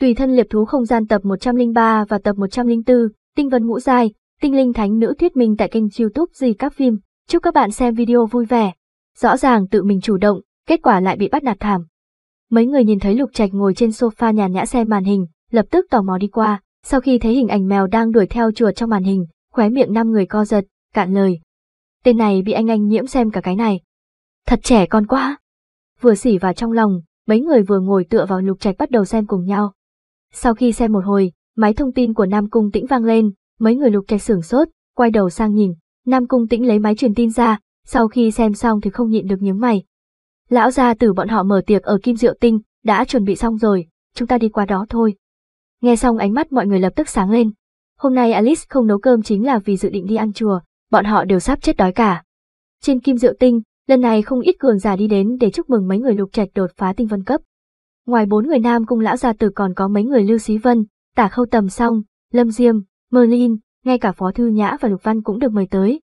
Tùy thân liệp thú không gian tập 103 và tập 104, tinh vân ngũ giai, tinh linh thánh nữ thuyết minh tại kênh youtube gì các phim. Chúc các bạn xem video vui vẻ. Rõ ràng tự mình chủ động, kết quả lại bị bắt nạt thảm. Mấy người nhìn thấy lục trạch ngồi trên sofa nhàn nhã xem màn hình, lập tức tò mò đi qua, sau khi thấy hình ảnh mèo đang đuổi theo chuột trong màn hình, khóe miệng năm người co giật, cạn lời. Tên này bị anh anh nhiễm xem cả cái này. Thật trẻ con quá. Vừa xỉ vào trong lòng, mấy người vừa ngồi tựa vào lục trạch bắt đầu xem cùng nhau. Sau khi xem một hồi, máy thông tin của Nam Cung Tĩnh vang lên, mấy người lục trạch sửng sốt, quay đầu sang nhìn, Nam Cung Tĩnh lấy máy truyền tin ra, sau khi xem xong thì không nhịn được nhướng mày. Lão gia tử bọn họ mở tiệc ở Kim Diệu Tinh, đã chuẩn bị xong rồi, chúng ta đi qua đó thôi. Nghe xong ánh mắt mọi người lập tức sáng lên. Hôm nay Alice không nấu cơm chính là vì dự định đi ăn chùa, bọn họ đều sắp chết đói cả. Trên Kim Diệu Tinh, lần này không ít cường giả đi đến để chúc mừng mấy người lục trạch đột phá tinh vân cấp. Ngoài bốn người nam cung lão gia tử còn có mấy người Lưu Xí Vân, Tả Khâu Tầm xong Lâm Diêm, Merlin, ngay cả Phó Thư Nhã và Lục Văn cũng được mời tới.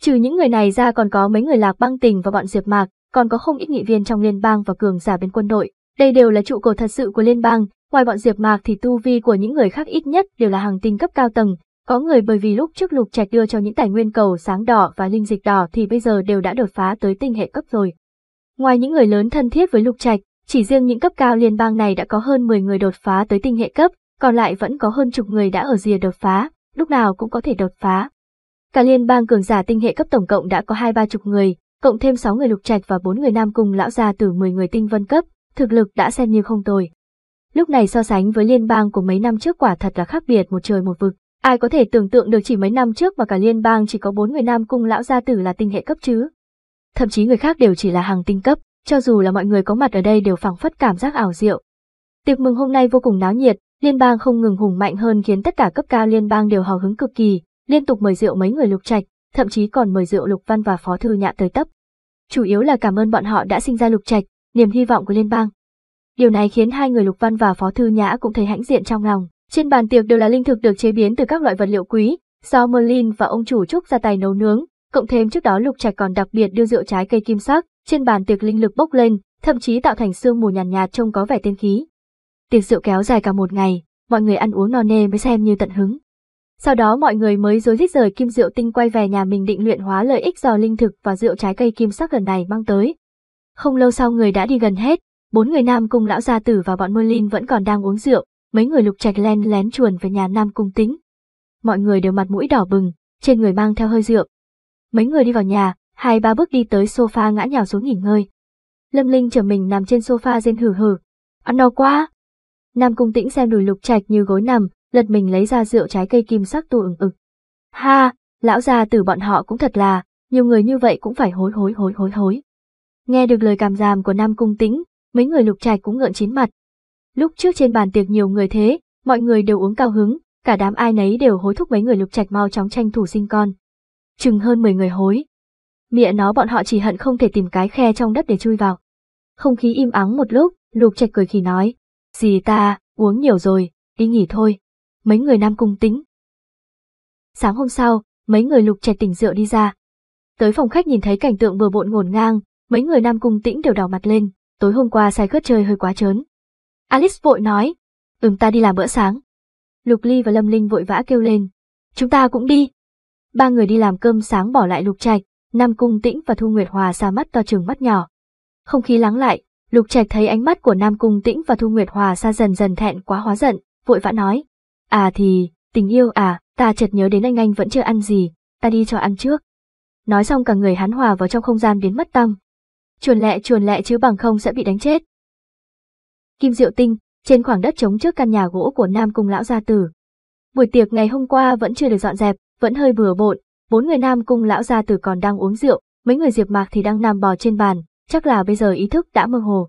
Trừ những người này ra còn có mấy người lạc băng tình và bọn Diệp Mạc, còn có không ít nghị viên trong liên bang và cường giả bên quân đội. Đây đều là trụ cột thật sự của liên bang, ngoài bọn Diệp Mạc thì tu vi của những người khác ít nhất đều là hàng tinh cấp cao tầng, có người bởi vì lúc trước Lục Trạch đưa cho những tài nguyên cầu sáng đỏ và linh dịch đỏ thì bây giờ đều đã đột phá tới tinh hệ cấp rồi. Ngoài những người lớn thân thiết với Lục Trạch, chỉ riêng những cấp cao liên bang này đã có hơn 10 người đột phá tới tinh hệ cấp, còn lại vẫn có hơn chục người đã ở rìa đột phá, lúc nào cũng có thể đột phá. Cả liên bang cường giả tinh hệ cấp tổng cộng đã có hai ba chục người, cộng thêm 6 người lục trạch và 4 người nam cùng lão gia từ 10 người tinh vân cấp, thực lực đã xem như không tồi. Lúc này so sánh với liên bang của mấy năm trước quả thật là khác biệt một trời một vực. Ai có thể tưởng tượng được chỉ mấy năm trước mà cả liên bang chỉ có 4 người nam cung lão gia tử là tinh hệ cấp chứ? Thậm chí người khác đều chỉ là hàng tinh cấp cho dù là mọi người có mặt ở đây đều phảng phất cảm giác ảo diệu. Tiệc mừng hôm nay vô cùng náo nhiệt, liên bang không ngừng hùng mạnh hơn khiến tất cả cấp cao liên bang đều hào hứng cực kỳ, liên tục mời rượu mấy người lục trạch, thậm chí còn mời rượu lục văn và phó thư nhạ tới tấp. Chủ yếu là cảm ơn bọn họ đã sinh ra lục trạch, niềm hy vọng của liên bang. Điều này khiến hai người lục văn và phó thư nhã cũng thấy hãnh diện trong lòng. Trên bàn tiệc đều là linh thực được chế biến từ các loại vật liệu quý, do Merlin và ông chủ Trúc ra tay nấu nướng, Cộng thêm trước đó Lục Trạch còn đặc biệt đưa rượu trái cây kim sắc, trên bàn tiệc linh lực bốc lên, thậm chí tạo thành sương mù nhàn nhạt, nhạt trông có vẻ tiên khí. Tiệc rượu kéo dài cả một ngày, mọi người ăn uống no nê mới xem như tận hứng. Sau đó mọi người mới rối rít rời kim rượu tinh quay về nhà mình định luyện hóa lợi ích do linh thực và rượu trái cây kim sắc gần này mang tới. Không lâu sau người đã đi gần hết, bốn người nam cung lão gia tử và bọn Merlin vẫn còn đang uống rượu, mấy người lục trạch len lén chuồn về nhà nam cung tính. Mọi người đều mặt mũi đỏ bừng, trên người mang theo hơi rượu, Mấy người đi vào nhà, hai ba bước đi tới sofa ngã nhào xuống nghỉ ngơi. Lâm Linh trở mình nằm trên sofa rên hử hử. Ăn no quá. Nam Cung Tĩnh xem đùi lục trạch như gối nằm, lật mình lấy ra rượu trái cây kim sắc tù ửng ực. Ha, lão già tử bọn họ cũng thật là, nhiều người như vậy cũng phải hối hối hối hối hối. Nghe được lời cảm giảm của Nam Cung Tĩnh, mấy người lục trạch cũng ngợn chín mặt. Lúc trước trên bàn tiệc nhiều người thế, mọi người đều uống cao hứng, cả đám ai nấy đều hối thúc mấy người lục trạch mau chóng tranh thủ sinh con chừng hơn 10 người hối. Mẹ nó bọn họ chỉ hận không thể tìm cái khe trong đất để chui vào. Không khí im ắng một lúc, lục trạch cười khi nói, gì ta, uống nhiều rồi, đi nghỉ thôi. Mấy người nam cung tính. Sáng hôm sau, mấy người lục trạch tỉnh rượu đi ra. Tới phòng khách nhìn thấy cảnh tượng bừa bộn ngổn ngang, mấy người nam cung tĩnh đều đỏ mặt lên, tối hôm qua sai khớt chơi hơi quá trớn. Alice vội nói, ừm ta đi làm bữa sáng. Lục Ly và Lâm Linh vội vã kêu lên, chúng ta cũng đi ba người đi làm cơm sáng bỏ lại Lục Trạch, Nam Cung Tĩnh và Thu Nguyệt Hòa xa mắt to trừng mắt nhỏ. Không khí lắng lại, Lục Trạch thấy ánh mắt của Nam Cung Tĩnh và Thu Nguyệt Hòa xa dần dần thẹn quá hóa giận, vội vã nói: "À thì, tình yêu à, ta chợt nhớ đến anh anh vẫn chưa ăn gì, ta đi cho ăn trước." Nói xong cả người hắn hòa vào trong không gian biến mất tăm. Chuồn lẹ chuồn lẹ chứ bằng không sẽ bị đánh chết. Kim Diệu Tinh, trên khoảng đất trống trước căn nhà gỗ của Nam Cung lão gia tử. Buổi tiệc ngày hôm qua vẫn chưa được dọn dẹp, vẫn hơi bừa bộn, bốn người nam cung lão gia tử còn đang uống rượu, mấy người diệp mạc thì đang nằm bò trên bàn, chắc là bây giờ ý thức đã mơ hồ.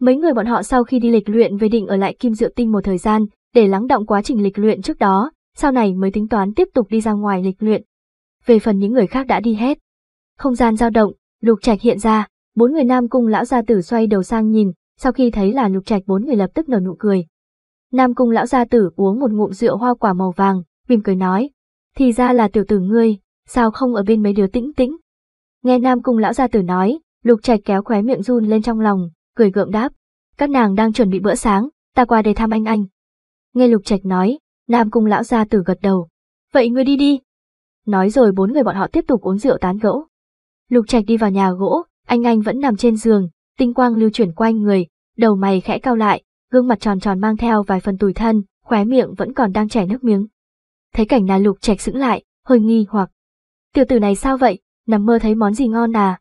Mấy người bọn họ sau khi đi lịch luyện về định ở lại kim diệu tinh một thời gian, để lắng động quá trình lịch luyện trước đó, sau này mới tính toán tiếp tục đi ra ngoài lịch luyện. Về phần những người khác đã đi hết. Không gian dao động, lục trạch hiện ra, bốn người nam cung lão gia tử xoay đầu sang nhìn, sau khi thấy là lục trạch bốn người lập tức nở nụ cười. Nam cung lão gia tử uống một ngụm rượu hoa quả màu vàng, mỉm cười nói, thì ra là tiểu tử ngươi, sao không ở bên mấy đứa tĩnh tĩnh. Nghe Nam Cung lão gia tử nói, Lục Trạch kéo khóe miệng run lên trong lòng, cười gượng đáp. Các nàng đang chuẩn bị bữa sáng, ta qua đây thăm anh anh. Nghe Lục Trạch nói, Nam Cung lão gia tử gật đầu. Vậy ngươi đi đi. Nói rồi bốn người bọn họ tiếp tục uống rượu tán gẫu. Lục Trạch đi vào nhà gỗ, anh anh vẫn nằm trên giường, tinh quang lưu chuyển quanh người, đầu mày khẽ cao lại, gương mặt tròn tròn mang theo vài phần tủi thân, khóe miệng vẫn còn đang chảy nước miếng thấy cảnh là lục trạch sững lại, hơi nghi hoặc. Tiểu tử này sao vậy, nằm mơ thấy món gì ngon à?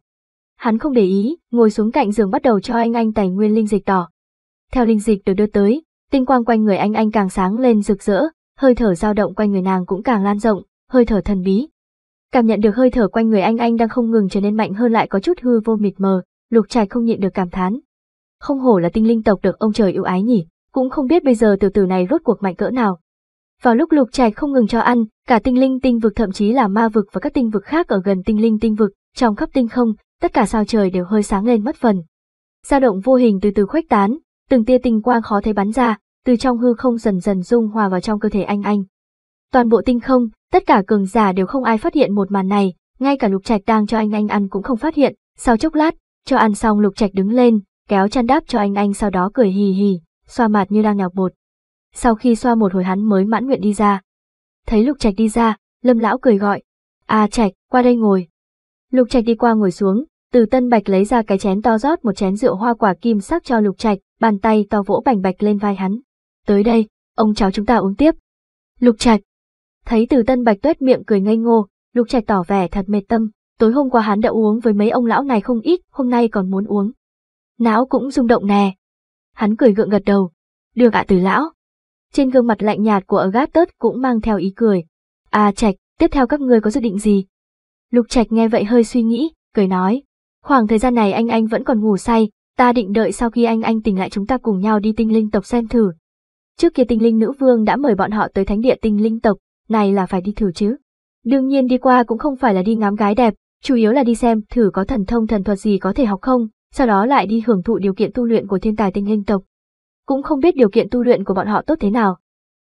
Hắn không để ý, ngồi xuống cạnh giường bắt đầu cho anh anh tài nguyên linh dịch tỏ. Theo linh dịch được đưa tới, tinh quang quanh người anh anh càng sáng lên rực rỡ, hơi thở dao động quanh người nàng cũng càng lan rộng, hơi thở thần bí. Cảm nhận được hơi thở quanh người anh anh đang không ngừng trở nên mạnh hơn lại có chút hư vô mịt mờ, lục trạch không nhịn được cảm thán. Không hổ là tinh linh tộc được ông trời ưu ái nhỉ, cũng không biết bây giờ tiểu tử này rốt cuộc mạnh cỡ nào. Vào lúc lục trạch không ngừng cho ăn, cả tinh linh tinh vực thậm chí là ma vực và các tinh vực khác ở gần tinh linh tinh vực, trong khắp tinh không, tất cả sao trời đều hơi sáng lên mất phần. Dao động vô hình từ từ khuếch tán, từng tia tinh quang khó thấy bắn ra, từ trong hư không dần dần dung hòa vào trong cơ thể anh anh. Toàn bộ tinh không, tất cả cường giả đều không ai phát hiện một màn này, ngay cả lục trạch đang cho anh anh ăn cũng không phát hiện, sau chốc lát, cho ăn xong lục trạch đứng lên, kéo chăn đáp cho anh anh sau đó cười hì hì, xoa mặt như đang nhọc bột. Sau khi xoa một hồi hắn mới mãn nguyện đi ra. Thấy Lục Trạch đi ra, Lâm Lão cười gọi. a à Trạch, qua đây ngồi. Lục Trạch đi qua ngồi xuống, từ Tân Bạch lấy ra cái chén to rót một chén rượu hoa quả kim sắc cho Lục Trạch, bàn tay to vỗ bành bạch lên vai hắn. Tới đây, ông cháu chúng ta uống tiếp. Lục Trạch. Thấy từ Tân Bạch tuét miệng cười ngây ngô, Lục Trạch tỏ vẻ thật mệt tâm, tối hôm qua hắn đã uống với mấy ông lão này không ít, hôm nay còn muốn uống. Não cũng rung động nè. Hắn cười gượng gật đầu. Được ạ từ lão, trên gương mặt lạnh nhạt của Agatha cũng mang theo ý cười. À Trạch, tiếp theo các ngươi có dự định gì? Lục Trạch nghe vậy hơi suy nghĩ, cười nói. Khoảng thời gian này anh anh vẫn còn ngủ say, ta định đợi sau khi anh anh tỉnh lại chúng ta cùng nhau đi tinh linh tộc xem thử. Trước kia tinh linh nữ vương đã mời bọn họ tới thánh địa tinh linh tộc, này là phải đi thử chứ. Đương nhiên đi qua cũng không phải là đi ngắm gái đẹp, chủ yếu là đi xem thử có thần thông thần thuật gì có thể học không, sau đó lại đi hưởng thụ điều kiện tu luyện của thiên tài tinh linh tộc cũng không biết điều kiện tu luyện của bọn họ tốt thế nào.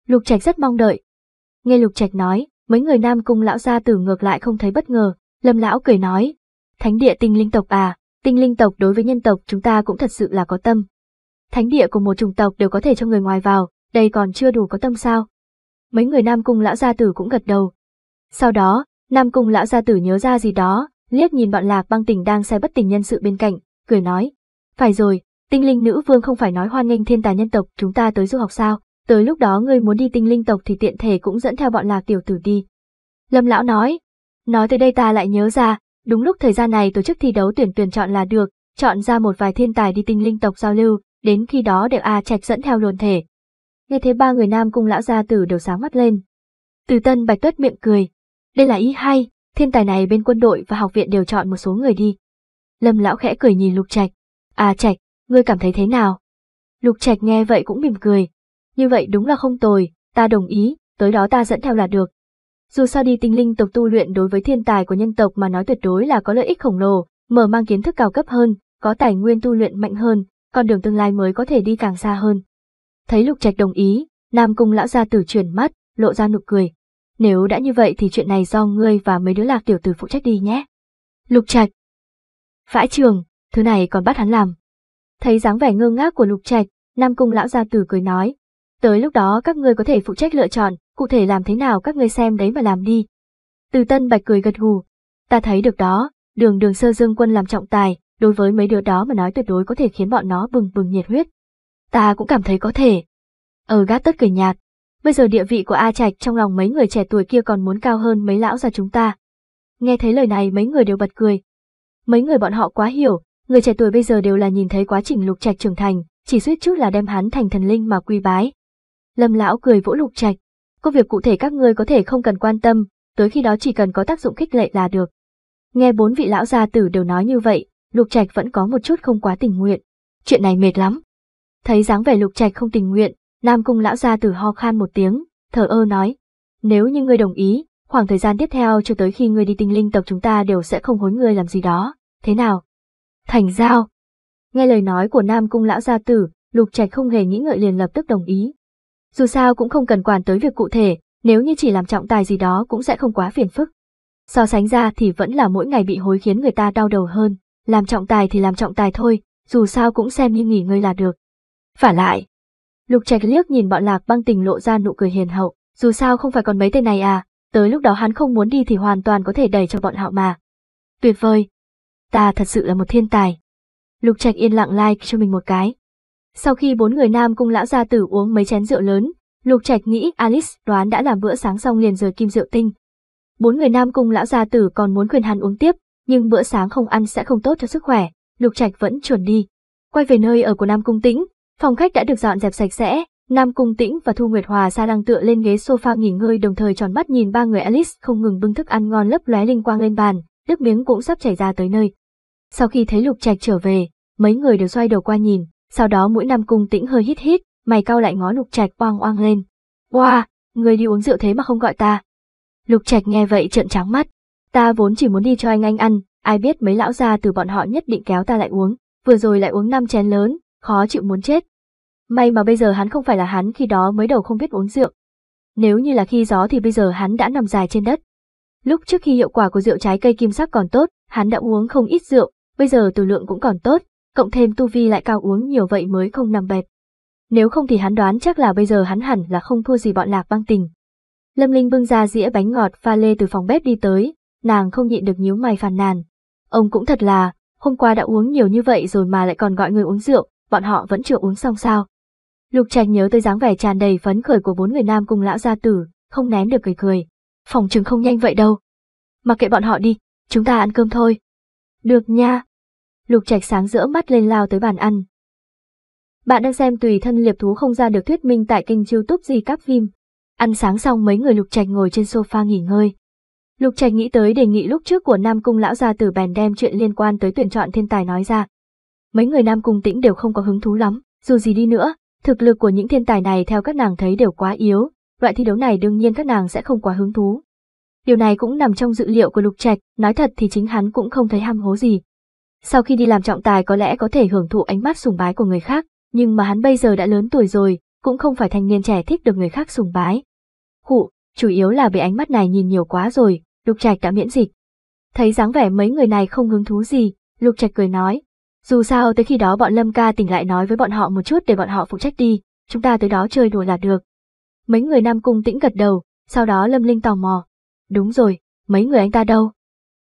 Lục Trạch rất mong đợi. Nghe Lục Trạch nói, mấy người Nam Cung lão gia tử ngược lại không thấy bất ngờ, Lâm lão cười nói: "Thánh địa tinh linh tộc à, tinh linh tộc đối với nhân tộc chúng ta cũng thật sự là có tâm. Thánh địa của một chủng tộc đều có thể cho người ngoài vào, đây còn chưa đủ có tâm sao?" Mấy người Nam Cung lão gia tử cũng gật đầu. Sau đó, Nam Cung lão gia tử nhớ ra gì đó, liếc nhìn bọn Lạc Băng Tình đang say bất tỉnh nhân sự bên cạnh, cười nói: "Phải rồi, Tinh linh nữ vương không phải nói hoan nghênh thiên tài nhân tộc chúng ta tới du học sao, tới lúc đó ngươi muốn đi tinh linh tộc thì tiện thể cũng dẫn theo bọn lạc tiểu tử đi. Lâm lão nói, nói tới đây ta lại nhớ ra, đúng lúc thời gian này tổ chức thi đấu tuyển tuyển chọn là được, chọn ra một vài thiên tài đi tinh linh tộc giao lưu, đến khi đó đều A à Trạch dẫn theo luồn thể. Nghe thấy ba người nam cung lão gia tử đều sáng mắt lên. Từ tân bạch tuất miệng cười. Đây là ý hay, thiên tài này bên quân đội và học viện đều chọn một số người đi. Lâm lão khẽ cười nhìn lục trạch. À trạch, ngươi cảm thấy thế nào? Lục Trạch nghe vậy cũng mỉm cười. Như vậy đúng là không tồi, ta đồng ý, tới đó ta dẫn theo là được. Dù sao đi tinh linh tộc tu luyện đối với thiên tài của nhân tộc mà nói tuyệt đối là có lợi ích khổng lồ, mở mang kiến thức cao cấp hơn, có tài nguyên tu luyện mạnh hơn, con đường tương lai mới có thể đi càng xa hơn. Thấy Lục Trạch đồng ý, Nam Cung lão gia tử chuyển mắt, lộ ra nụ cười. Nếu đã như vậy thì chuyện này do ngươi và mấy đứa lạc tiểu tử phụ trách đi nhé. Lục Trạch. Vãi trường, thứ này còn bắt hắn làm. Thấy dáng vẻ ngơ ngác của lục trạch, Nam Cung lão gia tử cười nói. Tới lúc đó các ngươi có thể phụ trách lựa chọn, cụ thể làm thế nào các ngươi xem đấy mà làm đi. Từ tân bạch cười gật gù. Ta thấy được đó, đường đường sơ dương quân làm trọng tài, đối với mấy đứa đó mà nói tuyệt đối có thể khiến bọn nó bừng bừng nhiệt huyết. Ta cũng cảm thấy có thể. ở ờ, gác tất cười nhạt. Bây giờ địa vị của A Trạch trong lòng mấy người trẻ tuổi kia còn muốn cao hơn mấy lão già chúng ta. Nghe thấy lời này mấy người đều bật cười. Mấy người bọn họ quá hiểu, Người trẻ tuổi bây giờ đều là nhìn thấy quá trình Lục Trạch trưởng thành, chỉ suýt chút là đem hắn thành thần linh mà quy bái. Lâm lão cười vỗ Lục Trạch, "Công việc cụ thể các ngươi có thể không cần quan tâm, tới khi đó chỉ cần có tác dụng khích lệ là được." Nghe bốn vị lão gia tử đều nói như vậy, Lục Trạch vẫn có một chút không quá tình nguyện. Chuyện này mệt lắm. Thấy dáng vẻ Lục Trạch không tình nguyện, Nam Cung lão gia tử ho khan một tiếng, thở ơ nói, "Nếu như ngươi đồng ý, khoảng thời gian tiếp theo cho tới khi ngươi đi tinh linh tộc chúng ta đều sẽ không hối ngươi làm gì đó, thế nào?" thành giao. Nghe lời nói của Nam Cung lão gia tử, Lục Trạch không hề nghĩ ngợi liền lập tức đồng ý. Dù sao cũng không cần quản tới việc cụ thể, nếu như chỉ làm trọng tài gì đó cũng sẽ không quá phiền phức. So sánh ra thì vẫn là mỗi ngày bị hối khiến người ta đau đầu hơn, làm trọng tài thì làm trọng tài thôi, dù sao cũng xem như nghỉ ngơi là được. Phả lại, Lục Trạch liếc nhìn bọn Lạc Băng Tình lộ ra nụ cười hiền hậu, dù sao không phải còn mấy tên này à, tới lúc đó hắn không muốn đi thì hoàn toàn có thể đẩy cho bọn họ mà. Tuyệt vời, ta thật sự là một thiên tài. Lục Trạch yên lặng like cho mình một cái. Sau khi bốn người nam cung lão gia tử uống mấy chén rượu lớn, Lục Trạch nghĩ Alice đoán đã làm bữa sáng xong liền rời kim rượu tinh. Bốn người nam cung lão gia tử còn muốn khuyên hắn uống tiếp, nhưng bữa sáng không ăn sẽ không tốt cho sức khỏe, Lục Trạch vẫn chuẩn đi. Quay về nơi ở của Nam Cung Tĩnh, phòng khách đã được dọn dẹp sạch sẽ, Nam Cung Tĩnh và Thu Nguyệt Hòa xa đang tựa lên ghế sofa nghỉ ngơi đồng thời tròn mắt nhìn ba người Alice không ngừng bưng thức ăn ngon lấp lóe linh quang lên bàn, nước miếng cũng sắp chảy ra tới nơi. Sau khi thấy Lục Trạch trở về, mấy người đều xoay đầu qua nhìn, sau đó mũi nam cung tĩnh hơi hít hít, mày cau lại ngó Lục Trạch oang oang lên. Wow, người đi uống rượu thế mà không gọi ta. Lục Trạch nghe vậy trợn trắng mắt. Ta vốn chỉ muốn đi cho anh anh ăn, ai biết mấy lão già từ bọn họ nhất định kéo ta lại uống, vừa rồi lại uống năm chén lớn, khó chịu muốn chết. May mà bây giờ hắn không phải là hắn khi đó mới đầu không biết uống rượu. Nếu như là khi gió thì bây giờ hắn đã nằm dài trên đất. Lúc trước khi hiệu quả của rượu trái cây kim sắc còn tốt, hắn đã uống không ít rượu, bây giờ từ lượng cũng còn tốt, cộng thêm tu vi lại cao uống nhiều vậy mới không nằm bẹp. Nếu không thì hắn đoán chắc là bây giờ hắn hẳn là không thua gì bọn lạc băng tình. Lâm Linh bưng ra dĩa bánh ngọt pha lê từ phòng bếp đi tới, nàng không nhịn được nhíu mày phàn nàn. Ông cũng thật là, hôm qua đã uống nhiều như vậy rồi mà lại còn gọi người uống rượu, bọn họ vẫn chưa uống xong sao. Lục Trạch nhớ tới dáng vẻ tràn đầy phấn khởi của bốn người nam cùng lão gia tử, không nén được cười cười. Phòng chừng không nhanh vậy đâu. Mặc kệ bọn họ đi, chúng ta ăn cơm thôi. Được nha, Lục Trạch sáng rỡ mắt lên lao tới bàn ăn. Bạn đang xem tùy thân liệp thú không ra được thuyết minh tại kênh youtube gì các phim. Ăn sáng xong mấy người Lục Trạch ngồi trên sofa nghỉ ngơi. Lục Trạch nghĩ tới đề nghị lúc trước của Nam Cung lão gia tử bèn đem chuyện liên quan tới tuyển chọn thiên tài nói ra. Mấy người Nam Cung tĩnh đều không có hứng thú lắm, dù gì đi nữa, thực lực của những thiên tài này theo các nàng thấy đều quá yếu, loại thi đấu này đương nhiên các nàng sẽ không quá hứng thú. Điều này cũng nằm trong dự liệu của Lục Trạch, nói thật thì chính hắn cũng không thấy ham hố gì, sau khi đi làm trọng tài có lẽ có thể hưởng thụ ánh mắt sùng bái của người khác, nhưng mà hắn bây giờ đã lớn tuổi rồi, cũng không phải thanh niên trẻ thích được người khác sùng bái. Khụ, chủ yếu là bị ánh mắt này nhìn nhiều quá rồi, Lục Trạch đã miễn dịch. Thấy dáng vẻ mấy người này không hứng thú gì, Lục Trạch cười nói, dù sao tới khi đó bọn Lâm ca tỉnh lại nói với bọn họ một chút để bọn họ phụ trách đi, chúng ta tới đó chơi đùa là được. Mấy người Nam Cung tĩnh gật đầu, sau đó Lâm Linh tò mò. Đúng rồi, mấy người anh ta đâu?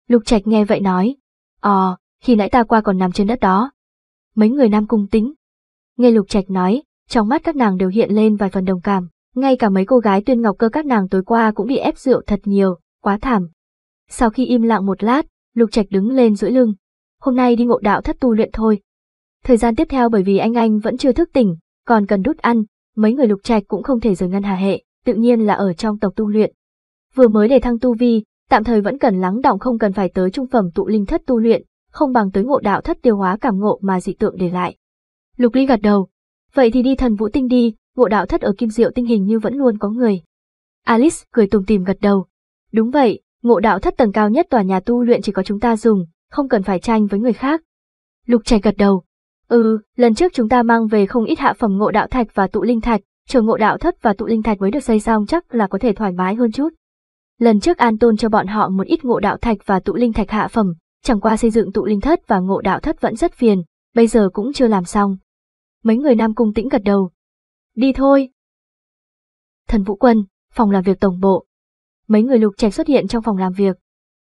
Lục Trạch nghe vậy nói, Ờ, khi nãy ta qua còn nằm trên đất đó. Mấy người nam cung tính. Nghe lục trạch nói, trong mắt các nàng đều hiện lên vài phần đồng cảm, ngay cả mấy cô gái tuyên ngọc cơ các nàng tối qua cũng bị ép rượu thật nhiều, quá thảm. Sau khi im lặng một lát, lục trạch đứng lên duỗi lưng. Hôm nay đi ngộ đạo thất tu luyện thôi. Thời gian tiếp theo bởi vì anh anh vẫn chưa thức tỉnh, còn cần đút ăn, mấy người lục trạch cũng không thể rời ngân hà hệ, tự nhiên là ở trong tộc tu luyện. Vừa mới để thăng tu vi, tạm thời vẫn cần lắng đọng không cần phải tới trung phẩm tụ linh thất tu luyện, không bằng tới ngộ đạo thất tiêu hóa cảm ngộ mà dị tượng để lại. Lục Ly gật đầu. Vậy thì đi thần vũ tinh đi, ngộ đạo thất ở kim diệu tinh hình như vẫn luôn có người. Alice cười tùm tìm gật đầu. Đúng vậy, ngộ đạo thất tầng cao nhất tòa nhà tu luyện chỉ có chúng ta dùng, không cần phải tranh với người khác. Lục Trạch gật đầu. Ừ, lần trước chúng ta mang về không ít hạ phẩm ngộ đạo thạch và tụ linh thạch, chờ ngộ đạo thất và tụ linh thạch mới được xây xong chắc là có thể thoải mái hơn chút. Lần trước An Tôn cho bọn họ một ít ngộ đạo thạch và tụ linh thạch hạ phẩm, Chẳng qua xây dựng tụ linh thất và ngộ đạo thất vẫn rất phiền, bây giờ cũng chưa làm xong. Mấy người Nam Cung tĩnh gật đầu. Đi thôi. Thần Vũ Quân, phòng làm việc tổng bộ. Mấy người lục trạch xuất hiện trong phòng làm việc.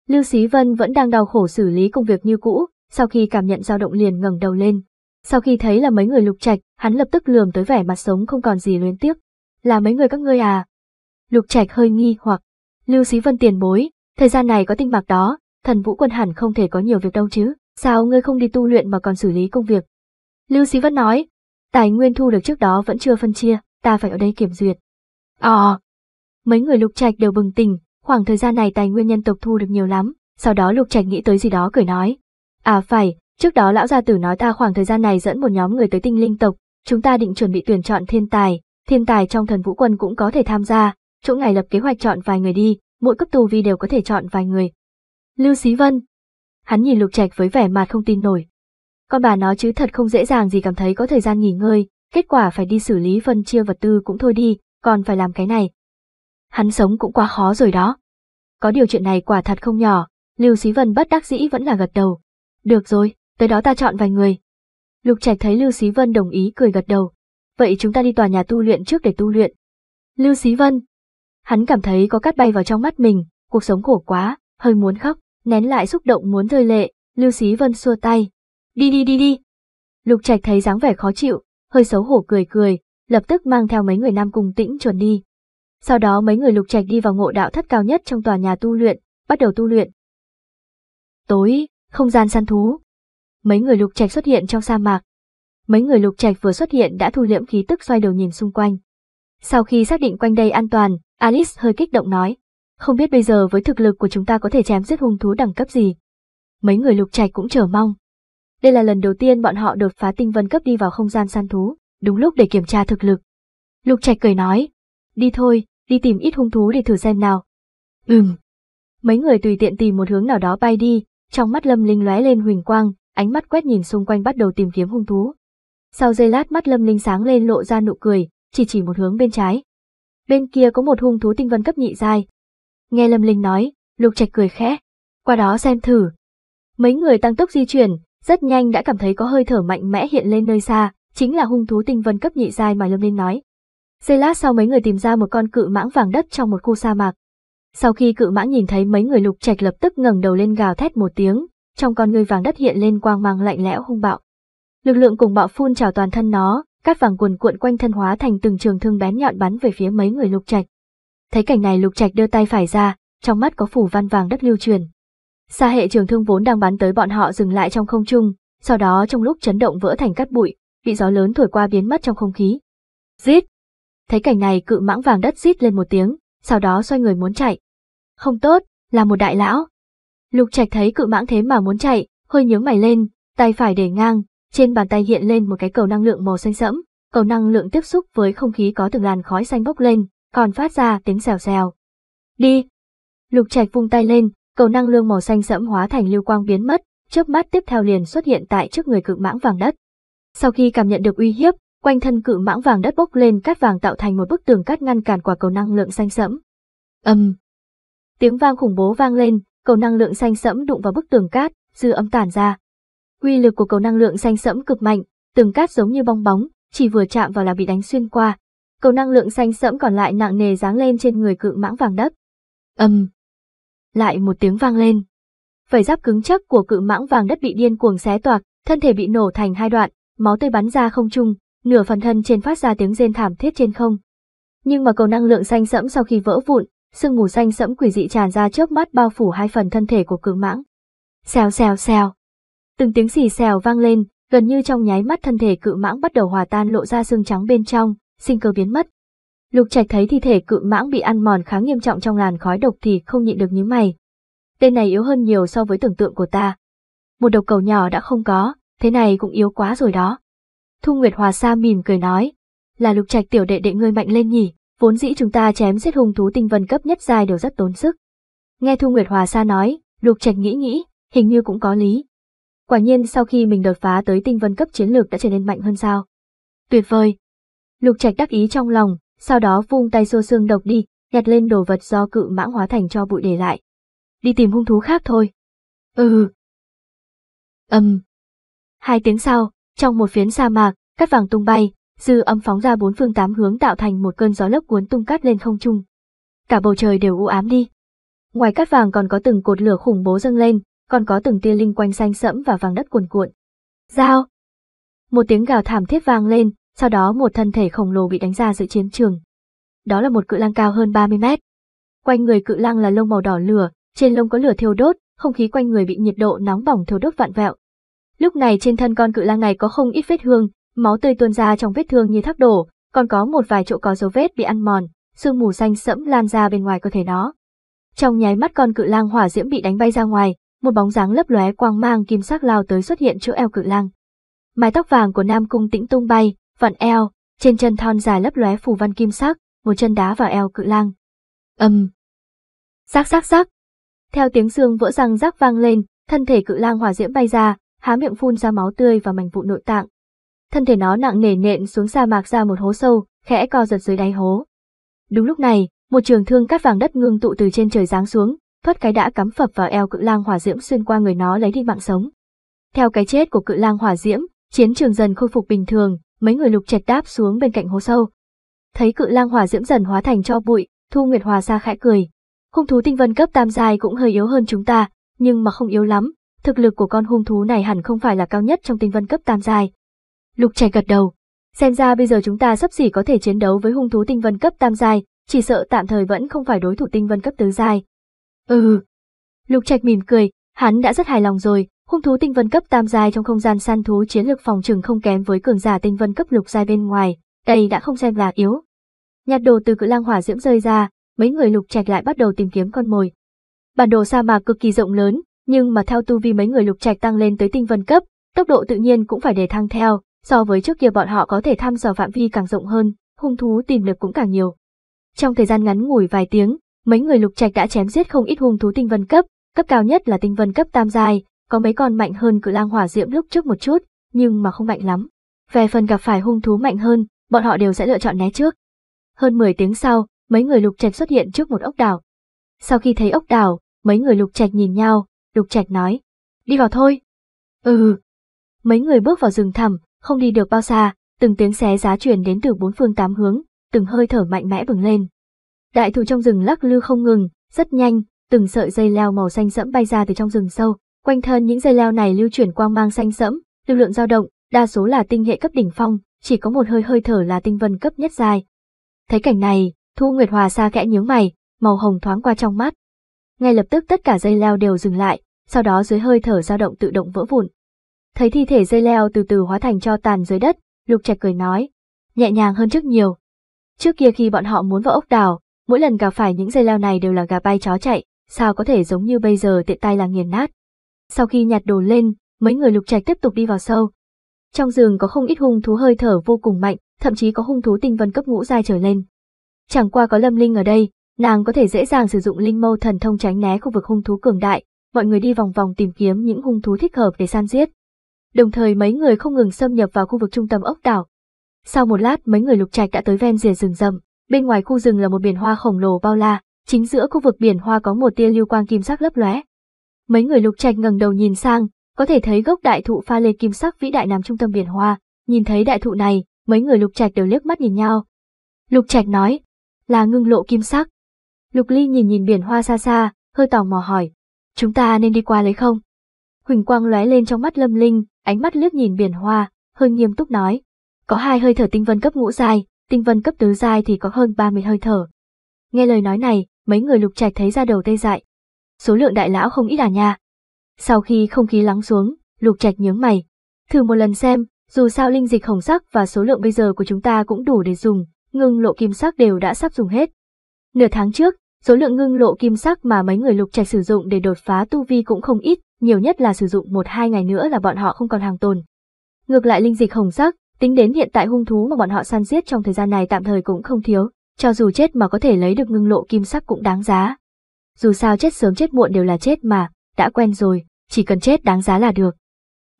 Lưu Xí Vân vẫn đang đau khổ xử lý công việc như cũ, sau khi cảm nhận dao động liền ngẩng đầu lên. Sau khi thấy là mấy người lục trạch, hắn lập tức lườm tới vẻ mặt sống không còn gì luyến tiếc. Là mấy người các ngươi à? Lục trạch hơi nghi hoặc. Lưu Xí Vân tiền bối, thời gian này có tinh mạc đó, thần vũ quân hẳn không thể có nhiều việc đâu chứ, sao ngươi không đi tu luyện mà còn xử lý công việc? Lưu Sĩ vẫn nói, tài nguyên thu được trước đó vẫn chưa phân chia, ta phải ở đây kiểm duyệt. Ờ, mấy người lục trạch đều bừng tỉnh, khoảng thời gian này tài nguyên nhân tộc thu được nhiều lắm, sau đó lục trạch nghĩ tới gì đó cười nói. À phải, trước đó lão gia tử nói ta khoảng thời gian này dẫn một nhóm người tới tinh linh tộc, chúng ta định chuẩn bị tuyển chọn thiên tài, thiên tài trong thần vũ quân cũng có thể tham gia, chỗ ngày lập kế hoạch chọn vài người đi, mỗi cấp tù vi đều có thể chọn vài người, Lưu Xí Vân. Hắn nhìn Lục Trạch với vẻ mặt không tin nổi. Con bà nó chứ thật không dễ dàng gì cảm thấy có thời gian nghỉ ngơi, kết quả phải đi xử lý phân chia vật tư cũng thôi đi, còn phải làm cái này. Hắn sống cũng quá khó rồi đó. Có điều chuyện này quả thật không nhỏ, Lưu Xí Vân bất đắc dĩ vẫn là gật đầu. Được rồi, tới đó ta chọn vài người. Lục Trạch thấy Lưu Xí Vân đồng ý cười gật đầu. Vậy chúng ta đi tòa nhà tu luyện trước để tu luyện. Lưu Xí Vân. Hắn cảm thấy có cát bay vào trong mắt mình, cuộc sống khổ quá, hơi muốn khóc nén lại xúc động muốn rơi lệ, Lưu Xí Vân xua tay. Đi đi đi đi. Lục Trạch thấy dáng vẻ khó chịu, hơi xấu hổ cười cười, lập tức mang theo mấy người nam cùng tĩnh chuẩn đi. Sau đó mấy người Lục Trạch đi vào ngộ đạo thất cao nhất trong tòa nhà tu luyện, bắt đầu tu luyện. Tối, không gian săn thú. Mấy người Lục Trạch xuất hiện trong sa mạc. Mấy người Lục Trạch vừa xuất hiện đã thu liễm khí tức xoay đầu nhìn xung quanh. Sau khi xác định quanh đây an toàn, Alice hơi kích động nói, không biết bây giờ với thực lực của chúng ta có thể chém giết hung thú đẳng cấp gì. Mấy người lục trạch cũng chờ mong. Đây là lần đầu tiên bọn họ đột phá tinh vân cấp đi vào không gian săn thú, đúng lúc để kiểm tra thực lực. Lục trạch cười nói, đi thôi, đi tìm ít hung thú để thử xem nào. Ừm. Mấy người tùy tiện tìm một hướng nào đó bay đi, trong mắt lâm linh lóe lên huỳnh quang, ánh mắt quét nhìn xung quanh bắt đầu tìm kiếm hung thú. Sau giây lát mắt lâm linh sáng lên lộ ra nụ cười, chỉ chỉ một hướng bên trái. Bên kia có một hung thú tinh vân cấp nhị giai, Nghe Lâm Linh nói, Lục Trạch cười khẽ, qua đó xem thử. Mấy người tăng tốc di chuyển, rất nhanh đã cảm thấy có hơi thở mạnh mẽ hiện lên nơi xa, chính là hung thú tinh vân cấp nhị giai mà Lâm Linh nói. Giây lát sau mấy người tìm ra một con cự mãng vàng đất trong một khu sa mạc. Sau khi cự mãng nhìn thấy mấy người Lục Trạch lập tức ngẩng đầu lên gào thét một tiếng, trong con người vàng đất hiện lên quang mang lạnh lẽo hung bạo. Lực lượng cùng bạo phun trào toàn thân nó, cát vàng cuồn cuộn quanh thân hóa thành từng trường thương bén nhọn bắn về phía mấy người Lục Trạch. Thấy cảnh này Lục Trạch đưa tay phải ra, trong mắt có phủ văn vàng đất lưu truyền. Xa hệ trường thương vốn đang bắn tới bọn họ dừng lại trong không trung, sau đó trong lúc chấn động vỡ thành cát bụi, bị gió lớn thổi qua biến mất trong không khí. Giết! Thấy cảnh này cự mãng vàng đất rít lên một tiếng, sau đó xoay người muốn chạy. Không tốt, là một đại lão. Lục Trạch thấy cự mãng thế mà muốn chạy, hơi nhướng mày lên, tay phải để ngang, trên bàn tay hiện lên một cái cầu năng lượng màu xanh sẫm, cầu năng lượng tiếp xúc với không khí có từng làn khói xanh bốc lên, còn phát ra tiếng xèo xèo. Đi! Lục Trạch vung tay lên, cầu năng lượng màu xanh sẫm hóa thành lưu quang biến mất, chớp mắt tiếp theo liền xuất hiện tại trước người cự mãng vàng đất. Sau khi cảm nhận được uy hiếp, quanh thân cự mãng vàng đất bốc lên cát vàng tạo thành một bức tường cát ngăn cản quả cầu năng lượng xanh sẫm. Âm. Tiếng vang khủng bố vang lên, cầu năng lượng xanh sẫm đụng vào bức tường cát, dư âm tản ra. Quy lực của cầu năng lượng xanh sẫm cực mạnh, tường cát giống như bong bóng, chỉ vừa chạm vào là bị đánh xuyên qua, cầu năng lượng xanh sẫm còn lại nặng nề giáng lên trên người cự mãng vàng đất. Âm! Lại một tiếng vang lên. Vảy giáp cứng chắc của cự mãng vàng đất bị điên cuồng xé toạc, thân thể bị nổ thành hai đoạn, máu tươi bắn ra không trung, nửa phần thân trên phát ra tiếng rên thảm thiết trên không. Nhưng mà cầu năng lượng xanh sẫm sau khi vỡ vụn, sương mù xanh sẫm quỷ dị tràn ra chớp mắt bao phủ hai phần thân thể của cự mãng. Xèo xèo xèo. Từng tiếng xì xèo vang lên, gần như trong nháy mắt thân thể cự mãng bắt đầu hòa tan lộ ra xương trắng bên trong, sinh cơ biến mất. Lục Trạch thấy thi thể cự mãng bị ăn mòn khá nghiêm trọng trong làn khói độc thì không nhịn được nhíu mày. Tên này yếu hơn nhiều so với tưởng tượng của ta. Một độc cầu nhỏ đã không có, thế này cũng yếu quá rồi đó. Thu Nguyệt Hòa Sa mỉm cười nói, là Lục Trạch tiểu đệ đệ ngươi mạnh lên nhỉ, vốn dĩ chúng ta chém giết hung thú tinh vân cấp nhất dài đều rất tốn sức. Nghe Thu Nguyệt Hòa Sa nói, Lục Trạch nghĩ nghĩ, hình như cũng có lý. Quả nhiên sau khi mình đột phá tới tinh vân cấp chiến lược đã trở nên mạnh hơn sao. Tuyệt vời, Lục Trạch đắc ý trong lòng, sau đó vung tay xô xương độc đi, nhặt lên đồ vật do cự mãng hóa thành cho bụi để lại. Đi tìm hung thú khác thôi. Ừ. Âm. Um. Hai tiếng sau, trong một phiến sa mạc, cát vàng tung bay, dư âm phóng ra bốn phương tám hướng tạo thành một cơn gió lốc cuốn tung cát lên không trung. Cả bầu trời đều u ám đi. Ngoài cát vàng còn có từng cột lửa khủng bố dâng lên, còn có từng tia linh quanh xanh sẫm và vàng đất cuồn cuộn. Giao! Một tiếng gào thảm thiết vang lên, sau đó một thân thể khổng lồ bị đánh ra giữa chiến trường. Đó là một cự lang cao hơn 30 mét. Quanh người cự lang là lông màu đỏ lửa, trên lông có lửa thiêu đốt, không khí quanh người bị nhiệt độ nóng bỏng thiêu đốt vạn vẹo. Lúc này trên thân con cự lang này có không ít vết thương, máu tươi tuôn ra trong vết thương như thác đổ, còn có một vài chỗ có dấu vết bị ăn mòn, sương mù xanh sẫm lan ra bên ngoài cơ thể nó. Trong nháy mắt con cự lang hỏa diễm bị đánh bay ra ngoài, một bóng dáng lấp lóe quang mang kim sắc lao tới xuất hiện chỗ eo cự lang. Mái tóc vàng của Nam Cung Tĩnh tung bay, vặn eo, trên chân thon dài lấp lóe phù văn kim sắc, một chân đá vào eo cự lang. Âm. Um. Rắc rắc rắc. Theo tiếng xương vỡ răng rắc vang lên, thân thể cự lang hỏa diễm bay ra, há miệng phun ra máu tươi và mảnh vụn nội tạng. Thân thể nó nặng nề nện xuống sa mạc ra một hố sâu, khẽ co giật dưới đáy hố. Đúng lúc này, một trường thương cắt vàng đất ngưng tụ từ trên trời giáng xuống, thoát cái đã cắm phập vào eo cự lang hỏa diễm xuyên qua người nó lấy đi mạng sống. Theo cái chết của cự lang hỏa diễm, chiến trường dần khôi phục bình thường, mấy người lục trạch đáp xuống bên cạnh hố sâu. Thấy cự lang hỏa diễm dần hóa thành cho bụi, Thu Nguyệt Hòa xa khẽ cười. Hung thú tinh vân cấp tam dài cũng hơi yếu hơn chúng ta, nhưng mà không yếu lắm, thực lực của con hung thú này hẳn không phải là cao nhất trong tinh vân cấp tam dài. Lục trạch gật đầu. Xem ra bây giờ chúng ta sắp xỉ có thể chiến đấu với hung thú tinh vân cấp tam dài, chỉ sợ tạm thời vẫn không phải đối thủ tinh vân cấp tứ dài. Ừ. Lục trạch mỉm cười, hắn đã rất hài lòng rồi, Hung thú tinh vân cấp tam giai trong không gian săn thú chiến lược phòng trừng không kém với cường giả tinh vân cấp lục giai bên ngoài, đây đã không xem là yếu. Nhặt đồ từ cự lang hỏa diễm rơi ra, mấy người lục trạch lại bắt đầu tìm kiếm con mồi. Bản đồ sa mạc cực kỳ rộng lớn, nhưng mà theo tu vi mấy người lục trạch tăng lên tới tinh vân cấp, tốc độ tự nhiên cũng phải để thăng theo, so với trước kia bọn họ có thể thăm dò phạm vi càng rộng hơn, hung thú tìm được cũng càng nhiều. Trong thời gian ngắn ngủi vài tiếng, mấy người lục trạch đã chém giết không ít hung thú tinh vân cấp, cấp cao nhất là tinh vân cấp tam giai, có mấy con mạnh hơn cự lang hỏa diễm lúc trước một chút, nhưng mà không mạnh lắm. Về phần gặp phải hung thú mạnh hơn, bọn họ đều sẽ lựa chọn né trước. Hơn 10 tiếng sau, mấy người lục trạch xuất hiện trước một ốc đảo. Sau khi thấy ốc đảo, mấy người lục trạch nhìn nhau, lục trạch nói, đi vào thôi. Ừ. Mấy người bước vào rừng thẳm, không đi được bao xa, từng tiếng xé giá truyền đến từ bốn phương tám hướng, từng hơi thở mạnh mẽ bừng lên. Đại thụ trong rừng lắc lư không ngừng, rất nhanh, từng sợi dây leo màu xanh sẫm bay ra từ trong rừng sâu, Quanh thân những dây leo này lưu chuyển quang mang xanh sẫm, lưu lượng dao động, đa số là tinh hệ cấp đỉnh phong, chỉ có một hơi hơi thở là tinh vân cấp nhất dài. Thấy cảnh này, Thu Nguyệt Hòa xa kẽ nhướng mày, màu hồng thoáng qua trong mắt. Ngay lập tức tất cả dây leo đều dừng lại, sau đó dưới hơi thở dao động tự động vỡ vụn. Thấy thi thể dây leo từ từ hóa thành cho tàn dưới đất, Lục Trạch cười nói, nhẹ nhàng hơn trước nhiều. Trước kia khi bọn họ muốn vào ốc đảo, mỗi lần gặp phải những dây leo này đều là gà bay chó chạy, sao có thể giống như bây giờ tiện tay là nghiền nát. Sau khi nhặt đồ lên, mấy người lục trạch tiếp tục đi vào sâu. Trong rừng có không ít hung thú hơi thở vô cùng mạnh, thậm chí có hung thú tinh vân cấp ngũ giai trở lên. Chẳng qua có Lâm Linh ở đây, nàng có thể dễ dàng sử dụng linh mâu thần thông tránh né khu vực hung thú cường đại, mọi người đi vòng vòng tìm kiếm những hung thú thích hợp để săn giết. Đồng thời mấy người không ngừng xâm nhập vào khu vực trung tâm ốc đảo. Sau một lát mấy người lục trạch đã tới ven rìa rừng rậm, bên ngoài khu rừng là một biển hoa khổng lồ bao la, chính giữa khu vực biển hoa có một tia lưu quang kim sắc lấp lóe, Mấy người lục trạch ngẩng đầu nhìn sang, có thể thấy gốc đại thụ pha lê kim sắc vĩ đại nằm trung tâm biển hoa, nhìn thấy đại thụ này, mấy người lục trạch đều liếc mắt nhìn nhau. Lục trạch nói, là ngưng lộ kim sắc. Lục ly nhìn nhìn biển hoa xa xa, hơi tò mò hỏi, chúng ta nên đi qua lấy không? Huỳnh quang lóe lên trong mắt lâm linh, ánh mắt liếc nhìn biển hoa, hơi nghiêm túc nói, có hai hơi thở tinh vân cấp ngũ dài, tinh vân cấp tứ dài thì có hơn 30 hơi thở. Nghe lời nói này, mấy người lục trạch thấy ra đầu tê dại, số lượng đại lão không ít à nha. Sau khi không khí lắng xuống, lục trạch nhướng mày. Thử một lần xem, dù sao linh dịch hồng sắc và số lượng bây giờ của chúng ta cũng đủ để dùng, ngưng lộ kim sắc đều đã sắp dùng hết. Nửa tháng trước, số lượng ngưng lộ kim sắc mà mấy người lục trạch sử dụng để đột phá tu vi cũng không ít, nhiều nhất là sử dụng một hai ngày nữa là bọn họ không còn hàng tồn. Ngược lại linh dịch hồng sắc, tính đến hiện tại hung thú mà bọn họ săn giết trong thời gian này tạm thời cũng không thiếu, cho dù chết mà có thể lấy được ngưng lộ kim sắc cũng đáng giá dù sao chết sớm chết muộn đều là chết mà, đã quen rồi, chỉ cần chết đáng giá là được.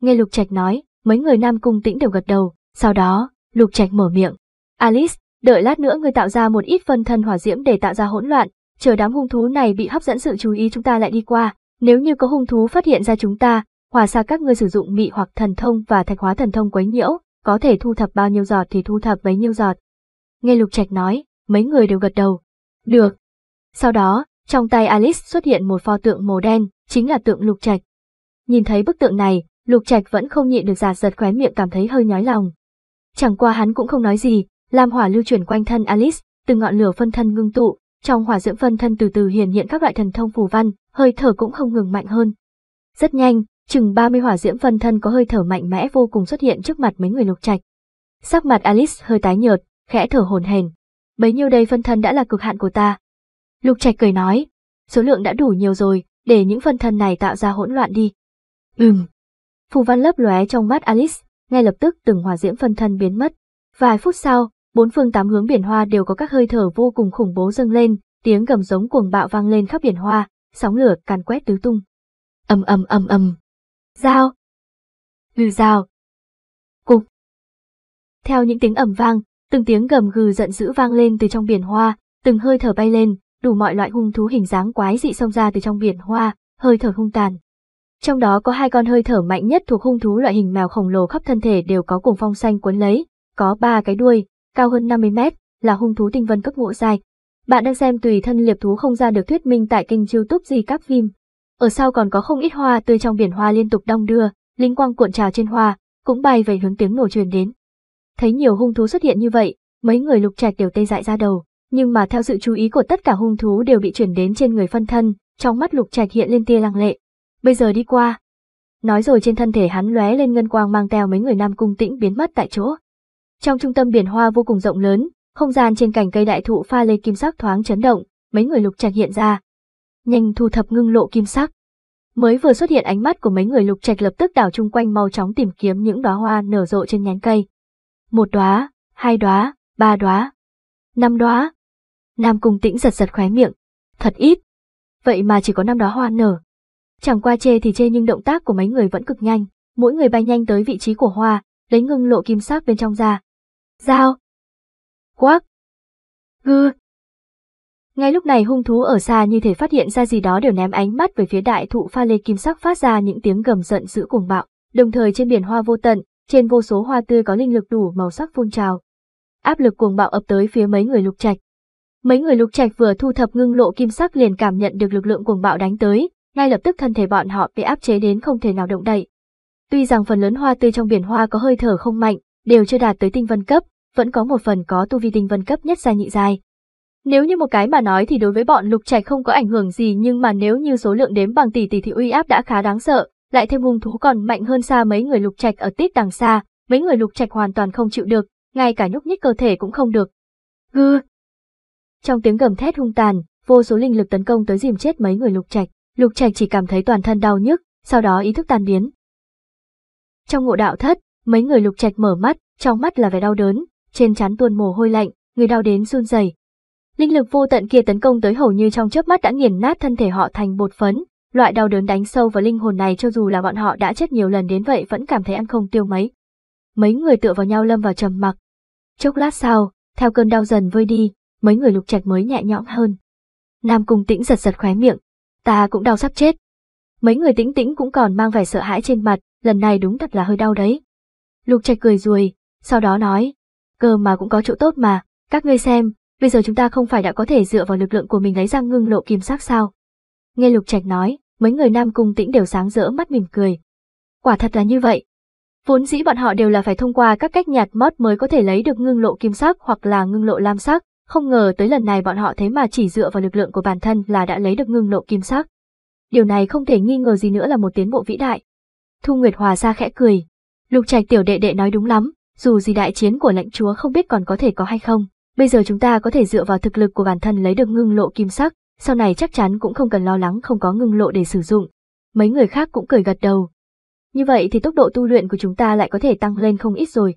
Nghe Lục Trạch nói, mấy người Nam Cung Tĩnh đều gật đầu, sau đó, Lục Trạch mở miệng. Alice, đợi lát nữa người tạo ra một ít phân thân hỏa diễm để tạo ra hỗn loạn, chờ đám hung thú này bị hấp dẫn sự chú ý chúng ta lại đi qua, nếu như có hung thú phát hiện ra chúng ta, hòa xa các người sử dụng mị hoặc thần thông và thạch hóa thần thông quấy nhiễu, có thể thu thập bao nhiêu giọt thì thu thập bấy nhiêu giọt. Nghe Lục Trạch nói, mấy người đều gật đầu. Được. Sau đó, trong tay Alice xuất hiện một pho tượng màu đen, chính là tượng lục trạch. Nhìn thấy bức tượng này, lục trạch vẫn không nhịn được giả giật khóe miệng cảm thấy hơi nhói lòng. Chẳng qua hắn cũng không nói gì, làm hỏa lưu chuyển quanh thân Alice, từ ngọn lửa phân thân ngưng tụ, trong hỏa diễm phân thân từ từ hiện hiện các loại thần thông phù văn, hơi thở cũng không ngừng mạnh hơn. Rất nhanh, chừng 30 hỏa diễm phân thân có hơi thở mạnh mẽ vô cùng xuất hiện trước mặt mấy người lục trạch. Sắc mặt Alice hơi tái nhợt, khẽ thở hổn hển. Bấy nhiêu đây phân thân đã là cực hạn của ta, Lục Trạch cười nói, số lượng đã đủ nhiều rồi, để những phân thân này tạo ra hỗn loạn đi. Ừm. Phù văn lấp lóe trong mắt Alice, ngay lập tức từng hỏa diễm phân thân biến mất. Vài phút sau, bốn phương tám hướng biển hoa đều có các hơi thở vô cùng khủng bố dâng lên, tiếng gầm giống cuồng bạo vang lên khắp biển hoa, sóng lửa càn quét tứ tung. Ầm ầm ầm ầm. Dao. Ngư dao. Cục. Theo những tiếng ầm vang, từng tiếng gầm gừ giận dữ vang lên từ trong biển hoa, từng hơi thở bay lên, đủ mọi loại hung thú hình dáng quái dị xông ra từ trong biển hoa, hơi thở hung tàn. Trong đó có hai con hơi thở mạnh nhất thuộc hung thú loại hình mèo khổng lồ khắp thân thể đều có cuồng phong xanh cuốn lấy, có ba cái đuôi, cao hơn 50 mét, là hung thú tinh vân cấp ngũ dài. Bạn đang xem tùy thân liệp thú không ra được thuyết minh tại kênh youtube gì các phim. Ở sau còn có không ít hoa tươi trong biển hoa liên tục đong đưa, linh quang cuộn trào trên hoa, cũng bay về hướng tiếng nổ truyền đến. Thấy nhiều hung thú xuất hiện như vậy, mấy người lục trạch đều tê dại ra đầu nhưng mà theo sự chú ý của tất cả hung thú đều bị chuyển đến trên người phân thân, trong mắt lục trạch hiện lên tia lăng lệ. Bây giờ đi qua. Nói rồi trên thân thể hắn lóe lên ngân quang mang theo mấy người nam cung tĩnh biến mất tại chỗ. Trong trung tâm biển hoa vô cùng rộng lớn, không gian trên cành cây đại thụ pha lê kim sắc thoáng chấn động, mấy người lục trạch hiện ra. Nhanh thu thập ngưng lộ kim sắc. Mới vừa xuất hiện ánh mắt của mấy người lục trạch lập tức đảo chung quanh mau chóng tìm kiếm những đóa hoa nở rộ trên nhánh cây. Một đóa, hai đóa, ba đóa, năm đóa, Nam Cung Tĩnh giật giật khóe miệng. Thật ít. Vậy mà chỉ có năm đó hoa nở. Chẳng qua chê thì chê nhưng động tác của mấy người vẫn cực nhanh, mỗi người bay nhanh tới vị trí của hoa, lấy ngưng lộ kim sắc bên trong ra. Giao, Quắc. Gư. Ngay lúc này hung thú ở xa như thể phát hiện ra gì đó đều ném ánh mắt về phía đại thụ pha lê kim sắc phát ra những tiếng gầm giận dữ cuồng bạo, đồng thời trên biển hoa vô tận, trên vô số hoa tươi có linh lực đủ màu sắc phun trào. Áp lực cuồng bạo ập tới phía mấy người lục trạch, Mấy người lục trạch vừa thu thập ngưng lộ kim sắc liền cảm nhận được lực lượng cuồng bạo đánh tới, ngay lập tức thân thể bọn họ bị áp chế đến không thể nào động đậy. Tuy rằng phần lớn hoa tươi trong biển hoa có hơi thở không mạnh, đều chưa đạt tới tinh vân cấp, vẫn có một phần có tu vi tinh vân cấp nhất giai nhị giai. Nếu như một cái mà nói thì đối với bọn lục trạch không có ảnh hưởng gì nhưng mà nếu như số lượng đếm bằng tỷ tỷ thì uy áp đã khá đáng sợ, lại thêm hung thú còn mạnh hơn xa mấy người lục trạch ở tít đằng xa, mấy người lục trạch hoàn toàn không chịu được, ngay cả nhúc nhích cơ thể cũng không được. Gư, trong tiếng gầm thét hung tàn, vô số linh lực tấn công tới dìm chết mấy người Lục Trạch. Lục Trạch chỉ cảm thấy toàn thân đau nhức, sau đó ý thức tan biến. Trong ngộ đạo thất, mấy người Lục Trạch mở mắt, trong mắt là vẻ đau đớn, trên trán tuôn mồ hôi lạnh, người đau đến run rẩy. Linh lực vô tận kia tấn công tới hầu như trong chớp mắt đã nghiền nát thân thể họ thành bột phấn, loại đau đớn đánh sâu vào linh hồn này cho dù là bọn họ đã chết nhiều lần đến vậy vẫn cảm thấy ăn không tiêu mấy. Mấy người tựa vào nhau lâm vào trầm mặc. Chốc lát sau, theo cơn đau dần vơi đi, mấy người lục trạch mới nhẹ nhõm hơn. Nam Cung Tĩnh giật giật khóe miệng, ta cũng đau sắp chết. Mấy người tĩnh tĩnh cũng còn mang vẻ sợ hãi trên mặt, lần này đúng thật là hơi đau đấy. Lục trạch cười ruồi, sau đó nói, cơ mà cũng có chỗ tốt mà, các ngươi xem, bây giờ chúng ta không phải đã có thể dựa vào lực lượng của mình lấy ra ngưng lộ kim sắc sao. Nghe lục trạch nói, mấy người Nam Cung Tĩnh đều sáng rỡ mắt mỉm cười. Quả thật là như vậy. Vốn dĩ bọn họ đều là phải thông qua các cách nhạt mót mới có thể lấy được ngưng lộ kim sắc hoặc là ngưng lộ lam sắc, không ngờ tới lần này bọn họ thế mà chỉ dựa vào lực lượng của bản thân là đã lấy được ngưng nộ kim sắc. Điều này không thể nghi ngờ gì nữa là một tiến bộ vĩ đại. Thu Nguyệt Hòa ra khẽ cười. Lục Trạch tiểu đệ đệ nói đúng lắm, dù gì đại chiến của lãnh chúa không biết còn có thể có hay không, bây giờ chúng ta có thể dựa vào thực lực của bản thân lấy được ngưng lộ kim sắc, sau này chắc chắn cũng không cần lo lắng không có ngưng lộ để sử dụng. Mấy người khác cũng cười gật đầu. Như vậy thì tốc độ tu luyện của chúng ta lại có thể tăng lên không ít rồi.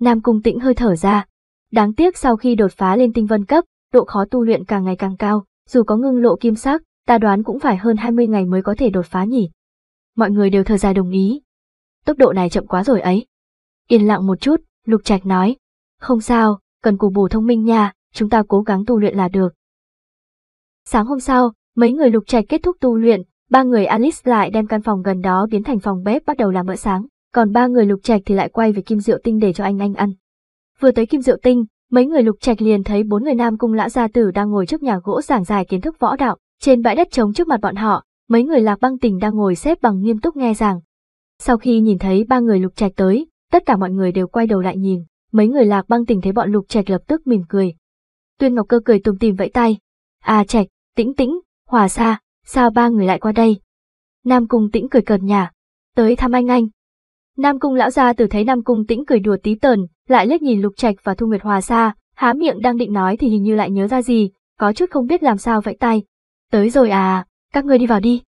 Nam Cung Tĩnh hơi thở ra, Đáng tiếc sau khi đột phá lên tinh vân cấp, độ khó tu luyện càng ngày càng cao, dù có ngưng lộ kim sắc, ta đoán cũng phải hơn 20 ngày mới có thể đột phá nhỉ. Mọi người đều thở dài đồng ý. Tốc độ này chậm quá rồi ấy. Yên lặng một chút, Lục Trạch nói. Không sao, cần cù bù thông minh nha, chúng ta cố gắng tu luyện là được. Sáng hôm sau, mấy người Lục Trạch kết thúc tu luyện, ba người Alice lại đem căn phòng gần đó biến thành phòng bếp bắt đầu làm bữa sáng, còn ba người Lục Trạch thì lại quay về kim rượu tinh để cho anh anh ăn. Vừa tới Kim Diệu Tinh, mấy người lục trạch liền thấy bốn người nam cung lão gia tử đang ngồi trước nhà gỗ giảng giải kiến thức võ đạo, trên bãi đất trống trước mặt bọn họ, mấy người lạc băng tình đang ngồi xếp bằng nghiêm túc nghe giảng. Sau khi nhìn thấy ba người lục trạch tới, tất cả mọi người đều quay đầu lại nhìn, mấy người lạc băng tình thấy bọn lục trạch lập tức mỉm cười. Tuyên Ngọc Cơ cười tùm tìm vẫy tay. À trạch, tĩnh tĩnh, hòa xa, sao ba người lại qua đây? Nam Cung tĩnh cười cợt nhà Tới thăm anh anh, Nam cung lão gia tử thấy Nam cung tĩnh cười đùa tí tờn, lại liếc nhìn Lục Trạch và Thu Nguyệt Hòa xa, há miệng đang định nói thì hình như lại nhớ ra gì, có chút không biết làm sao vẫy tay. Tới rồi à, các ngươi đi vào đi.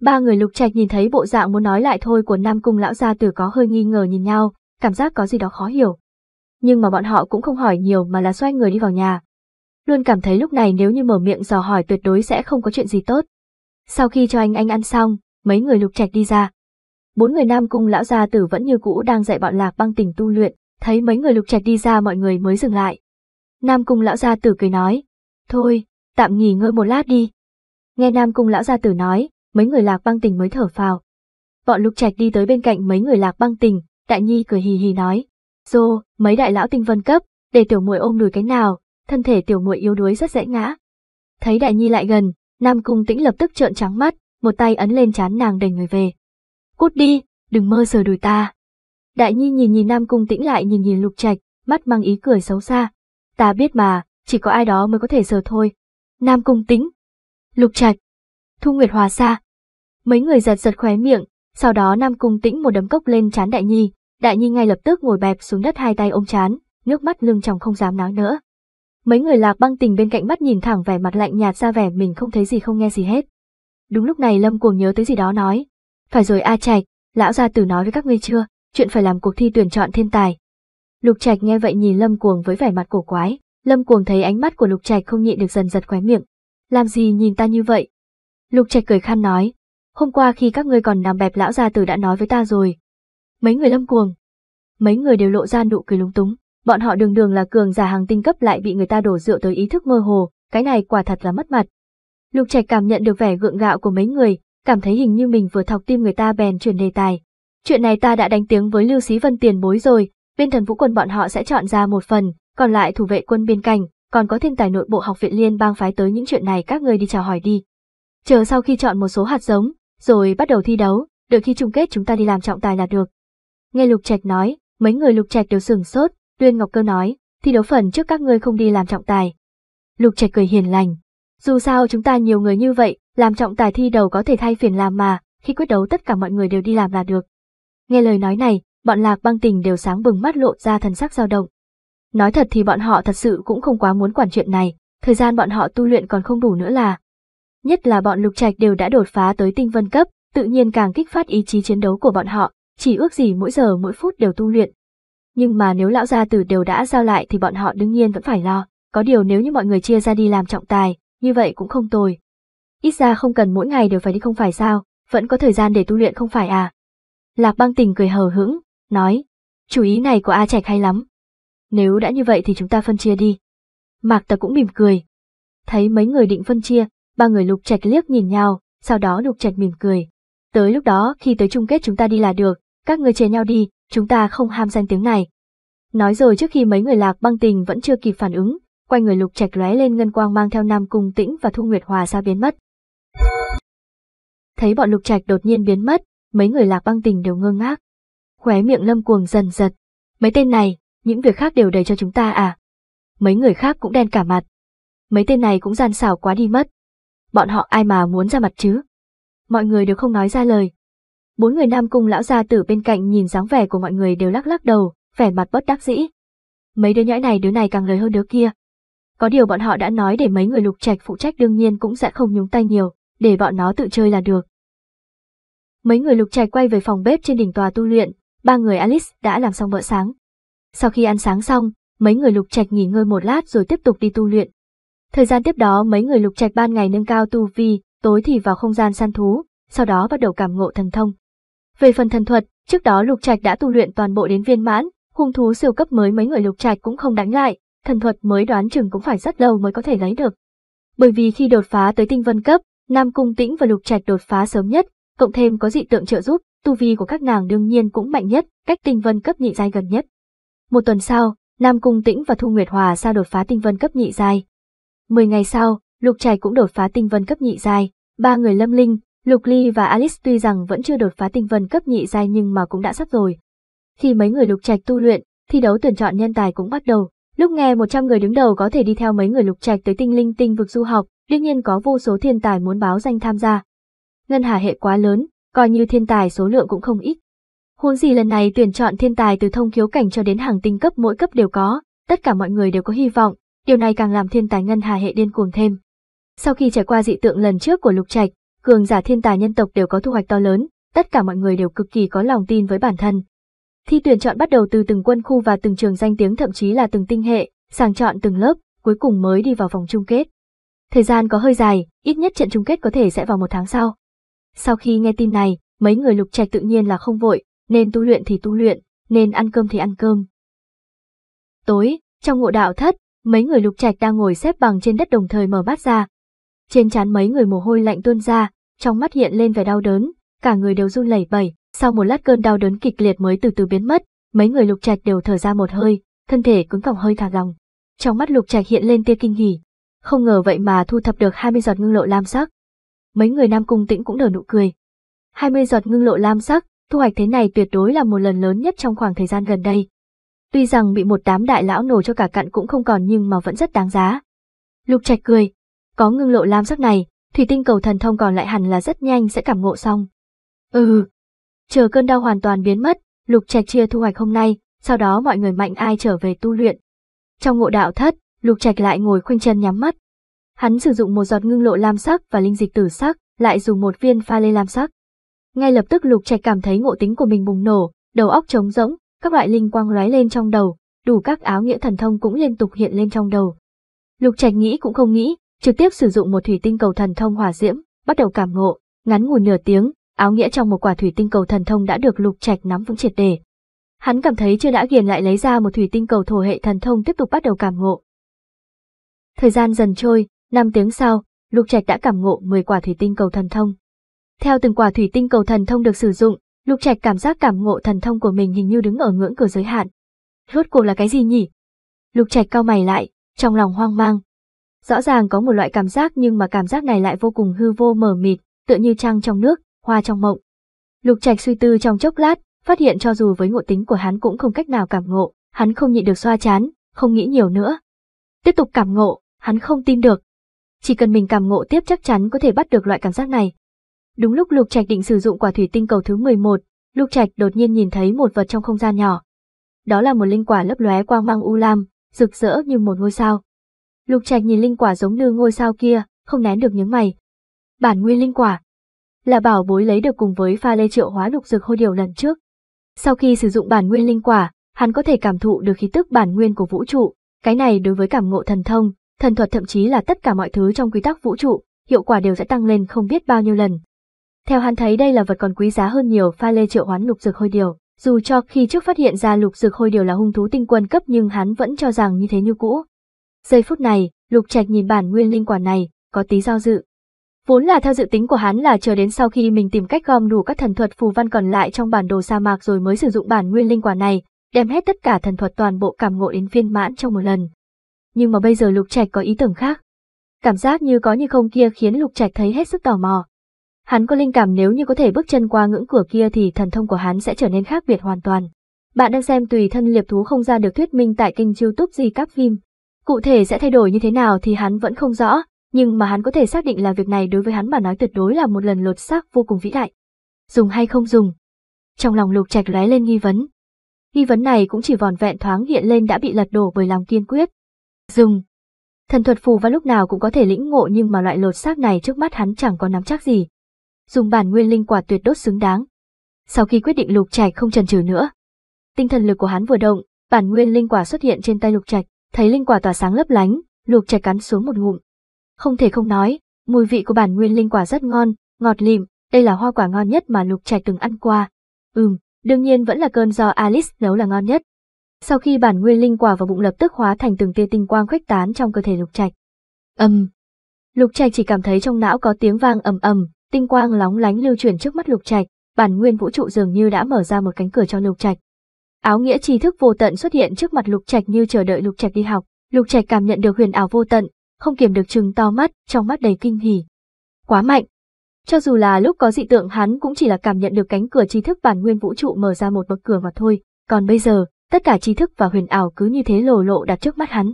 Ba người Lục Trạch nhìn thấy bộ dạng muốn nói lại thôi của Nam cung lão gia tử có hơi nghi ngờ nhìn nhau, cảm giác có gì đó khó hiểu. Nhưng mà bọn họ cũng không hỏi nhiều mà là xoay người đi vào nhà. Luôn cảm thấy lúc này nếu như mở miệng dò hỏi tuyệt đối sẽ không có chuyện gì tốt. Sau khi cho anh anh ăn xong, mấy người Lục Trạch đi ra, Bốn người nam cung lão gia tử vẫn như cũ đang dạy bọn lạc băng tình tu luyện, thấy mấy người lục trạch đi ra mọi người mới dừng lại. Nam cung lão gia tử cười nói, thôi, tạm nghỉ ngơi một lát đi. Nghe nam cung lão gia tử nói, mấy người lạc băng tình mới thở phào. Bọn lục trạch đi tới bên cạnh mấy người lạc băng tình, đại nhi cười hì hì nói, dô, mấy đại lão tinh vân cấp, để tiểu muội ôm đùi cái nào, thân thể tiểu muội yếu đuối rất dễ ngã. Thấy đại nhi lại gần, nam cung tĩnh lập tức trợn trắng mắt, một tay ấn lên chán nàng đẩy người về. Cút đi, đừng mơ sờ đùi ta. Đại Nhi nhìn nhìn Nam Cung Tĩnh lại nhìn nhìn Lục Trạch, mắt mang ý cười xấu xa. Ta biết mà, chỉ có ai đó mới có thể sờ thôi. Nam Cung Tĩnh, Lục Trạch, Thu Nguyệt Hòa xa. Mấy người giật giật khóe miệng, sau đó Nam Cung Tĩnh một đấm cốc lên chán Đại Nhi, Đại Nhi ngay lập tức ngồi bẹp xuống đất hai tay ôm chán, nước mắt lưng tròng không dám nói nữa. Mấy người lạc băng tình bên cạnh mắt nhìn thẳng vẻ mặt lạnh nhạt ra vẻ mình không thấy gì không nghe gì hết. Đúng lúc này Lâm Cuồng nhớ tới gì đó nói, phải rồi A Trạch, lão gia tử nói với các ngươi chưa, chuyện phải làm cuộc thi tuyển chọn thiên tài. Lục Trạch nghe vậy nhìn Lâm Cuồng với vẻ mặt cổ quái, Lâm Cuồng thấy ánh mắt của Lục Trạch không nhịn được dần giật khóe miệng. Làm gì nhìn ta như vậy? Lục Trạch cười khan nói, hôm qua khi các ngươi còn nằm bẹp lão gia tử đã nói với ta rồi. Mấy người Lâm Cuồng, mấy người đều lộ ra nụ cười lúng túng, bọn họ đường đường là cường giả hàng tinh cấp lại bị người ta đổ rượu tới ý thức mơ hồ, cái này quả thật là mất mặt. Lục Trạch cảm nhận được vẻ gượng gạo của mấy người, cảm thấy hình như mình vừa thọc tim người ta bèn chuyển đề tài. Chuyện này ta đã đánh tiếng với Lưu Sĩ Vân tiền bối rồi, bên thần vũ quân bọn họ sẽ chọn ra một phần, còn lại thủ vệ quân biên cảnh, còn có thiên tài nội bộ học viện liên bang phái tới những chuyện này các người đi chào hỏi đi. Chờ sau khi chọn một số hạt giống, rồi bắt đầu thi đấu, đợi khi chung kết chúng ta đi làm trọng tài là được. Nghe Lục Trạch nói, mấy người Lục Trạch đều sửng sốt, Tuyên Ngọc Cơ nói, thi đấu phần trước các ngươi không đi làm trọng tài. Lục Trạch cười hiền lành, dù sao chúng ta nhiều người như vậy, làm trọng tài thi đầu có thể thay phiền làm mà, khi quyết đấu tất cả mọi người đều đi làm là được. Nghe lời nói này, bọn lạc băng tình đều sáng bừng mắt lộ ra thần sắc dao động. Nói thật thì bọn họ thật sự cũng không quá muốn quản chuyện này, thời gian bọn họ tu luyện còn không đủ nữa là. Nhất là bọn lục trạch đều đã đột phá tới tinh vân cấp, tự nhiên càng kích phát ý chí chiến đấu của bọn họ, chỉ ước gì mỗi giờ mỗi phút đều tu luyện. Nhưng mà nếu lão gia tử đều đã giao lại thì bọn họ đương nhiên vẫn phải lo, có điều nếu như mọi người chia ra đi làm trọng tài, như vậy cũng không tồi, ít ra không cần mỗi ngày đều phải đi không phải sao, vẫn có thời gian để tu luyện không phải à. Lạc băng tình cười hờ hững, nói, chủ ý này của A Trạch hay lắm. Nếu đã như vậy thì chúng ta phân chia đi. Mạc ta cũng mỉm cười. Thấy mấy người định phân chia, ba người lục trạch liếc nhìn nhau, sau đó lục trạch mỉm cười. Tới lúc đó khi tới chung kết chúng ta đi là được, các người chia nhau đi, chúng ta không ham danh tiếng này. Nói rồi trước khi mấy người lạc băng tình vẫn chưa kịp phản ứng, quanh người lục trạch lóe lên ngân quang mang theo Nam Cung Tĩnh và Thu Nguyệt Hòa xa biến mất thấy bọn lục trạch đột nhiên biến mất, mấy người lạc băng tình đều ngơ ngác. Khóe miệng lâm cuồng dần giật. Mấy tên này, những việc khác đều đầy cho chúng ta à? Mấy người khác cũng đen cả mặt. Mấy tên này cũng gian xảo quá đi mất. Bọn họ ai mà muốn ra mặt chứ? Mọi người đều không nói ra lời. Bốn người nam cung lão gia tử bên cạnh nhìn dáng vẻ của mọi người đều lắc lắc đầu, vẻ mặt bất đắc dĩ. Mấy đứa nhãi này đứa này càng lời hơn đứa kia. Có điều bọn họ đã nói để mấy người lục trạch phụ trách đương nhiên cũng sẽ không nhúng tay nhiều, để bọn nó tự chơi là được. Mấy người lục trạch quay về phòng bếp trên đỉnh tòa tu luyện, ba người Alice đã làm xong bữa sáng. Sau khi ăn sáng xong, mấy người lục trạch nghỉ ngơi một lát rồi tiếp tục đi tu luyện. Thời gian tiếp đó mấy người lục trạch ban ngày nâng cao tu vi, tối thì vào không gian săn thú, sau đó bắt đầu cảm ngộ thần thông. Về phần thần thuật, trước đó lục trạch đã tu luyện toàn bộ đến viên mãn, hung thú siêu cấp mới mấy người lục trạch cũng không đánh lại, thần thuật mới đoán chừng cũng phải rất lâu mới có thể lấy được. Bởi vì khi đột phá tới tinh vân cấp, Nam Cung Tĩnh và Lục Trạch đột phá sớm nhất, cộng thêm có dị tượng trợ giúp, tu vi của các nàng đương nhiên cũng mạnh nhất, cách tinh vân cấp nhị giai gần nhất. Một tuần sau, Nam Cung Tĩnh và Thu Nguyệt Hòa sao đột phá tinh vân cấp nhị giai. Mười ngày sau, Lục Trạch cũng đột phá tinh vân cấp nhị giai, ba người Lâm Linh, Lục Ly và Alice tuy rằng vẫn chưa đột phá tinh vân cấp nhị giai nhưng mà cũng đã sắp rồi. Khi mấy người Lục Trạch tu luyện, thi đấu tuyển chọn nhân tài cũng bắt đầu. Lúc nghe 100 người đứng đầu có thể đi theo mấy người Lục Trạch tới tinh linh tinh vực du học, đương nhiên có vô số thiên tài muốn báo danh tham gia ngân hà hệ quá lớn, coi như thiên tài số lượng cũng không ít. Huống gì lần này tuyển chọn thiên tài từ thông khiếu cảnh cho đến hàng tinh cấp mỗi cấp đều có, tất cả mọi người đều có hy vọng, điều này càng làm thiên tài ngân hà hệ điên cuồng thêm. Sau khi trải qua dị tượng lần trước của Lục Trạch, cường giả thiên tài nhân tộc đều có thu hoạch to lớn, tất cả mọi người đều cực kỳ có lòng tin với bản thân. Thi tuyển chọn bắt đầu từ từng quân khu và từng trường danh tiếng thậm chí là từng tinh hệ, sàng chọn từng lớp, cuối cùng mới đi vào vòng chung kết. Thời gian có hơi dài, ít nhất trận chung kết có thể sẽ vào một tháng sau. Sau khi nghe tin này, mấy người lục trạch tự nhiên là không vội, nên tu luyện thì tu luyện, nên ăn cơm thì ăn cơm. Tối, trong ngộ đạo thất, mấy người lục trạch đang ngồi xếp bằng trên đất đồng thời mở mắt ra. Trên trán mấy người mồ hôi lạnh tuôn ra, trong mắt hiện lên vẻ đau đớn, cả người đều run lẩy bẩy, sau một lát cơn đau đớn kịch liệt mới từ từ biến mất, mấy người lục trạch đều thở ra một hơi, thân thể cứng còng hơi thả lòng. Trong mắt lục trạch hiện lên tia kinh hỉ, không ngờ vậy mà thu thập được 20 giọt ngưng lộ lam sắc mấy người Nam Cung Tĩnh cũng nở nụ cười. 20 giọt ngưng lộ lam sắc, thu hoạch thế này tuyệt đối là một lần lớn nhất trong khoảng thời gian gần đây. Tuy rằng bị một đám đại lão nổ cho cả cặn cũng không còn nhưng mà vẫn rất đáng giá. Lục Trạch cười, có ngưng lộ lam sắc này, thủy tinh cầu thần thông còn lại hẳn là rất nhanh sẽ cảm ngộ xong. Ừ. Chờ cơn đau hoàn toàn biến mất, Lục Trạch chia thu hoạch hôm nay, sau đó mọi người mạnh ai trở về tu luyện. Trong ngộ đạo thất, Lục Trạch lại ngồi khoanh chân nhắm mắt, Hắn sử dụng một giọt ngưng lộ lam sắc và linh dịch tử sắc, lại dùng một viên pha lê lam sắc. Ngay lập tức Lục Trạch cảm thấy ngộ tính của mình bùng nổ, đầu óc trống rỗng, các loại linh quang lóe lên trong đầu, đủ các áo nghĩa thần thông cũng liên tục hiện lên trong đầu. Lục Trạch nghĩ cũng không nghĩ, trực tiếp sử dụng một thủy tinh cầu thần thông hỏa diễm, bắt đầu cảm ngộ, ngắn ngủi nửa tiếng, áo nghĩa trong một quả thủy tinh cầu thần thông đã được Lục Trạch nắm vững triệt để. Hắn cảm thấy chưa đã ghiền lại lấy ra một thủy tinh cầu thổ hệ thần thông tiếp tục bắt đầu cảm ngộ. Thời gian dần trôi, năm tiếng sau, Lục Trạch đã cảm ngộ 10 quả thủy tinh cầu thần thông. Theo từng quả thủy tinh cầu thần thông được sử dụng, Lục Trạch cảm giác cảm ngộ thần thông của mình hình như đứng ở ngưỡng cửa giới hạn. Rốt cuộc là cái gì nhỉ? Lục Trạch cau mày lại, trong lòng hoang mang. Rõ ràng có một loại cảm giác nhưng mà cảm giác này lại vô cùng hư vô mờ mịt, tựa như trăng trong nước, hoa trong mộng. Lục Trạch suy tư trong chốc lát, phát hiện cho dù với ngộ tính của hắn cũng không cách nào cảm ngộ, hắn không nhịn được xoa chán, không nghĩ nhiều nữa. Tiếp tục cảm ngộ, hắn không tin được, chỉ cần mình cảm ngộ tiếp chắc chắn có thể bắt được loại cảm giác này. Đúng lúc Lục Trạch định sử dụng quả thủy tinh cầu thứ 11, Lục Trạch đột nhiên nhìn thấy một vật trong không gian nhỏ. Đó là một linh quả lấp lóe quang mang u lam, rực rỡ như một ngôi sao. Lục Trạch nhìn linh quả giống như ngôi sao kia, không nén được những mày. Bản nguyên linh quả là bảo bối lấy được cùng với pha lê triệu hóa lục dược hôi điều lần trước. Sau khi sử dụng bản nguyên linh quả, hắn có thể cảm thụ được khí tức bản nguyên của vũ trụ, cái này đối với cảm ngộ thần thông, thần thuật thậm chí là tất cả mọi thứ trong quy tắc vũ trụ, hiệu quả đều sẽ tăng lên không biết bao nhiêu lần. Theo hắn thấy đây là vật còn quý giá hơn nhiều pha lê triệu hoán lục dược hôi điều, dù cho khi trước phát hiện ra lục dược hôi điều là hung thú tinh quân cấp nhưng hắn vẫn cho rằng như thế như cũ. Giây phút này, lục trạch nhìn bản nguyên linh quả này, có tí do dự. Vốn là theo dự tính của hắn là chờ đến sau khi mình tìm cách gom đủ các thần thuật phù văn còn lại trong bản đồ sa mạc rồi mới sử dụng bản nguyên linh quả này, đem hết tất cả thần thuật toàn bộ cảm ngộ đến viên mãn trong một lần nhưng mà bây giờ Lục Trạch có ý tưởng khác. Cảm giác như có như không kia khiến Lục Trạch thấy hết sức tò mò. Hắn có linh cảm nếu như có thể bước chân qua ngưỡng cửa kia thì thần thông của hắn sẽ trở nên khác biệt hoàn toàn. Bạn đang xem tùy thân liệp thú không ra được thuyết minh tại kênh youtube di các phim. Cụ thể sẽ thay đổi như thế nào thì hắn vẫn không rõ, nhưng mà hắn có thể xác định là việc này đối với hắn mà nói tuyệt đối là một lần lột xác vô cùng vĩ đại. Dùng hay không dùng? Trong lòng lục trạch lóe lên nghi vấn. Nghi vấn này cũng chỉ vòn vẹn thoáng hiện lên đã bị lật đổ bởi lòng kiên quyết. Dừng. Thần thuật phù văn lúc nào cũng có thể lĩnh ngộ nhưng mà loại lột xác này trước mắt hắn chẳng có nắm chắc gì. Dùng bản nguyên linh quả tuyệt đốt xứng đáng. Sau khi quyết định lục trạch không chần chừ nữa, tinh thần lực của hắn vừa động, bản nguyên linh quả xuất hiện trên tay lục trạch, thấy linh quả tỏa sáng lấp lánh, lục trạch cắn xuống một ngụm. Không thể không nói, mùi vị của bản nguyên linh quả rất ngon, ngọt lịm, đây là hoa quả ngon nhất mà lục trạch từng ăn qua. Ừm, đương nhiên vẫn là cơn do Alice nấu là ngon nhất. Sau khi bản nguyên linh quả vào bụng lập tức hóa thành từng tia tinh quang khuếch tán trong cơ thể lục trạch. ầm. Lục trạch chỉ cảm thấy trong não có tiếng vang ầm ầm, tinh quang lóng lánh lưu chuyển trước mắt lục trạch, bản nguyên vũ trụ dường như đã mở ra một cánh cửa cho lục trạch. Áo nghĩa tri thức vô tận xuất hiện trước mặt lục trạch như chờ đợi lục trạch đi học, lục trạch cảm nhận được huyền ảo vô tận, không kiểm được chừng to mắt, trong mắt đầy kinh hỉ. Quá mạnh. Cho dù là lúc có dị tượng hắn cũng chỉ là cảm nhận được cánh cửa tri thức bản nguyên vũ trụ mở ra một bậc cửa mà thôi, còn bây giờ, Tất cả tri thức và huyền ảo cứ như thế lồ lộ đặt trước mắt hắn.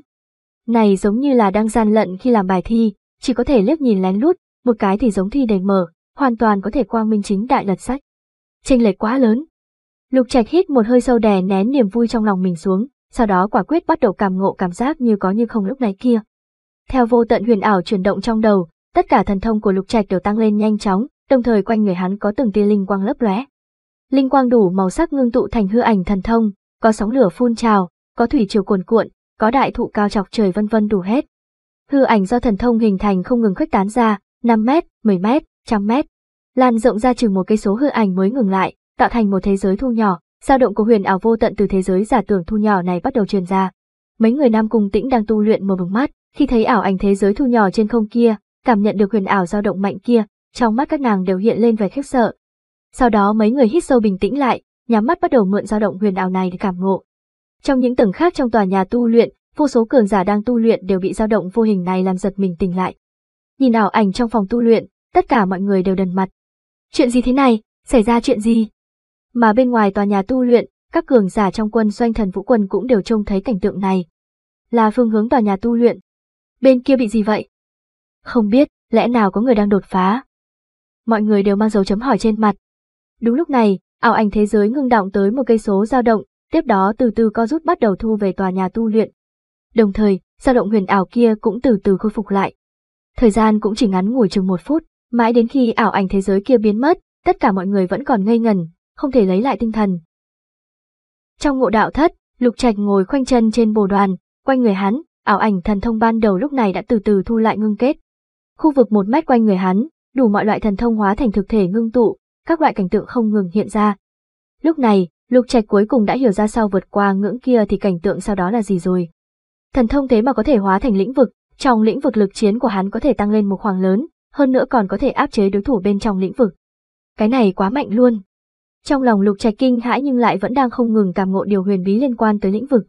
Này giống như là đang gian lận khi làm bài thi, chỉ có thể liếc nhìn lén lút, một cái thì giống thi đầy mở, hoàn toàn có thể quang minh chính đại lật sách. tranh lệch quá lớn. Lục Trạch hít một hơi sâu đè nén niềm vui trong lòng mình xuống, sau đó quả quyết bắt đầu cảm ngộ cảm giác như có như không lúc này kia. Theo vô tận huyền ảo chuyển động trong đầu, tất cả thần thông của Lục Trạch đều tăng lên nhanh chóng, đồng thời quanh người hắn có từng tia linh quang lấp lóe. Linh quang đủ màu sắc ngưng tụ thành hư ảnh thần thông, có sóng lửa phun trào, có thủy triều cuồn cuộn, có đại thụ cao chọc trời vân vân đủ hết. Hư ảnh do thần thông hình thành không ngừng khuếch tán ra, 5 mét, 10 mét, 100 mét. Lan rộng ra chừng một cây số hư ảnh mới ngừng lại, tạo thành một thế giới thu nhỏ, dao động của huyền ảo vô tận từ thế giới giả tưởng thu nhỏ này bắt đầu truyền ra. Mấy người nam cùng tĩnh đang tu luyện mở bừng mắt, khi thấy ảo ảnh thế giới thu nhỏ trên không kia, cảm nhận được huyền ảo dao động mạnh kia, trong mắt các nàng đều hiện lên vẻ khiếp sợ. Sau đó mấy người hít sâu bình tĩnh lại, nhắm mắt bắt đầu mượn dao động huyền ảo này để cảm ngộ. Trong những tầng khác trong tòa nhà tu luyện, vô số cường giả đang tu luyện đều bị dao động vô hình này làm giật mình tỉnh lại. Nhìn ảo ảnh trong phòng tu luyện, tất cả mọi người đều đần mặt. Chuyện gì thế này, xảy ra chuyện gì? Mà bên ngoài tòa nhà tu luyện, các cường giả trong quân doanh thần vũ quân cũng đều trông thấy cảnh tượng này. Là phương hướng tòa nhà tu luyện. Bên kia bị gì vậy? Không biết, lẽ nào có người đang đột phá? Mọi người đều mang dấu chấm hỏi trên mặt. Đúng lúc này, ảo ảnh thế giới ngưng động tới một cây số dao động, tiếp đó từ từ co rút bắt đầu thu về tòa nhà tu luyện. Đồng thời, dao động huyền ảo kia cũng từ từ khôi phục lại. Thời gian cũng chỉ ngắn ngủi chừng một phút, mãi đến khi ảo ảnh thế giới kia biến mất, tất cả mọi người vẫn còn ngây ngần, không thể lấy lại tinh thần. Trong ngộ đạo thất, Lục Trạch ngồi khoanh chân trên bồ đoàn, quanh người hắn, ảo ảnh thần thông ban đầu lúc này đã từ từ thu lại ngưng kết. Khu vực một mét quanh người hắn, đủ mọi loại thần thông hóa thành thực thể ngưng tụ, các loại cảnh tượng không ngừng hiện ra. Lúc này, lục trạch cuối cùng đã hiểu ra sao vượt qua ngưỡng kia thì cảnh tượng sau đó là gì rồi. Thần thông thế mà có thể hóa thành lĩnh vực, trong lĩnh vực lực chiến của hắn có thể tăng lên một khoảng lớn, hơn nữa còn có thể áp chế đối thủ bên trong lĩnh vực. Cái này quá mạnh luôn. Trong lòng lục trạch kinh hãi nhưng lại vẫn đang không ngừng cảm ngộ điều huyền bí liên quan tới lĩnh vực.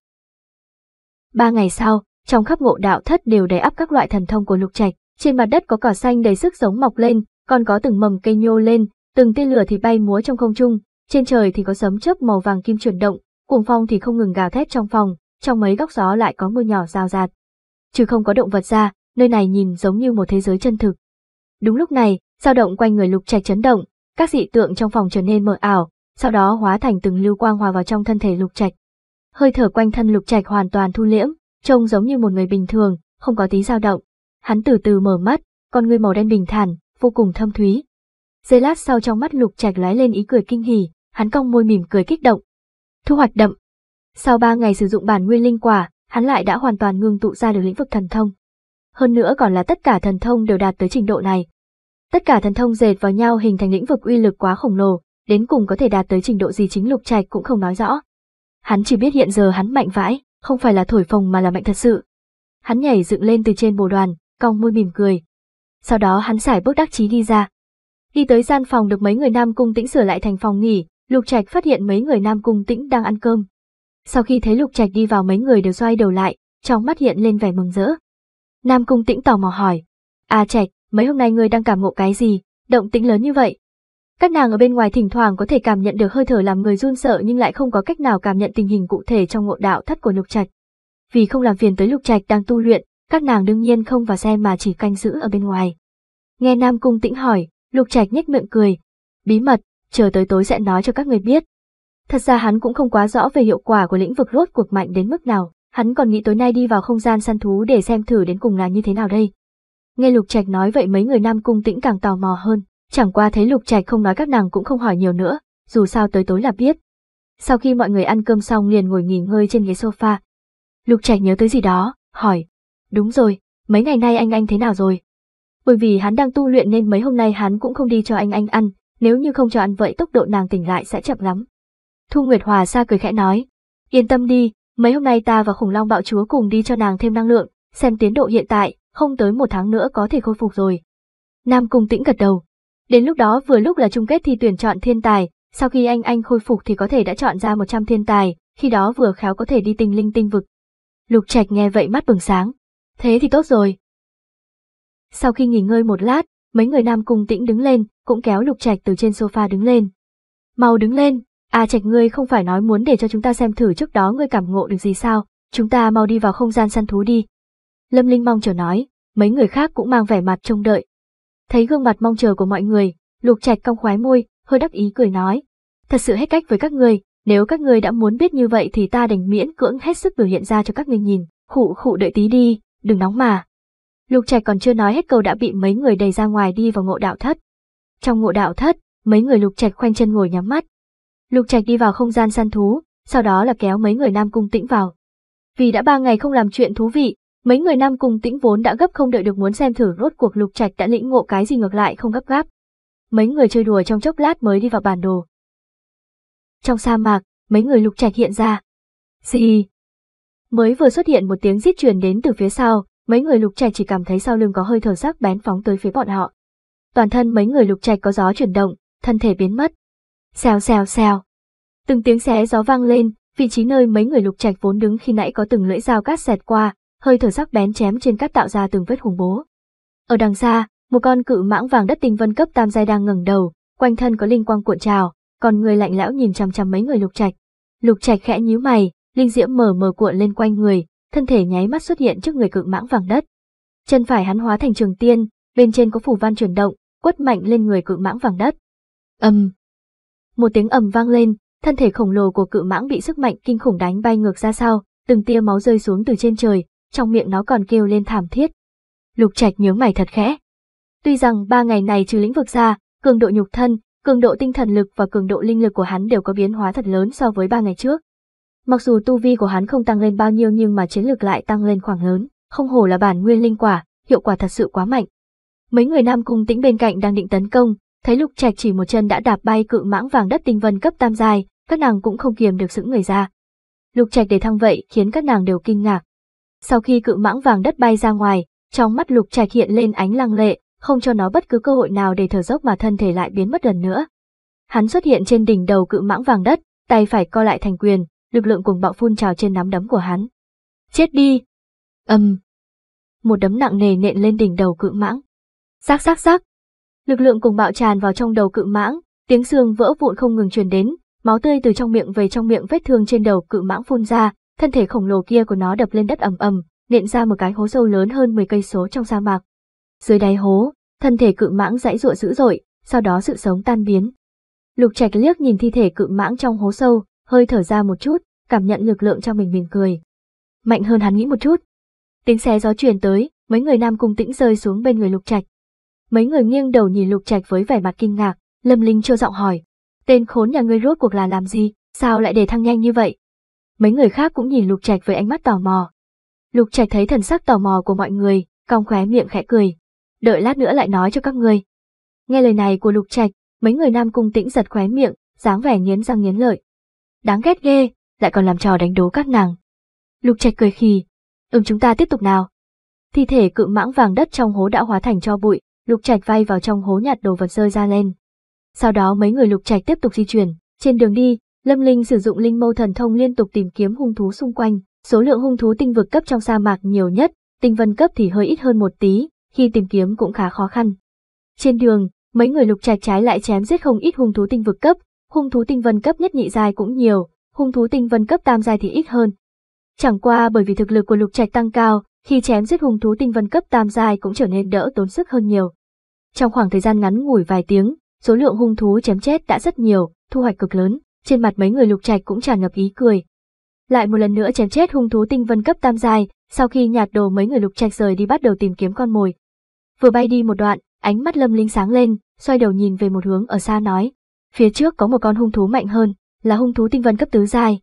Ba ngày sau, trong khắp ngộ đạo thất đều đầy áp các loại thần thông của lục trạch, trên mặt đất có cỏ xanh đầy sức sống mọc lên, còn có từng mầm cây nhô lên, từng tia lửa thì bay múa trong không trung, trên trời thì có sấm chớp màu vàng kim chuyển động, cuồng phong thì không ngừng gào thét trong phòng, trong mấy góc gió lại có mưa nhỏ rào rạt. Chứ không có động vật ra, nơi này nhìn giống như một thế giới chân thực. Đúng lúc này, dao động quanh người Lục Trạch chấn động, các dị tượng trong phòng trở nên mờ ảo, sau đó hóa thành từng lưu quang hòa vào trong thân thể Lục Trạch. Hơi thở quanh thân Lục Trạch hoàn toàn thu liễm, trông giống như một người bình thường, không có tí dao động. Hắn từ từ mở mắt, con người màu đen bình thản, vô cùng thâm thúy, Giây lát sau trong mắt Lục Trạch lóe lên ý cười kinh hỉ, hắn cong môi mỉm cười kích động. Thu hoạch đậm. Sau ba ngày sử dụng bản nguyên linh quả, hắn lại đã hoàn toàn ngưng tụ ra được lĩnh vực thần thông. Hơn nữa còn là tất cả thần thông đều đạt tới trình độ này. Tất cả thần thông dệt vào nhau hình thành lĩnh vực uy lực quá khổng lồ, đến cùng có thể đạt tới trình độ gì chính Lục Trạch cũng không nói rõ. Hắn chỉ biết hiện giờ hắn mạnh vãi, không phải là thổi phồng mà là mạnh thật sự. Hắn nhảy dựng lên từ trên bồ đoàn, cong môi mỉm cười. Sau đó hắn xải bước đắc chí đi ra, Đi tới gian phòng được mấy người Nam Cung Tĩnh sửa lại thành phòng nghỉ, Lục Trạch phát hiện mấy người Nam Cung Tĩnh đang ăn cơm. Sau khi thấy Lục Trạch đi vào mấy người đều xoay đầu lại, trong mắt hiện lên vẻ mừng rỡ. Nam Cung Tĩnh tò mò hỏi, À Trạch, mấy hôm nay ngươi đang cảm ngộ cái gì, động tĩnh lớn như vậy? Các nàng ở bên ngoài thỉnh thoảng có thể cảm nhận được hơi thở làm người run sợ nhưng lại không có cách nào cảm nhận tình hình cụ thể trong ngộ đạo thất của Lục Trạch. Vì không làm phiền tới Lục Trạch đang tu luyện, các nàng đương nhiên không vào xem mà chỉ canh giữ ở bên ngoài. Nghe Nam Cung Tĩnh hỏi, Lục Trạch nhếch miệng cười. Bí mật, chờ tới tối sẽ nói cho các người biết. Thật ra hắn cũng không quá rõ về hiệu quả của lĩnh vực rốt cuộc mạnh đến mức nào, hắn còn nghĩ tối nay đi vào không gian săn thú để xem thử đến cùng là như thế nào đây. Nghe Lục Trạch nói vậy mấy người Nam Cung Tĩnh càng tò mò hơn, chẳng qua thấy Lục Trạch không nói các nàng cũng không hỏi nhiều nữa, dù sao tới tối là biết. Sau khi mọi người ăn cơm xong liền ngồi nghỉ ngơi trên ghế sofa. Lục Trạch nhớ tới gì đó, hỏi. Đúng rồi, mấy ngày nay anh anh thế nào rồi? bởi vì hắn đang tu luyện nên mấy hôm nay hắn cũng không đi cho anh anh ăn, nếu như không cho ăn vậy tốc độ nàng tỉnh lại sẽ chậm lắm. Thu Nguyệt Hòa xa cười khẽ nói, yên tâm đi, mấy hôm nay ta và khủng long bạo chúa cùng đi cho nàng thêm năng lượng, xem tiến độ hiện tại, không tới một tháng nữa có thể khôi phục rồi. Nam Cung Tĩnh gật đầu. Đến lúc đó vừa lúc là chung kết thi tuyển chọn thiên tài, sau khi anh anh khôi phục thì có thể đã chọn ra 100 thiên tài, khi đó vừa khéo có thể đi tinh linh tinh vực. Lục Trạch nghe vậy mắt bừng sáng. Thế thì tốt rồi, sau khi nghỉ ngơi một lát, mấy người nam cùng tĩnh đứng lên, cũng kéo lục trạch từ trên sofa đứng lên. Mau đứng lên, à trạch ngươi không phải nói muốn để cho chúng ta xem thử trước đó ngươi cảm ngộ được gì sao, chúng ta mau đi vào không gian săn thú đi. Lâm Linh mong chờ nói, mấy người khác cũng mang vẻ mặt trông đợi. Thấy gương mặt mong chờ của mọi người, lục trạch cong khoái môi, hơi đắc ý cười nói. Thật sự hết cách với các người, nếu các người đã muốn biết như vậy thì ta đành miễn cưỡng hết sức biểu hiện ra cho các người nhìn, khụ khụ đợi tí đi, đừng nóng mà. Lục Trạch còn chưa nói hết câu đã bị mấy người đẩy ra ngoài đi vào ngộ đạo thất. Trong ngộ đạo thất, mấy người Lục Trạch khoanh chân ngồi nhắm mắt. Lục Trạch đi vào không gian săn thú, sau đó là kéo mấy người Nam Cung Tĩnh vào. Vì đã ba ngày không làm chuyện thú vị, mấy người Nam Cung Tĩnh vốn đã gấp không đợi được muốn xem thử rốt cuộc Lục Trạch đã lĩnh ngộ cái gì ngược lại không gấp gáp. Mấy người chơi đùa trong chốc lát mới đi vào bản đồ. Trong sa mạc, mấy người Lục Trạch hiện ra. Gì? Mới vừa xuất hiện một tiếng rít truyền đến từ phía sau, mấy người lục trạch chỉ cảm thấy sau lưng có hơi thở sắc bén phóng tới phía bọn họ. Toàn thân mấy người lục trạch có gió chuyển động, thân thể biến mất. Xèo xèo xèo. Từng tiếng xé gió vang lên, vị trí nơi mấy người lục trạch vốn đứng khi nãy có từng lưỡi dao cát xẹt qua, hơi thở sắc bén chém trên cát tạo ra từng vết khủng bố. Ở đằng xa, một con cự mãng vàng đất tinh vân cấp tam giai đang ngẩng đầu, quanh thân có linh quang cuộn trào, còn người lạnh lẽo nhìn chằm chằm mấy người lục trạch. Lục trạch khẽ nhíu mày, linh diễm mờ mờ cuộn lên quanh người, thân thể nháy mắt xuất hiện trước người cự mãng vàng đất. Chân phải hắn hóa thành trường tiên, bên trên có phủ văn chuyển động, quất mạnh lên người cự mãng vàng đất. Ầm. Một tiếng ầm vang lên, thân thể khổng lồ của cự mãng bị sức mạnh kinh khủng đánh bay ngược ra sau, từng tia máu rơi xuống từ trên trời, trong miệng nó còn kêu lên thảm thiết. Lục Trạch nhướng mày thật khẽ. Tuy rằng ba ngày này trừ lĩnh vực ra, cường độ nhục thân, cường độ tinh thần lực và cường độ linh lực của hắn đều có biến hóa thật lớn so với ba ngày trước, Mặc dù tu vi của hắn không tăng lên bao nhiêu nhưng mà chiến lược lại tăng lên khoảng lớn, không hổ là bản nguyên linh quả, hiệu quả thật sự quá mạnh. Mấy người Nam Cung Tĩnh bên cạnh đang định tấn công, thấy Lục Trạch chỉ một chân đã đạp bay cự mãng vàng đất tinh vân cấp tam dài, các nàng cũng không kiềm được sững người ra. Lục Trạch để thăng vậy khiến các nàng đều kinh ngạc. Sau khi cự mãng vàng đất bay ra ngoài, trong mắt Lục Trạch hiện lên ánh lăng lệ, không cho nó bất cứ cơ hội nào để thở dốc mà thân thể lại biến mất lần nữa. Hắn xuất hiện trên đỉnh đầu cự mãng vàng đất, tay phải co lại thành quyền, lực lượng cuồng bạo phun trào trên nắm đấm của hắn. Chết đi! Âm! Um. Một đấm nặng nề nện lên đỉnh đầu cự mãng. Rác rác rác! Lực lượng cuồng bạo tràn vào trong đầu cự mãng, tiếng xương vỡ vụn không ngừng truyền đến, máu tươi từ trong miệng về trong miệng vết thương trên đầu cự mãng phun ra, thân thể khổng lồ kia của nó đập lên đất ầm ầm, nện ra một cái hố sâu lớn hơn 10 cây số trong sa mạc. Dưới đáy hố, thân thể cự mãng dãy dụa dữ dội, sau đó sự sống tan biến. Lục Trạch liếc nhìn thi thể cự mãng trong hố sâu, hơi thở ra một chút, cảm nhận lực lượng trong mình mỉm cười. Mạnh hơn hắn nghĩ một chút. Tiếng xé gió truyền tới, mấy người nam cung tĩnh rơi xuống bên người lục trạch. Mấy người nghiêng đầu nhìn lục trạch với vẻ mặt kinh ngạc, lâm linh trêu giọng hỏi. Tên khốn nhà ngươi rốt cuộc là làm gì, sao lại để thăng nhanh như vậy? Mấy người khác cũng nhìn lục trạch với ánh mắt tò mò. Lục trạch thấy thần sắc tò mò của mọi người, cong khóe miệng khẽ cười. Đợi lát nữa lại nói cho các ngươi. Nghe lời này của lục trạch, mấy người nam cung tĩnh giật khóe miệng, dáng vẻ nghiến răng nghiến lợi đáng ghét ghê, lại còn làm trò đánh đố các nàng. Lục Trạch cười khì, "Ừm chúng ta tiếp tục nào." Thi thể cự mãng vàng đất trong hố đã hóa thành cho bụi, Lục Trạch vay vào trong hố nhặt đồ vật rơi ra lên. Sau đó mấy người Lục Trạch tiếp tục di chuyển, trên đường đi, Lâm Linh sử dụng linh mâu thần thông liên tục tìm kiếm hung thú xung quanh, số lượng hung thú tinh vực cấp trong sa mạc nhiều nhất, tinh vân cấp thì hơi ít hơn một tí, khi tìm kiếm cũng khá khó khăn. Trên đường, mấy người Lục Trạch trái lại chém giết không ít hung thú tinh vực cấp, hung thú tinh vân cấp nhất nhị dài cũng nhiều, hung thú tinh vân cấp tam dài thì ít hơn. Chẳng qua bởi vì thực lực của Lục Trạch tăng cao, khi chém giết hung thú tinh vân cấp tam dài cũng trở nên đỡ tốn sức hơn nhiều. Trong khoảng thời gian ngắn ngủi vài tiếng, số lượng hung thú chém chết đã rất nhiều, thu hoạch cực lớn, trên mặt mấy người Lục Trạch cũng tràn ngập ý cười. Lại một lần nữa chém chết hung thú tinh vân cấp tam dài, sau khi nhạt đồ mấy người Lục Trạch rời đi bắt đầu tìm kiếm con mồi. Vừa bay đi một đoạn, ánh mắt Lâm Linh sáng lên, xoay đầu nhìn về một hướng ở xa nói, Phía trước có một con hung thú mạnh hơn, là hung thú tinh vân cấp tứ giai.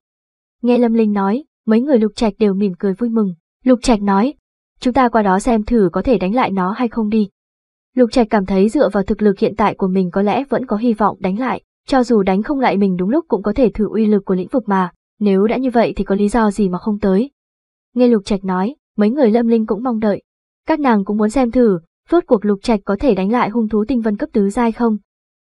Nghe Lâm Linh nói, mấy người Lục Trạch đều mỉm cười vui mừng. Lục Trạch nói, chúng ta qua đó xem thử có thể đánh lại nó hay không đi. Lục Trạch cảm thấy dựa vào thực lực hiện tại của mình có lẽ vẫn có hy vọng đánh lại, cho dù đánh không lại mình đúng lúc cũng có thể thử uy lực của lĩnh vực mà, nếu đã như vậy thì có lý do gì mà không tới. Nghe Lục Trạch nói, mấy người Lâm Linh cũng mong đợi. Các nàng cũng muốn xem thử, rốt cuộc Lục Trạch có thể đánh lại hung thú tinh vân cấp tứ giai không,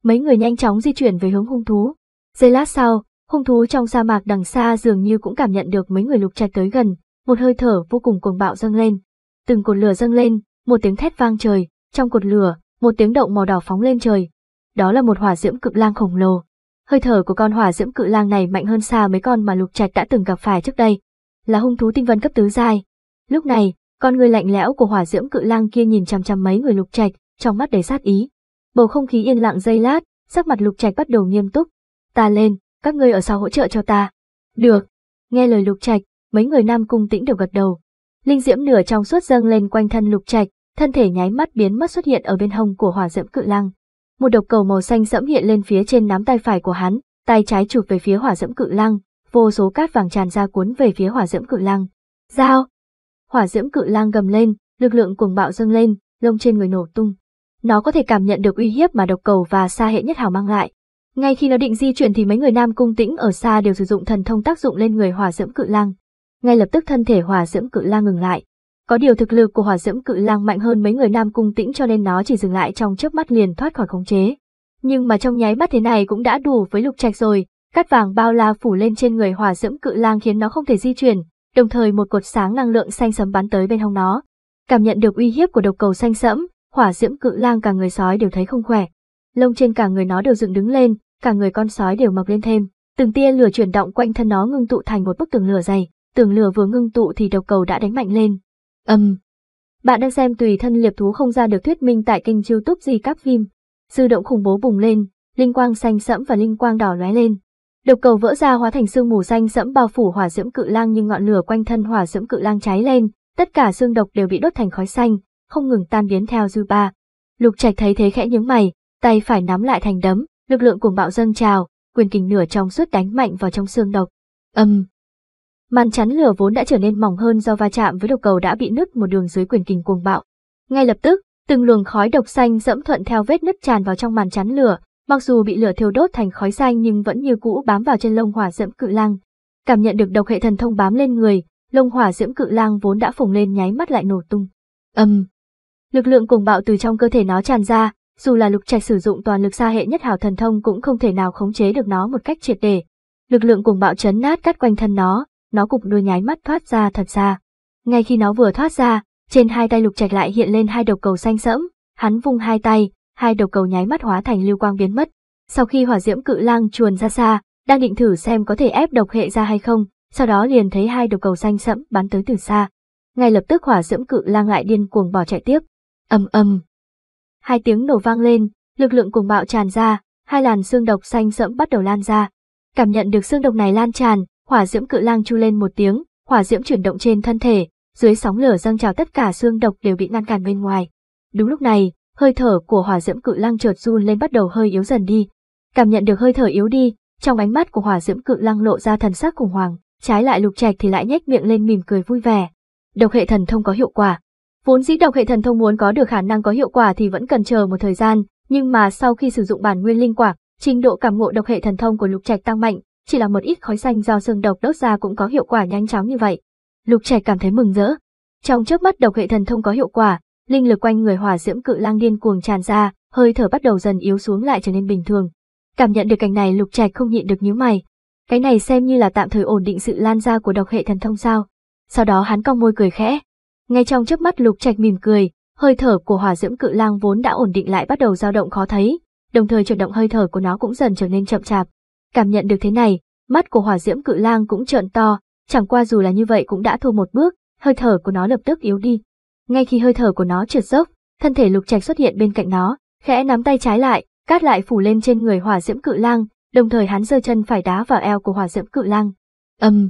mấy người nhanh chóng di chuyển về hướng hung thú. Giây lát sau, hung thú trong sa mạc đằng xa dường như cũng cảm nhận được mấy người lục trạch tới gần, một hơi thở vô cùng cuồng bạo dâng lên. Từng cột lửa dâng lên, một tiếng thét vang trời, trong cột lửa, một tiếng động màu đỏ phóng lên trời. Đó là một hỏa diễm cực lang khổng lồ. Hơi thở của con hỏa diễm cự lang này mạnh hơn xa mấy con mà lục trạch đã từng gặp phải trước đây, là hung thú tinh vân cấp tứ giai. Lúc này, con người lạnh lẽo của hỏa diễm cự lang kia nhìn chằm chằm mấy người lục trạch, trong mắt đầy sát ý. Bầu không khí yên lặng giây lát, sắc mặt Lục Trạch bắt đầu nghiêm túc. Ta lên, các ngươi ở sau hỗ trợ cho ta. Được. Nghe lời Lục Trạch, mấy người Nam Cung Tĩnh đều gật đầu. Linh diễm nửa trong suốt dâng lên quanh thân Lục Trạch, thân thể nháy mắt biến mất xuất hiện ở bên hông của hỏa diễm cự lăng. Một độc cầu màu xanh sẫm hiện lên phía trên nắm tay phải của hắn, tay trái chụp về phía hỏa diễm cự lăng, vô số cát vàng tràn ra cuốn về phía hỏa diễm cự lăng. Dao! Hỏa diễm cự lang gầm lên, lực lượng cuồng bạo dâng lên, lông trên người nổ tung. Nó có thể cảm nhận được uy hiếp mà độc cầu và xa hệ nhất hào mang lại. Ngay khi nó định di chuyển thì mấy người nam cung tĩnh ở xa đều sử dụng thần thông tác dụng lên người hỏa diễm cự lang. Ngay lập tức thân thể hỏa diễm cự lang ngừng lại. Có điều thực lực của hỏa diễm cự lang mạnh hơn mấy người nam cung tĩnh cho nên nó chỉ dừng lại trong chớp mắt liền thoát khỏi khống chế. Nhưng mà trong nháy mắt thế này cũng đã đủ với lục trạch rồi, cát vàng bao la phủ lên trên người hỏa diễm cự lang khiến nó không thể di chuyển, đồng thời một cột sáng năng lượng xanh sấm bắn tới bên hông nó. Cảm nhận được uy hiếp của độc cầu xanh sẫm, hỏa diễm cự lang cả người sói đều thấy không khỏe. Lông trên cả người nó đều dựng đứng lên, cả người con sói đều mọc lên thêm, từng tia lửa chuyển động quanh thân nó ngưng tụ thành một bức tường lửa dày, tường lửa vừa ngưng tụ thì độc cầu đã đánh mạnh lên. Âm. Um. Bạn đang xem tùy thân liệp thú không ra được thuyết minh tại kênh YouTube gì các phim. Dư động khủng bố bùng lên, linh quang xanh sẫm và linh quang đỏ lóe lên. Độc cầu vỡ ra hóa thành sương mù xanh sẫm bao phủ hỏa diễm cự lang nhưng ngọn lửa quanh thân hỏa diễm cự lang cháy lên, tất cả xương độc đều bị đốt thành khói xanh, không ngừng tan biến theo dư ba. Lục Trạch thấy thế khẽ nhướng mày, tay phải nắm lại thành đấm, lực lượng cuồng bạo dâng trào, quyền kình nửa trong suốt đánh mạnh vào trong xương độc. Âm. Màn chắn lửa vốn đã trở nên mỏng hơn do va chạm với độc cầu đã bị nứt một đường dưới quyền kình cuồng bạo. Ngay lập tức, từng luồng khói độc xanh dẫm thuận theo vết nứt tràn vào trong màn chắn lửa, mặc dù bị lửa thiêu đốt thành khói xanh nhưng vẫn như cũ bám vào trên lông hỏa diễm cự lang. Cảm nhận được độc hệ thần thông bám lên người, lông hỏa diễm cự lang vốn đã phồng lên nháy mắt lại nổ tung. Âm. Um lực lượng cuồng bạo từ trong cơ thể nó tràn ra, dù là lục trạch sử dụng toàn lực xa hệ nhất hảo thần thông cũng không thể nào khống chế được nó một cách triệt để. Lực lượng cuồng bạo chấn nát cắt quanh thân nó, nó cục đuôi nháy mắt thoát ra thật xa. Ngay khi nó vừa thoát ra, trên hai tay lục trạch lại hiện lên hai đầu cầu xanh sẫm, hắn vung hai tay, hai đầu cầu nháy mắt hóa thành lưu quang biến mất. Sau khi hỏa diễm cự lang chuồn ra xa, đang định thử xem có thể ép độc hệ ra hay không, sau đó liền thấy hai đầu cầu xanh sẫm bắn tới từ xa. Ngay lập tức hỏa diễm cự lang lại điên cuồng bỏ chạy tiếp, ầm ầm. Hai tiếng nổ vang lên, lực lượng cuồng bạo tràn ra, hai làn xương độc xanh sẫm bắt đầu lan ra. Cảm nhận được xương độc này lan tràn, hỏa diễm cự lang chu lên một tiếng, hỏa diễm chuyển động trên thân thể, dưới sóng lửa dâng trào tất cả xương độc đều bị ngăn cản bên ngoài. Đúng lúc này, hơi thở của hỏa diễm cự lang chợt run lên bắt đầu hơi yếu dần đi. Cảm nhận được hơi thở yếu đi, trong ánh mắt của hỏa diễm cự lang lộ ra thần sắc khủng hoảng, trái lại lục trạch thì lại nhếch miệng lên mỉm cười vui vẻ. Độc hệ thần thông có hiệu quả, Vốn dĩ độc hệ thần thông muốn có được khả năng có hiệu quả thì vẫn cần chờ một thời gian, nhưng mà sau khi sử dụng bản nguyên linh quả, trình độ cảm ngộ độc hệ thần thông của Lục Trạch tăng mạnh, chỉ là một ít khói xanh do xương độc đốt ra cũng có hiệu quả nhanh chóng như vậy. Lục Trạch cảm thấy mừng rỡ. Trong chớp mắt độc hệ thần thông có hiệu quả, linh lực quanh người hỏa diễm cự lang điên cuồng tràn ra, hơi thở bắt đầu dần yếu xuống lại trở nên bình thường. Cảm nhận được cảnh này Lục Trạch không nhịn được nhíu mày. Cái này xem như là tạm thời ổn định sự lan ra của độc hệ thần thông sao? Sau đó hắn cong môi cười khẽ, ngay trong chớp mắt Lục Trạch mỉm cười, hơi thở của hỏa diễm cự lang vốn đã ổn định lại bắt đầu dao động khó thấy, đồng thời chuyển động hơi thở của nó cũng dần trở nên chậm chạp. Cảm nhận được thế này, mắt của hỏa diễm cự lang cũng trợn to, chẳng qua dù là như vậy cũng đã thua một bước, hơi thở của nó lập tức yếu đi. Ngay khi hơi thở của nó trượt dốc, thân thể Lục Trạch xuất hiện bên cạnh nó, khẽ nắm tay trái lại, cát lại phủ lên trên người hỏa diễm cự lang, đồng thời hắn giơ chân phải đá vào eo của hỏa diễm cự lang. Âm. Um.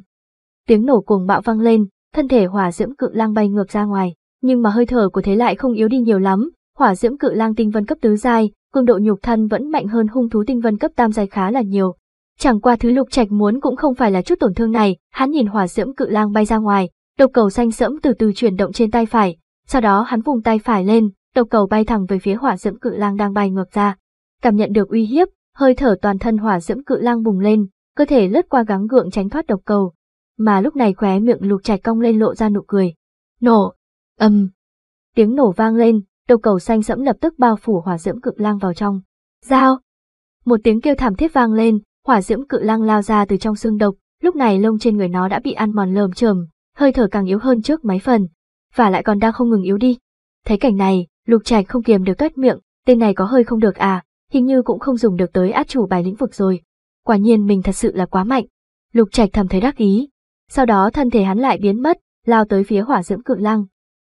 Tiếng nổ cuồng bạo vang lên, thân thể hỏa diễm cự lang bay ngược ra ngoài, nhưng mà hơi thở của thế lại không yếu đi nhiều lắm, hỏa diễm cự lang tinh vân cấp tứ giai, cường độ nhục thân vẫn mạnh hơn hung thú tinh vân cấp tam giai khá là nhiều. Chẳng qua thứ lục trạch muốn cũng không phải là chút tổn thương này, hắn nhìn hỏa diễm cự lang bay ra ngoài, độc cầu xanh sẫm từ từ chuyển động trên tay phải, sau đó hắn vùng tay phải lên, độc cầu bay thẳng về phía hỏa diễm cự lang đang bay ngược ra. Cảm nhận được uy hiếp, hơi thở toàn thân hỏa diễm cự lang bùng lên, cơ thể lướt qua gắng gượng tránh thoát độc cầu, mà lúc này khóe miệng lục trạch cong lên lộ ra nụ cười. Nổ! Âm! Tiếng nổ vang lên, đầu cầu xanh sẫm lập tức bao phủ hỏa diễm cự lang vào trong. giao, Một tiếng kêu thảm thiết vang lên, hỏa diễm cự lang lao ra từ trong xương độc, lúc này lông trên người nó đã bị ăn mòn lờm chởm, hơi thở càng yếu hơn trước mấy phần, và lại còn đang không ngừng yếu đi. Thấy cảnh này, lục trạch không kiềm được tuét miệng, tên này có hơi không được à, hình như cũng không dùng được tới át chủ bài lĩnh vực rồi. Quả nhiên mình thật sự là quá mạnh. Lục trạch thầm thấy đắc ý, sau đó thân thể hắn lại biến mất, lao tới phía hỏa diễm cự lang.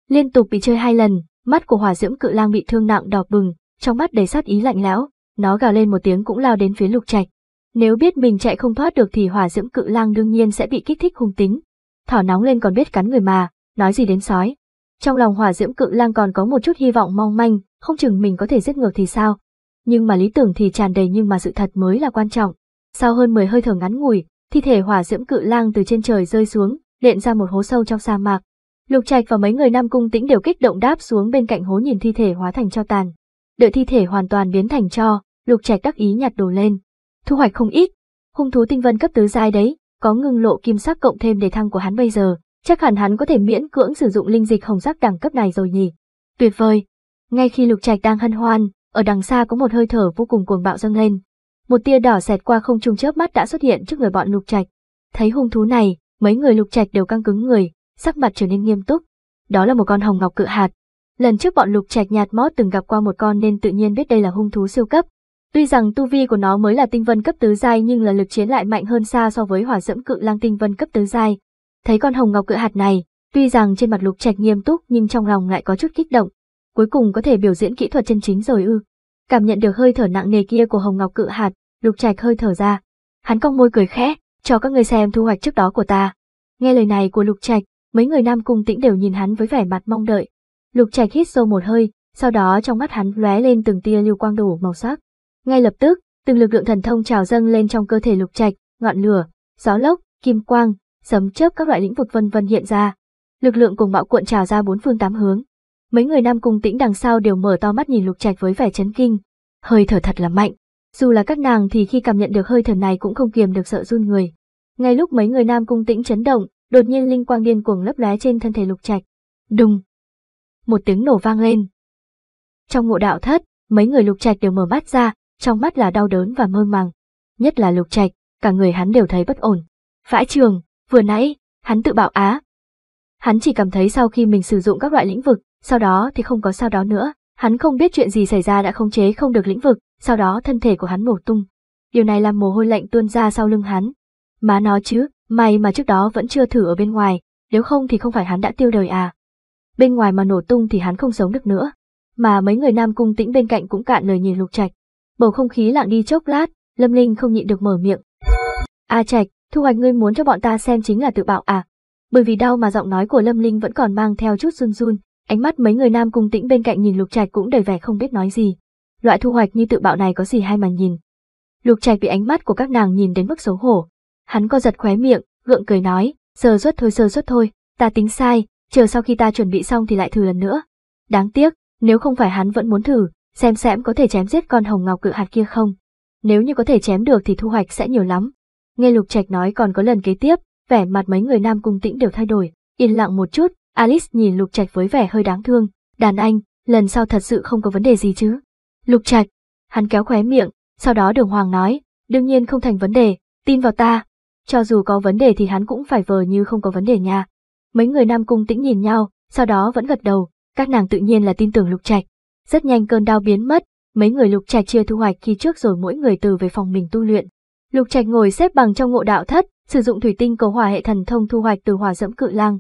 Liên tục bị chơi hai lần, mắt của hỏa diễm cự lang bị thương nặng đỏ bừng, trong mắt đầy sát ý lạnh lẽo, nó gào lên một tiếng cũng lao đến phía lục trạch. Nếu biết mình chạy không thoát được thì hỏa diễm cự lang đương nhiên sẽ bị kích thích hung tính. Thỏ nóng lên còn biết cắn người mà, nói gì đến sói. Trong lòng hỏa diễm cự lang còn có một chút hy vọng mong manh, không chừng mình có thể giết ngược thì sao. Nhưng mà lý tưởng thì tràn đầy nhưng mà sự thật mới là quan trọng. Sau hơn 10 hơi thở ngắn ngủi, thi thể hỏa diễm cự lang từ trên trời rơi xuống, nện ra một hố sâu trong sa mạc. Lục Trạch và mấy người Nam Cung Tĩnh đều kích động đáp xuống bên cạnh hố nhìn thi thể hóa thành cho tàn. Đợi thi thể hoàn toàn biến thành cho, Lục Trạch đắc ý nhặt đồ lên. Thu hoạch không ít, hung thú tinh vân cấp tứ giai đấy, có ngưng lộ kim sắc cộng thêm đề thăng của hắn bây giờ, chắc hẳn hắn có thể miễn cưỡng sử dụng linh dịch hồng sắc đẳng cấp này rồi nhỉ. Tuyệt vời. Ngay khi Lục Trạch đang hân hoan, ở đằng xa có một hơi thở vô cùng cuồng bạo dâng lên, một tia đỏ xẹt qua không trung chớp mắt đã xuất hiện trước người bọn lục trạch thấy hung thú này mấy người lục trạch đều căng cứng người sắc mặt trở nên nghiêm túc đó là một con hồng ngọc cự hạt lần trước bọn lục trạch nhạt mót từng gặp qua một con nên tự nhiên biết đây là hung thú siêu cấp tuy rằng tu vi của nó mới là tinh vân cấp tứ giai nhưng là lực chiến lại mạnh hơn xa so với hỏa dẫm cự lang tinh vân cấp tứ giai thấy con hồng ngọc cự hạt này tuy rằng trên mặt lục trạch nghiêm túc nhưng trong lòng lại có chút kích động cuối cùng có thể biểu diễn kỹ thuật chân chính rồi ư cảm nhận được hơi thở nặng nề kia của hồng ngọc cự hạt, lục trạch hơi thở ra. Hắn cong môi cười khẽ, cho các người xem thu hoạch trước đó của ta. Nghe lời này của lục trạch, mấy người nam cung tĩnh đều nhìn hắn với vẻ mặt mong đợi. Lục trạch hít sâu một hơi, sau đó trong mắt hắn lóe lên từng tia lưu quang đủ màu sắc. Ngay lập tức, từng lực lượng thần thông trào dâng lên trong cơ thể lục trạch, ngọn lửa, gió lốc, kim quang, sấm chớp các loại lĩnh vực vân vân hiện ra. Lực lượng cùng bạo cuộn trào ra bốn phương tám hướng. Mấy người nam cung tĩnh đằng sau đều mở to mắt nhìn lục trạch với vẻ chấn kinh. Hơi thở thật là mạnh. Dù là các nàng thì khi cảm nhận được hơi thở này cũng không kiềm được sợ run người. Ngay lúc mấy người nam cung tĩnh chấn động, đột nhiên linh quang điên cuồng lấp lóe trên thân thể lục trạch. Đùng. Một tiếng nổ vang lên. Trong ngộ đạo thất, mấy người lục trạch đều mở mắt ra, trong mắt là đau đớn và mơ màng. Nhất là lục trạch, cả người hắn đều thấy bất ổn. Vãi trường, vừa nãy, hắn tự bạo á. Hắn chỉ cảm thấy sau khi mình sử dụng các loại lĩnh vực, sau đó thì không có sao đó nữa, hắn không biết chuyện gì xảy ra đã khống chế không được lĩnh vực, sau đó thân thể của hắn nổ tung. Điều này làm mồ hôi lạnh tuôn ra sau lưng hắn. Má nó chứ, may mà trước đó vẫn chưa thử ở bên ngoài, nếu không thì không phải hắn đã tiêu đời à. Bên ngoài mà nổ tung thì hắn không sống được nữa. Mà mấy người nam cung tĩnh bên cạnh cũng cạn lời nhìn lục trạch. Bầu không khí lặng đi chốc lát, Lâm Linh không nhịn được mở miệng. A à trạch, thu hoạch ngươi muốn cho bọn ta xem chính là tự bạo à? Bởi vì đau mà giọng nói của Lâm Linh vẫn còn mang theo chút run run, Ánh mắt mấy người nam cung tĩnh bên cạnh nhìn lục trạch cũng đầy vẻ không biết nói gì. Loại thu hoạch như tự bạo này có gì hay mà nhìn. Lục trạch bị ánh mắt của các nàng nhìn đến mức xấu hổ. Hắn co giật khóe miệng, gượng cười nói, sơ suất thôi sơ suất thôi, ta tính sai, chờ sau khi ta chuẩn bị xong thì lại thử lần nữa. Đáng tiếc, nếu không phải hắn vẫn muốn thử, xem xem có thể chém giết con hồng ngọc cự hạt kia không. Nếu như có thể chém được thì thu hoạch sẽ nhiều lắm. Nghe Lục Trạch nói còn có lần kế tiếp, vẻ mặt mấy người nam cung tĩnh đều thay đổi, yên lặng một chút, Alice nhìn Lục Trạch với vẻ hơi đáng thương, đàn anh, lần sau thật sự không có vấn đề gì chứ. Lục Trạch, hắn kéo khóe miệng, sau đó đường hoàng nói, đương nhiên không thành vấn đề, tin vào ta. Cho dù có vấn đề thì hắn cũng phải vờ như không có vấn đề nha. Mấy người nam cung tĩnh nhìn nhau, sau đó vẫn gật đầu, các nàng tự nhiên là tin tưởng Lục Trạch. Rất nhanh cơn đau biến mất, mấy người Lục Trạch chia thu hoạch khi trước rồi mỗi người từ về phòng mình tu luyện. Lục Trạch ngồi xếp bằng trong ngộ đạo thất, sử dụng thủy tinh cầu hòa hệ thần thông thu hoạch từ hỏa dẫm cự lang,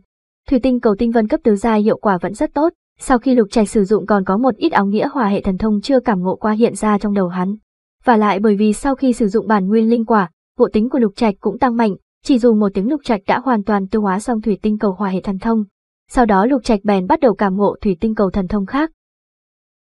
Thủy tinh cầu tinh vân cấp tứ giai hiệu quả vẫn rất tốt, sau khi lục trạch sử dụng còn có một ít áo nghĩa hòa hệ thần thông chưa cảm ngộ qua hiện ra trong đầu hắn. Và lại bởi vì sau khi sử dụng bản nguyên linh quả, bộ tính của lục trạch cũng tăng mạnh, chỉ dù một tiếng lục trạch đã hoàn toàn tiêu hóa xong thủy tinh cầu hòa hệ thần thông. Sau đó lục trạch bèn bắt đầu cảm ngộ thủy tinh cầu thần thông khác.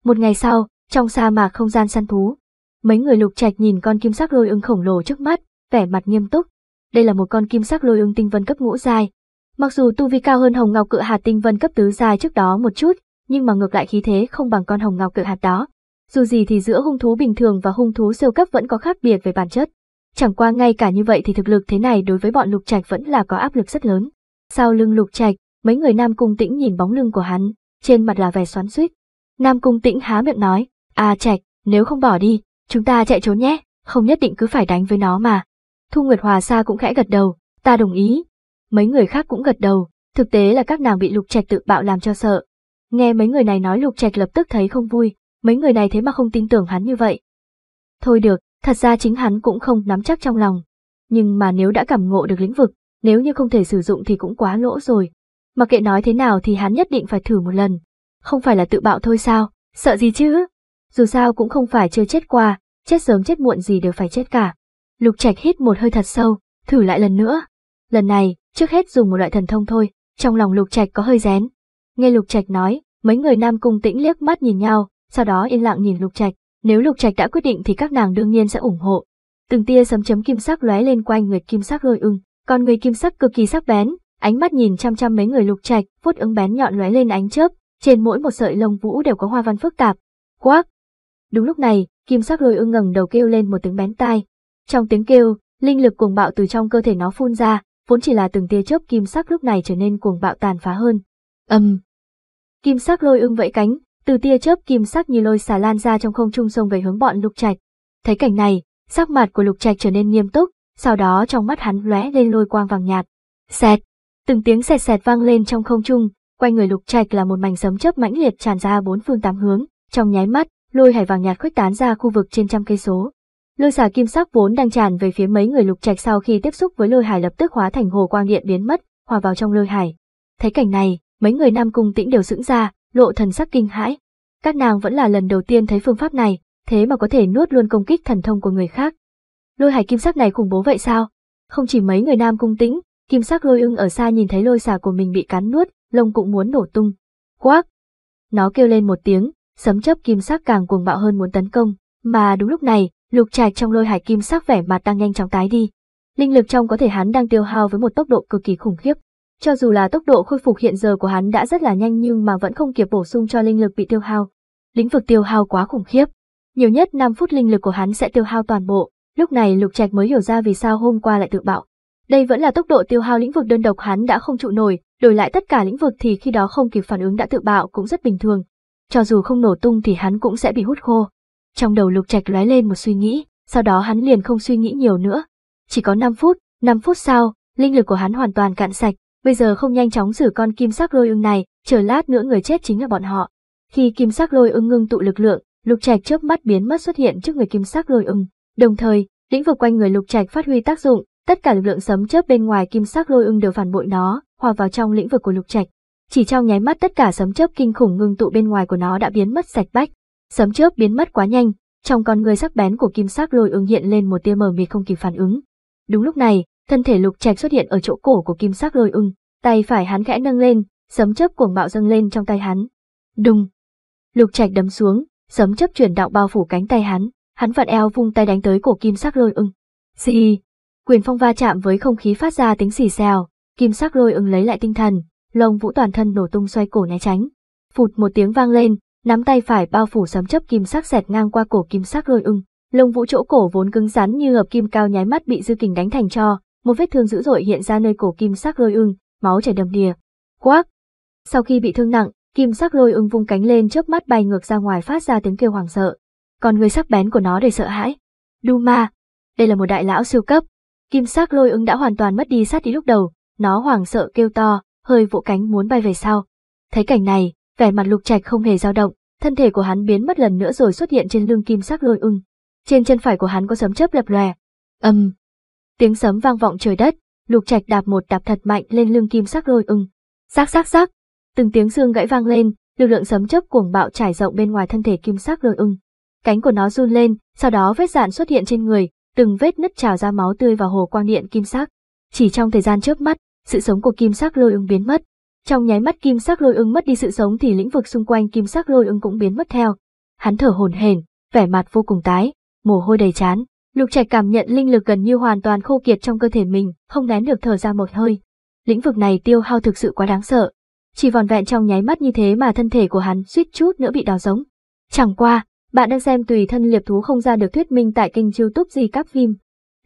Một ngày sau, trong sa mạc không gian săn thú, mấy người lục trạch nhìn con kim sắc lôi ưng khổng lồ trước mắt, vẻ mặt nghiêm túc. Đây là một con kim sắc lôi ưng tinh vân cấp ngũ giai, Mặc dù tu vi cao hơn hồng ngọc cự hạt tinh vân cấp tứ giai trước đó một chút, nhưng mà ngược lại khí thế không bằng con hồng ngọc cự hạt đó. Dù gì thì giữa hung thú bình thường và hung thú siêu cấp vẫn có khác biệt về bản chất. Chẳng qua ngay cả như vậy thì thực lực thế này đối với bọn lục trạch vẫn là có áp lực rất lớn. Sau lưng lục trạch, mấy người nam cung tĩnh nhìn bóng lưng của hắn, trên mặt là vẻ xoắn xuýt. Nam cung tĩnh há miệng nói, à trạch, nếu không bỏ đi, chúng ta chạy trốn nhé, không nhất định cứ phải đánh với nó mà. Thu Nguyệt Hòa Sa cũng khẽ gật đầu, ta đồng ý, mấy người khác cũng gật đầu, thực tế là các nàng bị lục trạch tự bạo làm cho sợ. Nghe mấy người này nói lục trạch lập tức thấy không vui, mấy người này thế mà không tin tưởng hắn như vậy. Thôi được, thật ra chính hắn cũng không nắm chắc trong lòng. Nhưng mà nếu đã cảm ngộ được lĩnh vực, nếu như không thể sử dụng thì cũng quá lỗ rồi. Mà kệ nói thế nào thì hắn nhất định phải thử một lần. Không phải là tự bạo thôi sao, sợ gì chứ? Dù sao cũng không phải chưa chết qua, chết sớm chết muộn gì đều phải chết cả. Lục Trạch hít một hơi thật sâu, thử lại lần nữa lần này, trước hết dùng một loại thần thông thôi, trong lòng lục trạch có hơi rén. Nghe lục trạch nói, mấy người nam cung tĩnh liếc mắt nhìn nhau, sau đó yên lặng nhìn lục trạch, nếu lục trạch đã quyết định thì các nàng đương nhiên sẽ ủng hộ. Từng tia sấm chấm kim sắc lóe lên quanh người kim sắc lôi ưng, còn người kim sắc cực kỳ sắc bén, ánh mắt nhìn chăm chăm mấy người lục trạch, phút ứng bén nhọn lóe lên ánh chớp, trên mỗi một sợi lông vũ đều có hoa văn phức tạp. Quác! Đúng lúc này, kim sắc lôi ưng ngẩng đầu kêu lên một tiếng bén tai. Trong tiếng kêu, linh lực cuồng bạo từ trong cơ thể nó phun ra, vốn chỉ là từng tia chớp kim sắc lúc này trở nên cuồng bạo tàn phá hơn. Âm! Kim sắc lôi ưng vẫy cánh, từ tia chớp kim sắc như lôi xà lan ra trong không trung sông về hướng bọn Lục Trạch. Thấy cảnh này, sắc mặt của Lục Trạch trở nên nghiêm túc, sau đó trong mắt hắn lóe lên lôi quang vàng nhạt. Xẹt! Từng tiếng xẹt xẹt vang lên trong không trung, quanh người Lục Trạch là một mảnh sấm chớp mãnh liệt tràn ra bốn phương tám hướng, trong nháy mắt, lôi hải vàng nhạt khuếch tán ra khu vực trên trăm cây số. Lôi xà kim sắc vốn đang tràn về phía mấy người lục trạch sau khi tiếp xúc với lôi hải lập tức hóa thành hồ quang điện biến mất, hòa vào trong lôi hải. Thấy cảnh này, mấy người Nam Cung Tĩnh đều sững ra, lộ thần sắc kinh hãi. Các nàng vẫn là lần đầu tiên thấy phương pháp này, thế mà có thể nuốt luôn công kích thần thông của người khác. Lôi hải kim sắc này khủng bố vậy sao? Không chỉ mấy người Nam Cung Tĩnh, kim sắc lôi ưng ở xa nhìn thấy lôi xà của mình bị cắn nuốt, lông cũng muốn nổ tung. Quác! Nó kêu lên một tiếng, sấm chớp kim sắc càng cuồng bạo hơn muốn tấn công, mà đúng lúc này, Lục Trạch trong lôi hải kim sắc vẻ mặt đang nhanh chóng tái đi. Linh lực trong có thể hắn đang tiêu hao với một tốc độ cực kỳ khủng khiếp. Cho dù là tốc độ khôi phục hiện giờ của hắn đã rất là nhanh nhưng mà vẫn không kịp bổ sung cho linh lực bị tiêu hao. Lĩnh vực tiêu hao quá khủng khiếp. Nhiều nhất 5 phút linh lực của hắn sẽ tiêu hao toàn bộ. Lúc này Lục Trạch mới hiểu ra vì sao hôm qua lại tự bạo. Đây vẫn là tốc độ tiêu hao lĩnh vực đơn độc hắn đã không trụ nổi, đổi lại tất cả lĩnh vực thì khi đó không kịp phản ứng đã tự bạo cũng rất bình thường. Cho dù không nổ tung thì hắn cũng sẽ bị hút khô. Trong đầu lục trạch lóe lên một suy nghĩ, sau đó hắn liền không suy nghĩ nhiều nữa. Chỉ có 5 phút, 5 phút sau, linh lực của hắn hoàn toàn cạn sạch, bây giờ không nhanh chóng xử con kim sắc lôi ưng này, chờ lát nữa người chết chính là bọn họ. Khi kim sắc lôi ưng ngưng tụ lực lượng, lục trạch chớp mắt biến mất xuất hiện trước người kim sắc lôi ưng, đồng thời, lĩnh vực quanh người lục trạch phát huy tác dụng, tất cả lực lượng sấm chớp bên ngoài kim sắc lôi ưng đều phản bội nó, hòa vào trong lĩnh vực của lục trạch. Chỉ trong nháy mắt tất cả sấm chớp kinh khủng ngưng tụ bên ngoài của nó đã biến mất sạch bách. Sấm chớp biến mất quá nhanh, trong con người sắc bén của kim sắc lôi ứng hiện lên một tia mờ mịt không kịp phản ứng. Đúng lúc này, thân thể lục trạch xuất hiện ở chỗ cổ của kim sắc lôi ưng, tay phải hắn khẽ nâng lên, sấm chớp cuồng bạo dâng lên trong tay hắn. Đùng. Lục trạch đấm xuống, sấm chớp chuyển đạo bao phủ cánh tay hắn, hắn vặn eo vung tay đánh tới cổ kim sắc lôi ưng. Xì. Quyền phong va chạm với không khí phát ra tiếng xì xèo, kim sắc lôi ưng lấy lại tinh thần, lông vũ toàn thân nổ tung xoay cổ né tránh. Phụt một tiếng vang lên, nắm tay phải bao phủ sấm chấp kim sắc xẹt ngang qua cổ kim sắc lôi ưng, lông vũ chỗ cổ vốn cứng rắn như hợp kim cao nháy mắt bị dư kình đánh thành cho, một vết thương dữ dội hiện ra nơi cổ kim sắc lôi ưng, máu chảy đầm đìa. Quác! Sau khi bị thương nặng, kim sắc lôi ưng vung cánh lên chớp mắt bay ngược ra ngoài phát ra tiếng kêu hoảng sợ. Còn người sắc bén của nó để sợ hãi. Duma, đây là một đại lão siêu cấp. Kim sắc lôi ưng đã hoàn toàn mất đi sát ý lúc đầu, nó hoảng sợ kêu to, hơi vỗ cánh muốn bay về sau. Thấy cảnh này, vẻ mặt lục trạch không hề dao động thân thể của hắn biến mất lần nữa rồi xuất hiện trên lưng kim sắc lôi ưng trên chân phải của hắn có sấm chớp lập lòe âm tiếng sấm vang vọng trời đất lục trạch đạp một đạp thật mạnh lên lưng kim sắc lôi ưng xác xác xác từng tiếng xương gãy vang lên lực lượng sấm chớp cuồng bạo trải rộng bên ngoài thân thể kim sắc lôi ưng cánh của nó run lên sau đó vết dạn xuất hiện trên người từng vết nứt trào ra máu tươi vào hồ quang điện kim sắc chỉ trong thời gian chớp mắt sự sống của kim sắc lôi ưng biến mất trong nháy mắt kim sắc lôi ưng mất đi sự sống thì lĩnh vực xung quanh kim sắc lôi ưng cũng biến mất theo. Hắn thở hổn hển, vẻ mặt vô cùng tái, mồ hôi đầy trán. Lục Trạch cảm nhận linh lực gần như hoàn toàn khô kiệt trong cơ thể mình, không nén được thở ra một hơi. Lĩnh vực này tiêu hao thực sự quá đáng sợ. Chỉ vòn vẹn trong nháy mắt như thế mà thân thể của hắn suýt chút nữa bị đào giống. Chẳng qua, bạn đang xem tùy thân liệp thú không ra được thuyết minh tại kênh youtube gì các phim.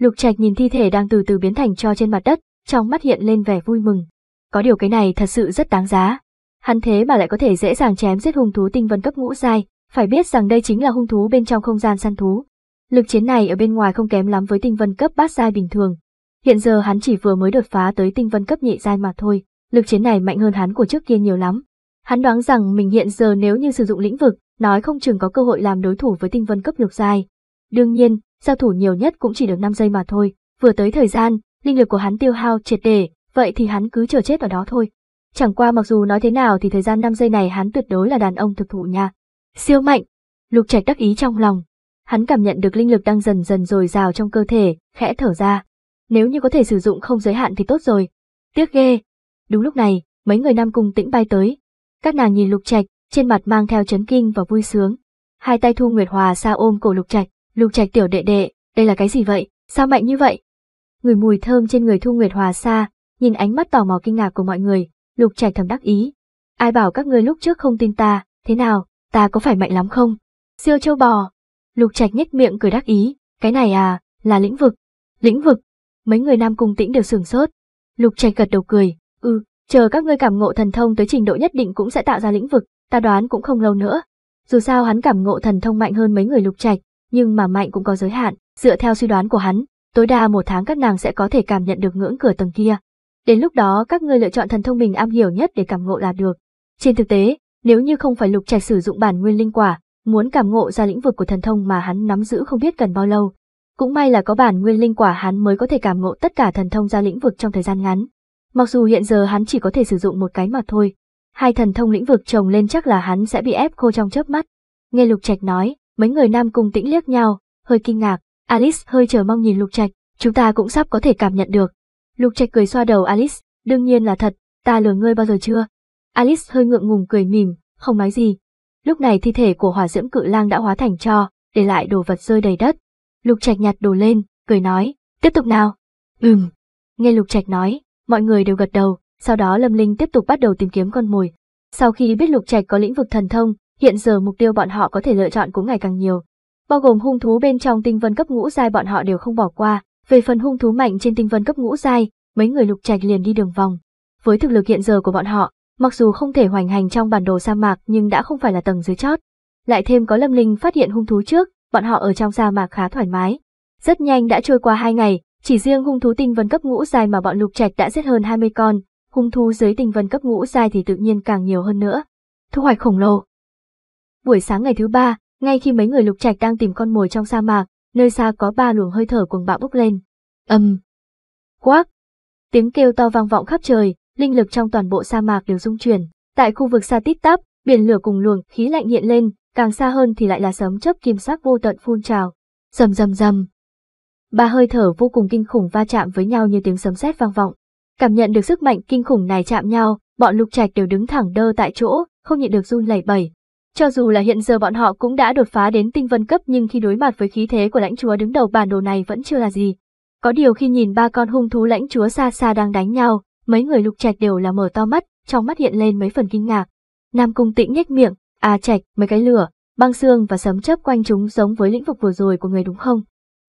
Lục Trạch nhìn thi thể đang từ từ biến thành cho trên mặt đất, trong mắt hiện lên vẻ vui mừng có điều cái này thật sự rất đáng giá. Hắn thế mà lại có thể dễ dàng chém giết hung thú tinh vân cấp ngũ giai, phải biết rằng đây chính là hung thú bên trong không gian săn thú. Lực chiến này ở bên ngoài không kém lắm với tinh vân cấp bát giai bình thường. Hiện giờ hắn chỉ vừa mới đột phá tới tinh vân cấp nhị giai mà thôi, lực chiến này mạnh hơn hắn của trước kia nhiều lắm. Hắn đoán rằng mình hiện giờ nếu như sử dụng lĩnh vực, nói không chừng có cơ hội làm đối thủ với tinh vân cấp lục giai. Đương nhiên, giao thủ nhiều nhất cũng chỉ được 5 giây mà thôi, vừa tới thời gian, linh lực của hắn tiêu hao triệt để, vậy thì hắn cứ chờ chết ở đó thôi. Chẳng qua mặc dù nói thế nào thì thời gian 5 giây này hắn tuyệt đối là đàn ông thực thụ nha. Siêu mạnh! Lục Trạch đắc ý trong lòng. Hắn cảm nhận được linh lực đang dần dần dồi dào trong cơ thể, khẽ thở ra. Nếu như có thể sử dụng không giới hạn thì tốt rồi. Tiếc ghê! Đúng lúc này, mấy người nam cung tĩnh bay tới. Các nàng nhìn Lục Trạch, trên mặt mang theo chấn kinh và vui sướng. Hai tay Thu Nguyệt Hòa xa ôm cổ Lục Trạch, "Lục Trạch tiểu đệ đệ, đây là cái gì vậy? Sao mạnh như vậy?" Người mùi thơm trên người Thu Nguyệt Hòa xa, Nhìn ánh mắt tò mò kinh ngạc của mọi người, Lục Trạch thầm đắc ý. Ai bảo các ngươi lúc trước không tin ta, thế nào, ta có phải mạnh lắm không? Siêu châu bò. Lục Trạch nhếch miệng cười đắc ý, cái này à, là lĩnh vực. Lĩnh vực. Mấy người nam cung tĩnh đều sửng sốt. Lục Trạch gật đầu cười, ừ, chờ các ngươi cảm ngộ thần thông tới trình độ nhất định cũng sẽ tạo ra lĩnh vực, ta đoán cũng không lâu nữa. Dù sao hắn cảm ngộ thần thông mạnh hơn mấy người Lục Trạch, nhưng mà mạnh cũng có giới hạn, dựa theo suy đoán của hắn, tối đa một tháng các nàng sẽ có thể cảm nhận được ngưỡng cửa tầng kia. Đến lúc đó các ngươi lựa chọn thần thông mình am hiểu nhất để cảm ngộ là được. Trên thực tế, nếu như không phải Lục Trạch sử dụng bản nguyên linh quả, muốn cảm ngộ ra lĩnh vực của thần thông mà hắn nắm giữ không biết cần bao lâu. Cũng may là có bản nguyên linh quả hắn mới có thể cảm ngộ tất cả thần thông ra lĩnh vực trong thời gian ngắn. Mặc dù hiện giờ hắn chỉ có thể sử dụng một cái mà thôi, hai thần thông lĩnh vực chồng lên chắc là hắn sẽ bị ép khô trong chớp mắt. Nghe Lục Trạch nói, mấy người nam cùng tĩnh liếc nhau, hơi kinh ngạc, Alice hơi chờ mong nhìn Lục Trạch, chúng ta cũng sắp có thể cảm nhận được, Lục Trạch cười xoa đầu Alice, đương nhiên là thật, ta lừa ngươi bao giờ chưa? Alice hơi ngượng ngùng cười mỉm, không nói gì. Lúc này thi thể của hỏa diễm cự lang đã hóa thành tro, để lại đồ vật rơi đầy đất. Lục Trạch nhặt đồ lên, cười nói, tiếp tục nào. Ừm. Nghe Lục Trạch nói, mọi người đều gật đầu, sau đó Lâm Linh tiếp tục bắt đầu tìm kiếm con mồi. Sau khi biết Lục Trạch có lĩnh vực thần thông, hiện giờ mục tiêu bọn họ có thể lựa chọn cũng ngày càng nhiều. Bao gồm hung thú bên trong tinh vân cấp ngũ giai bọn họ đều không bỏ qua, về phần hung thú mạnh trên tinh vân cấp ngũ giai, mấy người lục trạch liền đi đường vòng. Với thực lực hiện giờ của bọn họ, mặc dù không thể hoành hành trong bản đồ sa mạc nhưng đã không phải là tầng dưới chót. Lại thêm có Lâm Linh phát hiện hung thú trước, bọn họ ở trong sa mạc khá thoải mái. Rất nhanh đã trôi qua hai ngày, chỉ riêng hung thú tinh vân cấp ngũ dài mà bọn lục trạch đã giết hơn 20 con, hung thú dưới tinh vân cấp ngũ dài thì tự nhiên càng nhiều hơn nữa. Thu hoạch khổng lồ. Buổi sáng ngày thứ ba, ngay khi mấy người lục trạch đang tìm con mồi trong sa mạc, nơi xa có ba luồng hơi thở cuồng bạo bốc lên. Âm! Um. Quác! Tiếng kêu to vang vọng khắp trời, linh lực trong toàn bộ sa mạc đều rung chuyển. Tại khu vực xa tít tắp, biển lửa cùng luồng khí lạnh hiện lên, càng xa hơn thì lại là sấm chớp kim sắc vô tận phun trào. Rầm rầm rầm. Ba hơi thở vô cùng kinh khủng va chạm với nhau như tiếng sấm sét vang vọng. Cảm nhận được sức mạnh kinh khủng này chạm nhau, bọn Lục Trạch đều đứng thẳng đơ tại chỗ, không nhịn được run lẩy bẩy. Cho dù là hiện giờ bọn họ cũng đã đột phá đến tinh vân cấp nhưng khi đối mặt với khí thế của lãnh chúa đứng đầu bản đồ này vẫn chưa là gì. Có điều khi nhìn ba con hung thú lãnh chúa xa xa đang đánh nhau, mấy người lục trạch đều là mở to mắt, trong mắt hiện lên mấy phần kinh ngạc. Nam cung tĩnh nhếch miệng, à trạch, mấy cái lửa, băng xương và sấm chớp quanh chúng giống với lĩnh vực vừa rồi của người đúng không?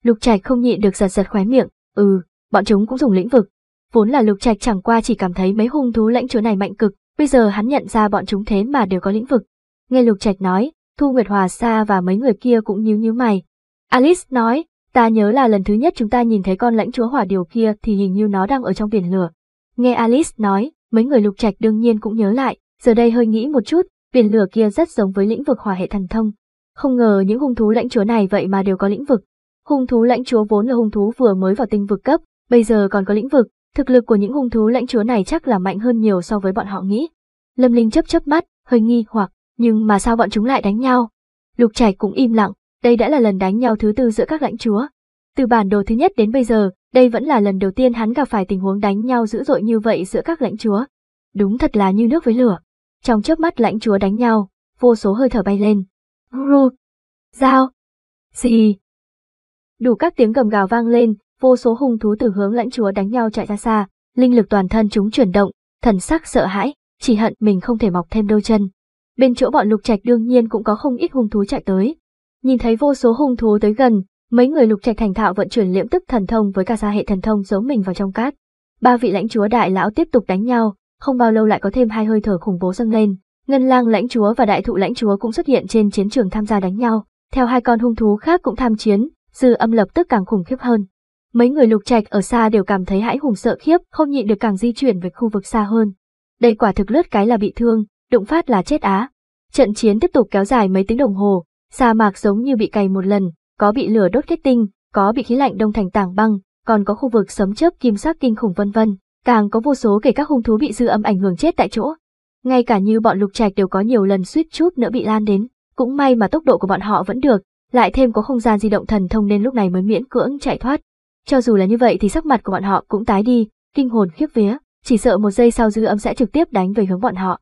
Lục trạch không nhịn được giật giật khóe miệng, ừ, bọn chúng cũng dùng lĩnh vực. Vốn là lục trạch chẳng qua chỉ cảm thấy mấy hung thú lãnh chúa này mạnh cực, bây giờ hắn nhận ra bọn chúng thế mà đều có lĩnh vực, Nghe Lục Trạch nói, Thu Nguyệt Hòa Sa và mấy người kia cũng nhíu nhíu mày. Alice nói, ta nhớ là lần thứ nhất chúng ta nhìn thấy con lãnh chúa hỏa điều kia thì hình như nó đang ở trong biển lửa. Nghe Alice nói, mấy người Lục Trạch đương nhiên cũng nhớ lại, giờ đây hơi nghĩ một chút, biển lửa kia rất giống với lĩnh vực hỏa hệ thần thông. Không ngờ những hung thú lãnh chúa này vậy mà đều có lĩnh vực. Hung thú lãnh chúa vốn là hung thú vừa mới vào tinh vực cấp, bây giờ còn có lĩnh vực, thực lực của những hung thú lãnh chúa này chắc là mạnh hơn nhiều so với bọn họ nghĩ. Lâm Linh chấp chấp mắt, hơi nghi hoặc. Nhưng mà sao bọn chúng lại đánh nhau? Lục Trạch cũng im lặng, đây đã là lần đánh nhau thứ tư giữa các lãnh chúa. Từ bản đồ thứ nhất đến bây giờ, đây vẫn là lần đầu tiên hắn gặp phải tình huống đánh nhau dữ dội như vậy giữa các lãnh chúa. Đúng thật là như nước với lửa. Trong chớp mắt lãnh chúa đánh nhau, vô số hơi thở bay lên. Ru, dao, gì? Đủ các tiếng gầm gào vang lên, vô số hung thú từ hướng lãnh chúa đánh nhau chạy ra xa, linh lực toàn thân chúng chuyển động, thần sắc sợ hãi, chỉ hận mình không thể mọc thêm đôi chân. Bên chỗ bọn lục trạch đương nhiên cũng có không ít hung thú chạy tới. Nhìn thấy vô số hung thú tới gần, mấy người lục trạch thành thạo vận chuyển liễm tức thần thông với cả gia hệ thần thông giấu mình vào trong cát. Ba vị lãnh chúa đại lão tiếp tục đánh nhau, không bao lâu lại có thêm hai hơi thở khủng bố dâng lên. Ngân lang lãnh chúa và đại thụ lãnh chúa cũng xuất hiện trên chiến trường tham gia đánh nhau, theo hai con hung thú khác cũng tham chiến, dư âm lập tức càng khủng khiếp hơn. Mấy người lục trạch ở xa đều cảm thấy hãi hùng sợ khiếp, không nhịn được càng di chuyển về khu vực xa hơn. Đây quả thực lướt cái là bị thương, đụng phát là chết á. Trận chiến tiếp tục kéo dài mấy tiếng đồng hồ, sa mạc giống như bị cày một lần, có bị lửa đốt kết tinh, có bị khí lạnh đông thành tảng băng, còn có khu vực sấm chớp kim sắc kinh khủng vân vân, càng có vô số kể các hung thú bị dư âm ảnh hưởng chết tại chỗ. Ngay cả như bọn lục trạch đều có nhiều lần suýt chút nữa bị lan đến, cũng may mà tốc độ của bọn họ vẫn được, lại thêm có không gian di động thần thông nên lúc này mới miễn cưỡng chạy thoát. Cho dù là như vậy thì sắc mặt của bọn họ cũng tái đi, kinh hồn khiếp vía, chỉ sợ một giây sau dư âm sẽ trực tiếp đánh về hướng bọn họ.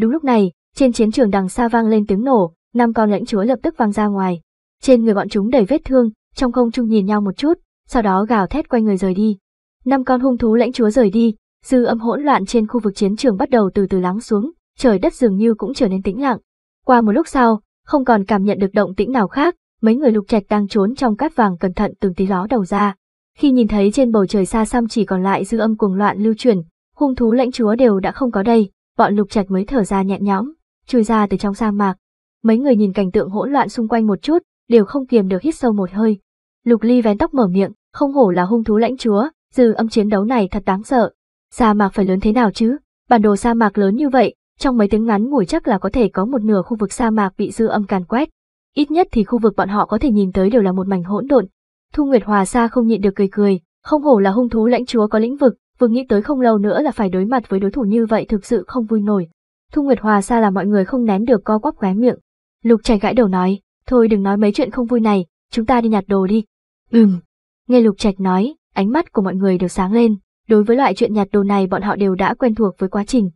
Đúng lúc này, trên chiến trường đằng xa vang lên tiếng nổ, năm con lãnh chúa lập tức vang ra ngoài. Trên người bọn chúng đầy vết thương, trong không trung nhìn nhau một chút, sau đó gào thét quay người rời đi. Năm con hung thú lãnh chúa rời đi, dư âm hỗn loạn trên khu vực chiến trường bắt đầu từ từ lắng xuống, trời đất dường như cũng trở nên tĩnh lặng. Qua một lúc sau, không còn cảm nhận được động tĩnh nào khác, mấy người lục trạch đang trốn trong cát vàng cẩn thận từng tí ló đầu ra. Khi nhìn thấy trên bầu trời xa xăm chỉ còn lại dư âm cuồng loạn lưu chuyển, hung thú lãnh chúa đều đã không có đây, bọn lục trạch mới thở ra nhẹ nhõm, chui ra từ trong sa mạc. Mấy người nhìn cảnh tượng hỗn loạn xung quanh một chút, đều không kiềm được hít sâu một hơi. Lục Ly vén tóc mở miệng, không hổ là hung thú lãnh chúa, dư âm chiến đấu này thật đáng sợ. Sa mạc phải lớn thế nào chứ? Bản đồ sa mạc lớn như vậy, trong mấy tiếng ngắn ngủi chắc là có thể có một nửa khu vực sa mạc bị dư âm càn quét. Ít nhất thì khu vực bọn họ có thể nhìn tới đều là một mảnh hỗn độn. Thu Nguyệt Hòa xa không nhịn được cười cười, không hổ là hung thú lãnh chúa có lĩnh vực, vừa nghĩ tới không lâu nữa là phải đối mặt với đối thủ như vậy thực sự không vui nổi. Thu Nguyệt Hòa xa là mọi người không nén được co quắp khóe miệng. Lục Trạch gãi đầu nói, thôi đừng nói mấy chuyện không vui này, chúng ta đi nhặt đồ đi. Ừm. Nghe Lục Trạch nói, ánh mắt của mọi người đều sáng lên, đối với loại chuyện nhặt đồ này bọn họ đều đã quen thuộc với quá trình.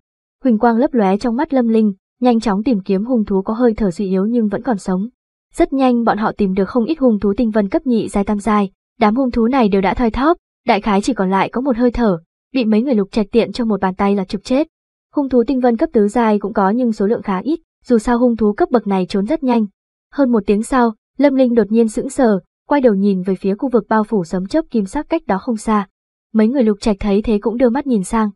Huỳnh quang lấp lóe trong mắt Lâm Linh, nhanh chóng tìm kiếm hung thú có hơi thở suy yếu nhưng vẫn còn sống. Rất nhanh bọn họ tìm được không ít hung thú tinh vân cấp nhị dài tam dài. đám hung thú này đều đã thoi thóp, đại khái chỉ còn lại có một hơi thở, bị mấy người lục trạch tiện cho một bàn tay là trục chết. Hung thú tinh vân cấp tứ dài cũng có nhưng số lượng khá ít, dù sao hung thú cấp bậc này trốn rất nhanh. Hơn một tiếng sau, Lâm Linh đột nhiên sững sờ, quay đầu nhìn về phía khu vực bao phủ sấm chớp kim sắc cách đó không xa. Mấy người lục trạch thấy thế cũng đưa mắt nhìn sang.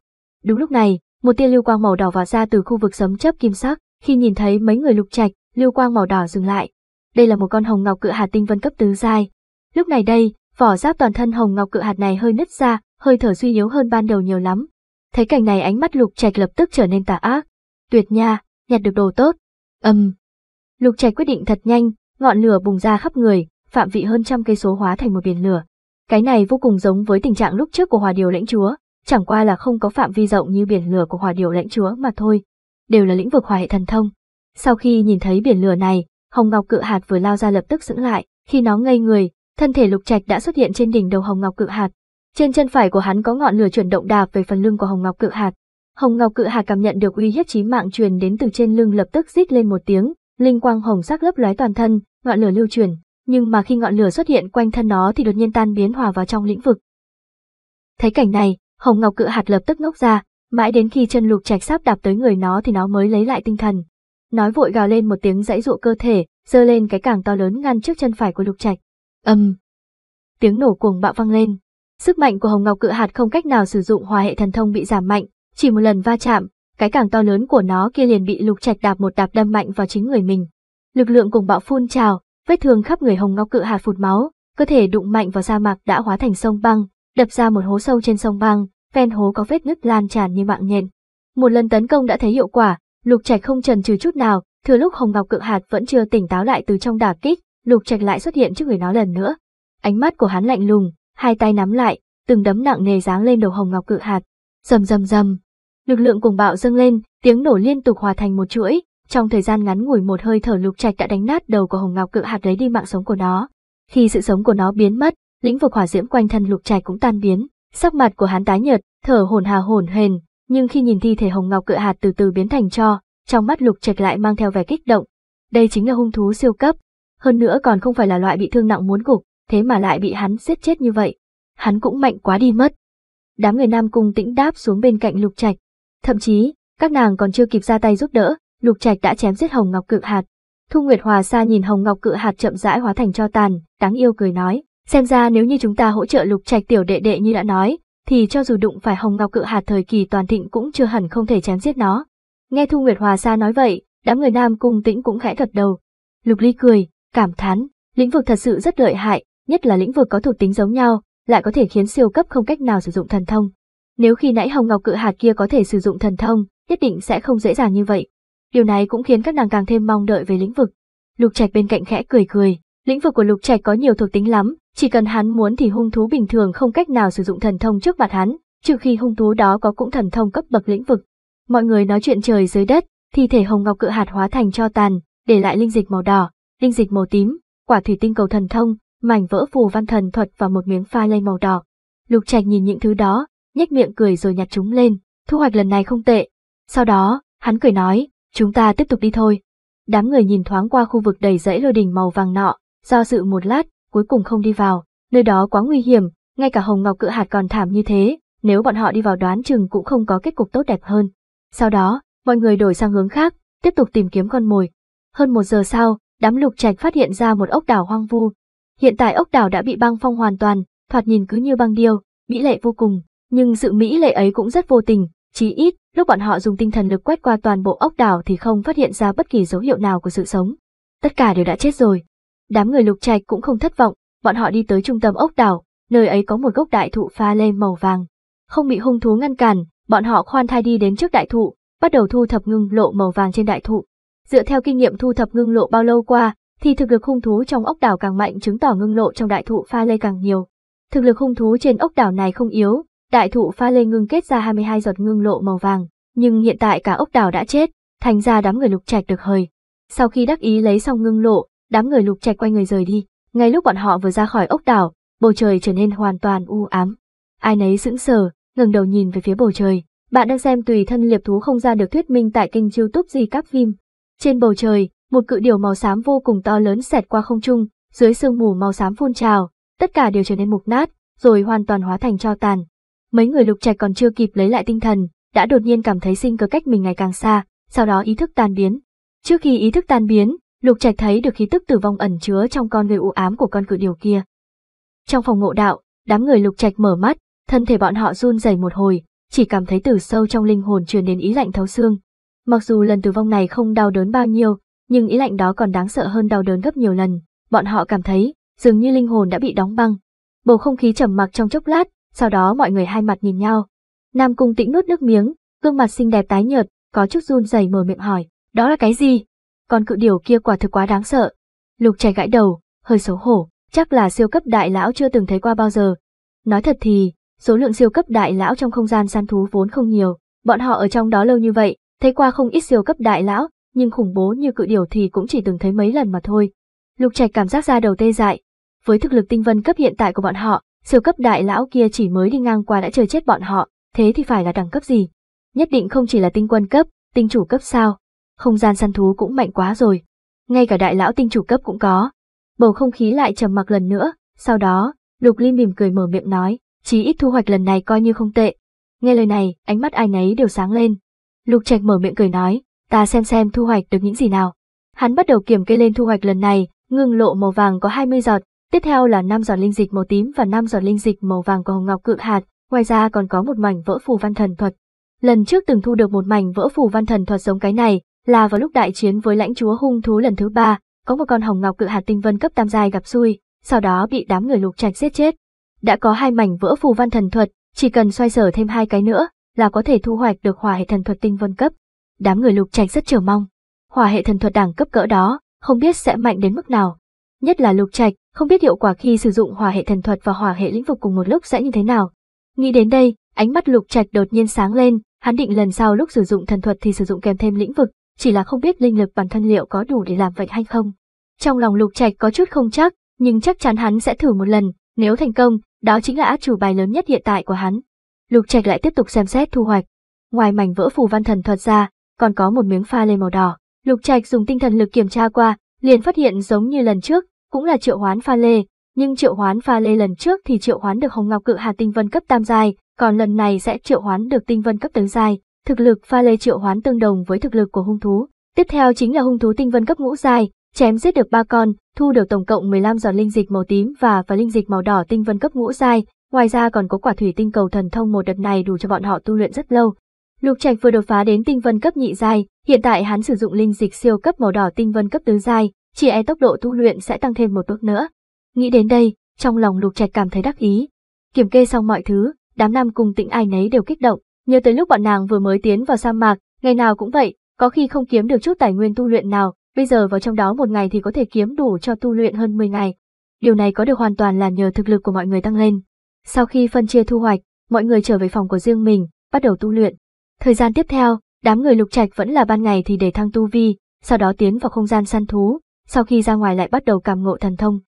Đúng lúc này, một tia lưu quang màu đỏ vào ra từ khu vực sấm chớp kim sắc, khi nhìn thấy mấy người lục trạch, lưu quang màu đỏ dừng lại. Đây là một con hồng ngọc cự hạt tinh vân cấp tứ dài Lúc này đây, vỏ giáp toàn thân hồng ngọc cự hạt này hơi nứt ra, hơi thở suy yếu hơn ban đầu nhiều lắm. Thấy cảnh này ánh mắt Lục Trạch lập tức trở nên tà ác. Tuyệt nha, nhặt được đồ tốt. ầm, Lục Trạch quyết định thật nhanh, ngọn lửa bùng ra khắp người, phạm vị hơn trăm cây số hóa thành một biển lửa. Cái này vô cùng giống với tình trạng lúc trước của Hòa Điều lãnh chúa, chẳng qua là không có phạm vi rộng như biển lửa của Hòa Điều lãnh chúa mà thôi, đều là lĩnh vực hòa hệ thần thông. Sau khi nhìn thấy biển lửa này, Hồng Ngọc Cự Hạt vừa lao ra lập tức sững lại, khi nó ngây người, thân thể Lục Trạch đã xuất hiện trên đỉnh đầu Hồng Ngọc Cự Hạt, trên chân phải của hắn có ngọn lửa chuyển động đạp về phần lưng của Hồng Ngọc Cự Hạt. Hồng Ngọc Cự Hạt cảm nhận được uy hiếp chí mạng truyền đến từ trên lưng lập tức rít lên một tiếng, linh quang hồng sắc lấp lóe toàn thân, ngọn lửa lưu truyền, nhưng mà khi ngọn lửa xuất hiện quanh thân nó thì đột nhiên tan biến hòa vào trong lĩnh vực. Thấy cảnh này, Hồng Ngọc Cự Hạt lập tức ngốc ra, mãi đến khi chân lục trạch sắp đạp tới người nó thì nó mới lấy lại tinh thần. Nói vội gào lên một tiếng dãy dụ cơ thể, giơ lên cái càng to lớn ngăn trước chân phải của lục trạch. Âm! Tiếng nổ cuồng bạo vang lên, Sức mạnh của Hồng Ngọc Cự Hạt không cách nào sử dụng hòa hệ thần thông bị giảm mạnh, chỉ một lần va chạm, cái càng to lớn của nó kia liền bị Lục Trạch đạp một đạp đâm mạnh vào chính người mình. Lực lượng cùng bạo phun trào, vết thương khắp người Hồng Ngọc Cự Hạt phụt máu, cơ thể đụng mạnh vào sa mạc đã hóa thành sông băng, đập ra một hố sâu trên sông băng, ven hố có vết nứt lan tràn như mạng nhện. Một lần tấn công đã thấy hiệu quả, Lục Trạch không chần chừ chút nào, thừa lúc Hồng Ngọc Cự Hạt vẫn chưa tỉnh táo lại từ trong đả kích, Lục Trạch lại xuất hiện trước người nó lần nữa. Ánh mắt của hắn lạnh lùng, hai tay nắm lại, từng đấm nặng nề giáng lên đầu hồng ngọc cự hạt, rầm rầm rầm. Lực lượng cùng bạo dâng lên, tiếng nổ liên tục hòa thành một chuỗi, trong thời gian ngắn ngủi một hơi thở lục trạch đã đánh nát đầu của hồng ngọc cự hạt lấy đi mạng sống của nó. Khi sự sống của nó biến mất, lĩnh vực hỏa diễm quanh thân lục trạch cũng tan biến, sắc mặt của hắn tái nhợt, thở hổn hà hổn hển, nhưng khi nhìn thi thể hồng ngọc cự hạt từ từ biến thành tro, trong mắt lục trạch lại mang theo vẻ kích động. Đây chính là hung thú siêu cấp, hơn nữa còn không phải là loại bị thương nặng muốn gục, thế mà lại bị hắn giết chết như vậy. Hắn cũng mạnh quá đi mất. Đám người Nam Cung tĩnh đáp xuống bên cạnh Lục Trạch. Thậm chí, các nàng còn chưa kịp ra tay giúp đỡ, Lục Trạch đã chém giết Hồng Ngọc Cự Hạt. Thu Nguyệt Hòa xa nhìn Hồng Ngọc Cự Hạt chậm rãi hóa thành cho tàn, đáng yêu cười nói. Xem ra nếu như chúng ta hỗ trợ Lục Trạch tiểu đệ đệ như đã nói, thì cho dù đụng phải Hồng Ngọc Cự Hạt thời kỳ toàn thịnh cũng chưa hẳn không thể chém giết nó. Nghe Thu Nguyệt Hòa xa nói vậy, đám người Nam Cung tĩnh cũng khẽ gật đầu. Lục Ly cười, cảm thán, lĩnh vực thật sự rất lợi hại, nhất là lĩnh vực có thuộc tính giống nhau, lại có thể khiến siêu cấp không cách nào sử dụng thần thông. Nếu khi nãy Hồng Ngọc cự hạt kia có thể sử dụng thần thông, nhất định sẽ không dễ dàng như vậy. Điều này cũng khiến các nàng càng thêm mong đợi về lĩnh vực. Lục Trạch bên cạnh khẽ cười cười, lĩnh vực của Lục Trạch có nhiều thuộc tính lắm, chỉ cần hắn muốn thì hung thú bình thường không cách nào sử dụng thần thông trước mặt hắn, trừ khi hung thú đó có cũng thần thông cấp bậc lĩnh vực. Mọi người nói chuyện trời dưới đất, thi thể Hồng Ngọc cự hạt hóa thành cho tàn, để lại linh dịch màu đỏ, linh dịch màu tím, quả thủy tinh cầu thần thông, mảnh vỡ phù văn thần thuật và một miếng pha lê màu đỏ. Lục Trạch nhìn những thứ đó, nhếch miệng cười rồi nhặt chúng lên, thu hoạch lần này không tệ. Sau đó, hắn cười nói, chúng ta tiếp tục đi thôi. Đám người nhìn thoáng qua khu vực đầy rẫy lôi đình màu vàng nọ, do dự một lát, cuối cùng không đi vào, nơi đó quá nguy hiểm, ngay cả hồng ngọc cự hạt còn thảm như thế, nếu bọn họ đi vào đoán chừng cũng không có kết cục tốt đẹp hơn. Sau đó, mọi người đổi sang hướng khác, tiếp tục tìm kiếm con mồi. Hơn một giờ sau, đám lục trạch phát hiện ra một ốc đảo hoang vu, Hiện tại ốc đảo đã bị băng phong hoàn toàn, thoạt nhìn cứ như băng điêu, mỹ lệ vô cùng, nhưng sự mỹ lệ ấy cũng rất vô tình, chí ít, lúc bọn họ dùng tinh thần lực quét qua toàn bộ ốc đảo thì không phát hiện ra bất kỳ dấu hiệu nào của sự sống. Tất cả đều đã chết rồi. Đám người lục trạch cũng không thất vọng, bọn họ đi tới trung tâm ốc đảo, nơi ấy có một gốc đại thụ pha lê màu vàng. Không bị hung thú ngăn cản, bọn họ khoan thai đi đến trước đại thụ, bắt đầu thu thập ngưng lộ màu vàng trên đại thụ. Dựa theo kinh nghiệm thu thập ngưng lộ bao lâu qua, thì thực lực hung thú trong ốc đảo càng mạnh chứng tỏ ngưng lộ trong đại thụ pha lê càng nhiều. Thực lực hung thú trên ốc đảo này không yếu, đại thụ pha lê ngưng kết ra 22 giọt ngưng lộ màu vàng, nhưng hiện tại cả ốc đảo đã chết, thành ra đám người lục trạch được hời. Sau khi đắc ý lấy xong ngưng lộ, đám người lục trạch quay người rời đi, ngay lúc bọn họ vừa ra khỏi ốc đảo, bầu trời trở nên hoàn toàn u ám. Ai nấy sững sờ, ngẩng đầu nhìn về phía bầu trời. Bạn đang xem tùy thân liệp thú không ra được thuyết minh tại kênh youtube Di Các Phim. Trên bầu trời, một cự điều màu xám vô cùng to lớn xẹt qua không trung, dưới sương mù màu xám phun trào, tất cả đều trở nên mục nát, rồi hoàn toàn hóa thành tro tàn. Mấy người lục trạch còn chưa kịp lấy lại tinh thần, đã đột nhiên cảm thấy sinh cơ cách mình ngày càng xa, sau đó ý thức tan biến. Trước khi ý thức tan biến, lục trạch thấy được khí tức tử vong ẩn chứa trong con người u ám của con cự điều kia. Trong phòng ngộ đạo, đám người lục trạch mở mắt, thân thể bọn họ run rẩy một hồi, chỉ cảm thấy từ sâu trong linh hồn truyền đến ý lạnh thấu xương. Mặc dù lần tử vong này không đau đớn bao nhiêu, nhưng ý lạnh đó còn đáng sợ hơn đau đớn gấp nhiều lần. Bọn họ cảm thấy, dường như linh hồn đã bị đóng băng. Bầu không khí trầm mặc trong chốc lát, sau đó mọi người hai mặt nhìn nhau. Nam Cung Tĩnh nuốt nước miếng, gương mặt xinh đẹp tái nhợt, có chút run rẩy mở miệng hỏi, đó là cái gì? Con cự điều kia quả thực quá đáng sợ. Lục Trạch gãi đầu, hơi xấu hổ, chắc là siêu cấp đại lão chưa từng thấy qua bao giờ. Nói thật thì, số lượng siêu cấp đại lão trong không gian săn thú vốn không nhiều, bọn họ ở trong đó lâu như vậy, thấy qua không ít siêu cấp đại lão, nhưng khủng bố như cự điểu thì cũng chỉ từng thấy mấy lần mà thôi. Lục Trạch cảm giác ra đầu tê dại. Với thực lực tinh vân cấp hiện tại của bọn họ, siêu cấp đại lão kia chỉ mới đi ngang qua đã chơi chết bọn họ, thế thì phải là đẳng cấp gì? Nhất định không chỉ là tinh quân cấp, tinh chủ cấp sao? Không gian săn thú cũng mạnh quá rồi. Ngay cả đại lão tinh chủ cấp cũng có. Bầu không khí lại trầm mặc lần nữa, sau đó, Lục Lim mỉm cười mở miệng nói, chí ít thu hoạch lần này coi như không tệ. Nghe lời này, ánh mắt ai nấy đều sáng lên. Lục Trạch mở miệng cười nói, ta xem xem thu hoạch được những gì nào. Hắn bắt đầu kiểm kê lên thu hoạch lần này, ngưng lộ màu vàng có 20 giọt, tiếp theo là 5 giọt linh dịch màu tím và 5 giọt linh dịch màu vàng của hồng ngọc cự hạt, ngoài ra còn có một mảnh vỡ phù văn thần thuật. Lần trước từng thu được một mảnh vỡ phù văn thần thuật giống cái này, là vào lúc đại chiến với lãnh chúa hung thú lần thứ ba, có một con hồng ngọc cự hạt tinh vân cấp tam giai gặp xui, sau đó bị đám người lục trạch giết chết. Đã có hai mảnh vỡ phù văn thần thuật, chỉ cần xoay sở thêm hai cái nữa là có thể thu hoạch được hỏa hệ thần thuật tinh vân cấp đám người lục trạch rất chờ mong. Hỏa hệ thần thuật đẳng cấp cỡ đó, không biết sẽ mạnh đến mức nào. Nhất là lục trạch, không biết hiệu quả khi sử dụng hỏa hệ thần thuật và hỏa hệ lĩnh vực cùng một lúc sẽ như thế nào. Nghĩ đến đây, ánh mắt lục trạch đột nhiên sáng lên, hắn định lần sau lúc sử dụng thần thuật thì sử dụng kèm thêm lĩnh vực, chỉ là không biết linh lực bản thân liệu có đủ để làm vậy hay không. Trong lòng lục trạch có chút không chắc, nhưng chắc chắn hắn sẽ thử một lần, nếu thành công, đó chính là át chủ bài lớn nhất hiện tại của hắn. Lục Trạch lại tiếp tục xem xét thu hoạch. Ngoài mảnh vỡ phù văn thần thuật ra, còn có một miếng pha lê màu đỏ. Lục Trạch dùng tinh thần lực kiểm tra qua, liền phát hiện giống như lần trước, cũng là triệu hoán pha lê, nhưng triệu hoán pha lê lần trước thì triệu hoán được Hồng Ngọc Cự Hà tinh vân cấp tam giai, còn lần này sẽ triệu hoán được tinh vân cấp tứ giai. Thực lực pha lê triệu hoán tương đồng với thực lực của hung thú. Tiếp theo chính là hung thú tinh vân cấp ngũ giai, chém giết được ba con, thu được tổng cộng 15 giọt linh dịch màu tím và và linh dịch màu đỏ tinh vân cấp ngũ giai, ngoài ra còn có quả thủy tinh cầu thần thông một đợt này đủ cho bọn họ tu luyện rất lâu, Lục Trạch vừa đột phá đến tinh vân cấp nhị giai, hiện tại hắn sử dụng linh dịch siêu cấp màu đỏ tinh vân cấp tứ giai, chỉ e tốc độ tu luyện sẽ tăng thêm một bước nữa. Nghĩ đến đây, trong lòng Lục Trạch cảm thấy đắc ý. Kiểm kê xong mọi thứ, đám nam cùng Tĩnh Ai nấy đều kích động, nhớ tới lúc bọn nàng vừa mới tiến vào sa mạc, ngày nào cũng vậy, có khi không kiếm được chút tài nguyên tu luyện nào, bây giờ vào trong đó một ngày thì có thể kiếm đủ cho tu luyện hơn 10 ngày. Điều này có được hoàn toàn là nhờ thực lực của mọi người tăng lên. Sau khi phân chia thu hoạch, mọi người trở về phòng của riêng mình, bắt đầu tu luyện. Thời gian tiếp theo, đám người lục trạch vẫn là ban ngày thì để thăng tu vi, sau đó tiến vào không gian săn thú, sau khi ra ngoài lại bắt đầu cảm ngộ thần thông.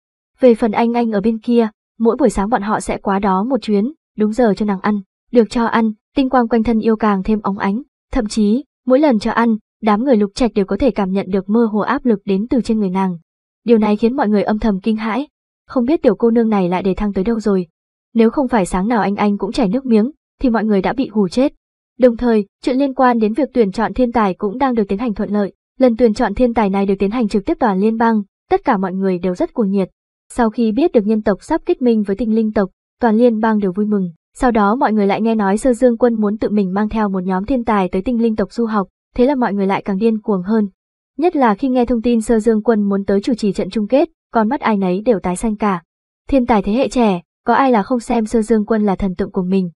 Về phần anh anh ở bên kia, mỗi buổi sáng bọn họ sẽ quá đó một chuyến, đúng giờ cho nàng ăn, được cho ăn, tinh quang quanh thân yêu càng thêm óng ánh, thậm chí, mỗi lần cho ăn, đám người lục trạch đều có thể cảm nhận được mơ hồ áp lực đến từ trên người nàng. Điều này khiến mọi người âm thầm kinh hãi, không biết tiểu cô nương này lại để thăng tới đâu rồi. Nếu không phải sáng nào anh anh cũng chảy nước miếng, thì mọi người đã bị hù chết. Đồng thời, chuyện liên quan đến việc tuyển chọn thiên tài cũng đang được tiến hành thuận lợi. Lần tuyển chọn thiên tài này được tiến hành trực tiếp toàn liên bang, tất cả mọi người đều rất cuồng nhiệt. Sau khi biết được nhân tộc sắp kết minh với tinh linh tộc, toàn liên bang đều vui mừng. Sau đó mọi người lại nghe nói Sơ Dương Quân muốn tự mình mang theo một nhóm thiên tài tới tinh linh tộc du học, thế là mọi người lại càng điên cuồng hơn. Nhất là khi nghe thông tin Sơ Dương Quân muốn tới chủ trì trận chung kết, con mắt ai nấy đều tái xanh cả. Thiên tài thế hệ trẻ, có ai là không xem Sơ Dương Quân là thần tượng của mình,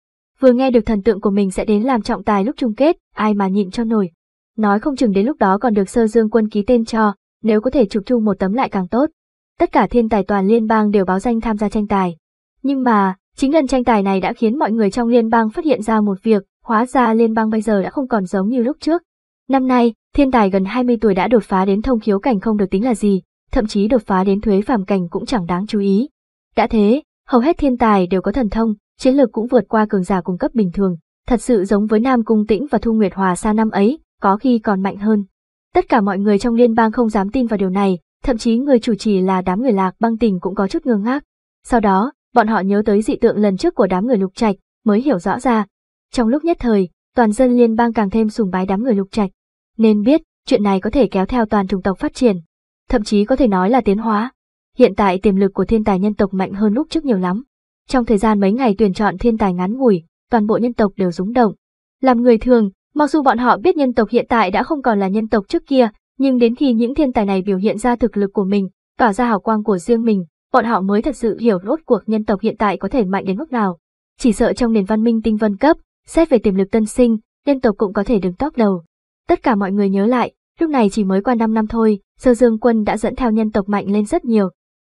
Vừa nghe được thần tượng của mình sẽ đến làm trọng tài lúc chung kết, ai mà nhịn cho nổi. Nói không chừng đến lúc đó còn được sơ dương quân ký tên cho, nếu có thể chụp chung một tấm lại càng tốt. Tất cả thiên tài toàn liên bang đều báo danh tham gia tranh tài. Nhưng mà, chính lần tranh tài này đã khiến mọi người trong liên bang phát hiện ra một việc, hóa ra liên bang bây giờ đã không còn giống như lúc trước. Năm nay, thiên tài gần 20 tuổi đã đột phá đến thông khiếu cảnh không được tính là gì, thậm chí đột phá đến thuế phàm cảnh cũng chẳng đáng chú ý. Đã thế, hầu hết thiên tài đều có thần thông, chiến lược cũng vượt qua cường giả cung cấp bình thường, thật sự giống với Nam Cung Tĩnh và Thu Nguyệt Hòa xa năm ấy, có khi còn mạnh hơn. Tất cả mọi người trong liên bang không dám tin vào điều này, thậm chí người chủ trì là đám người lạc băng tình cũng có chút ngơ ngác. Sau đó, bọn họ nhớ tới dị tượng lần trước của đám người lục trạch, mới hiểu rõ ra. Trong lúc nhất thời, toàn dân liên bang càng thêm sùng bái đám người lục trạch. Nên biết, chuyện này có thể kéo theo toàn chủng tộc phát triển, thậm chí có thể nói là tiến hóa. Hiện tại tiềm lực của thiên tài nhân tộc mạnh hơn lúc trước nhiều lắm. Trong thời gian mấy ngày tuyển chọn thiên tài ngắn ngủi, toàn bộ nhân tộc đều rúng động. Làm người thường, mặc dù bọn họ biết nhân tộc hiện tại đã không còn là nhân tộc trước kia, nhưng đến khi những thiên tài này biểu hiện ra thực lực của mình, tỏa ra hào quang của riêng mình, bọn họ mới thật sự hiểu rốt cuộc nhân tộc hiện tại có thể mạnh đến mức nào. Chỉ sợ trong nền văn minh tinh vân cấp, xét về tiềm lực tân sinh, nhân tộc cũng có thể đứng top đầu. Tất cả mọi người nhớ lại, lúc này chỉ mới qua 5 năm thôi, Sơ Dương Quân đã dẫn theo nhân tộc mạnh lên rất nhiều.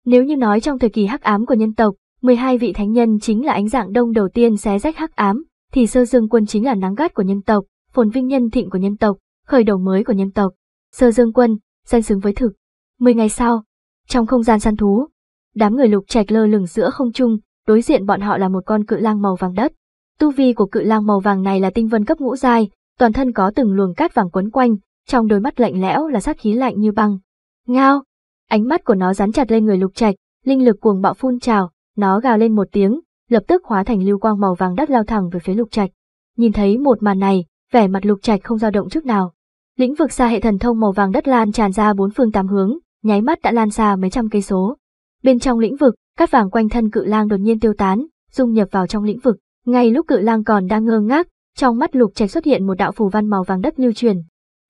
Nếu như nói trong thời kỳ hắc ám của nhân tộc, 12 vị thánh nhân chính là ánh dạng đông đầu tiên xé rách hắc ám, thì sơ dương quân chính là nắng gắt của nhân tộc, phồn vinh nhân thịnh của nhân tộc, khởi đầu mới của nhân tộc. Sơ dương quân, danh xứng với thực. 10 ngày sau, trong không gian săn thú, đám người lục trạch lơ lửng giữa không trung, đối diện bọn họ là một con cự lang màu vàng đất. Tu vi của cự lang màu vàng này là tinh vân cấp ngũ giai, toàn thân có từng luồng cát vàng quấn quanh, trong đôi mắt lạnh lẽo là sát khí lạnh như băng. Ngao! Ánh mắt của nó dán chặt lên người lục trạch, linh lực cuồng bạo phun trào, nó gào lên một tiếng, lập tức hóa thành lưu quang màu vàng đất lao thẳng về phía lục trạch. Nhìn thấy một màn này, vẻ mặt lục trạch không dao động chút nào. Lĩnh vực xa hệ thần thông màu vàng đất lan tràn ra bốn phương tám hướng, nháy mắt đã lan xa mấy trăm cây số. Bên trong lĩnh vực, các vàng quanh thân cự lang đột nhiên tiêu tán, dung nhập vào trong lĩnh vực. Ngay lúc cự lang còn đang ngơ ngác, trong mắt lục trạch xuất hiện một đạo phù văn màu vàng đất lưu truyền.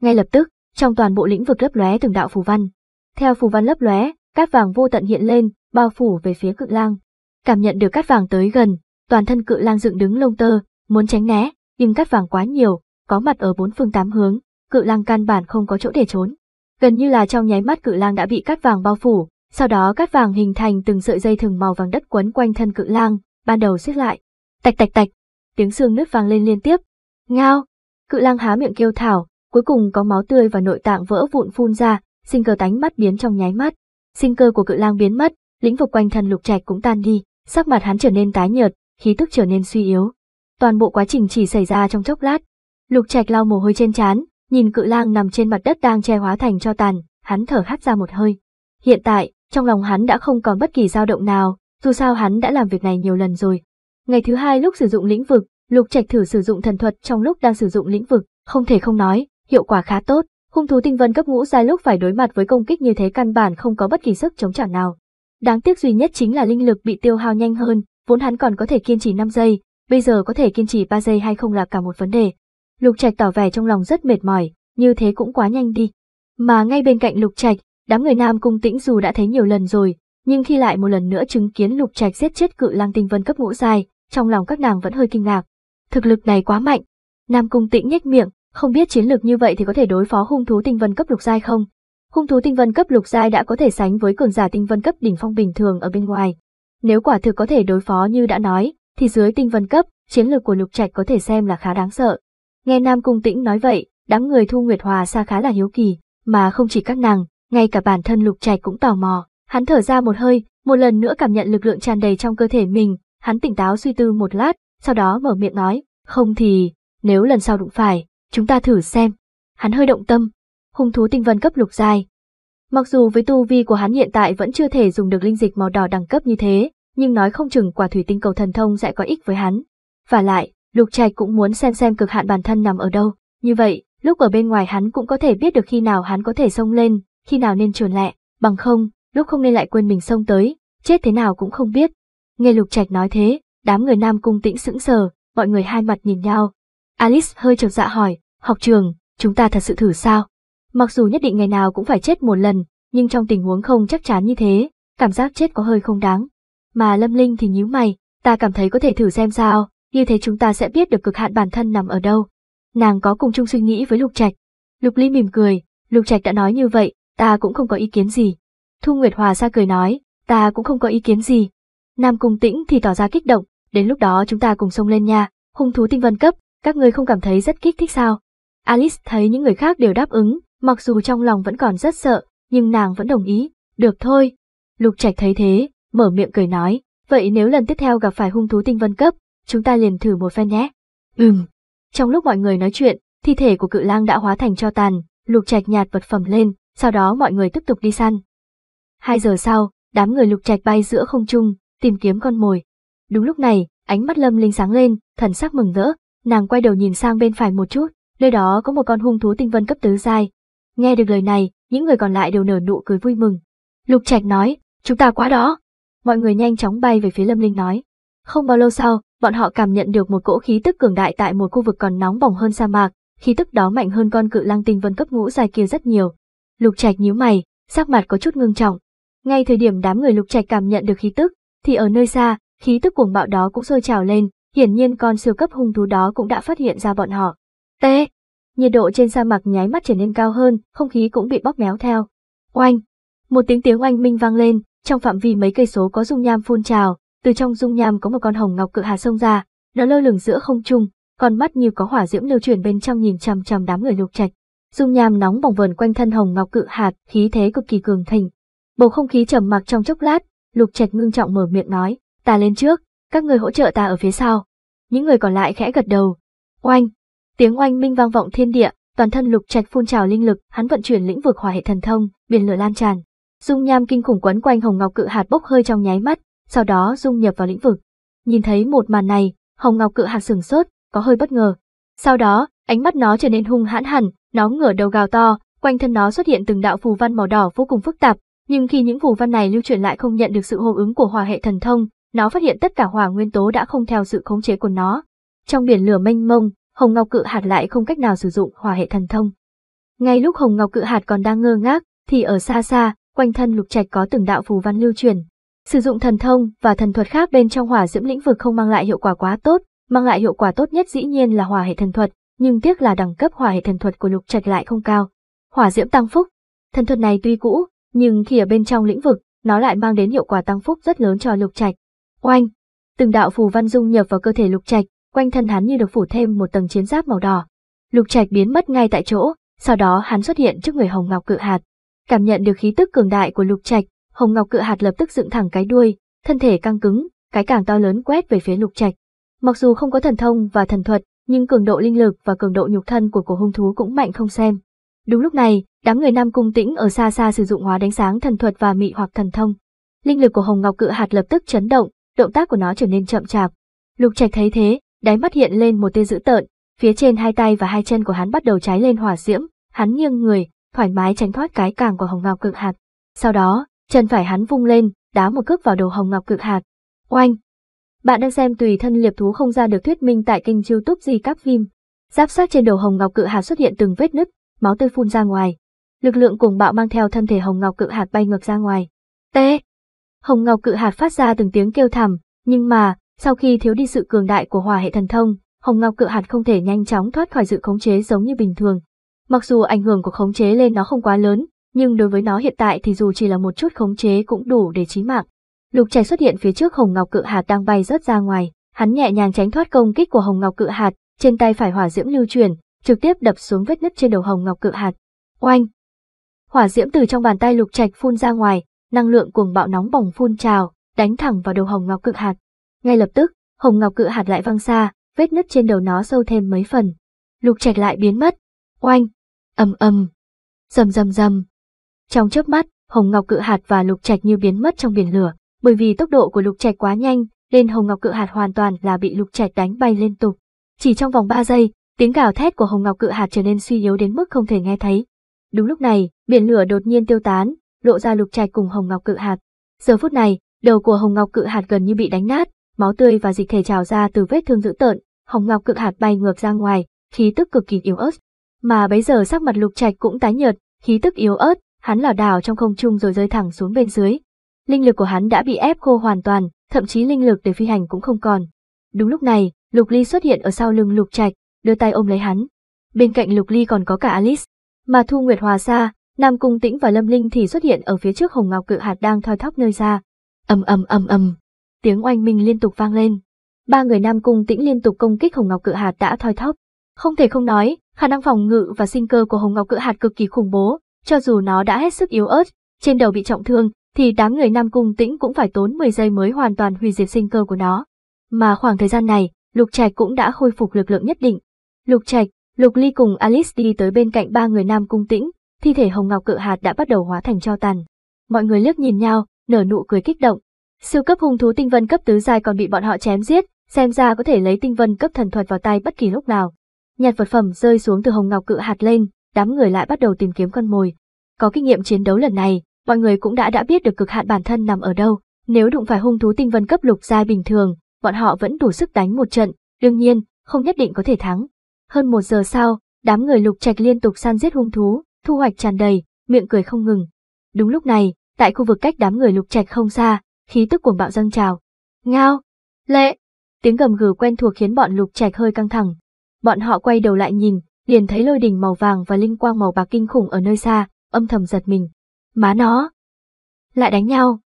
Ngay lập tức, trong toàn bộ lĩnh vực lấp lóe từng đạo phù văn. Theo phù văn lấp lóe, cát vàng vô tận hiện lên, bao phủ về phía cự lang cảm nhận được cát vàng tới gần, toàn thân cự lang dựng đứng lông tơ, muốn tránh né, nhưng cát vàng quá nhiều, có mặt ở bốn phương tám hướng, cự lang căn bản không có chỗ để trốn. Gần như là trong nháy mắt cự lang đã bị cát vàng bao phủ, sau đó cát vàng hình thành từng sợi dây thừng màu vàng đất quấn quanh thân cự lang, ban đầu xiết lại. Tạch tạch tạch, tiếng xương nứt vang lên liên tiếp. Ngao, cự lang há miệng kêu thảo, cuối cùng có máu tươi và nội tạng vỡ vụn phun ra, sinh cơ tánh mắt biến trong nháy mắt. Sinh cơ của cự lang biến mất, lĩnh vực quanh thân lục trạch cũng tan đi sắc mặt hắn trở nên tái nhợt, khí tức trở nên suy yếu. Toàn bộ quá trình chỉ xảy ra trong chốc lát. Lục Trạch lau mồ hôi trên trán, nhìn cự lang nằm trên mặt đất đang che hóa thành cho tàn, hắn thở hắt ra một hơi. Hiện tại, trong lòng hắn đã không còn bất kỳ dao động nào, dù sao hắn đã làm việc này nhiều lần rồi. Ngày thứ hai lúc sử dụng lĩnh vực, Lục Trạch thử sử dụng thần thuật trong lúc đang sử dụng lĩnh vực, không thể không nói, hiệu quả khá tốt. Hung thú tinh vân cấp ngũ giai lúc phải đối mặt với công kích như thế căn bản không có bất kỳ sức chống trả nào. Đáng tiếc duy nhất chính là linh lực bị tiêu hao nhanh hơn, vốn hắn còn có thể kiên trì 5 giây, bây giờ có thể kiên trì 3 giây hay không là cả một vấn đề. Lục Trạch tỏ vẻ trong lòng rất mệt mỏi, như thế cũng quá nhanh đi. Mà ngay bên cạnh Lục Trạch, đám người Nam Cung Tĩnh dù đã thấy nhiều lần rồi, nhưng khi lại một lần nữa chứng kiến Lục Trạch giết chết cự lang tinh vân cấp ngũ dài, trong lòng các nàng vẫn hơi kinh ngạc. Thực lực này quá mạnh. Nam Cung Tĩnh nhếch miệng, không biết chiến lược như vậy thì có thể đối phó hung thú tinh vân cấp lục giai không? Hung thú tinh vân cấp lục giai đã có thể sánh với cường giả tinh vân cấp đỉnh phong bình thường ở bên ngoài. Nếu quả thực có thể đối phó như đã nói, thì dưới tinh vân cấp, chiến lược của lục trạch có thể xem là khá đáng sợ. Nghe Nam Cung Tĩnh nói vậy, đám người Thu Nguyệt Hòa xa khá là hiếu kỳ, mà không chỉ các nàng, ngay cả bản thân lục trạch cũng tò mò. Hắn thở ra một hơi, một lần nữa cảm nhận lực lượng tràn đầy trong cơ thể mình, hắn tỉnh táo suy tư một lát, sau đó mở miệng nói, không thì, nếu lần sau đụng phải, chúng ta thử xem. Hắn hơi động tâm, hung thú tinh vân cấp lục giai. Mặc dù với tu vi của hắn hiện tại vẫn chưa thể dùng được linh dịch màu đỏ đẳng cấp như thế, nhưng nói không chừng quả thủy tinh cầu thần thông sẽ có ích với hắn. Và lại, Lục Trạch cũng muốn xem xem cực hạn bản thân nằm ở đâu, như vậy, lúc ở bên ngoài hắn cũng có thể biết được khi nào hắn có thể xông lên, khi nào nên trườn lẹ, bằng không, lúc không nên lại quên mình xông tới, chết thế nào cũng không biết. Nghe Lục Trạch nói thế, đám người Nam Cung Tĩnh sững sờ, mọi người hai mặt nhìn nhau. Alice hơi chột dạ hỏi, học trường, chúng ta thật sự thử sao? Mặc dù nhất định ngày nào cũng phải chết một lần, nhưng trong tình huống không chắc chắn như thế, cảm giác chết có hơi không đáng. Mà Lâm Linh thì nhíu mày, ta cảm thấy có thể thử xem sao, như thế chúng ta sẽ biết được cực hạn bản thân nằm ở đâu. Nàng có cùng chung suy nghĩ với Lục Trạch. Lục Ly mỉm cười, Lục Trạch đã nói như vậy, ta cũng không có ý kiến gì. Thu Nguyệt Hòa ra cười nói, ta cũng không có ý kiến gì. Nam Cung Tĩnh thì tỏ ra kích động, đến lúc đó chúng ta cùng xông lên nha, hung thú tinh vân cấp, các ngươi không cảm thấy rất kích thích sao? Alice thấy những người khác đều đáp ứng, Mặc dù trong lòng vẫn còn rất sợ, nhưng nàng vẫn đồng ý, được thôi. Lục Trạch thấy thế, mở miệng cười nói, vậy nếu lần tiếp theo gặp phải hung thú tinh vân cấp, chúng ta liền thử một phen nhé. Ừm. Trong lúc mọi người nói chuyện, thi thể của cự lang đã hóa thành cho tàn, Lục Trạch nhạt vật phẩm lên, sau đó mọi người tiếp tục đi săn. Hai giờ sau, đám người Lục Trạch bay giữa không trung, tìm kiếm con mồi. Đúng lúc này, ánh mắt Lâm Linh sáng lên, thần sắc mừng rỡ, nàng quay đầu nhìn sang bên phải một chút, nơi đó có một con hung thú tinh vân cấp tứ giai, Nghe được lời này, những người còn lại đều nở nụ cười vui mừng. Lục Trạch nói, chúng ta quá đó. Mọi người nhanh chóng bay về phía Lâm Linh nói. Không bao lâu sau, bọn họ cảm nhận được một cỗ khí tức cường đại tại một khu vực còn nóng bỏng hơn sa mạc, khí tức đó mạnh hơn con cự lang tinh vân cấp ngũ dài kia rất nhiều. Lục Trạch nhíu mày, sắc mặt có chút ngưng trọng. Ngay thời điểm đám người Lục Trạch cảm nhận được khí tức, thì ở nơi xa, khí tức cuồng bạo đó cũng sôi trào lên, hiển nhiên con siêu cấp hung thú đó cũng đã phát hiện ra bọn họ. Tê nhiệt độ trên sa mạc nháy mắt trở nên cao hơn, không khí cũng bị bóp méo theo. Oanh! Một tiếng tiếng oanh minh vang lên, trong phạm vi mấy cây số có dung nham phun trào, từ trong dung nham có một con hồng ngọc cự hà sông ra, nó lơ lửng giữa không trung, con mắt như có hỏa diễm lưu chuyển bên trong nhìn chằm chằm đám người lục trạch. Dung nham nóng bỏng vờn quanh thân hồng ngọc cự hạt, khí thế cực kỳ cường thịnh. Bầu không khí trầm mặc trong chốc lát, lục trạch ngưng trọng mở miệng nói, "Ta lên trước, các người hỗ trợ ta ở phía sau." Những người còn lại khẽ gật đầu. Oanh! Tiếng oanh minh vang vọng thiên địa, toàn thân Lục Trạch phun trào linh lực, hắn vận chuyển lĩnh vực hỏa hệ thần thông, biển lửa lan tràn. Dung nham kinh khủng quấn quanh hồng ngọc cự hạt bốc hơi trong nháy mắt, sau đó dung nhập vào lĩnh vực. Nhìn thấy một màn này, hồng ngọc cự hạt sửng sốt, có hơi bất ngờ. Sau đó, ánh mắt nó trở nên hung hãn hẳn, nó ngửa đầu gào to, quanh thân nó xuất hiện từng đạo phù văn màu đỏ vô cùng phức tạp, nhưng khi những phù văn này lưu chuyển lại không nhận được sự hô ứng của hòa hệ thần thông, nó phát hiện tất cả hỏa nguyên tố đã không theo sự khống chế của nó. Trong biển lửa mênh mông, Hồng Ngọc Cự Hạt lại không cách nào sử dụng hòa hệ thần thông. Ngay lúc Hồng Ngọc Cự Hạt còn đang ngơ ngác, thì ở xa xa, quanh thân lục trạch có từng đạo phù văn lưu truyền. Sử dụng thần thông và thần thuật khác bên trong hỏa diễm lĩnh vực không mang lại hiệu quả quá tốt, mang lại hiệu quả tốt nhất dĩ nhiên là hòa hệ thần thuật, nhưng tiếc là đẳng cấp hòa hệ thần thuật của lục trạch lại không cao. Hỏa diễm tăng phúc. Thần thuật này tuy cũ, nhưng khi ở bên trong lĩnh vực, nó lại mang đến hiệu quả tăng phúc rất lớn cho lục trạch. Oanh! Từng đạo phù văn dung nhập vào cơ thể lục trạch, quanh thân hắn như được phủ thêm một tầng chiến giáp màu đỏ. Lục Trạch biến mất ngay tại chỗ, sau đó hắn xuất hiện trước người Hồng Ngọc Cự Hạt. Cảm nhận được khí tức cường đại của Lục Trạch, Hồng Ngọc Cự Hạt lập tức dựng thẳng cái đuôi, thân thể căng cứng, cái càng to lớn quét về phía Lục Trạch. Mặc dù không có thần thông và thần thuật, nhưng cường độ linh lực và cường độ nhục thân của cổ hung thú cũng mạnh không xem. Đúng lúc này, đám người Nam Cung Tĩnh ở xa xa sử dụng hóa đánh sáng thần thuật và mị hoặc thần thông. Linh lực của Hồng Ngọc Cự Hạt lập tức chấn động, động tác của nó trở nên chậm chạp. Lục Trạch thấy thế, đáy mắt hiện lên một tia dữ tợn, phía trên hai tay và hai chân của hắn bắt đầu cháy lên hỏa diễm, hắn nghiêng người, thoải mái tránh thoát cái càng của Hồng Ngọc cự Hạt. Sau đó, chân phải hắn vung lên, đá một cước vào đầu Hồng Ngọc cự Hạt. Oanh! Bạn đang xem tùy thân liệp thú không ra được thuyết minh tại kênh YouTube di các phim. Giáp sát trên đầu Hồng Ngọc Cự Hạt xuất hiện từng vết nứt, máu tươi phun ra ngoài. Lực lượng cuồng bạo mang theo thân thể Hồng Ngọc Cự Hạt bay ngược ra ngoài. T. Hồng Ngọc Cự Hạt phát ra từng tiếng kêu thảm, nhưng mà, sau khi thiếu đi sự cường đại của hòa hệ thần thông, Hồng Ngọc cự hạt không thể nhanh chóng thoát khỏi sự khống chế giống như bình thường. Mặc dù ảnh hưởng của khống chế lên nó không quá lớn, nhưng đối với nó hiện tại thì dù chỉ là một chút khống chế cũng đủ để chí mạng. Lục Trạch xuất hiện phía trước Hồng Ngọc cự hạt đang bay rớt ra ngoài, hắn nhẹ nhàng tránh thoát công kích của Hồng Ngọc cự hạt, trên tay phải hỏa diễm lưu chuyển, trực tiếp đập xuống vết nứt trên đầu Hồng Ngọc cự hạt. Oanh! Hỏa diễm từ trong bàn tay Lục Trạch phun ra ngoài, năng lượng cuồng bạo nóng bỏng phun trào, đánh thẳng vào đầu Hồng Ngọc cự hạt. Ngay lập tức, hồng ngọc cự hạt lại văng xa, vết nứt trên đầu nó sâu thêm mấy phần. Lục trạch lại biến mất. Oanh! ầm ầm, rầm rầm rầm. Trong chớp mắt, hồng ngọc cự hạt và lục trạch như biến mất trong biển lửa, bởi vì tốc độ của lục trạch quá nhanh, nên hồng ngọc cự hạt hoàn toàn là bị lục trạch đánh bay liên tục. Chỉ trong vòng 3 giây, tiếng gào thét của hồng ngọc cự hạt trở nên suy yếu đến mức không thể nghe thấy. Đúng lúc này, biển lửa đột nhiên tiêu tán, lộ ra lục trạch cùng hồng ngọc cự hạt. Giờ phút này, đầu của hồng ngọc cự hạt gần như bị đánh nát, máu tươi và dịch thể trào ra từ vết thương dữ tợn, Hồng Ngọc cực hạt bay ngược ra ngoài, khí tức cực kỳ yếu ớt. Mà bấy giờ sắc mặt Lục Trạch cũng tái nhợt, khí tức yếu ớt, hắn lảo đảo trong không trung rồi rơi thẳng xuống bên dưới. Linh lực của hắn đã bị ép khô hoàn toàn, thậm chí linh lực để phi hành cũng không còn. Đúng lúc này, Lục Ly xuất hiện ở sau lưng Lục Trạch, đưa tay ôm lấy hắn. Bên cạnh Lục Ly còn có cả Alice, mà Thu Nguyệt Hòa Sa, Nam Cung Tĩnh và Lâm Linh thì xuất hiện ở phía trước Hồng Ngọc Cự Hạt đang thoi thóp nơi ra. Ầm ầm ầm ầm, tiếng oanh minh liên tục vang lên. Ba người Nam Cung Tĩnh liên tục công kích Hồng Ngọc Cự Hạt đã thoi thóp. Không thể không nói, khả năng phòng ngự và sinh cơ của Hồng Ngọc Cự Hạt cực kỳ khủng bố, cho dù nó đã hết sức yếu ớt, trên đầu bị trọng thương, thì đám người Nam Cung Tĩnh cũng phải tốn 10 giây mới hoàn toàn hủy diệt sinh cơ của nó. Mà khoảng thời gian này, Lục Trạch cũng đã khôi phục lực lượng nhất định. Lục Trạch, Lục Ly cùng Alice đi tới bên cạnh ba người Nam Cung Tĩnh, thi thể Hồng Ngọc Cự Hạt đã bắt đầu hóa thành cho tàn. Mọi người liếc nhìn nhau, nở nụ cười kích động, Siêu cấp hung thú tinh vân cấp tứ giai còn bị bọn họ chém giết, xem ra có thể lấy tinh vân cấp thần thuật vào tay bất kỳ lúc nào. Nhặt vật phẩm rơi xuống từ hồng ngọc cự hạt lên, đám người lại bắt đầu tìm kiếm con mồi. Có kinh nghiệm chiến đấu lần này, mọi người cũng đã đã biết được cực hạn bản thân nằm ở đâu. Nếu đụng phải hung thú tinh vân cấp lục giai bình thường, bọn họ vẫn đủ sức đánh một trận, đương nhiên, không nhất định có thể thắng. Hơn một giờ sau, đám người lục trạch liên tục săn giết hung thú, thu hoạch tràn đầy, miệng cười không ngừng. Đúng lúc này, tại khu vực cách đám người lục trạch không xa, khí tức cuồng bạo dâng trào. Ngao, lệ, tiếng gầm gừ quen thuộc khiến bọn lục trạch hơi căng thẳng. Bọn họ quay đầu lại nhìn, liền thấy lôi đỉnh màu vàng và linh quang màu bạc kinh khủng ở nơi xa, âm thầm giật mình. Má nó, lại đánh nhau.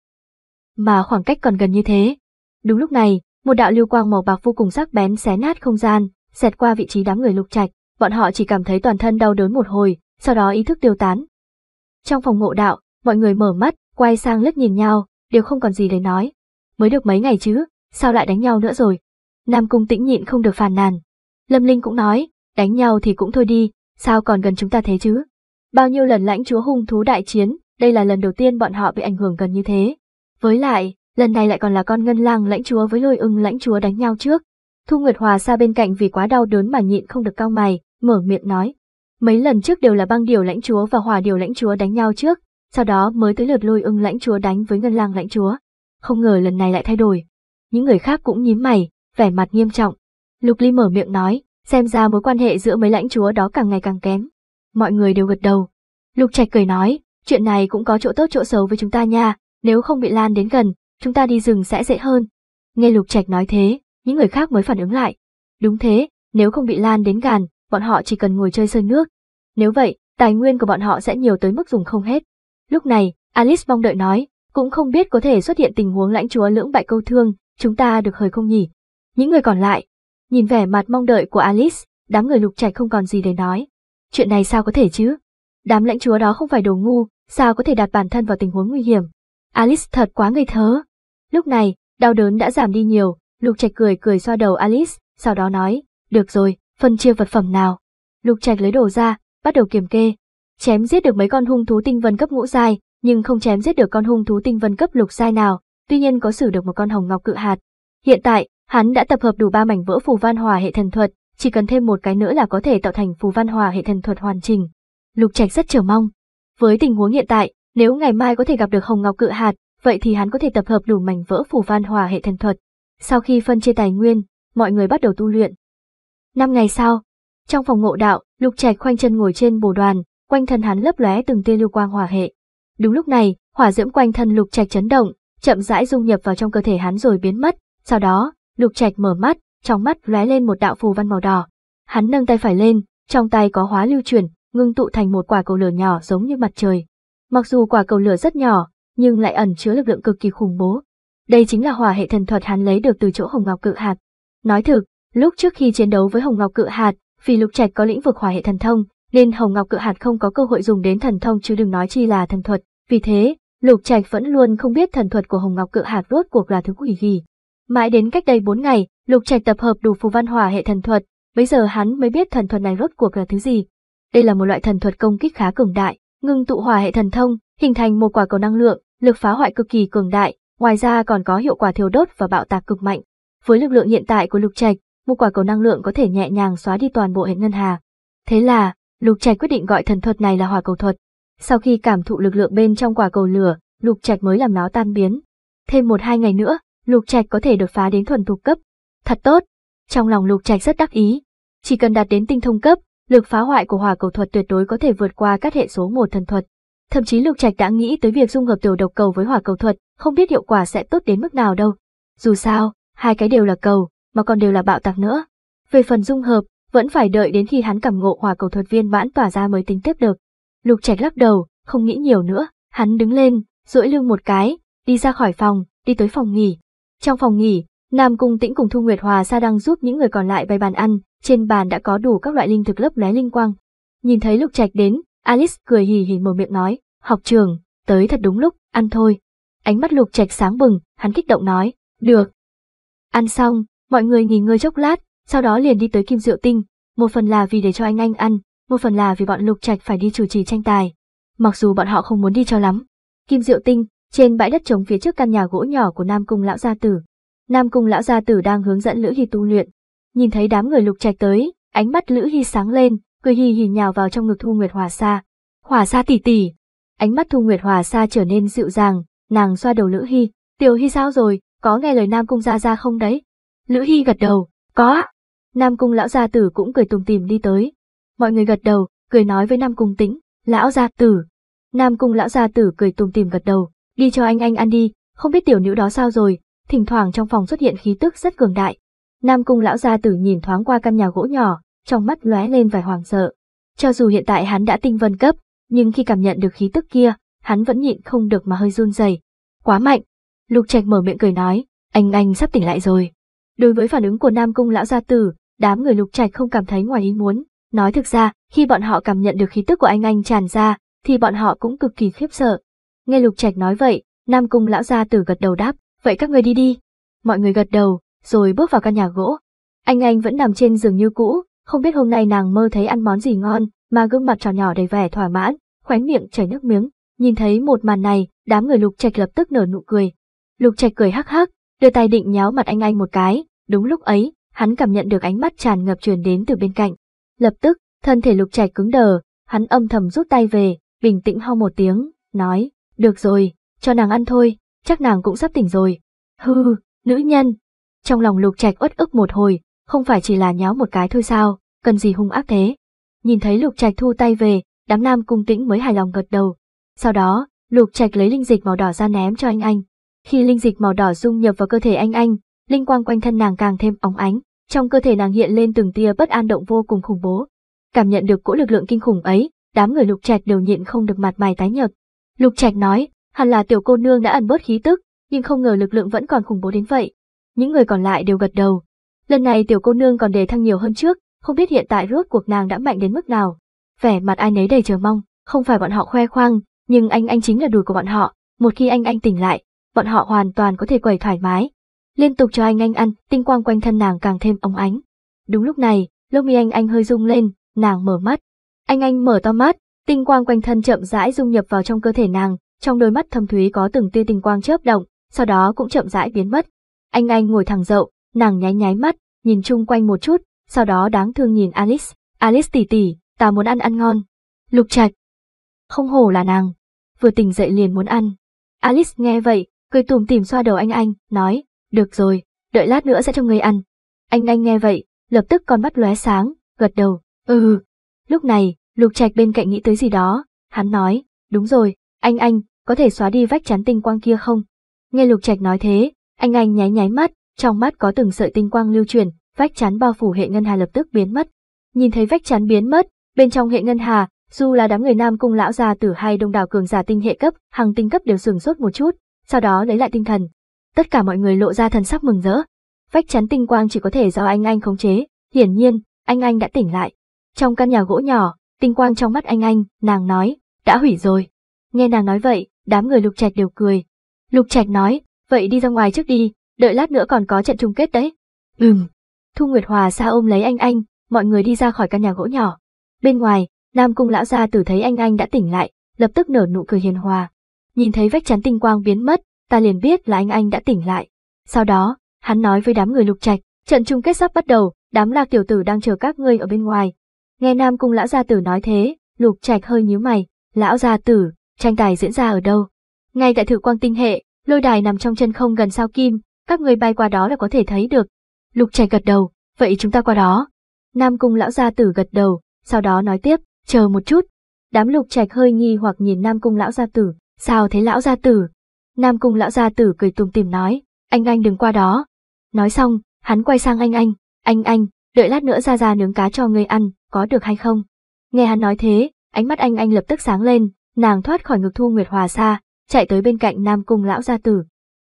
Mà khoảng cách còn gần như thế. Đúng lúc này, một đạo lưu quang màu bạc vô cùng sắc bén xé nát không gian, xẹt qua vị trí đám người lục trạch, bọn họ chỉ cảm thấy toàn thân đau đớn một hồi, sau đó ý thức tiêu tán. Trong phòng ngộ đạo, mọi người mở mắt, quay sang lướt nhìn nhau, đều không còn gì để nói. Mới được mấy ngày chứ, sao lại đánh nhau nữa rồi? Nam Cung tĩnh nhịn không được phàn nàn. Lâm Linh cũng nói, đánh nhau thì cũng thôi đi, sao còn gần chúng ta thế chứ? Bao nhiêu lần lãnh chúa hung thú đại chiến, đây là lần đầu tiên bọn họ bị ảnh hưởng gần như thế. Với lại, lần này lại còn là con ngân lang lãnh chúa với lôi ưng lãnh chúa đánh nhau trước. Thu Nguyệt Hòa xa bên cạnh vì quá đau đớn mà nhịn không được cao mày, mở miệng nói. Mấy lần trước đều là băng điều lãnh chúa và hòa điều lãnh chúa đánh nhau trước, sau đó mới tới lượt lôi ưng lãnh chúa đánh với ngân lang lãnh chúa. Không ngờ lần này lại thay đổi. Những người khác cũng nhím mày, vẻ mặt nghiêm trọng. Lục Ly mở miệng nói, xem ra mối quan hệ giữa mấy lãnh chúa đó càng ngày càng kém. Mọi người đều gật đầu. Lục Trạch cười nói, chuyện này cũng có chỗ tốt chỗ xấu với chúng ta nha, nếu không bị lan đến gần, chúng ta đi rừng sẽ dễ hơn. Nghe Lục Trạch nói thế, những người khác mới phản ứng lại. Đúng thế, nếu không bị lan đến gàn, bọn họ chỉ cần ngồi chơi sơn nước. Nếu vậy, tài nguyên của bọn họ sẽ nhiều tới mức dùng không hết. Lúc này, Alice mong đợi nói, cũng không biết có thể xuất hiện tình huống lãnh chúa lưỡng bại câu thương, chúng ta được hời không nhỉ? Những người còn lại, nhìn vẻ mặt mong đợi của Alice, đám người lục trạch không còn gì để nói. Chuyện này sao có thể chứ? Đám lãnh chúa đó không phải đồ ngu, sao có thể đặt bản thân vào tình huống nguy hiểm? Alice thật quá ngây thớ. Lúc này, đau đớn đã giảm đi nhiều, lục trạch cười cười xoa đầu Alice, sau đó nói, được rồi, phân chia vật phẩm nào. Lục trạch lấy đồ ra, bắt đầu kiểm kê, chém giết được mấy con hung thú tinh vân cấp ngũ giai, nhưng không chém giết được con hung thú tinh vân cấp lục giai nào, tuy nhiên có xử được một con hồng ngọc cự hạt. Hiện tại, hắn đã tập hợp đủ ba mảnh vỡ phù văn hòa hệ thần thuật, chỉ cần thêm một cái nữa là có thể tạo thành phù văn hòa hệ thần thuật hoàn chỉnh. Lục Trạch rất chờ mong. Với tình huống hiện tại, nếu ngày mai có thể gặp được hồng ngọc cự hạt, vậy thì hắn có thể tập hợp đủ mảnh vỡ phù văn hòa hệ thần thuật. Sau khi phân chia tài nguyên, mọi người bắt đầu tu luyện. Năm ngày sau, trong phòng ngộ đạo, Lục Trạch khoanh chân ngồi trên bồ đoàn, quanh thân hắn lấp lóe từng tia lưu quang hỏa hệ. Đúng lúc này, hỏa diễm quanh thân Lục Trạch chấn động, chậm rãi dung nhập vào trong cơ thể hắn rồi biến mất, sau đó, Lục Trạch mở mắt, trong mắt lóe lên một đạo phù văn màu đỏ. Hắn nâng tay phải lên, trong tay có hóa lưu chuyển, ngưng tụ thành một quả cầu lửa nhỏ giống như mặt trời. Mặc dù quả cầu lửa rất nhỏ, nhưng lại ẩn chứa lực lượng cực kỳ khủng bố. Đây chính là hỏa hệ thần thuật hắn lấy được từ chỗ Hồng Ngọc Cự Hạt. Nói thực, lúc trước khi chiến đấu với Hồng Ngọc Cự Hạt, vì Lục Trạch có lĩnh vực hỏa hệ thần thông, nên Hồng Ngọc cự hạt không có cơ hội dùng đến thần thông chứ đừng nói chi là thần thuật. Vì thế, Lục Trạch vẫn luôn không biết thần thuật của Hồng Ngọc cự hạt rốt cuộc là thứ quỷ gì. Mãi đến cách đây 4 ngày, Lục Trạch tập hợp đủ phù văn hỏa hệ thần thuật, bây giờ hắn mới biết thần thuật này rốt cuộc là thứ gì. Đây là một loại thần thuật công kích khá cường đại, ngưng tụ hỏa hệ thần thông, hình thành một quả cầu năng lượng, lực phá hoại cực kỳ cường đại, ngoài ra còn có hiệu quả thiêu đốt và bạo tạc cực mạnh. Với lực lượng hiện tại của Lục Trạch, một quả cầu năng lượng có thể nhẹ nhàng xóa đi toàn bộ hệ ngân hà. Thế là, Lục Trạch quyết định gọi thần thuật này là hỏa cầu thuật. Sau khi cảm thụ lực lượng bên trong quả cầu lửa, Lục Trạch mới làm nó tan biến. Thêm một hai ngày nữa, Lục Trạch có thể đột phá đến thuần thục cấp. Thật tốt. Trong lòng Lục Trạch rất đắc ý. Chỉ cần đạt đến tinh thông cấp, lực phá hoại của hỏa cầu thuật tuyệt đối có thể vượt qua các hệ số một thần thuật. Thậm chí Lục Trạch đã nghĩ tới việc dung hợp tiểu độc cầu với hỏa cầu thuật, không biết hiệu quả sẽ tốt đến mức nào đâu. Dù sao, hai cái đều là cầu, mà còn đều là bạo tạc nữa. Về phần dung hợp, vẫn phải đợi đến khi hắn cảm ngộ hòa cầu thuật viên mãn tỏa ra mới tính tiếp được. Lục Trạch lắc đầu, không nghĩ nhiều nữa, hắn đứng lên, duỗi lưng một cái, đi ra khỏi phòng, đi tới phòng nghỉ. Trong phòng nghỉ, Nam Cung Tĩnh cùng Thu Nguyệt Hòa Sa đang giúp những người còn lại bày bàn ăn, trên bàn đã có đủ các loại linh thực lấp lóe linh quang. Nhìn thấy Lục Trạch đến, Alice cười hì hì mở miệng nói, "Học trường, tới thật đúng lúc, ăn thôi." Ánh mắt Lục Trạch sáng bừng, hắn kích động nói, "Được." Ăn xong, mọi người nghỉ ngơi chốc lát, sau đó liền đi tới Kim Diệu Tinh, một phần là vì để cho anh anh ăn, một phần là vì bọn Lục Trạch phải đi chủ trì tranh tài. Mặc dù bọn họ không muốn đi cho lắm. Kim Diệu Tinh, trên bãi đất trống phía trước căn nhà gỗ nhỏ của Nam Cung lão gia tử. Nam Cung lão gia tử đang hướng dẫn Lữ Hy tu luyện. Nhìn thấy đám người Lục Trạch tới, ánh mắt Lữ Hy sáng lên, cười hì hì nhào vào trong ngực Thu Nguyệt Hòa Sa. Hòa Sa tỷ tỷ. Ánh mắt Thu Nguyệt Hòa Sa trở nên dịu dàng, nàng xoa đầu Lữ Hy, "Tiểu Hy sao rồi, có nghe lời Nam Cung gia gia không đấy?" Lữ Hy gật đầu, "Có ạ." Nam Cung lão gia tử cũng cười tùng tìm đi tới. Mọi người gật đầu, cười nói với Nam Cung tĩnh, lão gia tử. Nam Cung lão gia tử cười tùng tìm gật đầu, đi cho anh anh ăn đi, không biết tiểu nữ đó sao rồi, thỉnh thoảng trong phòng xuất hiện khí tức rất cường đại. Nam Cung lão gia tử nhìn thoáng qua căn nhà gỗ nhỏ, trong mắt lóe lên vài hoàng sợ. Cho dù hiện tại hắn đã tinh vân cấp, nhưng khi cảm nhận được khí tức kia, hắn vẫn nhịn không được mà hơi run rẩy. Quá mạnh. Lục Trạch mở miệng cười nói, anh anh sắp tỉnh lại rồi. Đối với phản ứng của Nam Cung lão gia tử, đám người lục trạch không cảm thấy ngoài ý muốn. Nói thực ra, khi bọn họ cảm nhận được khí tức của anh anh tràn ra, thì bọn họ cũng cực kỳ khiếp sợ. Nghe lục trạch nói vậy, Nam Cung lão gia tử gật đầu đáp, vậy các người đi đi. Mọi người gật đầu, rồi bước vào căn nhà gỗ. Anh anh vẫn nằm trên giường như cũ, không biết hôm nay nàng mơ thấy ăn món gì ngon, mà gương mặt tròn nhỏ đầy vẻ thỏa mãn, khóe miệng chảy nước miếng. Nhìn thấy một màn này, đám người lục trạch lập tức nở nụ cười. Lục trạch cười hắc hắc, đưa tay định nhéo mặt anh anh một cái, đúng lúc ấy, hắn cảm nhận được ánh mắt tràn ngập truyền đến từ bên cạnh. Lập tức, thân thể lục trạch cứng đờ, hắn âm thầm rút tay về, bình tĩnh ho một tiếng, nói, được rồi, cho nàng ăn thôi, chắc nàng cũng sắp tỉnh rồi. Hư, nữ nhân. Trong lòng lục trạch uất ức một hồi, không phải chỉ là nháo một cái thôi sao, cần gì hung ác thế. Nhìn thấy lục trạch thu tay về, đám nam cung tĩnh mới hài lòng gật đầu. Sau đó, lục trạch lấy linh dịch màu đỏ ra ném cho anh anh. Khi linh dịch màu đỏ dung nhập vào cơ thể anh anh, linh quang quanh thân nàng càng thêm óng ánh, trong cơ thể nàng hiện lên từng tia bất an động vô cùng khủng bố. Cảm nhận được cỗ lực lượng kinh khủng ấy, đám người Lục Trạch đều nhịn không được mặt mày tái nhợt. Lục Trạch nói, hẳn là tiểu cô nương đã ẩn bớt khí tức, nhưng không ngờ lực lượng vẫn còn khủng bố đến vậy. Những người còn lại đều gật đầu. Lần này tiểu cô nương còn đề thăng nhiều hơn trước, không biết hiện tại rốt cuộc nàng đã mạnh đến mức nào. Vẻ mặt ai nấy đầy chờ mong, không phải bọn họ khoe khoang, nhưng anh anh chính là đùi của bọn họ, một khi anh anh tỉnh lại, bọn họ hoàn toàn có thể quẩy thoải mái, liên tục cho anh anh ăn, tinh quang quanh thân nàng càng thêm ông ánh. Đúng lúc này, lông mi anh anh hơi rung lên, nàng mở mắt. Anh anh mở to mắt, tinh quang quanh thân chậm rãi dung nhập vào trong cơ thể nàng, trong đôi mắt thâm thúy có từng tia tinh quang chớp động, sau đó cũng chậm rãi biến mất. Anh anh ngồi thẳng dậu, nàng nháy nháy mắt, nhìn chung quanh một chút, sau đó đáng thương nhìn Alice, "Alice tỉ tỉ, ta muốn ăn ăn ngon." Lục Trạch. Không hổ là nàng, vừa tỉnh dậy liền muốn ăn. Alice nghe vậy, cười tủm tỉm xoa đầu anh anh, nói, được rồi, đợi lát nữa sẽ cho người ăn. Anh anh nghe vậy, lập tức con mắt lóe sáng, gật đầu, ừ. Lúc này, lục trạch bên cạnh nghĩ tới gì đó, hắn nói, đúng rồi, anh anh, có thể xóa đi vách chắn tinh quang kia không? Nghe lục trạch nói thế, anh anh nháy nháy mắt, trong mắt có từng sợi tinh quang lưu truyền, vách chắn bao phủ hệ ngân hà lập tức biến mất. Nhìn thấy vách chắn biến mất, bên trong hệ ngân hà, dù là đám người nam cung lão già tử hay đông đảo cường giả tinh hệ cấp, hàng tinh cấp đều sừng sốt một chút, sau đó lấy lại tinh thần, tất cả mọi người lộ ra thần sắc mừng rỡ. Vách chắn tinh quang chỉ có thể do anh anh khống chế, hiển nhiên, anh anh đã tỉnh lại. Trong căn nhà gỗ nhỏ, tinh quang trong mắt anh anh, nàng nói, đã hủy rồi. Nghe nàng nói vậy, đám người lục trạch đều cười. Lục trạch nói, vậy đi ra ngoài trước đi, đợi lát nữa còn có trận chung kết đấy. Ừm. Thu Nguyệt Hòa xa ôm lấy anh anh, mọi người đi ra khỏi căn nhà gỗ nhỏ. Bên ngoài, Nam Cung lão gia tử thấy anh anh đã tỉnh lại, lập tức nở nụ cười hiền hòa. Nhìn thấy vách chắn tinh quang biến mất, ta liền biết là anh anh đã tỉnh lại. Sau đó, hắn nói với đám người lục trạch, trận chung kết sắp bắt đầu, đám lạc tiểu tử đang chờ các ngươi ở bên ngoài. Nghe Nam Cung lão gia tử nói thế, lục trạch hơi nhíu mày, lão gia tử, tranh tài diễn ra ở đâu? Ngay tại thử quang tinh hệ, lôi đài nằm trong chân không gần sao kim, các người bay qua đó là có thể thấy được. Lục trạch gật đầu, vậy chúng ta qua đó. Nam Cung lão gia tử gật đầu, sau đó nói tiếp, chờ một chút. Đám lục trạch hơi nghi hoặc nhìn Nam Cung lão gia tử, sao thế lão gia tử, Nam Cung lão gia tử cười tùng tìm nói, anh anh đừng qua đó. Nói xong, hắn quay sang anh anh, anh anh, đợi lát nữa ra ra nướng cá cho ngươi ăn, có được hay không? Nghe hắn nói thế, ánh mắt anh anh lập tức sáng lên, nàng thoát khỏi ngực thu nguyệt hòa xa, chạy tới bên cạnh Nam Cung lão gia tử.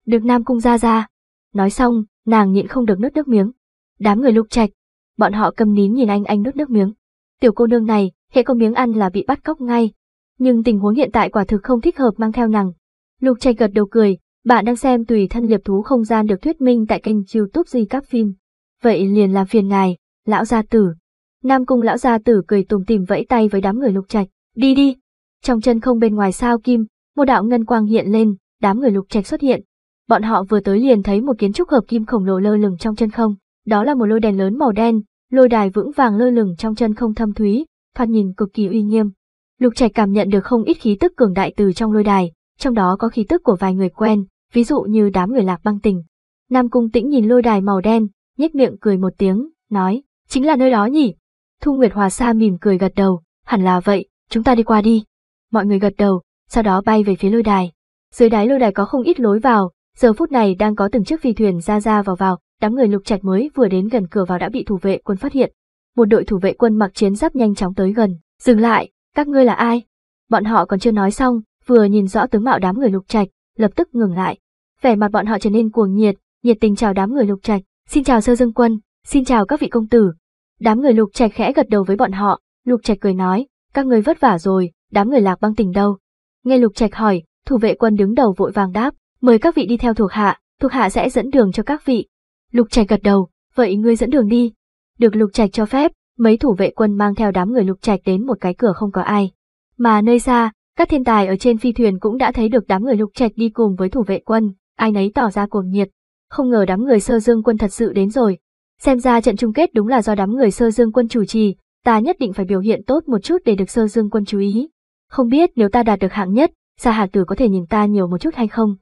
Được Nam Cung ra ra. Nói xong, nàng nhịn không được nuốt nước miếng. Đám người lục trạch, bọn họ cầm nín nhìn anh anh nuốt nước miếng. Tiểu cô nương này, hệ có miếng ăn là bị bắt cóc ngay. Nhưng tình huống hiện tại quả thực không thích hợp mang theo nàng, Lục Trạch gật đầu cười, bạn đang xem tùy thân liệp thú không gian được thuyết minh tại kênh youtube di các phim. Vậy liền làm phiền ngài, lão gia tử. Nam cung lão gia tử cười tùm tìm vẫy tay với đám người lục trạch, đi đi. Trong chân không bên ngoài sao kim, một đạo ngân quang hiện lên, đám người lục trạch xuất hiện. Bọn họ vừa tới liền thấy một kiến trúc hợp kim khổng lồ lơ lửng trong chân không, đó là một lôi đèn lớn màu đen, lôi đài vững vàng lơ lửng trong chân không thâm thúy, thoạt nhìn cực kỳ uy nghiêm. Lục trạch cảm nhận được không ít khí tức cường đại từ trong lôi đài, trong đó có khí tức của vài người quen, ví dụ như đám người lạc băng tình. Nam Cung Tĩnh nhìn lôi đài màu đen, nhếch miệng cười một tiếng, nói, chính là nơi đó nhỉ? Thu Nguyệt Hòa Sa mỉm cười gật đầu, hẳn là vậy, chúng ta đi qua đi. Mọi người gật đầu, sau đó bay về phía lôi đài. Dưới đáy lôi đài có không ít lối vào, giờ phút này đang có từng chiếc phi thuyền ra ra vào vào, đám người lục trạch mới vừa đến gần cửa vào đã bị thủ vệ quân phát hiện. Một đội thủ vệ quân mặc chiến giáp nhanh chóng tới gần, dừng lại, các ngươi là ai? Bọn họ còn chưa nói xong, vừa nhìn rõ tướng mạo đám người lục trạch, lập tức ngừng lại. Vẻ mặt bọn họ trở nên cuồng nhiệt, nhiệt tình chào đám người lục trạch, "Xin chào Sơ Dương Quân, xin chào các vị công tử." Đám người lục trạch khẽ gật đầu với bọn họ, lục trạch cười nói, "Các người vất vả rồi, đám người Lạc Băng Tình đâu?" Nghe lục trạch hỏi, thủ vệ quân đứng đầu vội vàng đáp, "Mời các vị đi theo thuộc hạ, thuộc hạ sẽ dẫn đường cho các vị." Lục trạch gật đầu, "Vậy ngươi dẫn đường đi." Được lục trạch cho phép, mấy thủ vệ quân mang theo đám người lục trạch đến một cái cửa không có ai. Mà nơi xa, các thiên tài ở trên phi thuyền cũng đã thấy được đám người lục trạch đi cùng với thủ vệ quân, ai nấy tỏ ra cuồng nhiệt. Không ngờ đám người sơ dương quân thật sự đến rồi. Xem ra trận chung kết đúng là do đám người sơ dương quân chủ trì, ta nhất định phải biểu hiện tốt một chút để được sơ dương quân chú ý. Không biết nếu ta đạt được hạng nhất, xa Hà Tử có thể nhìn ta nhiều một chút hay không?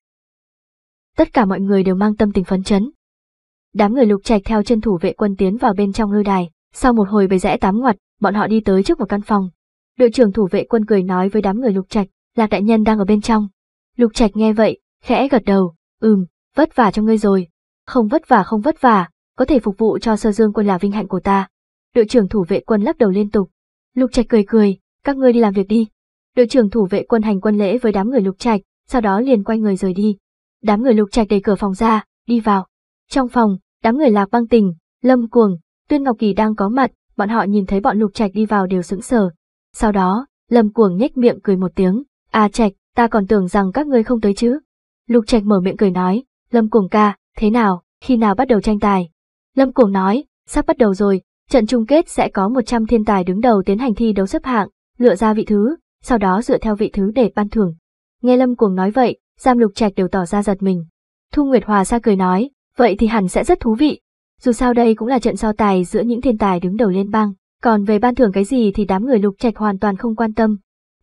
Tất cả mọi người đều mang tâm tình phấn chấn. Đám người lục trạch theo chân thủ vệ quân tiến vào bên trong ngư đài, sau một hồi bày rẽ tám ngoặt, bọn họ đi tới trước một căn phòng, đội trưởng thủ vệ quân cười nói với đám người lục trạch lạc đại nhân đang ở bên trong lục trạch nghe vậy khẽ gật đầu ừm vất vả cho ngươi rồi không vất vả không vất vả có thể phục vụ cho sơ dương quân là vinh hạnh của ta đội trưởng thủ vệ quân lắc đầu liên tục lục trạch cười cười các ngươi đi làm việc đi đội trưởng thủ vệ quân hành quân lễ với đám người lục trạch sau đó liền quay người rời đi đám người lục trạch đẩy cửa phòng ra đi vào trong phòng đám người lạc băng tình lâm cuồng tuyên ngọc kỳ đang có mặt bọn họ nhìn thấy bọn lục trạch đi vào đều sững sờ sau đó, Lâm Cuồng nhếch miệng cười một tiếng, "A à, Trạch, ta còn tưởng rằng các ngươi không tới chứ." Lục Trạch mở miệng cười nói, "Lâm Cuồng ca, thế nào, khi nào bắt đầu tranh tài?" Lâm Cuồng nói, "Sắp bắt đầu rồi, trận chung kết sẽ có 100 thiên tài đứng đầu tiến hành thi đấu xếp hạng, lựa ra vị thứ, sau đó dựa theo vị thứ để ban thưởng." Nghe Lâm Cuồng nói vậy, Giam Lục Trạch đều tỏ ra giật mình. Thu Nguyệt Hòa xa cười nói, "Vậy thì hẳn sẽ rất thú vị." Dù sao đây cũng là trận so tài giữa những thiên tài đứng đầu liên bang. Còn về ban thưởng cái gì thì đám người lục trạch hoàn toàn không quan tâm.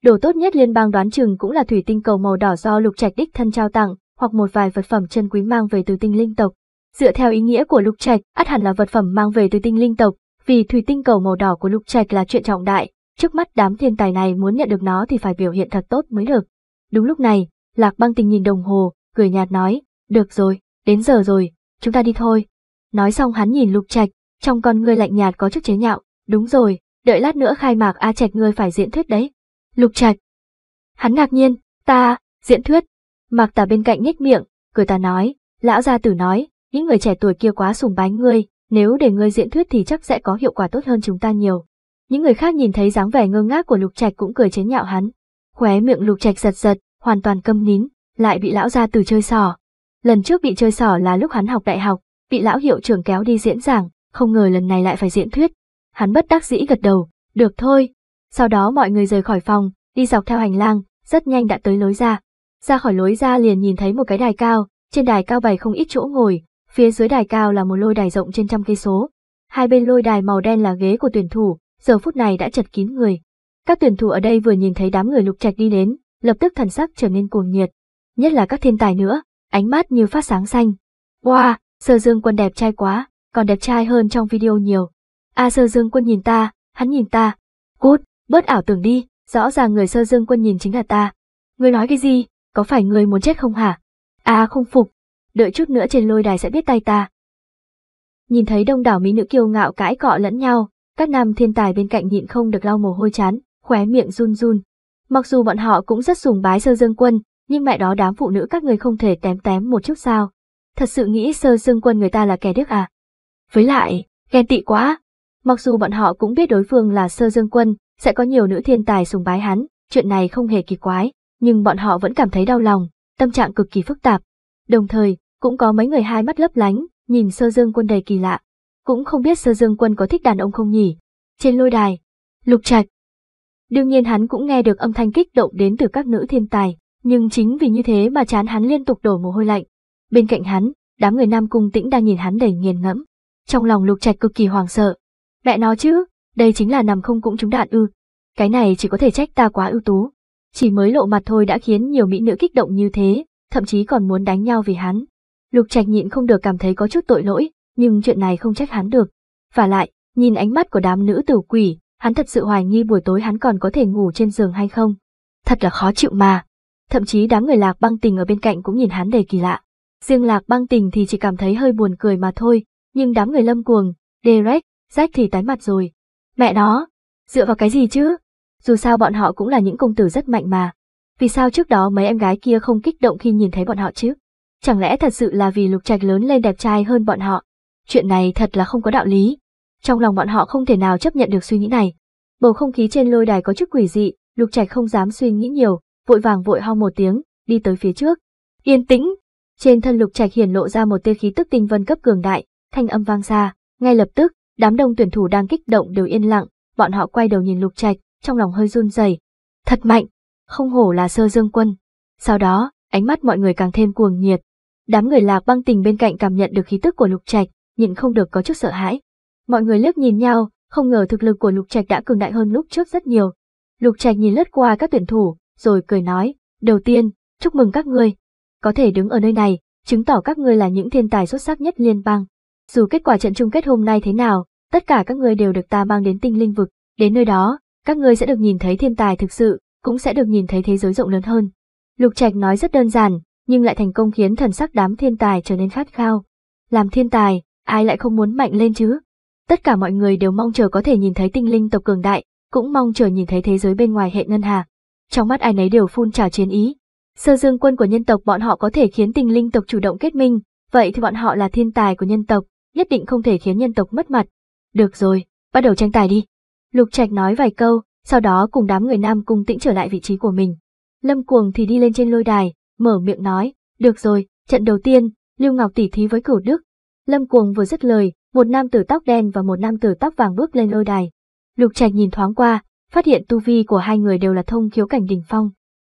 Đồ tốt nhất liên bang đoán chừng cũng là thủy tinh cầu màu đỏ do lục trạch đích thân trao tặng, hoặc một vài vật phẩm chân quý mang về từ tinh linh tộc. Dựa theo ý nghĩa của lục trạch, ắt hẳn là vật phẩm mang về từ tinh linh tộc, vì thủy tinh cầu màu đỏ của lục trạch là chuyện trọng đại, trước mắt đám thiên tài này muốn nhận được nó thì phải biểu hiện thật tốt mới được. Đúng lúc này, Lạc Băng Tình nhìn đồng hồ, cười nhạt nói, "Được rồi, đến giờ rồi, chúng ta đi thôi." Nói xong hắn nhìn Lục Trạch, trong con ngươi lạnh nhạt có chút chế nhạo, Đúng rồi, đợi lát nữa khai mạc A Trạch ngươi phải diễn thuyết đấy. Lục Trạch. Hắn ngạc nhiên, ta, diễn thuyết. Mạc tà bên cạnh nhếch miệng, cười ta nói, lão gia tử nói, những người trẻ tuổi kia quá sùng bái ngươi, nếu để ngươi diễn thuyết thì chắc sẽ có hiệu quả tốt hơn chúng ta nhiều. Những người khác nhìn thấy dáng vẻ ngơ ngác của Lục Trạch cũng cười chế nhạo hắn. Khóe miệng Lục Trạch giật giật, hoàn toàn câm nín, lại bị lão gia tử chơi xỏ. Lần trước bị chơi xỏ là lúc hắn học đại học, bị lão hiệu trưởng kéo đi diễn giảng, không ngờ lần này lại phải diễn thuyết. Hắn bất đắc dĩ gật đầu, được thôi. Sau đó mọi người rời khỏi phòng, đi dọc theo hành lang, rất nhanh đã tới lối ra. Ra khỏi lối ra liền nhìn thấy một cái đài cao, trên đài cao bày không ít chỗ ngồi, phía dưới đài cao là một lôi đài rộng trên trăm cây số. Hai bên lôi đài màu đen là ghế của tuyển thủ, giờ phút này đã chật kín người. Các tuyển thủ ở đây vừa nhìn thấy đám người lục trạch đi đến, lập tức thần sắc trở nên cuồng nhiệt, nhất là các thiên tài nữa, ánh mắt như phát sáng xanh. Wow, Sơ Dương Quân đẹp trai quá, còn đẹp trai hơn trong video nhiều. A sơ dương quân nhìn ta, hắn nhìn ta. Cút, bớt ảo tưởng đi, rõ ràng người sơ dương quân nhìn chính là ta. Ngươi nói cái gì, có phải ngươi muốn chết không hả? À không phục, đợi chút nữa trên lôi đài sẽ biết tay ta. Nhìn thấy đông đảo mỹ nữ kiêu ngạo cãi cọ lẫn nhau, các nam thiên tài bên cạnh nhịn không được lau mồ hôi chán, khóe miệng run run. Mặc dù bọn họ cũng rất sùng bái sơ dương quân, nhưng mẹ đó đám phụ nữ các người không thể tém tém một chút sao. Thật sự nghĩ sơ dương quân người ta là kẻ điếc à? Với lại, ghen tị quá, Mặc dù bọn họ cũng biết đối phương là sơ dương quân, sẽ có nhiều nữ thiên tài sùng bái hắn, chuyện này không hề kỳ quái, nhưng bọn họ vẫn cảm thấy đau lòng, tâm trạng cực kỳ phức tạp. Đồng thời, cũng có mấy người hai mắt lấp lánh, nhìn sơ dương quân đầy kỳ lạ. Cũng không biết sơ dương quân có thích đàn ông không nhỉ. Trên lôi đài, lục trạch. Đương nhiên hắn cũng nghe được âm thanh kích động đến từ các nữ thiên tài, nhưng chính vì như thế mà chán hắn liên tục đổ mồ hôi lạnh. Bên cạnh hắn, đám người nam cung tĩnh đang nhìn hắn đầy nghiền ngẫm. Trong lòng lục trạch cực kỳ hoảng sợ, Mẹ nó chứ, đây chính là nằm không cũng trúng đạn ư. Cái này chỉ có thể trách ta quá ưu tú. Chỉ mới lộ mặt thôi đã khiến nhiều mỹ nữ kích động như thế, thậm chí còn muốn đánh nhau vì hắn. Lục Trạch nhịn không được cảm thấy có chút tội lỗi, nhưng chuyện này không trách hắn được. Và lại, nhìn ánh mắt của đám nữ tử quỷ, hắn thật sự hoài nghi buổi tối hắn còn có thể ngủ trên giường hay không. Thật là khó chịu mà. Thậm chí đám người lạc băng tình ở bên cạnh cũng nhìn hắn đầy kỳ lạ. Riêng lạc băng tình thì chỉ cảm thấy hơi buồn cười mà thôi, nhưng đám người lâm cuồng, Derek, rách thì tái mặt rồi. Mẹ nó, dựa vào cái gì chứ? Dù sao bọn họ cũng là những công tử rất mạnh mà. Vì sao trước đó mấy em gái kia không kích động khi nhìn thấy bọn họ chứ? Chẳng lẽ thật sự là vì lục trạch lớn lên đẹp trai hơn bọn họ? Chuyện này thật là không có đạo lý. Trong lòng bọn họ không thể nào chấp nhận được suy nghĩ này. Bầu không khí trên lôi đài có chút quỷ dị, lục trạch không dám suy nghĩ nhiều, vội vàng vội ho một tiếng, đi tới phía trước. Yên tĩnh! Trên thân lục trạch hiển lộ ra một tia khí tức tinh vân cấp cường đại, thanh âm vang xa, ngay lập tức, Đám đông tuyển thủ đang kích động đều yên lặng, bọn họ quay đầu nhìn Lục Trạch, trong lòng hơi run rẩy. Thật mạnh, không hổ là sơ dương quân. Sau đó, ánh mắt mọi người càng thêm cuồng nhiệt. Đám người lạc băng tình bên cạnh cảm nhận được khí tức của Lục Trạch, nhịn không được có chút sợ hãi. Mọi người liếc nhìn nhau, không ngờ thực lực của Lục Trạch đã cường đại hơn lúc trước rất nhiều. Lục Trạch nhìn lướt qua các tuyển thủ, rồi cười nói, đầu tiên, chúc mừng các ngươi. Có thể đứng ở nơi này, chứng tỏ các ngươi là những thiên tài xuất sắc nhất liên bang. Dù kết quả trận chung kết hôm nay thế nào, tất cả các người đều được ta mang đến tinh linh vực, đến nơi đó, các ngươi sẽ được nhìn thấy thiên tài thực sự, cũng sẽ được nhìn thấy thế giới rộng lớn hơn. Lục Trạch nói rất đơn giản, nhưng lại thành công khiến thần sắc đám thiên tài trở nên khát khao. Làm thiên tài, ai lại không muốn mạnh lên chứ? Tất cả mọi người đều mong chờ có thể nhìn thấy tinh linh tộc cường đại, cũng mong chờ nhìn thấy thế giới bên ngoài hệ ngân hà. Trong mắt ai nấy đều phun trào chiến ý. Sơ dương quân của nhân tộc bọn họ có thể khiến tinh linh tộc chủ động kết minh, vậy thì bọn họ là thiên tài của nhân tộc, nhất định không thể khiến nhân tộc mất mặt, được rồi, bắt đầu tranh tài đi. Lục Trạch nói vài câu, sau đó cùng đám người Nam Cung Tĩnh trở lại vị trí của mình. Lâm Cuồng thì đi lên trên lôi đài, mở miệng nói, được rồi, trận đầu tiên, Lưu Ngọc tỉ thí với Cửu Đức. Lâm Cuồng vừa dứt lời, một nam tử tóc đen và một nam tử tóc vàng bước lên lôi đài. Lục Trạch nhìn thoáng qua, phát hiện tu vi của hai người đều là thông khiếu cảnh đỉnh phong.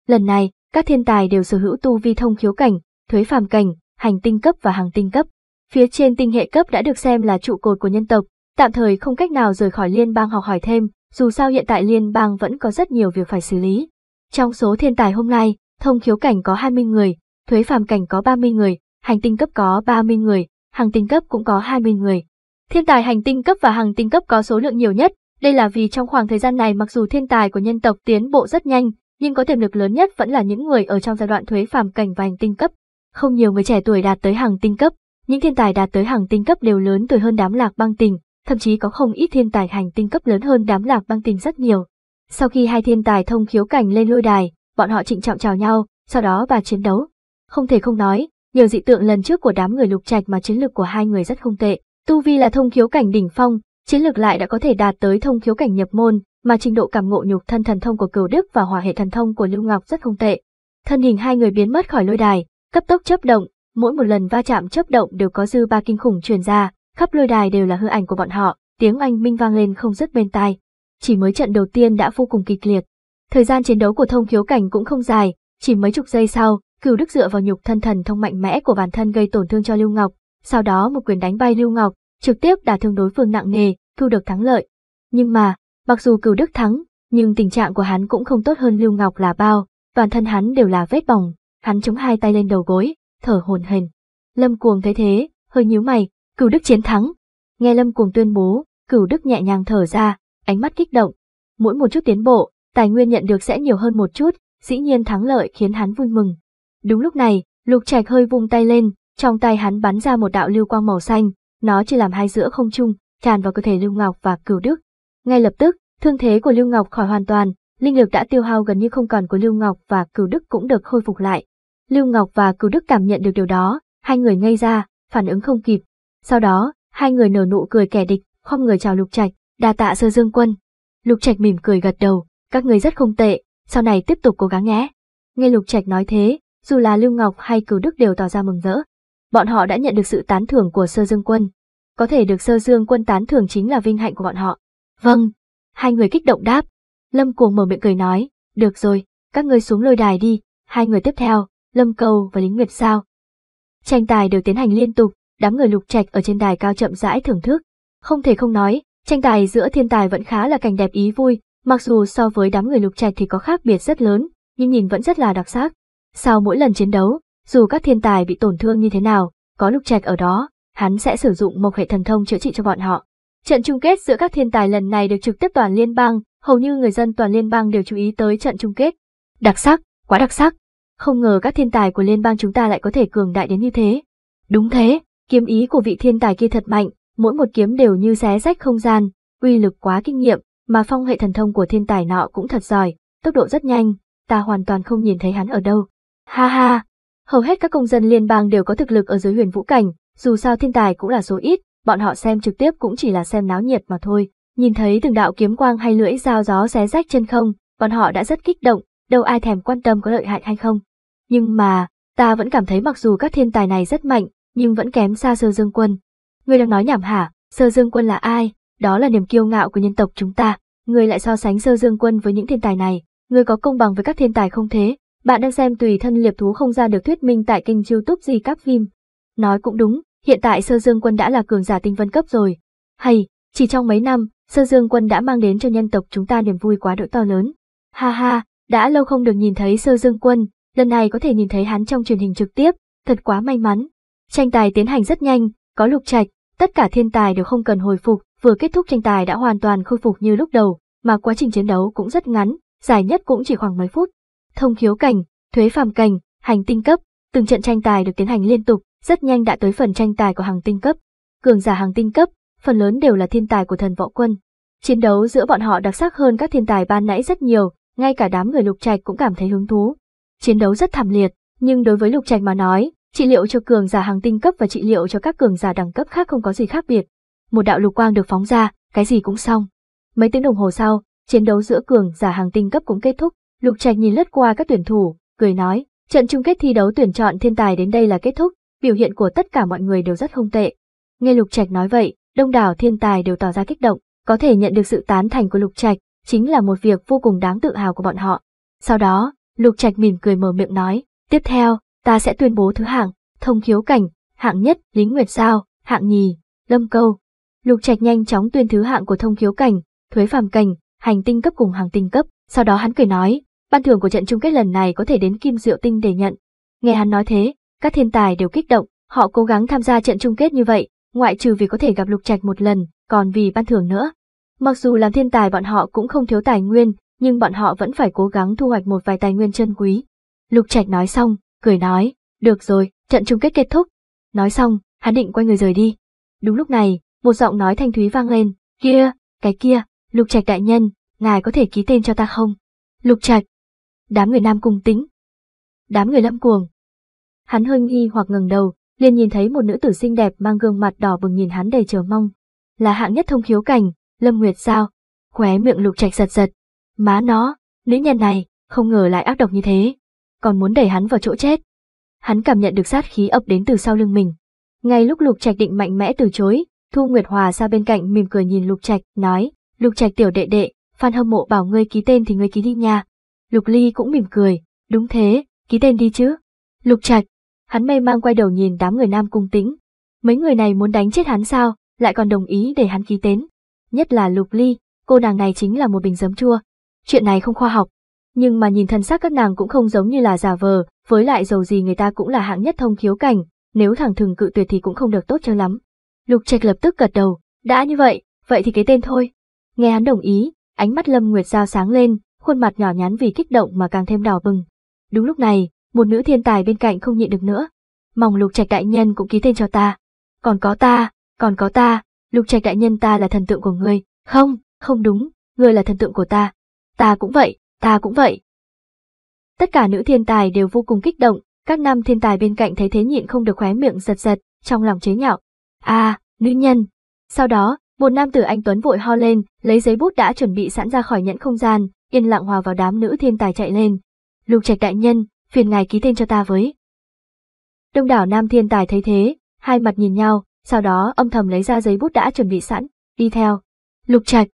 Lần này, các thiên tài đều sở hữu tu vi thông khiếu cảnh, thuế phàm cảnh, hành tinh cấp và hàng tinh cấp. Phía trên tinh hệ cấp đã được xem là trụ cột của nhân tộc, Tạm thời không cách nào rời khỏi liên bang học hỏi thêm, dù sao hiện tại liên bang vẫn có rất nhiều việc phải xử lý. Trong số thiên tài hôm nay, thông khiếu cảnh có 20 người, thuế phàm cảnh có 30 người, hành tinh cấp có 30 người, hàng tinh cấp cũng có 20 người. Thiên tài hành tinh cấp và hàng tinh cấp có số lượng nhiều nhất, đây là vì trong khoảng thời gian này mặc dù thiên tài của nhân tộc tiến bộ rất nhanh, nhưng có tiềm lực lớn nhất vẫn là những người ở trong giai đoạn thuế phàm cảnh và hành tinh cấp. Không nhiều người trẻ tuổi đạt tới hàng tinh cấp, những thiên tài đạt tới hàng tinh cấp đều lớn tuổi hơn đám lạc băng tình, thậm chí có không ít thiên tài hành tinh cấp lớn hơn đám lạc băng tinh rất nhiều. Sau khi hai thiên tài thông khiếu cảnh lên lôi đài, bọn họ trịnh trọng chào nhau, sau đó bà chiến đấu. Không thể không nói, nhờ dị tượng lần trước của đám người lục trạch mà chiến lược của hai người rất không tệ. Tu Vi là thông khiếu cảnh đỉnh phong, chiến lược lại đã có thể đạt tới thông khiếu cảnh nhập môn, mà trình độ cảm ngộ nhục thân thần thông của Cửu Đức và hỏa hệ thần thông của Lưu Ngọc rất không tệ. Thân hình hai người biến mất khỏi lôi đài, cấp tốc chấp động, mỗi một lần va chạm chấp động đều có dư ba kinh khủng truyền ra, khắp lôi đài đều là hư ảnh của bọn họ, tiếng anh minh vang lên không dứt bên tai. Chỉ mới trận đầu tiên đã vô cùng kịch liệt. Thời gian chiến đấu của thông khiếu cảnh cũng không dài, chỉ mấy chục giây sau, Cửu Đức dựa vào nhục thân thần thông mạnh mẽ của bản thân gây tổn thương cho Lưu Ngọc, sau đó một quyền đánh bay Lưu Ngọc, trực tiếp đả thương đối phương nặng nề, thu được thắng lợi. Nhưng mà, mặc dù Cửu Đức thắng, nhưng tình trạng của hắn cũng không tốt hơn Lưu Ngọc là bao, toàn thân hắn đều là vết bỏng, hắn chống hai tay lên đầu gối, thở hổn hển. Lâm Cuồng thấy thế, hơi nhíu mày, Cửu Đức chiến thắng. Nghe Lâm Cuồng tuyên bố, Cửu Đức nhẹ nhàng thở ra, ánh mắt kích động. Mỗi một chút tiến bộ, tài nguyên nhận được sẽ nhiều hơn một chút, dĩ nhiên thắng lợi khiến hắn vui mừng. Đúng lúc này, Lục Trạch hơi vung tay lên, trong tay hắn bắn ra một đạo lưu quang màu xanh, nó chỉ làm hai giữa không trung, tràn vào cơ thể Lưu Ngọc và Cửu Đức. Ngay lập tức, thương thế của Lưu Ngọc khỏi hoàn toàn, linh lực đã tiêu hao gần như không còn của Lưu Ngọc và Cửu Đức cũng được khôi phục lại. Lưu Ngọc và Cửu Đức cảm nhận được điều đó, hai người ngây ra, phản ứng không kịp, sau đó, hai người nở nụ cười kẻ địch, không người chào Lục Trạch, đa tạ Sơ Dương Quân. Lục Trạch mỉm cười gật đầu, các người rất không tệ, sau này tiếp tục cố gắng nhé. Nghe Lục Trạch nói thế, dù là Lưu Ngọc hay Cửu Đức đều tỏ ra mừng rỡ. Bọn họ đã nhận được sự tán thưởng của Sơ Dương Quân. Có thể được Sơ Dương Quân tán thưởng chính là vinh hạnh của bọn họ. Vâng, hai người kích động đáp. Lâm Cuồng mở miệng cười nói, được rồi, các ngươi xuống lôi đài đi, hai người tiếp theo, Lâm cầu và Lính Nguyệt sao. Tranh tài đều tiến hành liên tục, đám người lục trạch ở trên đài cao chậm rãi thưởng thức. Không thể không nói, tranh tài giữa thiên tài vẫn khá là cảnh đẹp ý vui, mặc dù so với đám người lục trạch thì có khác biệt rất lớn, nhưng nhìn vẫn rất là đặc sắc. Sau mỗi lần chiến đấu, dù các thiên tài bị tổn thương như thế nào, có lục trạch ở đó, hắn sẽ sử dụng một hệ thần thông chữa trị cho bọn họ. Trận chung kết giữa các thiên tài lần này được trực tiếp toàn liên bang, hầu như người dân toàn liên bang đều chú ý tới trận chung kết. Đặc sắc, quá đặc sắc. Không ngờ các thiên tài của liên bang chúng ta lại có thể cường đại đến như thế. Đúng thế, Kiếm ý của vị thiên tài kia thật mạnh, mỗi một kiếm đều như xé rách không gian, uy lực quá kinh nghiệm, mà phong hệ thần thông của thiên tài nọ cũng thật giỏi, tốc độ rất nhanh, ta hoàn toàn không nhìn thấy hắn ở đâu. Ha ha, hầu hết các công dân liên bang đều có thực lực ở dưới huyền vũ cảnh, dù sao thiên tài cũng là số ít, bọn họ xem trực tiếp cũng chỉ là xem náo nhiệt mà thôi. Nhìn thấy từng đạo kiếm quang hay lưỡi dao gió xé rách chân không, bọn họ đã rất kích động, đâu ai thèm quan tâm có lợi hại hay không. Nhưng mà, ta vẫn cảm thấy mặc dù các thiên tài này rất mạnh, nhưng vẫn kém xa Sơ Dương Quân. người đang nói nhảm hả, Sơ Dương Quân là ai? Đó là niềm kiêu ngạo của nhân tộc chúng ta. người lại so sánh Sơ Dương Quân với những thiên tài này, người có công bằng với các thiên tài không thế? Bạn đang xem tùy thân liệp thú không ra được thuyết minh tại kênh YouTube gì các phim. Nói cũng đúng, hiện tại Sơ Dương Quân đã là cường giả tinh vân cấp rồi. Hay, chỉ trong mấy năm, Sơ Dương Quân đã mang đến cho nhân tộc chúng ta niềm vui quá đỗi to lớn. Ha ha, đã lâu không được nhìn thấy Sơ Dương Quân, lần này có thể nhìn thấy hắn trong truyền hình trực tiếp, thật quá may mắn. Tranh tài tiến hành rất nhanh, có lục trạch, tất cả thiên tài đều không cần hồi phục, vừa kết thúc tranh tài đã hoàn toàn khôi phục như lúc đầu, mà quá trình chiến đấu cũng rất ngắn, dài nhất cũng chỉ khoảng mấy phút. Thông khiếu cảnh, thuế phàm cảnh, hành tinh cấp, từng trận tranh tài được tiến hành liên tục, rất nhanh đã tới phần tranh tài của hàng tinh cấp. Cường giả hàng tinh cấp, phần lớn đều là thiên tài của thần võ quân. Chiến đấu giữa bọn họ đặc sắc hơn các thiên tài ban nãy rất nhiều, ngay cả đám người lục trạch cũng cảm thấy hứng thú. Chiến đấu rất thảm liệt, nhưng đối với lục trạch mà nói, Trị liệu cho cường giả hàng tinh cấp và trị liệu cho các cường giả đẳng cấp khác không có gì khác biệt. Một đạo lục quang được phóng ra, cái gì cũng xong. Mấy tiếng đồng hồ sau, chiến đấu giữa cường giả hàng tinh cấp cũng kết thúc. Lục Trạch nhìn lướt qua các tuyển thủ, cười nói, trận chung kết thi đấu tuyển chọn thiên tài đến đây là kết thúc, biểu hiện của tất cả mọi người đều rất không tệ. Nghe Lục Trạch nói vậy, đông đảo thiên tài đều tỏ ra kích động, có thể nhận được sự tán thành của Lục Trạch, chính là một việc vô cùng đáng tự hào của bọn họ. Sau đó, Lục Trạch mỉm cười mở miệng nói, tiếp theo, ta sẽ tuyên bố thứ hạng, thông khiếu cảnh, hạng nhất, Lý Nguyệt sao, hạng nhì, Lâm Câu. Lục Trạch nhanh chóng tuyên thứ hạng của thông khiếu cảnh, thuế phàm cảnh, hành tinh cấp cùng hàng tinh cấp, sau đó hắn cười nói, ban thưởng của trận chung kết lần này có thể đến Kim Diệu Tinh để nhận. Nghe hắn nói thế, các thiên tài đều kích động, họ cố gắng tham gia trận chung kết như vậy, ngoại trừ vì có thể gặp Lục Trạch một lần, còn vì ban thưởng nữa. Mặc dù làm thiên tài bọn họ cũng không thiếu tài nguyên, nhưng bọn họ vẫn phải cố gắng thu hoạch một vài tài nguyên chân quý. Lục Trạch nói xong, cười nói, được rồi, trận chung kết kết thúc. Nói xong, hắn định quay người rời đi. Đúng lúc này, một giọng nói thanh thúy vang lên, kia, cái kia, lục trạch đại nhân, ngài có thể ký tên cho ta không? Lục trạch. Đám người nam cùng tính. Đám người lẫm cuồng. Hắn hơi nghi hoặc ngừng đầu, liền nhìn thấy một nữ tử xinh đẹp mang gương mặt đỏ bừng nhìn hắn đầy chờ mong. Là hạng nhất thông khiếu cảnh, Lâm Nguyệt sao? Khóe miệng lục trạch giật giật. Má nó, nữ nhân này, không ngờ lại ác độc như thế còn muốn đẩy hắn vào chỗ chết. Hắn cảm nhận được sát khí ập đến từ sau lưng mình. Ngay lúc Lục Trạch định mạnh mẽ từ chối, Thu Nguyệt Hòa ra bên cạnh mỉm cười nhìn Lục Trạch, nói, Lục Trạch tiểu đệ đệ, Phan Hâm Mộ bảo ngươi ký tên thì ngươi ký đi nha. Lục Ly cũng mỉm cười, đúng thế, ký tên đi chứ. Lục Trạch, hắn mê mang quay đầu nhìn đám người nam cung tĩnh. Mấy người này muốn đánh chết hắn sao, lại còn đồng ý để hắn ký tên. Nhất là Lục Ly, cô nàng này chính là một bình giấm chua. Chuyện này không khoa học, nhưng mà nhìn thân xác các nàng cũng không giống như là giả vờ, với lại dầu gì người ta cũng là hạng nhất thông khiếu cảnh, nếu thẳng thừng cự tuyệt thì cũng không được tốt cho lắm. Lục Trạch lập tức gật đầu, đã như vậy, vậy thì cái tên thôi. Nghe hắn đồng ý, ánh mắt Lâm Nguyệt Giao sáng lên, khuôn mặt nhỏ nhắn vì kích động mà càng thêm đỏ bừng. Đúng lúc này, một nữ thiên tài bên cạnh không nhịn được nữa. Mong Lục Trạch đại nhân cũng ký tên cho ta. Còn có ta, còn có ta, Lục Trạch đại nhân ta là thần tượng của ngươi. Không, không đúng, ngươi là thần tượng của ta. Ta cũng vậy, ta cũng vậy. Tất cả nữ thiên tài đều vô cùng kích động, các nam thiên tài bên cạnh thấy thế nhịn không được khóe miệng giật giật, trong lòng chế nhạo. À, nữ nhân. Sau đó, một nam tử anh Tuấn vội ho lên, lấy giấy bút đã chuẩn bị sẵn ra khỏi nhẫn không gian, yên lặng hòa vào đám nữ thiên tài chạy lên. Lục trạch đại nhân, phiền ngài ký tên cho ta với. Đông đảo nam thiên tài thấy thế, hai mặt nhìn nhau, sau đó âm thầm lấy ra giấy bút đã chuẩn bị sẵn, đi theo. Lục trạch.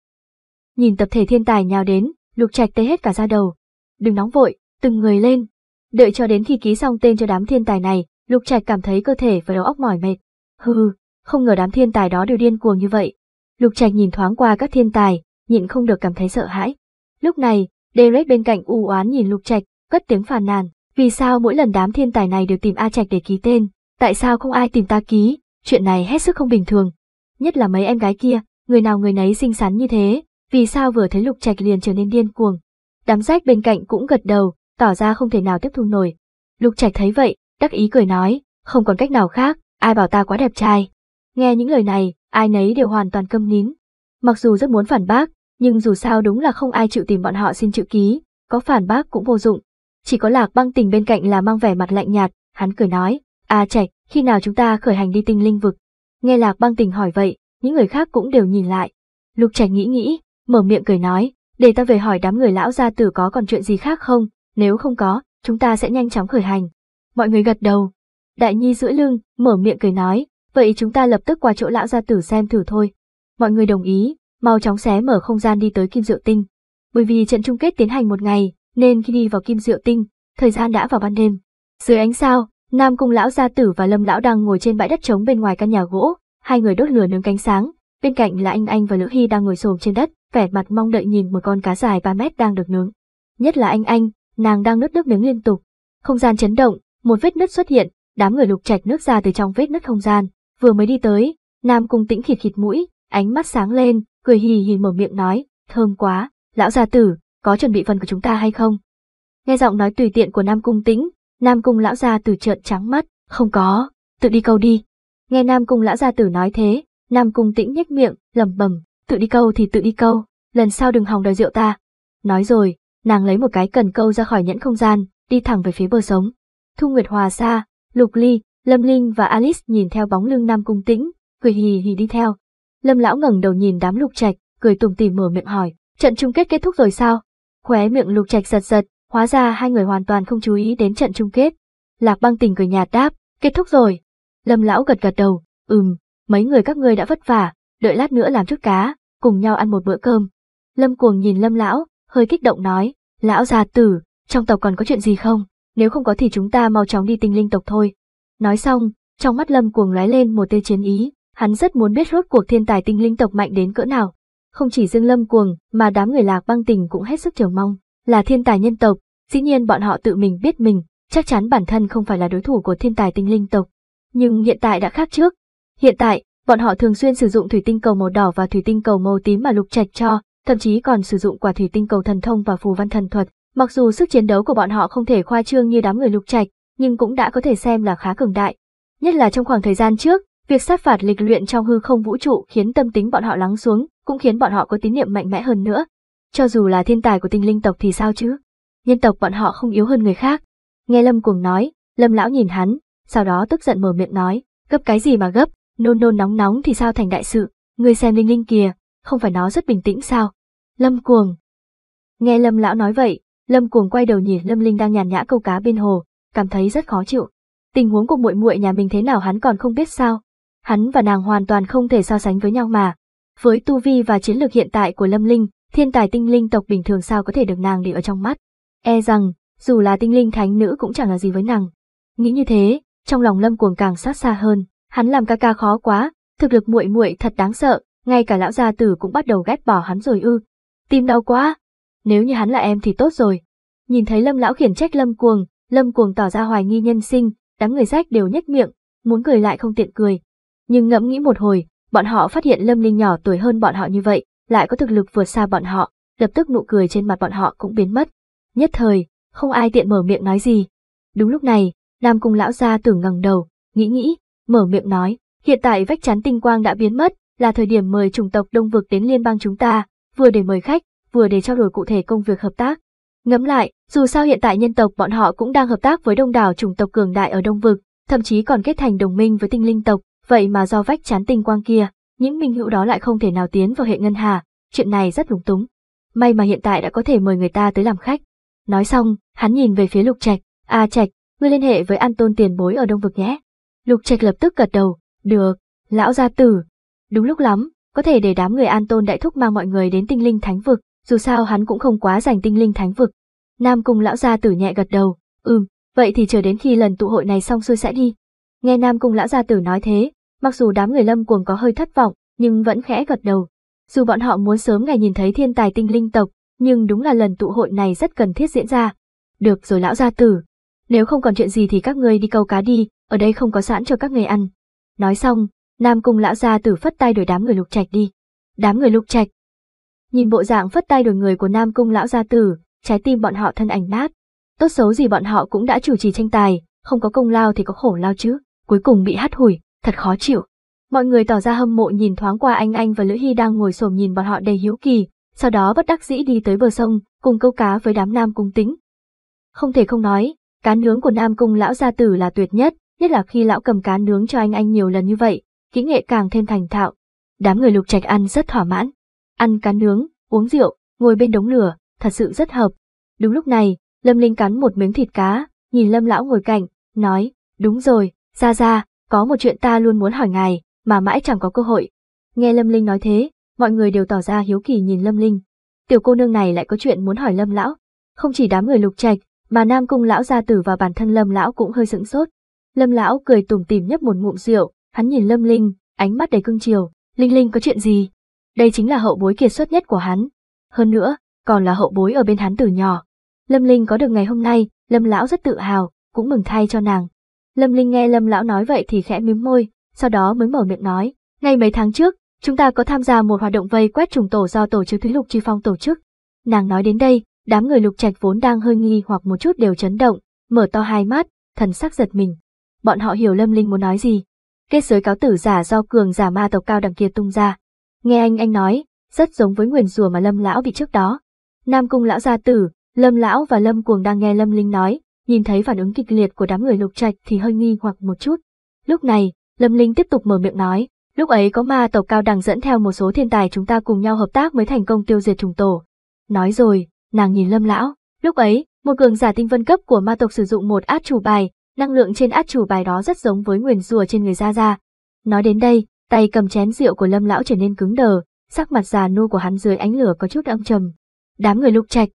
Nhìn tập thể thiên tài nhào đến, Lục Trạch tê hết cả da đầu. Đừng nóng vội, từng người lên. Đợi cho đến khi ký xong tên cho đám thiên tài này, Lục Trạch cảm thấy cơ thể và đầu óc mỏi mệt. Hừ không ngờ đám thiên tài đó đều điên cuồng như vậy. Lục Trạch nhìn thoáng qua các thiên tài, nhịn không được cảm thấy sợ hãi. Lúc này, Derek bên cạnh u oán nhìn Lục Trạch, cất tiếng phàn nàn, vì sao mỗi lần đám thiên tài này đều tìm A Trạch để ký tên, tại sao không ai tìm ta ký, chuyện này hết sức không bình thường. Nhất là mấy em gái kia, người nào người nấy xinh xắn như thế, vì sao vừa thấy lục trạch liền trở nên điên cuồng. Đám rách bên cạnh cũng gật đầu, tỏ ra không thể nào tiếp thu nổi. Lục trạch thấy vậy, đắc ý cười nói, không còn cách nào khác, ai bảo ta quá đẹp trai. Nghe những lời này, ai nấy đều hoàn toàn câm nín. Mặc dù rất muốn phản bác, nhưng dù sao đúng là không ai chịu tìm bọn họ xin chữ ký, có phản bác cũng vô dụng. Chỉ có lạc băng tình bên cạnh là mang vẻ mặt lạnh nhạt, hắn cười nói, à trạch khi nào chúng ta khởi hành đi tinh linh vực? Nghe lạc băng tình hỏi vậy, những người khác cũng đều nhìn lại. Lục trạch nghĩ nghĩ, mở miệng cười nói, để ta về hỏi đám người lão gia tử có còn chuyện gì khác không, nếu không có, chúng ta sẽ nhanh chóng khởi hành. Mọi người gật đầu. Đại Nhi duỗi lưng, mở miệng cười nói, vậy chúng ta lập tức qua chỗ lão gia tử xem thử thôi. Mọi người đồng ý, mau chóng xé mở không gian đi tới Kim Diệu Tinh. Bởi vì trận chung kết tiến hành một ngày, nên khi đi vào Kim Diệu Tinh, thời gian đã vào ban đêm. Dưới ánh sao, Nam Cung lão gia tử và Lâm lão đang ngồi trên bãi đất trống bên ngoài căn nhà gỗ, hai người đốt lửa nướng cánh sáng, bên cạnh là anh anh và Lữ Hy đang ngồi xổm trên đất, vẻ mặt mong đợi nhìn một con cá dài 3 mét đang được nướng. Nhất là anh anh, nàng đang nứt nước miếng liên tục. Không gian chấn động, một vết nứt xuất hiện, đám người lục trạch nước ra từ trong vết nứt không gian, vừa mới đi tới, nam cung tĩnh khịt khịt mũi, ánh mắt sáng lên, cười hì hì mở miệng nói, thơm quá, lão gia tử, có chuẩn bị phần của chúng ta hay không? Nghe giọng nói tùy tiện của nam cung tĩnh, nam cung lão gia tử trợn trắng mắt, không có, tự đi câu đi. Nghe nam cung lão gia tử nói thế, nam cung tĩnh nhếch miệng, lẩm bẩm, tự đi câu thì tự đi câu, lần sau đừng hòng đòi rượu ta. Nói rồi, nàng lấy một cái cần câu ra khỏi nhẫn không gian, đi thẳng về phía bờ sống. Thu Nguyệt Hòa xa, Lục Ly, Lâm Linh và Alice nhìn theo bóng lưng Nam Cung Tĩnh, cười hì hì đi theo. Lâm Lão ngẩng đầu nhìn đám lục trạch, cười tủm tỉm mở miệng hỏi, trận chung kết kết thúc rồi sao? Khóe miệng lục trạch giật giật, hóa ra hai người hoàn toàn không chú ý đến trận chung kết. Lạc băng tình cười nhạt đáp, kết thúc rồi. Lâm Lão gật gật đầu, ừm, mấy người các ngươi đã vất vả, đợi lát nữa làm chút cá, cùng nhau ăn một bữa cơm. Lâm cuồng nhìn Lâm lão, hơi kích động nói, lão già tử, trong tộc còn có chuyện gì không? Nếu không có thì chúng ta mau chóng đi tinh linh tộc thôi. Nói xong, trong mắt Lâm cuồng lóe lên một tia chiến ý, hắn rất muốn biết rốt cuộc thiên tài tinh linh tộc mạnh đến cỡ nào. Không chỉ riêng Lâm cuồng, mà đám người lạc băng tình cũng hết sức chờ mong, là thiên tài nhân tộc, dĩ nhiên bọn họ tự mình biết mình, chắc chắn bản thân không phải là đối thủ của thiên tài tinh linh tộc. Nhưng hiện tại đã khác trước. Hiện tại, Bọn họ thường xuyên sử dụng thủy tinh cầu màu đỏ và thủy tinh cầu màu tím mà Lục Trạch cho, thậm chí còn sử dụng quả thủy tinh cầu thần thông và phù văn thần thuật. Mặc dù sức chiến đấu của bọn họ không thể khoa trương như đám người Lục Trạch, nhưng cũng đã có thể xem là khá cường đại. Nhất là trong khoảng thời gian trước, việc sát phạt lịch luyện trong hư không vũ trụ khiến tâm tính bọn họ lắng xuống, cũng khiến bọn họ có tín niệm mạnh mẽ hơn nữa. Cho dù là thiên tài của tinh linh tộc thì sao chứ? Nhân tộc bọn họ không yếu hơn người khác. Nghe Lâm Cuồng nói, Lâm Lão nhìn hắn, sau đó tức giận mở miệng nói, gấp cái gì mà gấp, nôn nôn nóng nóng thì sao thành đại sự, người xem Linh Linh kìa, không phải nó rất bình tĩnh sao? Lâm Cuồng. Nghe Lâm Lão nói vậy, Lâm Cuồng quay đầu nhìn Lâm Linh đang nhàn nhã câu cá bên hồ, cảm thấy rất khó chịu. Tình huống của muội muội nhà mình thế nào hắn còn không biết sao? Hắn và nàng hoàn toàn không thể so sánh với nhau mà. Với tu vi và chiến lược hiện tại của Lâm Linh, thiên tài tinh linh tộc bình thường sao có thể được nàng để ở trong mắt. E rằng, dù là tinh linh thánh nữ cũng chẳng là gì với nàng. Nghĩ như thế, trong lòng Lâm Cuồng càng sát xa hơn hắn làm ca ca khó quá, thực lực muội muội thật đáng sợ, ngay cả lão gia tử cũng bắt đầu ghét bỏ hắn rồi ư. Tim đau quá, nếu như hắn là em thì tốt rồi. Nhìn thấy Lâm lão khiển trách Lâm Cuồng, Lâm Cuồng tỏ ra hoài nghi nhân sinh, đám người rách đều nhếch miệng, muốn cười lại không tiện cười. Nhưng ngẫm nghĩ một hồi, bọn họ phát hiện Lâm Linh nhỏ tuổi hơn bọn họ như vậy, lại có thực lực vượt xa bọn họ, lập tức nụ cười trên mặt bọn họ cũng biến mất. Nhất thời, không ai tiện mở miệng nói gì. Đúng lúc này, Nam Cung lão gia tử ngẩng đầu, nghĩ nghĩ, mở miệng nói, hiện tại vách chắn tinh quang đã biến mất, là thời điểm mời chủng tộc đông vực đến liên bang chúng ta, vừa để mời khách, vừa để trao đổi cụ thể công việc hợp tác. Ngẫm lại, dù sao hiện tại nhân tộc bọn họ cũng đang hợp tác với đông đảo chủng tộc cường đại ở đông vực, thậm chí còn kết thành đồng minh với tinh linh tộc, vậy mà do vách chắn tinh quang kia, những minh hữu đó lại không thể nào tiến vào hệ ngân hà, chuyện này rất lúng túng. May mà hiện tại đã có thể mời người ta tới làm khách. Nói xong, hắn nhìn về phía Lục Trạch, "A à, Trạch, ngươi liên hệ với An Tôn tiền bối ở Đông vực nhé." Lục Trạch lập tức gật đầu, được, lão gia tử. Đúng lúc lắm, có thể để đám người An Tôn Đại Thúc mang mọi người đến tinh linh thánh vực, dù sao hắn cũng không quá rảnh tinh linh thánh vực. Nam Cung lão gia tử nhẹ gật đầu, ừm, vậy thì chờ đến khi lần tụ hội này xong xuôi sẽ đi. Nghe Nam Cung lão gia tử nói thế, mặc dù đám người lâm cuồng có hơi thất vọng, nhưng vẫn khẽ gật đầu. Dù bọn họ muốn sớm ngày nhìn thấy thiên tài tinh linh tộc, nhưng đúng là lần tụ hội này rất cần thiết diễn ra. Được rồi lão gia tử, nếu không còn chuyện gì thì các ngươi đi câu cá đi, ở đây không có sẵn cho các người ăn. Nói xong, Nam Cung lão gia tử phất tay đuổi đám người lục trạch đi. Đám người lục trạch. Nhìn bộ dạng phất tay đuổi người của Nam Cung lão gia tử, trái tim bọn họ thân ảnh nát. Tốt xấu gì bọn họ cũng đã chủ trì tranh tài, không có công lao thì có khổ lao chứ, cuối cùng bị hắt hủi, thật khó chịu. Mọi người tỏ ra hâm mộ nhìn thoáng qua anh anh và Lữ Hy đang ngồi xổm nhìn bọn họ đầy hiếu kỳ, sau đó bất đắc dĩ đi tới bờ sông, cùng câu cá với đám Nam Cung tính. Không thể không nói, cá nướng của Nam Cung lão gia tử là tuyệt nhất, nhất là khi lão cầm cá nướng cho anh anh nhiều lần như vậy, kỹ nghệ càng thêm thành thạo. Đám người lục trạch ăn rất thỏa mãn. Ăn cá nướng, uống rượu, ngồi bên đống lửa, thật sự rất hợp. Đúng lúc này, Lâm Linh cắn một miếng thịt cá, nhìn Lâm lão ngồi cạnh, nói, đúng rồi, ra ra, có một chuyện ta luôn muốn hỏi ngài, mà mãi chẳng có cơ hội. Nghe Lâm Linh nói thế, mọi người đều tỏ ra hiếu kỳ nhìn Lâm Linh. Tiểu cô nương này lại có chuyện muốn hỏi Lâm lão. Không chỉ đám người lục trạch, mà Nam Cung lão gia tử và bản thân Lâm lão cũng hơi sững sốt, Lâm lão cười tủm tỉm nhấp một ngụm rượu, hắn nhìn Lâm Linh, ánh mắt đầy cưng chiều, "Linh Linh có chuyện gì?" Đây chính là hậu bối kiệt xuất nhất của hắn, hơn nữa, còn là hậu bối ở bên hắn từ nhỏ. Lâm Linh có được ngày hôm nay, Lâm lão rất tự hào, cũng mừng thay cho nàng. Lâm Linh nghe Lâm lão nói vậy thì khẽ mím môi, sau đó mới mở miệng nói, Ngày mấy tháng trước, chúng ta có tham gia một hoạt động vây quét trùng tổ do tổ chức Thúy Lục Chi Phong tổ chức." Nàng nói đến đây, đám người Lục Trạch vốn đang hơi nghi hoặc một chút đều chấn động, mở to hai mắt, thần sắc giật mình bọn họ hiểu Lâm Linh muốn nói gì. Kết giới cáo tử giả do cường giả ma tộc cao đẳng kia tung ra. Nghe anh anh nói, rất giống với nguyền rùa mà Lâm Lão bị trước đó. Nam Cung Lão gia tử, Lâm Lão và Lâm Cuồng đang nghe Lâm Linh nói, nhìn thấy phản ứng kịch liệt của đám người lục trạch thì hơi nghi hoặc một chút. Lúc này, Lâm Linh tiếp tục mở miệng nói, lúc ấy có ma tộc cao đẳng dẫn theo một số thiên tài chúng ta cùng nhau hợp tác mới thành công tiêu diệt trùng tổ. Nói rồi, nàng nhìn Lâm Lão, lúc ấy, một cường giả tinh vân cấp của ma tộc sử dụng một át chủ bài, năng lượng trên át chủ bài đó rất giống với nguyền rùa trên người Gia Gia. Nói đến đây, tay cầm chén rượu của Lâm Lão trở nên cứng đờ, sắc mặt già nua của hắn dưới ánh lửa có chút âm trầm. Đám người lục trạch.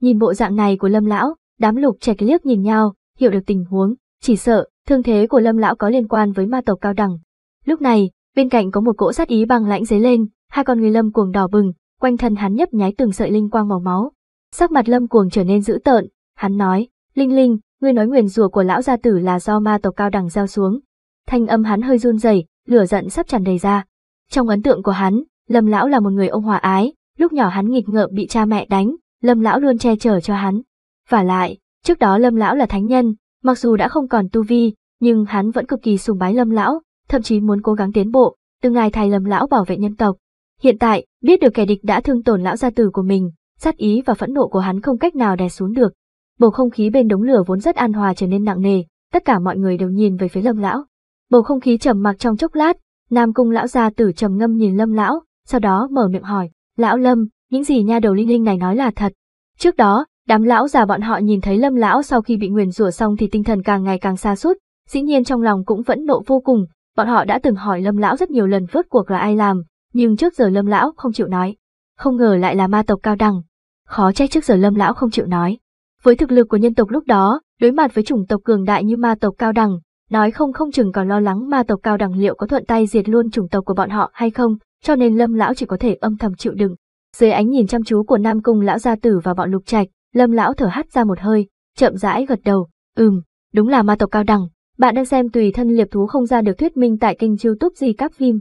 Nhìn bộ dạng này của Lâm Lão, đám lục trạch liếc nhìn nhau, hiểu được tình huống, chỉ sợ, thương thế của Lâm Lão có liên quan với ma tộc cao đẳng. Lúc này, bên cạnh có một cỗ sát ý bằng lãnh dấy lên, hai con người Lâm cuồng đỏ bừng, quanh thân hắn nhấp nháy từng sợi linh quang màu máu. Sắc mặt Lâm cuồng trở nên dữ tợn, hắn nói, Linh Linh, ngươi nói nguyền rủa của lão gia tử là do ma tộc cao đẳng gieo xuống. Thanh âm hắn hơi run rẩy, lửa giận sắp tràn đầy ra. Trong ấn tượng của hắn, Lâm lão là một người ông hòa ái, lúc nhỏ hắn nghịch ngợm bị cha mẹ đánh, Lâm lão luôn che chở cho hắn. Và lại, trước đó Lâm lão là thánh nhân, mặc dù đã không còn tu vi, nhưng hắn vẫn cực kỳ sùng bái Lâm lão, thậm chí muốn cố gắng tiến bộ, từng ngày thay Lâm lão bảo vệ nhân tộc. Hiện tại, biết được kẻ địch đã thương tổn lão gia tử của mình, sát ý và phẫn nộ của hắn không cách nào đè xuống được, bầu không khí bên đống lửa vốn rất an hòa trở nên nặng nề, tất cả mọi người đều nhìn về phía Lâm lão. Bầu không khí trầm mặc trong chốc lát, Nam cung lão gia tử trầm ngâm nhìn Lâm lão, sau đó mở miệng hỏi, "Lão Lâm, những gì nha đầu linh linh này nói là thật?" Trước đó, đám lão già bọn họ nhìn thấy Lâm lão sau khi bị nguyền rủa xong thì tinh thần càng ngày càng xa sút, dĩ nhiên trong lòng cũng vẫn nộ vô cùng, bọn họ đã từng hỏi Lâm lão rất nhiều lần vớt cuộc là ai làm, nhưng trước giờ Lâm lão không chịu nói. Không ngờ lại là ma tộc cao đẳng. Khó trách trước giờ Lâm lão không chịu nói. Với thực lực của nhân tộc lúc đó, đối mặt với chủng tộc cường đại như ma tộc cao đẳng, nói không không chừng còn lo lắng ma tộc cao đẳng liệu có thuận tay diệt luôn chủng tộc của bọn họ hay không, cho nên Lâm lão chỉ có thể âm thầm chịu đựng. Dưới ánh nhìn chăm chú của Nam Cung lão gia tử và bọn Lục Trạch, Lâm lão thở hắt ra một hơi, chậm rãi gật đầu, "Ừm, đúng là ma tộc cao đẳng." Bạn đang xem tùy thân liệp thú không ra được thuyết minh tại kênh YouTube gì các phim.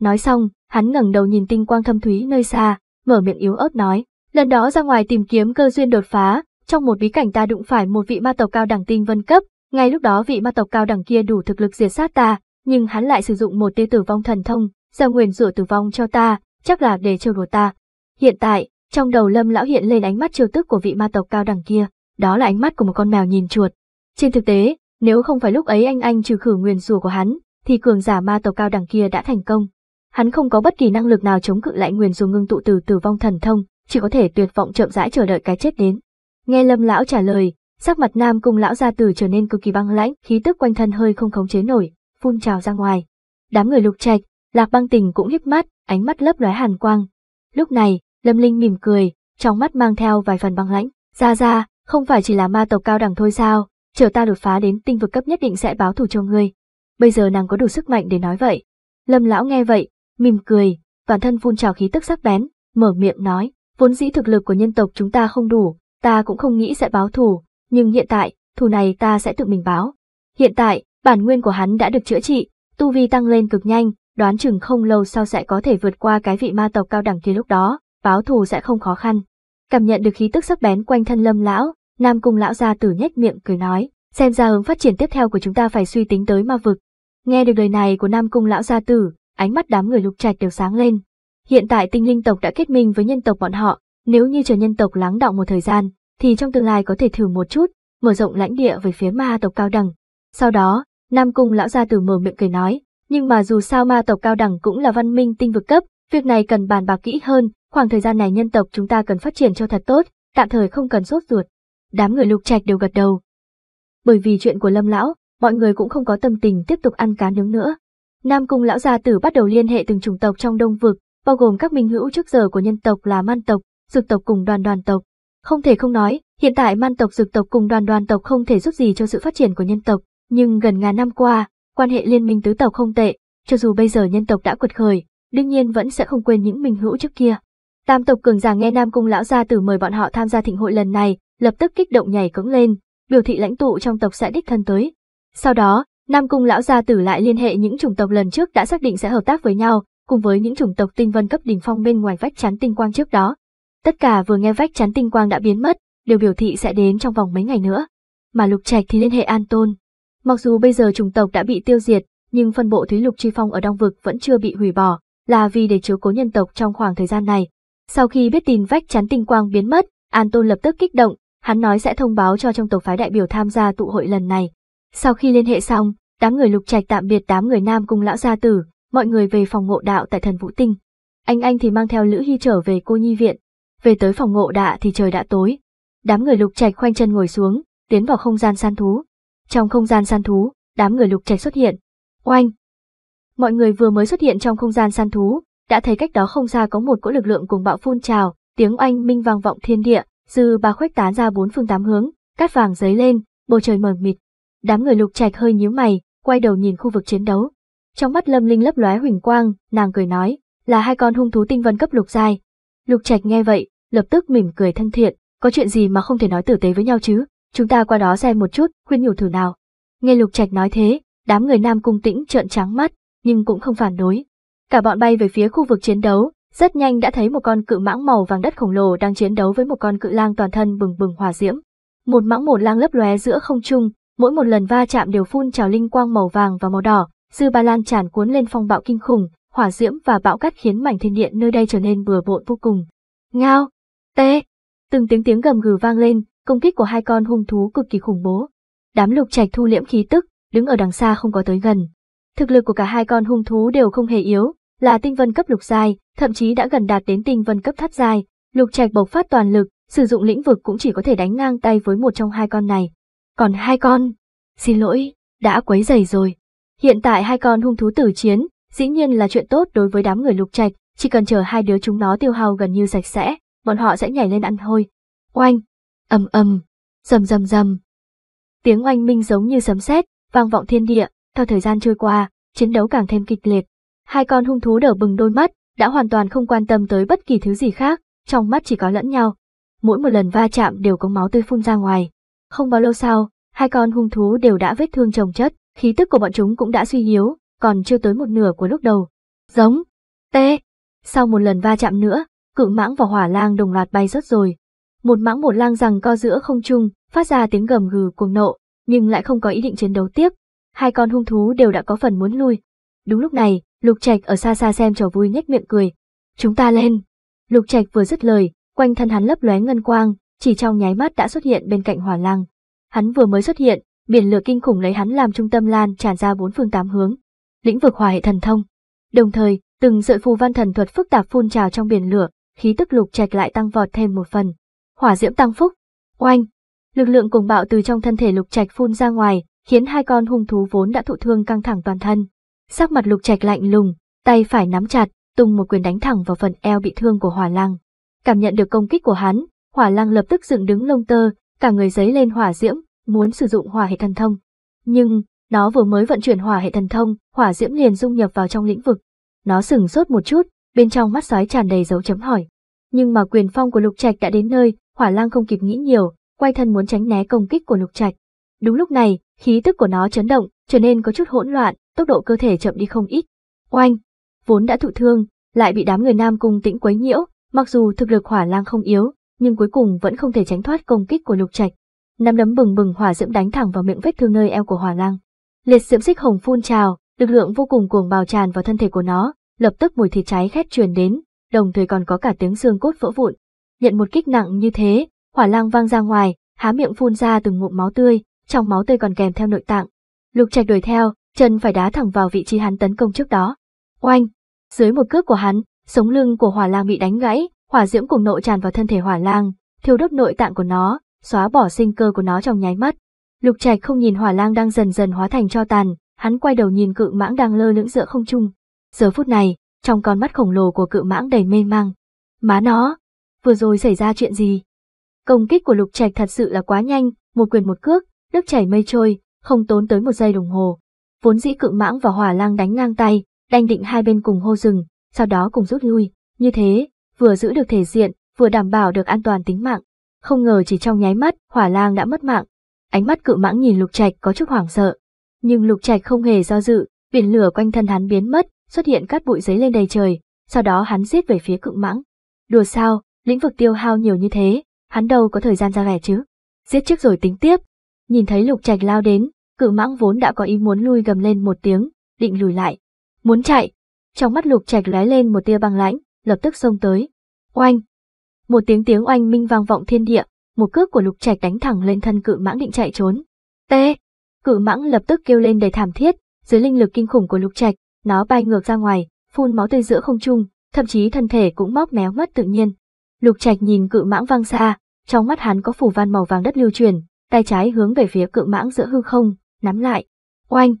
Nói xong, hắn ngẩng đầu nhìn tinh quang thâm thúy nơi xa, mở miệng yếu ớt nói, lần đó ra ngoài tìm kiếm cơ duyên đột phá, trong một bí cảnh ta đụng phải một vị ma tộc cao đẳng tinh vân cấp, ngay lúc đó vị ma tộc cao đẳng kia đủ thực lực diệt sát ta, nhưng hắn lại sử dụng một tia tử vong thần thông, ra nguyền rủa tử vong cho ta, chắc là để trêu đùa ta. Hiện tại, trong đầu Lâm lão hiện lên ánh mắt trêu tức của vị ma tộc cao đẳng kia, đó là ánh mắt của một con mèo nhìn chuột. Trên thực tế, nếu không phải lúc ấy anh anh trừ khử nguyền rủa của hắn, thì cường giả ma tộc cao đẳng kia đã thành công. Hắn không có bất kỳ năng lực nào chống cự lại nguyền rủa ngưng tụ từ tử vong thần thông, chỉ có thể tuyệt vọng chậm rãi chờ đợi cái chết đến. Nghe Lâm lão trả lời, sắc mặt Nam Cung lão gia tử trở nên cực kỳ băng lãnh, khí tức quanh thân hơi không khống chế nổi, phun trào ra ngoài. Đám người Lục Trạch, Lạc Băng Tình cũng híp mắt, ánh mắt lấp lóe hàn quang. Lúc này, Lâm Linh mỉm cười, trong mắt mang theo vài phần băng lãnh, "Ra ra, không phải chỉ là ma tộc cao đẳng thôi sao, chờ ta đột phá đến tinh vực cấp nhất định sẽ báo thù cho ngươi." Bây giờ nàng có đủ sức mạnh để nói vậy. Lâm lão nghe vậy, mỉm cười, toàn thân phun trào khí tức sắc bén, mở miệng nói, vốn dĩ thực lực của nhân tộc chúng ta không đủ, ta cũng không nghĩ sẽ báo thù, nhưng hiện tại, thù này ta sẽ tự mình báo. Hiện tại, bản nguyên của hắn đã được chữa trị, tu vi tăng lên cực nhanh, đoán chừng không lâu sau sẽ có thể vượt qua cái vị ma tộc cao đẳng kia lúc đó, báo thù sẽ không khó khăn. Cảm nhận được khí tức sắc bén quanh thân lâm lão, nam cung lão gia tử nhếch miệng cười nói, xem ra hướng phát triển tiếp theo của chúng ta phải suy tính tới ma vực. Nghe được lời này của nam cung lão gia tử, ánh mắt đám người lục trạch đều sáng lên. Hiện tại tinh linh tộc đã kết minh với nhân tộc bọn họ, nếu như chờ nhân tộc lắng đọng một thời gian, thì trong tương lai có thể thử một chút, mở rộng lãnh địa về phía ma tộc cao đẳng. Sau đó, Nam Cung lão gia tử mở miệng cười nói, nhưng mà dù sao ma tộc cao đẳng cũng là văn minh tinh vực cấp, việc này cần bàn bạc kỹ hơn, khoảng thời gian này nhân tộc chúng ta cần phát triển cho thật tốt, tạm thời không cần sốt ruột. Đám người lục trạch đều gật đầu. Bởi vì chuyện của Lâm lão, mọi người cũng không có tâm tình tiếp tục ăn cá nướng nữa. Nam Cung lão gia tử bắt đầu liên hệ từng chủng tộc trong Đông vực, bao gồm các minh hữu trước giờ của nhân tộc là Man tộc, dược tộc cùng đoàn đoàn tộc. Không thể không nói, hiện tại man tộc dược tộc cùng đoàn đoàn tộc không thể giúp gì cho sự phát triển của nhân tộc, nhưng gần ngàn năm qua, quan hệ liên minh tứ tộc không tệ, cho dù bây giờ nhân tộc đã quật khởi, đương nhiên vẫn sẽ không quên những minh hữu trước kia. Tam tộc cường giả nghe Nam Cung lão gia tử mời bọn họ tham gia thịnh hội lần này, lập tức kích động nhảy cẫng lên, biểu thị lãnh tụ trong tộc sẽ đích thân tới. Sau đó, Nam Cung lão gia tử lại liên hệ những chủng tộc lần trước đã xác định sẽ hợp tác với nhau, cùng với những chủng tộc tinh vân cấp đỉnh phong bên ngoài vách chắn tinh quang trước đó, Tất cả vừa nghe vách chắn tinh quang đã biến mất, đều biểu thị sẽ đến trong vòng mấy ngày nữa. Mà Lục Trạch thì liên hệ An Tôn. Mặc dù bây giờ chủng tộc đã bị tiêu diệt, nhưng phân bộ Thúy Lục Chi Phong ở Đông Vực vẫn chưa bị hủy bỏ, là vì để chiếu cố nhân tộc trong khoảng thời gian này. Sau khi biết tin vách chắn tinh quang biến mất, An Tôn lập tức kích động, hắn nói sẽ thông báo cho trong tộc phái đại biểu tham gia tụ hội lần này. Sau khi liên hệ xong, đám người Lục Trạch tạm biệt đám người Nam cùng lão gia tử, mọi người về phòng ngộ đạo tại Thần Vũ Tinh. Anh anh thì mang theo Lữ Hy trở về cô nhi viện, về tới phòng ngộ đạ thì trời đã tối. Đám người lục trạch khoanh chân ngồi xuống, tiến vào không gian san thú. Trong không gian san thú, đám người lục trạch xuất hiện. Oanh! Mọi người vừa mới xuất hiện trong không gian san thú, đã thấy cách đó không xa có một cỗ lực lượng cuồng bạo phun trào, tiếng oanh minh vang vọng thiên địa, dư ba khuếch tán ra bốn phương tám hướng, cát vàng dấy lên, bầu trời mờ mịt. Đám người lục trạch hơi nhíu mày, quay đầu nhìn khu vực chiến đấu. Trong mắt Lâm Linh lấp lóe huỳnh quang, nàng cười nói, là hai con hung thú tinh vân cấp lục giai. Lục Trạch nghe vậy, lập tức mỉm cười thân thiện, có chuyện gì mà không thể nói tử tế với nhau chứ, chúng ta qua đó xem một chút, khuyên nhủ thử nào. Nghe Lục Trạch nói thế, đám người Nam Cung Tĩnh trợn trắng mắt, nhưng cũng không phản đối. Cả bọn bay về phía khu vực chiến đấu, rất nhanh đã thấy một con cự mãng màu vàng đất khổng lồ đang chiến đấu với một con cự lang toàn thân bừng bừng hỏa diễm. Một mãng một lang lấp lóe giữa không trung, mỗi một lần va chạm đều phun trào linh quang màu vàng và màu đỏ, dư ba lan tràn cuốn lên phong bạo kinh khủng, hỏa diễm và bão cắt khiến mảnh thiên địa nơi đây trở nên bừa bộn vô cùng. Ngao, Tê! Từng tiếng tiếng gầm gừ vang lên, công kích của hai con hung thú cực kỳ khủng bố. Đám lục trạch thu liễm khí tức, đứng ở đằng xa không có tới gần. Thực lực của cả hai con hung thú đều không hề yếu, là tinh vân cấp lục giai, thậm chí đã gần đạt đến tinh vân cấp thất giai. Lục trạch bộc phát toàn lực, sử dụng lĩnh vực cũng chỉ có thể đánh ngang tay với một trong hai con này. Còn hai con, xin lỗi, đã quấy rầy rồi. Hiện tại hai con hung thú tử chiến, dĩ nhiên là chuyện tốt đối với đám người lục trạch, chỉ cần chờ hai đứa chúng nó tiêu hao gần như sạch sẽ, bọn họ sẽ nhảy lên ăn thôi. Oanh, ầm ầm, rầm rầm rầm. Tiếng oanh minh giống như sấm sét, vang vọng thiên địa, theo thời gian trôi qua, chiến đấu càng thêm kịch liệt. Hai con hung thú đỏ bừng đôi mắt, đã hoàn toàn không quan tâm tới bất kỳ thứ gì khác, trong mắt chỉ có lẫn nhau. Mỗi một lần va chạm đều có máu tươi phun ra ngoài. Không bao lâu sau, hai con hung thú đều đã vết thương chồng chất, khí tức của bọn chúng cũng đã suy yếu, còn chưa tới một nửa của lúc đầu. Giống, tê. Sau một lần va chạm nữa, cự mãng và hỏa lang đồng loạt bay rớt rồi. Một mãng một lang rằng co giữa không trung, phát ra tiếng gầm gừ cuồng nộ, nhưng lại không có ý định chiến đấu tiếp. Hai con hung thú đều đã có phần muốn lui. Đúng lúc này, Lục Trạch ở xa xa xem trò vui nhếch miệng cười. Chúng ta lên. Lục Trạch vừa dứt lời, quanh thân hắn lấp lóe ngân quang, chỉ trong nháy mắt đã xuất hiện bên cạnh hỏa lang. Hắn vừa mới xuất hiện, biển lửa kinh khủng lấy hắn làm trung tâm lan tràn ra bốn phương tám hướng, lĩnh vực hỏa hệ thần thông. Đồng thời, từng sợi phù văn thần thuật phức tạp phun trào trong biển lửa, khí tức lục trạch lại tăng vọt thêm một phần. Hỏa diễm tăng phúc, oanh, lực lượng cùng bạo từ trong thân thể lục trạch phun ra ngoài, khiến hai con hung thú vốn đã thụ thương căng thẳng toàn thân. Sắc mặt lục trạch lạnh lùng, tay phải nắm chặt, tung một quyền đánh thẳng vào phần eo bị thương của hỏa lang. Cảm nhận được công kích của hắn, hỏa lang lập tức dựng đứng lông tơ, cả người giấy lên hỏa diễm, muốn sử dụng hỏa hệ thần thông. Nhưng, nó vừa mới vận chuyển hỏa hệ thần thông, hỏa diễm liền dung nhập vào trong lĩnh vực. Nó sừng sốt một chút, bên trong mắt sói tràn đầy dấu chấm hỏi. Nhưng mà quyền phong của Lục Trạch đã đến nơi, Hỏa Lang không kịp nghĩ nhiều, quay thân muốn tránh né công kích của Lục Trạch. Đúng lúc này, khí tức của nó chấn động, trở nên có chút hỗn loạn, tốc độ cơ thể chậm đi không ít. Oanh, vốn đã thụ thương, lại bị đám người Nam Cung Tĩnh quấy nhiễu, mặc dù thực lực Hỏa Lang không yếu, nhưng cuối cùng vẫn không thể tránh thoát công kích của Lục Trạch. Năm đấm bừng bừng hỏa diễm đánh thẳng vào miệng vết thương nơi eo của Hỏa Lang. Liệt diễm xích hồng phun trào, lực lượng vô cùng cuồng bao tràn vào thân thể của nó, lập tức mùi thịt cháy khét truyền đến, đồng thời còn có cả tiếng xương cốt vỡ vụn. Nhận một kích nặng như thế, hỏa lang vang ra ngoài, há miệng phun ra từng ngụm máu tươi, trong máu tươi còn kèm theo nội tạng. Lục Trạch đuổi theo, chân phải đá thẳng vào vị trí hắn tấn công trước đó. Oanh! Dưới một cước của hắn, sống lưng của hỏa lang bị đánh gãy, hỏa diễm cùng nộ tràn vào thân thể hỏa lang, thiêu đốt nội tạng của nó, xóa bỏ sinh cơ của nó trong nháy mắt. Lục Trạch không nhìn hỏa lang đang dần dần hóa thành cho tàn, hắn quay đầu nhìn cự mãng đang lơ lửng giữa không trung. Giờ phút này, trong con mắt khổng lồ của cự mãng đầy mê mang. Má nó, vừa rồi xảy ra chuyện gì? Công kích của lục trạch thật sự là quá nhanh, một quyền một cước, nước chảy mây trôi, không tốn tới một giây đồng hồ. Vốn dĩ cự mãng và hỏa lang đánh ngang tay, đanh định hai bên cùng hô rừng, sau đó cùng rút lui. Như thế, vừa giữ được thể diện, vừa đảm bảo được an toàn tính mạng. Không ngờ chỉ trong nháy mắt, hỏa lang đã mất mạng. Ánh mắt cự mãng nhìn lục trạch có chút hoảng sợ. Nhưng lục trạch không hề do dự, biển lửa quanh thân hắn biến mất, xuất hiện cát bụi giấy lên đầy trời, sau đó hắn giết về phía cự mãng. Đùa sao, lĩnh vực tiêu hao nhiều như thế, hắn đâu có thời gian ra vẻ chứ. Giết trước rồi tính tiếp. Nhìn thấy lục trạch lao đến, cự mãng vốn đã có ý muốn lui gầm lên một tiếng, định lùi lại. Muốn chạy. Trong mắt lục trạch lóe lên một tia băng lãnh, lập tức xông tới. Oanh! Một tiếng tiếng oanh minh vang vọng thiên địa, một cước của lục trạch đánh thẳng lên thân cự mãng định chạy trốn. T! Cự mãng lập tức kêu lên đầy thảm thiết, dưới linh lực kinh khủng của lục trạch, nó bay ngược ra ngoài, phun máu tươi giữa không trung, thậm chí thân thể cũng móc méo mất tự nhiên. Lục Trạch nhìn cự mãng văng xa, trong mắt hắn có phủ văn màu vàng đất lưu truyền, tay trái hướng về phía cự mãng giữa hư không, nắm lại. Oanh!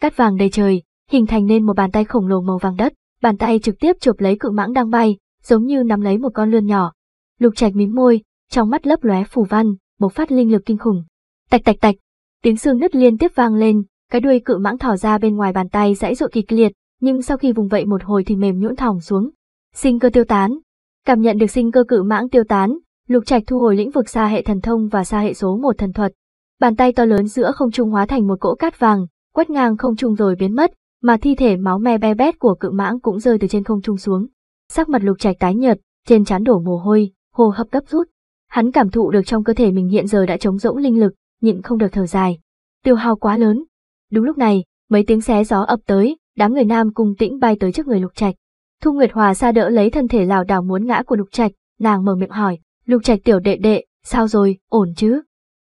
Cắt vàng đầy trời, hình thành nên một bàn tay khổng lồ màu vàng đất, bàn tay trực tiếp chụp lấy cự mãng đang bay, giống như nắm lấy một con lươn nhỏ. Lục Trạch mím môi, trong mắt lấp lóe phủ văn, bộc phát linh lực kinh khủng. Tạch tạch tạch, tiếng xương nứt liên tiếp vang lên, cái đuôi cự mãng thò ra bên ngoài bàn tay dãy dội kịch liệt, nhưng sau khi vùng vẫy một hồi thì mềm nhũn thòng xuống. Sinh cơ tiêu tán. Cảm nhận được sinh cơ cự mãng tiêu tán, Lục Trạch thu hồi lĩnh vực xa hệ thần thông và xa hệ số một thần thuật. Bàn tay to lớn giữa không trung hóa thành một cỗ cát vàng, quét ngang không trung rồi biến mất, mà thi thể máu me be bét của cự mãng cũng rơi từ trên không trung xuống. Sắc mặt Lục Trạch tái nhợt, trên trán đổ mồ hôi, hô hấp gấp rút. Hắn cảm thụ được trong cơ thể mình hiện giờ đã trống rỗng linh lực, nhịn không được thở dài. Tiêu hao quá lớn, Đúng lúc này, mấy tiếng xé gió ập tới, đám người nam cùng tĩnh bay tới trước người Lục Trạch. Thu Nguyệt Hòa xa đỡ lấy thân thể lảo đảo muốn ngã của Lục Trạch, nàng mở miệng hỏi, "Lục Trạch tiểu đệ đệ, sao rồi, ổn chứ?"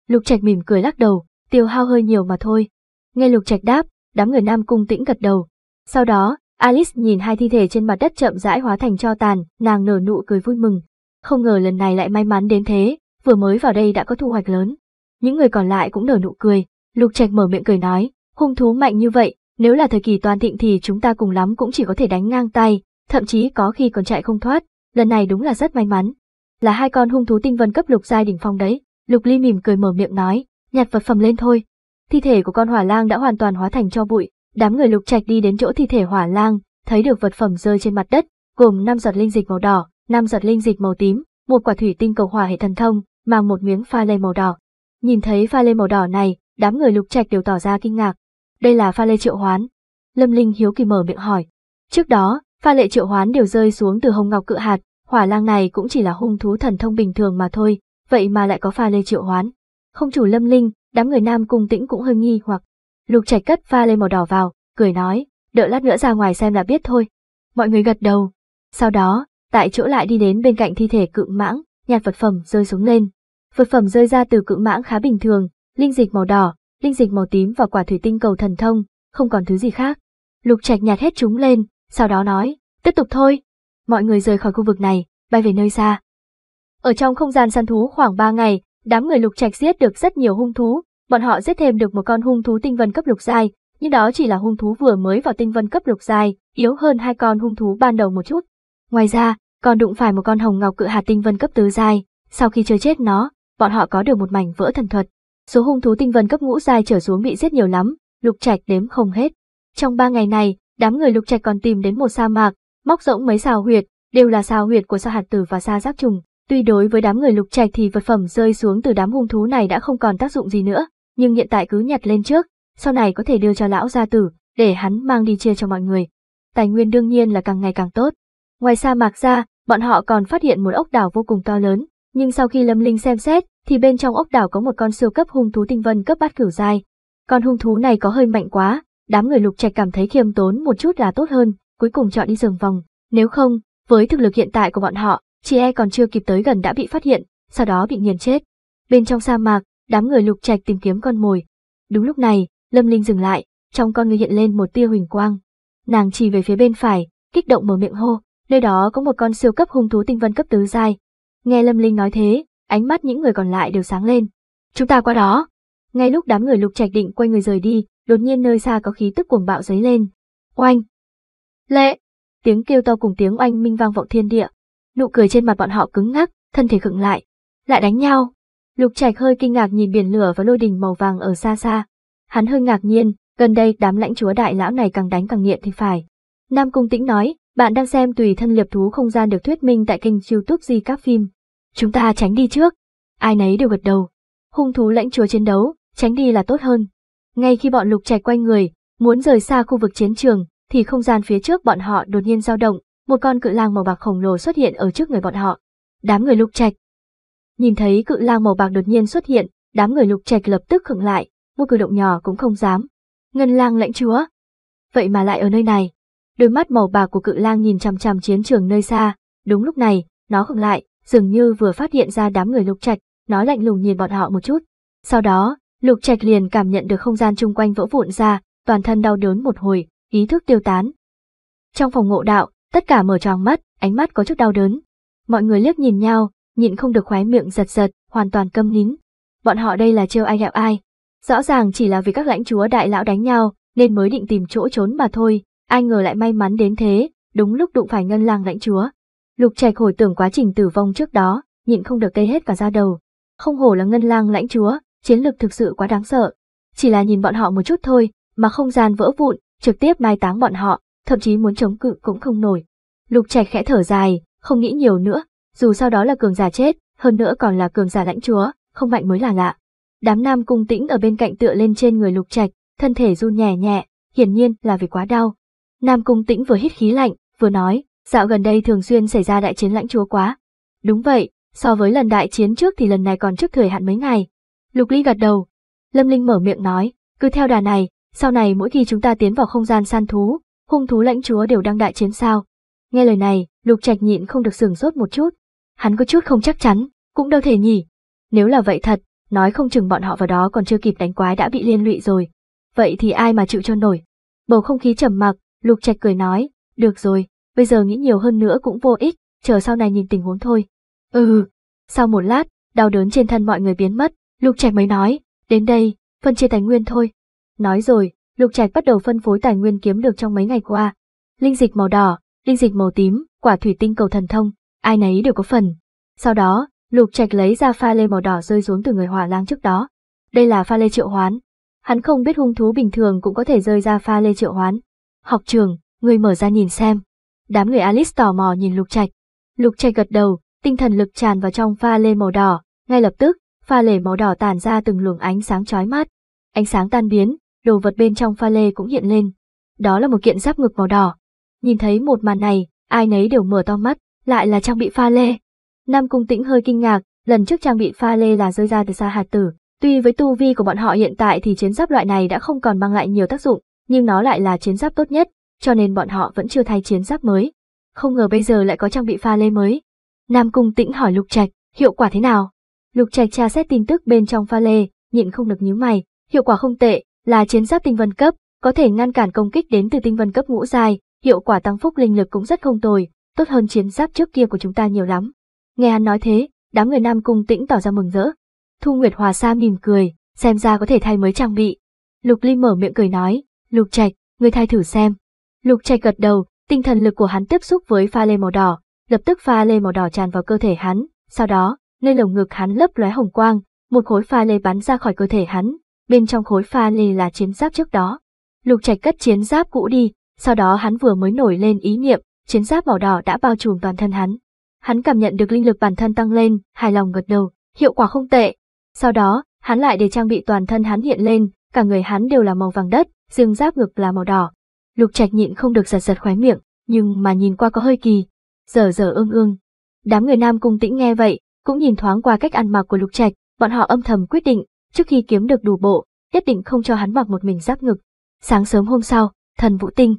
Lục Trạch mỉm cười lắc đầu, "Tiêu hao hơi nhiều mà thôi." Nghe Lục Trạch đáp, đám người nam cung tĩnh gật đầu. Sau đó, Alice nhìn hai thi thể trên mặt đất chậm rãi hóa thành cho tàn, nàng nở nụ cười vui mừng. Không ngờ lần này lại may mắn đến thế, vừa mới vào đây đã có thu hoạch lớn. Những người còn lại cũng nở nụ cười, Lục Trạch mở miệng cười nói, Hung thú mạnh như vậy, nếu là thời kỳ toàn thịnh thì chúng ta cùng lắm cũng chỉ có thể đánh ngang tay, thậm chí có khi còn chạy không thoát, lần này đúng là rất may mắn. Là hai con hung thú tinh vân cấp lục giai đỉnh phong đấy, Lục Ly mỉm cười mở miệng nói, nhặt vật phẩm lên thôi. Thi thể của con hỏa lang đã hoàn toàn hóa thành cho bụi, đám người Lục Trạch đi đến chỗ thi thể hỏa lang, thấy được vật phẩm rơi trên mặt đất, gồm năm giọt linh dịch màu đỏ, năm giọt linh dịch màu tím, một quả thủy tinh cầu hỏa hệ thần thông, mang một miếng pha lê màu đỏ. Nhìn thấy pha lê màu đỏ này, đám người Lục Trạch đều tỏ ra kinh ngạc, đây là pha lê triệu hoán. Lâm Linh hiếu kỳ mở miệng hỏi. Trước đó, pha lệ triệu hoán đều rơi xuống từ hồng ngọc cự hạt, hỏa lang này cũng chỉ là hung thú thần thông bình thường mà thôi, vậy mà lại có pha lê triệu hoán. Không chủ Lâm Linh, đám người nam cung tĩnh cũng hơi nghi hoặc. Lục Trạch cất pha lê màu đỏ vào, cười nói, đợi lát nữa ra ngoài xem là biết thôi. Mọi người gật đầu. Sau đó, tại chỗ lại đi đến bên cạnh thi thể cự mãng, nhặt vật phẩm rơi xuống lên. Vật phẩm rơi ra từ cự mãng khá bình thường, linh dịch màu đỏ, linh dịch màu tím và quả thủy tinh cầu thần thông, không còn thứ gì khác. Lục Trạch nhặt hết chúng lên, sau đó nói, tiếp tục thôi. Mọi người rời khỏi khu vực này, bay về nơi xa. Ở trong không gian săn thú khoảng 3 ngày, đám người Lục Trạch giết được rất nhiều hung thú, bọn họ giết thêm được một con hung thú tinh vân cấp lục giai, nhưng đó chỉ là hung thú vừa mới vào tinh vân cấp lục giai, yếu hơn hai con hung thú ban đầu một chút. Ngoài ra, còn đụng phải một con hồng ngọc cự hạt tinh vân cấp tứ giai, sau khi chơi chết nó, bọn họ có được một mảnh vỡ thần thuật. Số hung thú tinh vân cấp ngũ dài trở xuống bị giết nhiều lắm, lục trạch đếm không hết. Trong ba ngày này, đám người lục trạch còn tìm đến một sa mạc, móc rỗng mấy sao huyệt, đều là sao huyệt của sa hạt tử và sa giác trùng. Tuy đối với đám người lục trạch thì vật phẩm rơi xuống từ đám hung thú này đã không còn tác dụng gì nữa, nhưng hiện tại cứ nhặt lên trước, sau này có thể đưa cho lão gia tử, để hắn mang đi chia cho mọi người. Tài nguyên đương nhiên là càng ngày càng tốt. Ngoài sa mạc ra, bọn họ còn phát hiện một ốc đảo vô cùng to lớn, nhưng sau khi Lâm Linh xem xét, thì bên trong ốc đảo có một con siêu cấp hung thú tinh vân cấp bát cửu dài. Con hung thú này có hơi mạnh quá, đám người lục trạch cảm thấy khiêm tốn một chút là tốt hơn, cuối cùng chọn đi rừng vòng. Nếu không, với thực lực hiện tại của bọn họ, chị e còn chưa kịp tới gần đã bị phát hiện, sau đó bị nghiền chết. Bên trong sa mạc, đám người lục trạch tìm kiếm con mồi. Đúng lúc này, Lâm Linh dừng lại, trong con người hiện lên một tia huỳnh quang. Nàng chỉ về phía bên phải, kích động mở miệng hô, nơi đó có một con siêu cấp hung thú tinh vân cấp tứ giai, Nghe Lâm Linh nói thế, ánh mắt những người còn lại đều sáng lên. Chúng ta qua đó. Ngay lúc đám người lục trạch định quay người rời đi, đột nhiên nơi xa có khí tức cuồng bạo dấy lên. Oanh! Lệ! Tiếng kêu to cùng tiếng oanh minh vang vọng thiên địa. Nụ cười trên mặt bọn họ cứng ngắc, thân thể khựng lại. Lại đánh nhau. Lục trạch hơi kinh ngạc nhìn biển lửa và lôi đình màu vàng ở xa xa. Hắn hơi ngạc nhiên, gần đây đám lãnh chúa đại lão này càng đánh càng nghiện thì phải. Nam Cung Tĩnh nói, bạn đang xem tùy thân liệp thú không gian được thuyết minh tại kênh youtube Di Các Phim. Chúng ta tránh đi trước. Ai nấy đều gật đầu. Hung thú lãnh chúa chiến đấu, tránh đi là tốt hơn. Ngay khi bọn lục trạch quanh người, muốn rời xa khu vực chiến trường, thì không gian phía trước bọn họ đột nhiên dao động, một con cự lang màu bạc khổng lồ xuất hiện ở trước người bọn họ. Đám người lục trạch. Nhìn thấy cự lang màu bạc đột nhiên xuất hiện, đám người lục trạch lập tức khựng lại, một cử động nhỏ cũng không dám. Ngân lang lãnh chúa. Vậy mà lại ở nơi này. Đôi mắt màu bạc của cự lang nhìn chằm chằm chiến trường nơi xa, đúng lúc này, nó khựng lại, dường như vừa phát hiện ra đám người lục trạch, nó lạnh lùng nhìn bọn họ một chút. Sau đó, lục trạch liền cảm nhận được không gian chung quanh vỡ vụn ra, toàn thân đau đớn một hồi, ý thức tiêu tán. Trong phòng ngộ đạo, tất cả mở tròn mắt, ánh mắt có chút đau đớn. Mọi người liếc nhìn nhau, nhịn không được khoái miệng giật giật, hoàn toàn câm nín. Bọn họ đây là trêu ai gẹo ai. Rõ ràng chỉ là vì các lãnh chúa đại lão đánh nhau, nên mới định tìm chỗ trốn mà thôi, Ai ngờ lại may mắn đến thế, đúng lúc đụng phải ngân lang lãnh chúa. Lục trạch hồi tưởng quá trình tử vong trước đó, nhịn không được cây hết cả da đầu. Không hổ là ngân lang lãnh chúa, chiến lực thực sự quá đáng sợ. Chỉ là nhìn bọn họ một chút thôi, mà không gian vỡ vụn, trực tiếp mai táng bọn họ, thậm chí muốn chống cự cũng không nổi. Lục trạch khẽ thở dài, không nghĩ nhiều nữa, dù sau đó là cường giả chết, hơn nữa còn là cường giả lãnh chúa, không mạnh mới là lạ. Đám nam cung tĩnh ở bên cạnh tựa lên trên người lục trạch, thân thể run nhẹ nhẹ, hiển nhiên là vì quá đau, Nam Cung Tĩnh vừa hít khí lạnh, vừa nói, dạo gần đây thường xuyên xảy ra đại chiến lãnh chúa quá. Đúng vậy, so với lần đại chiến trước thì lần này còn trước thời hạn mấy ngày. Lục Ly gật đầu. Lâm Linh mở miệng nói, cứ theo đà này, sau này mỗi khi chúng ta tiến vào không gian săn thú, hung thú lãnh chúa đều đang đại chiến sao. Nghe lời này, Lục Trạch nhịn không được sừng sốt một chút. Hắn có chút không chắc chắn, cũng đâu thể nhỉ. Nếu là vậy thật, nói không chừng bọn họ vào đó còn chưa kịp đánh quái đã bị liên lụy rồi. Vậy thì ai mà chịu cho nổi? Bầu không khí trầm mặc, Lục Trạch cười nói, được rồi, bây giờ nghĩ nhiều hơn nữa cũng vô ích, chờ sau này nhìn tình huống thôi. Ừ, sau một lát, đau đớn trên thân mọi người biến mất, Lục Trạch mới nói, đến đây, phân chia tài nguyên thôi. Nói rồi, Lục Trạch bắt đầu phân phối tài nguyên kiếm được trong mấy ngày qua. Linh dịch màu đỏ, linh dịch màu tím, quả thủy tinh cầu thần thông, ai nấy đều có phần. Sau đó, Lục Trạch lấy ra pha lê màu đỏ rơi xuống từ người hỏa lang trước đó. Đây là pha lê triệu hoán. Hắn không biết hung thú bình thường cũng có thể rơi ra pha lê triệu hoán, Học trường, người mở ra nhìn xem. Đám người Alice tò mò nhìn Lục Trạch. Lục Trạch gật đầu, tinh thần lực tràn vào trong pha lê màu đỏ, ngay lập tức, pha lê màu đỏ tàn ra từng luồng ánh sáng chói mắt. Ánh sáng tan biến, đồ vật bên trong pha lê cũng hiện lên. Đó là một kiện giáp ngực màu đỏ. Nhìn thấy một màn này, ai nấy đều mở to mắt, lại là trang bị pha lê. Nam Cung Tĩnh hơi kinh ngạc, lần trước trang bị pha lê là rơi ra từ xa hạt tử, tuy với tu vi của bọn họ hiện tại thì chiến giáp loại này đã không còn mang lại nhiều tác dụng, nhưng nó lại là chiến giáp tốt nhất, cho nên bọn họ vẫn chưa thay chiến giáp mới. Không ngờ bây giờ lại có trang bị pha lê mới. Nam Cung Tĩnh hỏi Lục Trạch, hiệu quả thế nào? Lục Trạch tra xét tin tức bên trong pha lê, nhịn không được nhíu mày, hiệu quả không tệ, là chiến giáp tinh vân cấp, có thể ngăn cản công kích đến từ tinh vân cấp ngũ dài, hiệu quả tăng phúc linh lực cũng rất không tồi, tốt hơn chiến giáp trước kia của chúng ta nhiều lắm. Nghe hắn nói thế, đám người Nam Cung Tĩnh tỏ ra mừng rỡ. Thu Nguyệt Hòa Sa mỉm cười, xem ra có thể thay mới trang bị. Lục Ly mở miệng cười nói, Lục Trạch, ngươi thay thử xem. Lục Trạch gật đầu, tinh thần lực của hắn tiếp xúc với pha lê màu đỏ, lập tức pha lê màu đỏ tràn vào cơ thể hắn, sau đó, nơi lồng ngực hắn lấp lóe hồng quang, một khối pha lê bắn ra khỏi cơ thể hắn, bên trong khối pha lê là chiến giáp trước đó. Lục Trạch cất chiến giáp cũ đi, sau đó hắn vừa mới nổi lên ý niệm, chiến giáp màu đỏ đã bao trùm toàn thân hắn. Hắn cảm nhận được linh lực bản thân tăng lên, hài lòng gật đầu, hiệu quả không tệ. Sau đó, hắn lại để trang bị toàn thân hắn hiện lên, cả người hắn đều là màu vàng đất, xương giáp ngực là màu đỏ. Lục Trạch nhịn không được giật giật khóe miệng, nhưng mà nhìn qua có hơi kỳ, giờ giờ ương ương. Đám người Nam Cung Tĩnh nghe vậy, cũng nhìn thoáng qua cách ăn mặc của Lục Trạch, bọn họ âm thầm quyết định, trước khi kiếm được đủ bộ, nhất định không cho hắn mặc một mình giáp ngực. Sáng sớm hôm sau, Thần Vũ Tinh,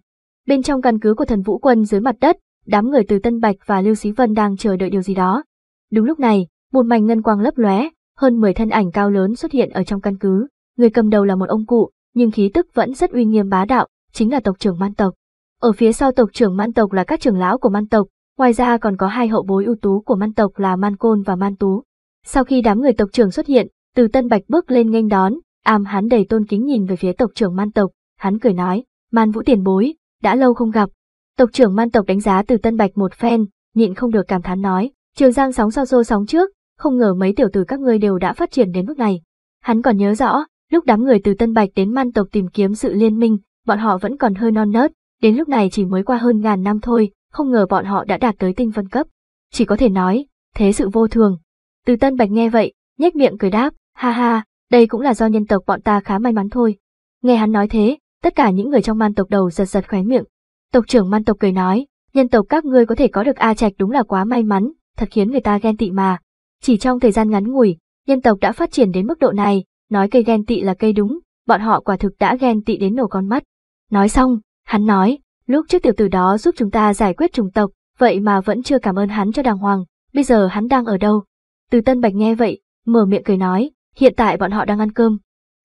bên trong căn cứ của Thần Vũ Quân dưới mặt đất, đám người từ Tân Bạch và Lưu Sĩ Vân đang chờ đợi điều gì đó. Đúng lúc này, một mảnh ngân quang lấp lóe, hơn 10 thân ảnh cao lớn xuất hiện ở trong căn cứ người cầm đầu là một ông cụ, nhưng khí tức vẫn rất uy nghiêm bá đạo, chính là tộc trưởng man tộc. Ở phía sau tộc trưởng man tộc là các trưởng lão của man tộc, ngoài ra còn có hai hậu bối ưu tú của man tộc là man côn và man tú. Sau khi đám người tộc trưởng xuất hiện, từ tân bạch bước lên nghênh đón, am hắn đầy tôn kính nhìn về phía tộc trưởng man tộc, hắn cười nói, man vũ tiền bối, đã lâu không gặp. Tộc trưởng man tộc đánh giá từ tân bạch một phen, nhịn không được cảm thán nói, trường giang sóng sau xô sóng trước, không ngờ mấy tiểu tử các ngươi đều đã phát triển đến mức này. Hắn còn nhớ rõ, Lúc đám người từ Tân Bạch đến man tộc tìm kiếm sự liên minh, bọn họ vẫn còn hơi non nớt, đến lúc này chỉ mới qua hơn ngàn năm thôi, không ngờ bọn họ đã đạt tới tinh phân cấp. Chỉ có thể nói, thế sự vô thường. Từ Tân Bạch nghe vậy, nhếch miệng cười đáp, ha ha, đây cũng là do nhân tộc bọn ta khá may mắn thôi. Nghe hắn nói thế, tất cả những người trong man tộc đầu giật giật khóe miệng. Tộc trưởng man tộc cười nói, nhân tộc các ngươi có thể có được A Trạch đúng là quá may mắn, thật khiến người ta ghen tị mà. Chỉ trong thời gian ngắn ngủi, nhân tộc đã phát triển đến mức độ này, nói cây ghen tị là cây đúng, bọn họ quả thực đã ghen tị đến nổ con mắt. Nói xong, hắn nói, lúc trước tiểu tử đó giúp chúng ta giải quyết trùng tộc, vậy mà vẫn chưa cảm ơn hắn cho đàng hoàng, bây giờ hắn đang ở đâu? Từ Tân Bạch nghe vậy, mở miệng cười nói, hiện tại bọn họ đang ăn cơm.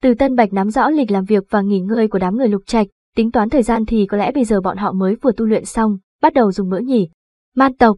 Từ Tân Bạch nắm rõ lịch làm việc và nghỉ ngơi của đám người lục trạch, tính toán thời gian thì có lẽ bây giờ bọn họ mới vừa tu luyện xong, bắt đầu dùng bữa nhỉ. Man tộc.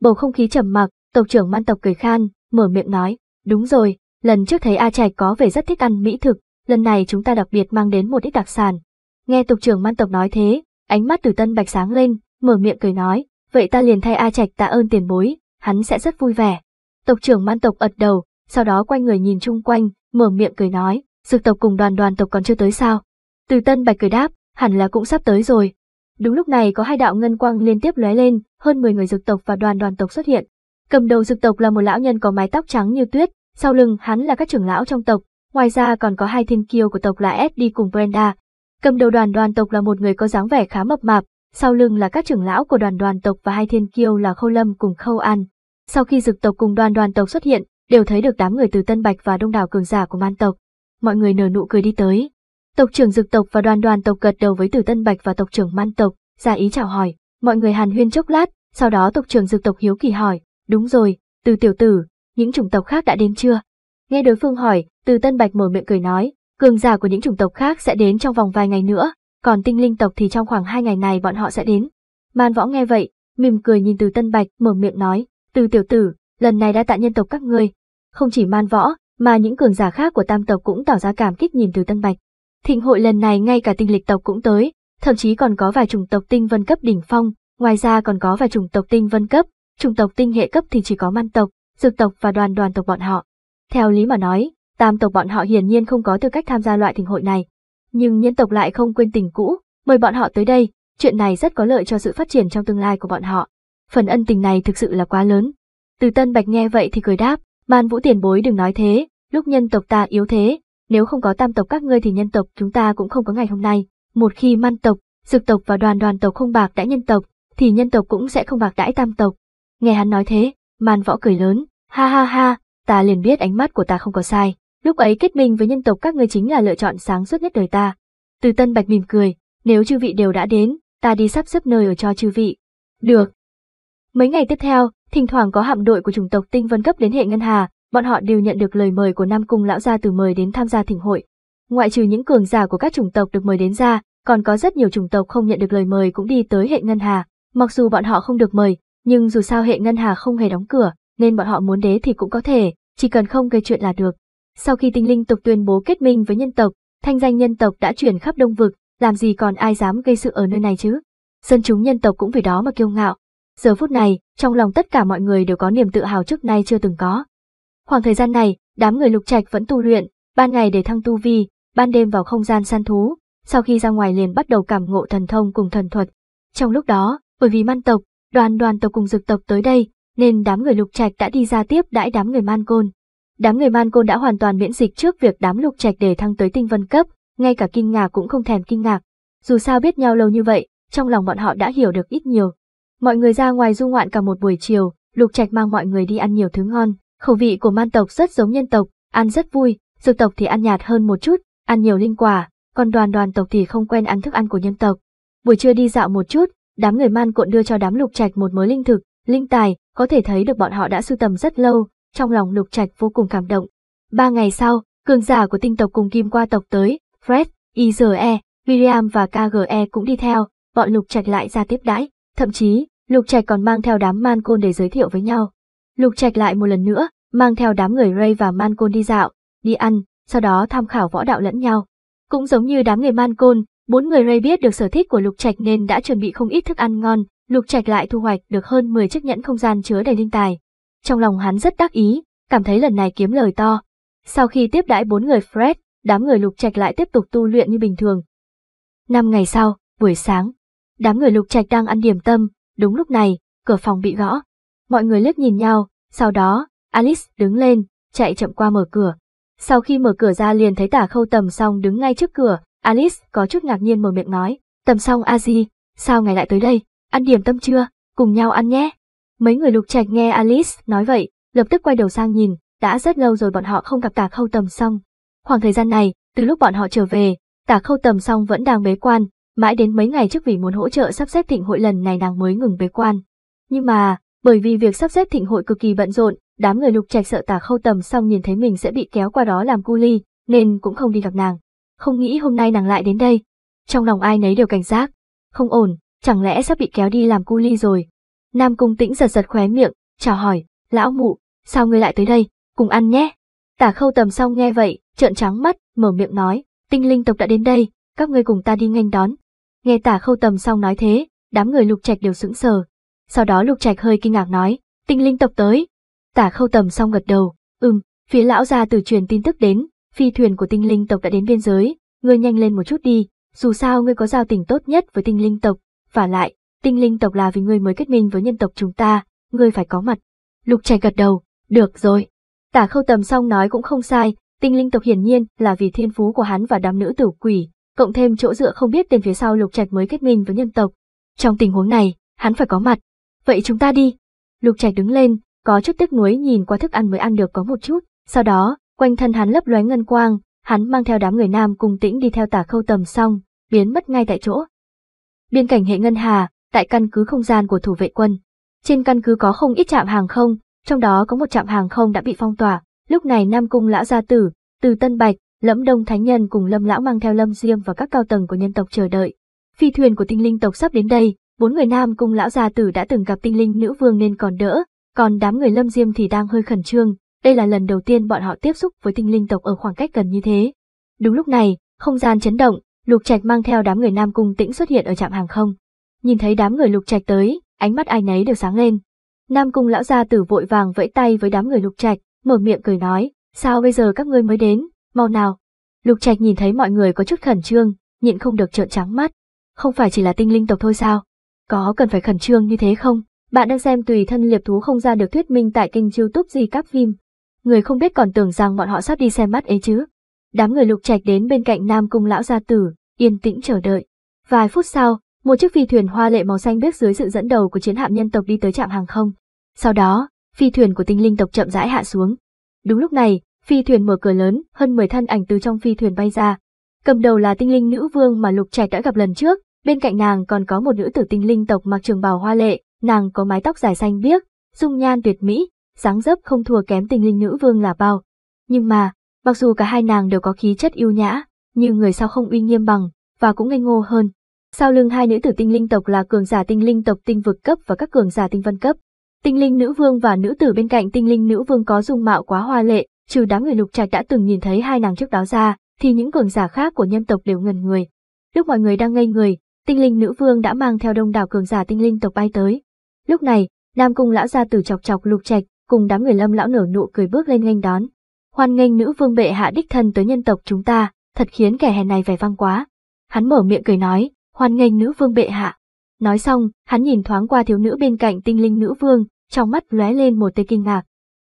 Bầu không khí trầm mặc, tộc trưởng man tộc cười khan, mở miệng nói, đúng rồi, Lần trước thấy A Trạch có vẻ rất thích ăn mỹ thực, lần này chúng ta đặc biệt mang đến một ít đặc sản. Nghe tộc trưởng man tộc nói thế, ánh mắt từ tân bạch sáng lên, mở miệng cười nói, vậy ta liền thay A Trạch tạ ơn tiền bối, hắn sẽ rất vui vẻ. Tộc trưởng man tộc ật đầu, sau đó quay người nhìn chung quanh, mở miệng cười nói, dược tộc cùng đoàn đoàn tộc còn chưa tới sao. Từ tân bạch cười đáp, hẳn là cũng sắp tới rồi. Đúng lúc này có hai đạo ngân quang liên tiếp lóe lên, hơn 10 người dược tộc và đoàn đoàn tộc xuất hiện. Cầm đầu dược tộc là một lão nhân có mái tóc trắng như tuyết, sau lưng hắn là các trưởng lão trong tộc, ngoài ra còn có hai thiên kiêu của tộc là S cùng Brenda. Cầm đầu đoàn đoàn tộc là một người có dáng vẻ khá mập mạp, sau lưng là các trưởng lão của đoàn đoàn tộc và hai thiên kiêu là Khâu Lâm cùng Khâu An. Sau khi dực tộc cùng đoàn đoàn tộc xuất hiện, đều thấy được đám người từ Tân Bạch và đông đảo cường giả của man tộc. Mọi người nở nụ cười đi tới. Tộc trưởng dực tộc và đoàn đoàn tộc gật đầu với từ Tân Bạch và tộc trưởng man tộc, ra ý chào hỏi. Mọi người hàn huyên chốc lát, sau đó tộc trưởng dực tộc hiếu kỳ hỏi, đúng rồi, từ tiểu tử, những chủng tộc khác đã đến chưa? Nghe đối phương hỏi, từ Tân Bạch mở miệng cười nói, cường giả của những chủng tộc khác sẽ đến trong vòng vài ngày nữa, còn tinh linh tộc thì trong khoảng hai ngày này bọn họ sẽ đến. Man võ nghe vậy, mỉm cười nhìn từ Tân Bạch mở miệng nói, từ tiểu tử, lần này đã tạ nhân tộc các ngươi. Không chỉ man võ, mà những cường giả khác của tam tộc cũng tỏ ra cảm kích nhìn từ Tân Bạch. Thịnh hội lần này ngay cả tinh lịch tộc cũng tới, thậm chí còn có vài chủng tộc tinh vân cấp đỉnh phong, ngoài ra còn có vài chủng tộc tinh vân cấp, chủng tộc tinh hệ cấp thì chỉ có man tộc, dược tộc và đoàn đoàn tộc bọn họ. Theo lý mà nói, tam tộc bọn họ hiển nhiên không có tư cách tham gia loại thỉnh hội này. Nhưng nhân tộc lại không quên tình cũ, mời bọn họ tới đây, chuyện này rất có lợi cho sự phát triển trong tương lai của bọn họ. Phần ân tình này thực sự là quá lớn. Từ Tân Bạch nghe vậy thì cười đáp, man vũ tiền bối đừng nói thế, lúc nhân tộc ta yếu thế, nếu không có tam tộc các ngươi thì nhân tộc chúng ta cũng không có ngày hôm nay. Một khi man tộc, dược tộc và đoàn đoàn tộc không bạc đãi nhân tộc, thì nhân tộc cũng sẽ không bạc đãi tam tộc. Nghe hắn nói thế, man võ cười lớn, Ha ha ha, ta liền biết ánh mắt của ta không có sai, lúc ấy kết minh với nhân tộc các ngươi chính là lựa chọn sáng suốt nhất đời ta. Từ Tân Bạch mỉm cười, nếu chư vị đều đã đến, ta đi sắp xếp nơi ở cho chư vị. Được. Mấy ngày tiếp theo, thỉnh thoảng có hạm đội của chủng tộc Tinh Vân cấp đến hệ ngân hà, bọn họ đều nhận được lời mời của Nam Cung lão gia từ mời đến tham gia thỉnh hội. Ngoại trừ những cường giả của các chủng tộc được mời đến ra, còn có rất nhiều chủng tộc không nhận được lời mời cũng đi tới hệ ngân hà. Mặc dù bọn họ không được mời, nhưng dù sao hệ ngân hà không hề đóng cửa, nên bọn họ muốn đế thì cũng có thể, chỉ cần không gây chuyện là được. Sau khi tinh linh tộc tuyên bố kết minh với nhân tộc, thanh danh nhân tộc đã chuyển khắp đông vực, làm gì còn ai dám gây sự ở nơi này chứ? Dân chúng nhân tộc cũng vì đó mà kiêu ngạo. Giờ phút này, trong lòng tất cả mọi người đều có niềm tự hào trước nay chưa từng có. Khoảng thời gian này, đám người lục trạch vẫn tu luyện, ban ngày để thăng tu vi, ban đêm vào không gian săn thú, sau khi ra ngoài liền bắt đầu cảm ngộ thần thông cùng thần thuật. Trong lúc đó, bởi vì man tộc, đoàn đoàn tộc cùng dực tộc tới đây, nên đám người lục trạch đã đi ra tiếp đãi đám người man côn. Đám người man côn đã hoàn toàn miễn dịch trước việc đám lục trạch để thăng tới tinh vân cấp, ngay cả kinh ngạc cũng không thèm kinh ngạc. Dù sao biết nhau lâu như vậy, trong lòng bọn họ đã hiểu được ít nhiều. Mọi người ra ngoài du ngoạn cả một buổi chiều, lục trạch mang mọi người đi ăn nhiều thứ ngon. Khẩu vị của man tộc rất giống nhân tộc, ăn rất vui, dược tộc thì ăn nhạt hơn một chút, ăn nhiều linh quả, còn đoàn đoàn tộc thì không quen ăn thức ăn của nhân tộc. Buổi trưa đi dạo một chút, đám người man cuộn đưa cho đám lục trạch một mớ linh thực, linh tài, có thể thấy được bọn họ đã sưu tầm rất lâu, trong lòng lục trạch vô cùng cảm động. Ba ngày sau, cường giả của tinh tộc cùng kim qua tộc tới, Fred, IZE, William và KGE cũng đi theo, bọn lục trạch lại ra tiếp đãi, thậm chí, lục trạch còn mang theo đám man côn để giới thiệu với nhau. Lục trạch lại một lần nữa, mang theo đám người Ray và man côn đi dạo, đi ăn, sau đó tham khảo võ đạo lẫn nhau. Cũng giống như đám người man côn, bốn người Ray biết được sở thích của lục trạch nên đã chuẩn bị không ít thức ăn ngon, Lục Trạch lại thu hoạch được hơn 10 chiếc nhẫn không gian chứa đầy linh tài. Trong lòng hắn rất đắc ý, cảm thấy lần này kiếm lời to. Sau khi tiếp đãi bốn người Fred, đám người Lục Trạch lại tiếp tục tu luyện như bình thường. Năm ngày sau, buổi sáng, đám người Lục Trạch đang ăn điểm tâm, đúng lúc này, cửa phòng bị gõ. Mọi người liếc nhìn nhau, sau đó, Alice đứng lên, chạy chậm qua mở cửa. Sau khi mở cửa ra liền thấy tả khâu tầm xong đứng ngay trước cửa, Alice có chút ngạc nhiên mở miệng nói, tầm xong a di, sao ngày lại tới đây? ăn điểm tâm chưa? cùng nhau ăn nhé. Mấy người lục trạch nghe Alice nói vậy, lập tức quay đầu sang nhìn, đã rất lâu rồi bọn họ không gặp tả khâu tầm xong. Khoảng thời gian này, từ lúc bọn họ trở về, tả khâu tầm xong vẫn đang bế quan, mãi đến mấy ngày trước vì muốn hỗ trợ sắp xếp thịnh hội lần này nàng mới ngừng bế quan. Nhưng mà, bởi vì việc sắp xếp thịnh hội cực kỳ bận rộn, đám người lục trạch sợ tả khâu tầm xong nhìn thấy mình sẽ bị kéo qua đó làm cu ly, nên cũng không đi gặp nàng. Không nghĩ hôm nay nàng lại đến đây. Trong lòng ai nấy đều cảnh giác. Không ổn, chẳng lẽ sắp bị kéo đi làm cu ly rồi? Nam Cung Tĩnh giật giật khóe miệng, chào hỏi, lão mụ, sao ngươi lại tới đây, cùng ăn nhé. Tả khâu tầm xong nghe vậy, trợn trắng mắt, mở miệng nói, tinh linh tộc đã đến đây, các ngươi cùng ta đi nghênh đón. Nghe tả khâu tầm xong nói thế, đám người lục trạch đều sững sờ. Sau đó lục trạch hơi kinh ngạc nói, tinh linh tộc tới. Tả khâu tầm xong gật đầu, ừm, phía lão gia từ truyền tin tức đến, phi thuyền của tinh linh tộc đã đến biên giới, ngươi nhanh lên một chút đi, dù sao ngươi có giao tình tốt nhất với tinh linh tộc, và lại, tinh linh tộc là vì ngươi mới kết minh với nhân tộc chúng ta, ngươi phải có mặt. Lục Trạch gật đầu, được rồi. Tả khâu tầm xong nói cũng không sai, tinh linh tộc hiển nhiên là vì thiên phú của hắn và đám nữ tử quỷ, cộng thêm chỗ dựa không biết tên phía sau Lục Trạch mới kết minh với nhân tộc. Trong tình huống này, hắn phải có mặt. Vậy chúng ta đi. Lục Trạch đứng lên, có chút tức nuối nhìn qua thức ăn mới ăn được có một chút, sau đó, quanh thân hắn lấp lóe ngân quang, hắn mang theo đám người nam cùng tĩnh đi theo tả khâu tầm xong, biến mất ngay tại chỗ biên cảnh hệ ngân hà, tại căn cứ không gian của thủ vệ quân. Trên căn cứ có không ít trạm hàng không, trong đó có một trạm hàng không đã bị phong tỏa. Lúc này Nam Cung Lão Gia Tử, từ Tân Bạch, Lẫm Đông Thánh Nhân cùng Lâm Lão mang theo Lâm Diêm và các cao tầng của nhân tộc chờ đợi. Phi thuyền của tinh linh tộc sắp đến đây, bốn người Nam Cung Lão Gia Tử đã từng gặp tinh linh nữ vương nên còn đỡ, còn đám người Lâm Diêm thì đang hơi khẩn trương. Đây là lần đầu tiên bọn họ tiếp xúc với tinh linh tộc ở khoảng cách gần như thế. Đúng lúc này, không gian chấn động, Lục Trạch mang theo đám người Nam Cung Tĩnh xuất hiện ở trạm hàng không. Nhìn thấy đám người Lục Trạch tới, ánh mắt ai nấy đều sáng lên. Nam Cung lão gia tử vội vàng vẫy tay với đám người Lục Trạch, mở miệng cười nói, "Sao bây giờ các ngươi mới đến, mau nào." Lục Trạch nhìn thấy mọi người có chút khẩn trương, nhịn không được trợn trắng mắt. Không phải chỉ là tinh linh tộc thôi sao? Có cần phải khẩn trương như thế không? Bạn đang xem tùy thân liệp thú không ra được thuyết minh tại kênh YouTube gì các phim. Người không biết còn tưởng rằng bọn họ sắp đi xem mắt ấy chứ. Đám người lục trạch đến bên cạnh Nam Cung lão gia tử, yên tĩnh chờ đợi. Vài phút sau, một chiếc phi thuyền hoa lệ màu xanh biếc dưới sự dẫn đầu của chiến hạm nhân tộc đi tới trạm hàng không. Sau đó, phi thuyền của tinh linh tộc chậm rãi hạ xuống. Đúng lúc này, phi thuyền mở cửa lớn, hơn 10 thân ảnh từ trong phi thuyền bay ra. Cầm đầu là tinh linh nữ vương mà Lục Trạch đã gặp lần trước, bên cạnh nàng còn có một nữ tử tinh linh tộc mặc trường bào hoa lệ, nàng có mái tóc dài xanh biếc, dung nhan tuyệt mỹ, dáng dấp không thua kém tinh linh nữ vương là bao. Nhưng mà, Mặc dù cả hai nàng đều có khí chất yêu nhã, nhưng người sau không uy nghiêm bằng, và cũng ngây ngô hơn. Sau lưng hai nữ tử tinh linh tộc là cường giả tinh linh tộc tinh vực cấp và các cường giả tinh vân cấp. Tinh linh nữ vương và nữ tử bên cạnh tinh linh nữ vương có dung mạo quá hoa lệ, trừ đám người lục trạch đã từng nhìn thấy hai nàng trước đó ra, thì những cường giả khác của nhân tộc đều ngần người. Lúc mọi người đang ngây người, tinh linh nữ vương đã mang theo đông đảo cường giả tinh linh tộc bay tới. Lúc này, Nam Cung lão gia tử chọc chọc lục trạch, cùng đám người lâm lão nở nụ cười bước lên nghênh đón hoan nghênh nữ vương bệ hạ đích thân tới nhân tộc chúng ta, thật khiến kẻ hèn này vẻ vang quá. Hắn mở miệng cười nói, hoan nghênh nữ vương bệ hạ. Nói xong, hắn nhìn thoáng qua thiếu nữ bên cạnh tinh linh nữ vương, trong mắt lóe lên một tia kinh ngạc.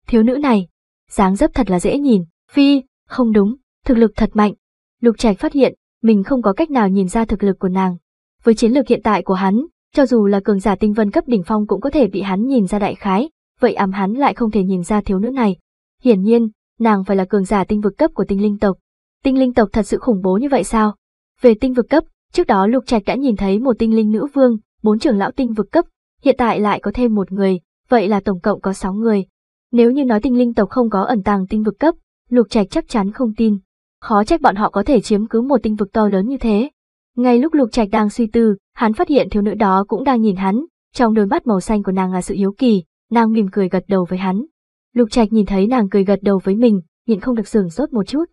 Thiếu nữ này, dáng dấp thật là dễ nhìn, phi, không đúng, thực lực thật mạnh. Lục Trạch phát hiện, mình không có cách nào nhìn ra thực lực của nàng. Với chiến lược hiện tại của hắn, cho dù là cường giả tinh vân cấp đỉnh phong cũng có thể bị hắn nhìn ra đại khái, vậy ám hắn lại không thể nhìn ra thiếu nữ này. Hiển nhiên, nàng phải là cường giả tinh vực cấp của tinh linh tộc. Tinh linh tộc thật sự khủng bố như vậy sao? Về tinh vực cấp, trước đó Lục Trạch đã nhìn thấy một tinh linh nữ vương, bốn trưởng lão tinh vực cấp, hiện tại lại có thêm một người, vậy là tổng cộng có sáu người. Nếu như nói tinh linh tộc không có ẩn tàng tinh vực cấp, Lục Trạch chắc chắn không tin. Khó trách bọn họ có thể chiếm cứ một tinh vực to lớn như thế. Ngay lúc Lục Trạch đang suy tư, hắn phát hiện thiếu nữ đó cũng đang nhìn hắn, trong đôi mắt màu xanh của nàng là sự hiếu kỳ, nàng mỉm cười gật đầu với hắn. Lục Trạch nhìn thấy nàng cười gật đầu với mình, nhịn không được sửng sốt một chút.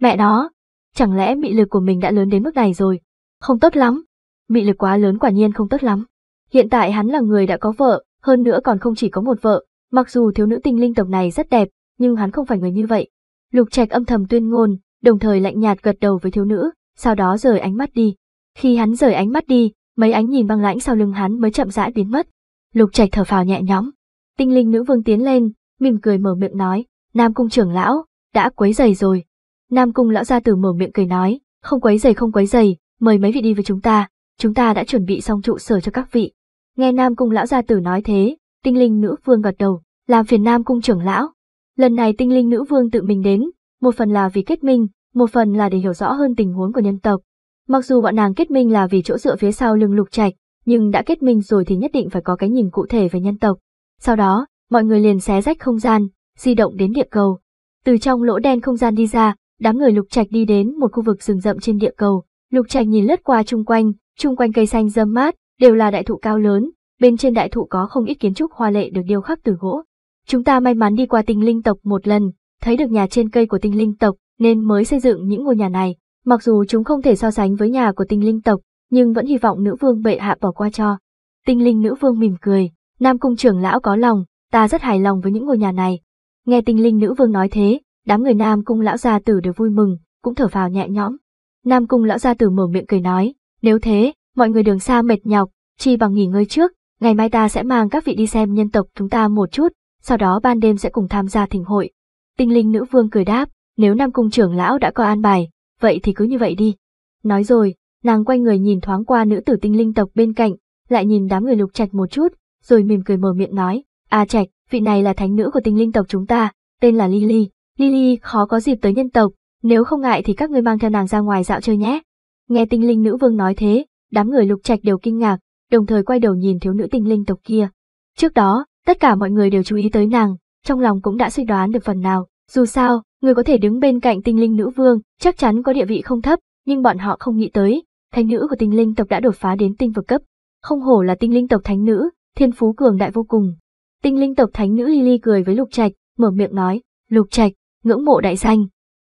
Mẹ nó, chẳng lẽ mị lực của mình đã lớn đến mức này rồi? Không tốt lắm. Mị lực quá lớn quả nhiên không tốt lắm. Hiện tại hắn là người đã có vợ, hơn nữa còn không chỉ có một vợ, mặc dù thiếu nữ tinh linh tộc này rất đẹp, nhưng hắn không phải người như vậy. Lục Trạch âm thầm tuyên ngôn, đồng thời lạnh nhạt gật đầu với thiếu nữ, sau đó rời ánh mắt đi. Khi hắn rời ánh mắt đi, mấy ánh nhìn băng lãnh sau lưng hắn mới chậm rãi biến mất. Lục Trạch thở phào nhẹ nhõm. Tinh linh nữ vương tiến lên, mỉm cười mở miệng nói, Nam Cung trưởng lão, đã quấy giày rồi. Nam Cung lão gia tử mở miệng cười nói, không quấy giày không quấy giày, mời mấy vị đi với chúng ta, chúng ta đã chuẩn bị xong trụ sở cho các vị. Nghe Nam Cung lão gia tử nói thế, tinh linh nữ vương gật đầu, làm phiền Nam Cung trưởng lão. Lần này tinh linh nữ vương tự mình đến, một phần là vì kết minh, một phần là để hiểu rõ hơn tình huống của nhân tộc. Mặc dù bọn nàng kết minh là vì chỗ dựa phía sau lưng lục trạch, nhưng đã kết minh rồi thì nhất định phải có cái nhìn cụ thể về nhân tộc. Sau đó, mọi người liền xé rách không gian, di động đến địa cầu. Từ trong lỗ đen không gian đi ra, đám người Lục Trạch đi đến một khu vực rừng rậm trên địa cầu. Lục Trạch nhìn lướt qua chung quanh, chung quanh cây xanh râm mát, đều là đại thụ cao lớn, bên trên đại thụ có không ít kiến trúc hoa lệ được điêu khắc từ gỗ. Chúng ta may mắn đi qua tinh linh tộc một lần, thấy được nhà trên cây của tinh linh tộc nên mới xây dựng những ngôi nhà này. Mặc dù chúng không thể so sánh với nhà của tinh linh tộc, nhưng vẫn hy vọng nữ vương bệ hạ bỏ qua cho. Tinh linh nữ vương mỉm cười, nam cung trưởng lão có lòng, ta rất hài lòng với những ngôi nhà này. Nghe tinh linh nữ vương nói thế, đám người Nam Cung lão gia tử đều vui mừng, cũng thở vào nhẹ nhõm. Nam Cung lão gia tử mở miệng cười nói, nếu thế, mọi người đường xa mệt nhọc, chi bằng nghỉ ngơi trước, ngày mai ta sẽ mang các vị đi xem nhân tộc chúng ta một chút, sau đó ban đêm sẽ cùng tham gia thỉnh hội. Tinh linh nữ vương cười đáp, nếu Nam Cung trưởng lão đã có an bài, vậy thì cứ như vậy đi. Nói rồi, nàng quay người nhìn thoáng qua nữ tử tinh linh tộc bên cạnh, lại nhìn đám người lục trạch một chút, rồi mỉm cười mở miệng nói, A à, Trạch, vị này là thánh nữ của tinh linh tộc chúng ta, tên là Lily. Lily khó có dịp tới nhân tộc, nếu không ngại thì các ngươi mang theo nàng ra ngoài dạo chơi nhé. Nghe tinh linh nữ vương nói thế, đám người lục trạch đều kinh ngạc, đồng thời quay đầu nhìn thiếu nữ tinh linh tộc kia. Trước đó, tất cả mọi người đều chú ý tới nàng, trong lòng cũng đã suy đoán được phần nào. Dù sao, người có thể đứng bên cạnh tinh linh nữ vương, chắc chắn có địa vị không thấp, nhưng bọn họ không nghĩ tới, thánh nữ của tinh linh tộc đã đột phá đến tinh vực cấp. Không hổ là tinh linh tộc thánh nữ, thiên phú cường đại vô cùng, Tinh linh tộc thánh nữ Lily cười với Lục Trạch, mở miệng nói, Lục Trạch, ngưỡng mộ đại danh.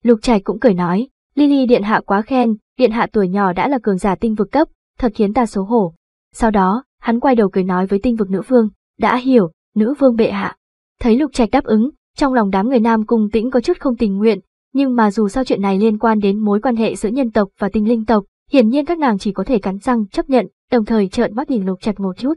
Lục Trạch cũng cười nói, Lily điện hạ quá khen, điện hạ tuổi nhỏ đã là cường giả tinh vực cấp, thật khiến ta xấu hổ. Sau đó, hắn quay đầu cười nói với tinh vực nữ vương, đã hiểu, nữ vương bệ hạ. Thấy Lục Trạch đáp ứng, trong lòng đám người nam cung tĩnh có chút không tình nguyện, nhưng mà dù sao chuyện này liên quan đến mối quan hệ giữa nhân tộc và tinh linh tộc, hiển nhiên các nàng chỉ có thể cắn răng chấp nhận, đồng thời trợn mắt nhìn Lục Trạch một chút.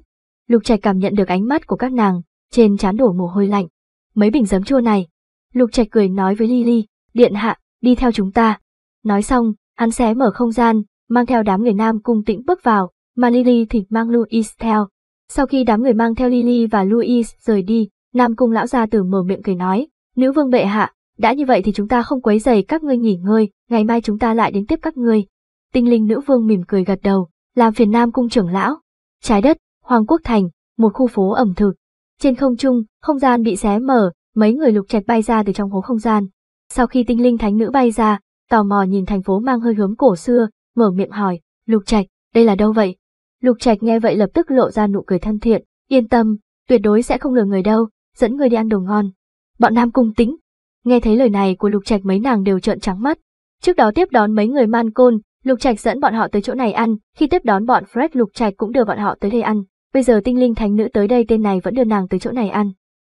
Lục Trạch cảm nhận được ánh mắt của các nàng, trên trán đổ mồ hôi lạnh. Mấy bình giấm chua này. Lục Trạch cười nói với Lily, điện hạ, đi theo chúng ta. Nói xong, hắn xé mở không gian, mang theo đám người nam cung tĩnh bước vào, mà Lily thì mang Louis theo. Sau khi đám người mang theo Lily và Louis rời đi, nam cung lão gia tử mở miệng cười nói, nữ vương bệ hạ, đã như vậy thì chúng ta không quấy rầy các ngươi nghỉ ngơi, ngày mai chúng ta lại đến tiếp các ngươi. Tinh linh nữ vương mỉm cười gật đầu, làm phiền nam cung trưởng lão. Trái đất, Hoàng Quốc Thành, một khu phố ẩm thực, trên không trung, không gian bị xé mở, mấy người lục trạch bay ra từ trong hố không gian. Sau khi tinh linh thánh nữ bay ra, tò mò nhìn thành phố mang hơi hướng cổ xưa, mở miệng hỏi, lục trạch, đây là đâu vậy? Lục trạch nghe vậy lập tức lộ ra nụ cười thân thiện, yên tâm, tuyệt đối sẽ không lừa người đâu, dẫn người đi ăn đồ ngon. Bọn nam cung tính. Nghe thấy lời này của lục trạch mấy nàng đều trợn trắng mắt. Trước đó tiếp đón mấy người man côn, lục trạch dẫn bọn họ tới chỗ này ăn, khi tiếp đón bọn Fred lục trạch cũng đưa bọn họ tới đây ăn bây giờ tinh linh thánh nữ tới đây tên này vẫn đưa nàng tới chỗ này ăn.